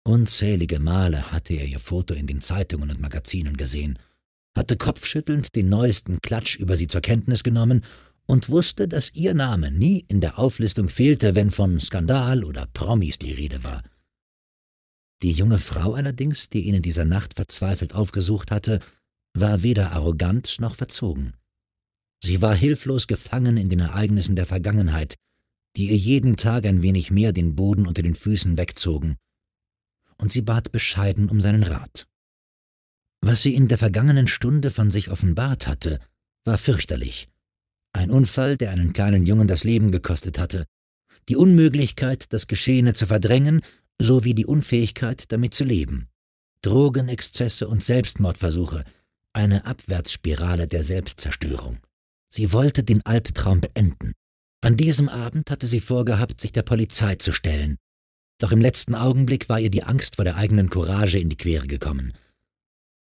Unzählige Male hatte er ihr Foto in den Zeitungen und Magazinen gesehen, hatte kopfschüttelnd den neuesten Klatsch über sie zur Kenntnis genommen und wusste, dass ihr Name nie in der Auflistung fehlte, wenn von Skandal oder Promis die Rede war. Die junge Frau allerdings, die ihn in dieser Nacht verzweifelt aufgesucht hatte, war weder arrogant noch verzogen. Sie war hilflos gefangen in den Ereignissen der Vergangenheit, die ihr jeden Tag ein wenig mehr den Boden unter den Füßen wegzogen, und sie bat bescheiden um seinen Rat. Was sie in der vergangenen Stunde von sich offenbart hatte, war fürchterlich. Ein Unfall, der einen kleinen Jungen das Leben gekostet hatte, die Unmöglichkeit, das Geschehene zu verdrängen, sowie die Unfähigkeit, damit zu leben. Drogenexzesse und Selbstmordversuche, eine Abwärtsspirale der Selbstzerstörung. Sie wollte den Albtraum beenden. An diesem Abend hatte sie vorgehabt, sich der Polizei zu stellen. Doch im letzten Augenblick war ihr die Angst vor der eigenen Courage in die Quere gekommen.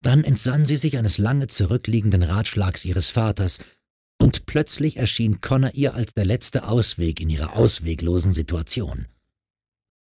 Dann entsann sie sich eines lange zurückliegenden Ratschlags ihres Vaters, und plötzlich erschien Connor ihr als der letzte Ausweg in ihrer ausweglosen Situation.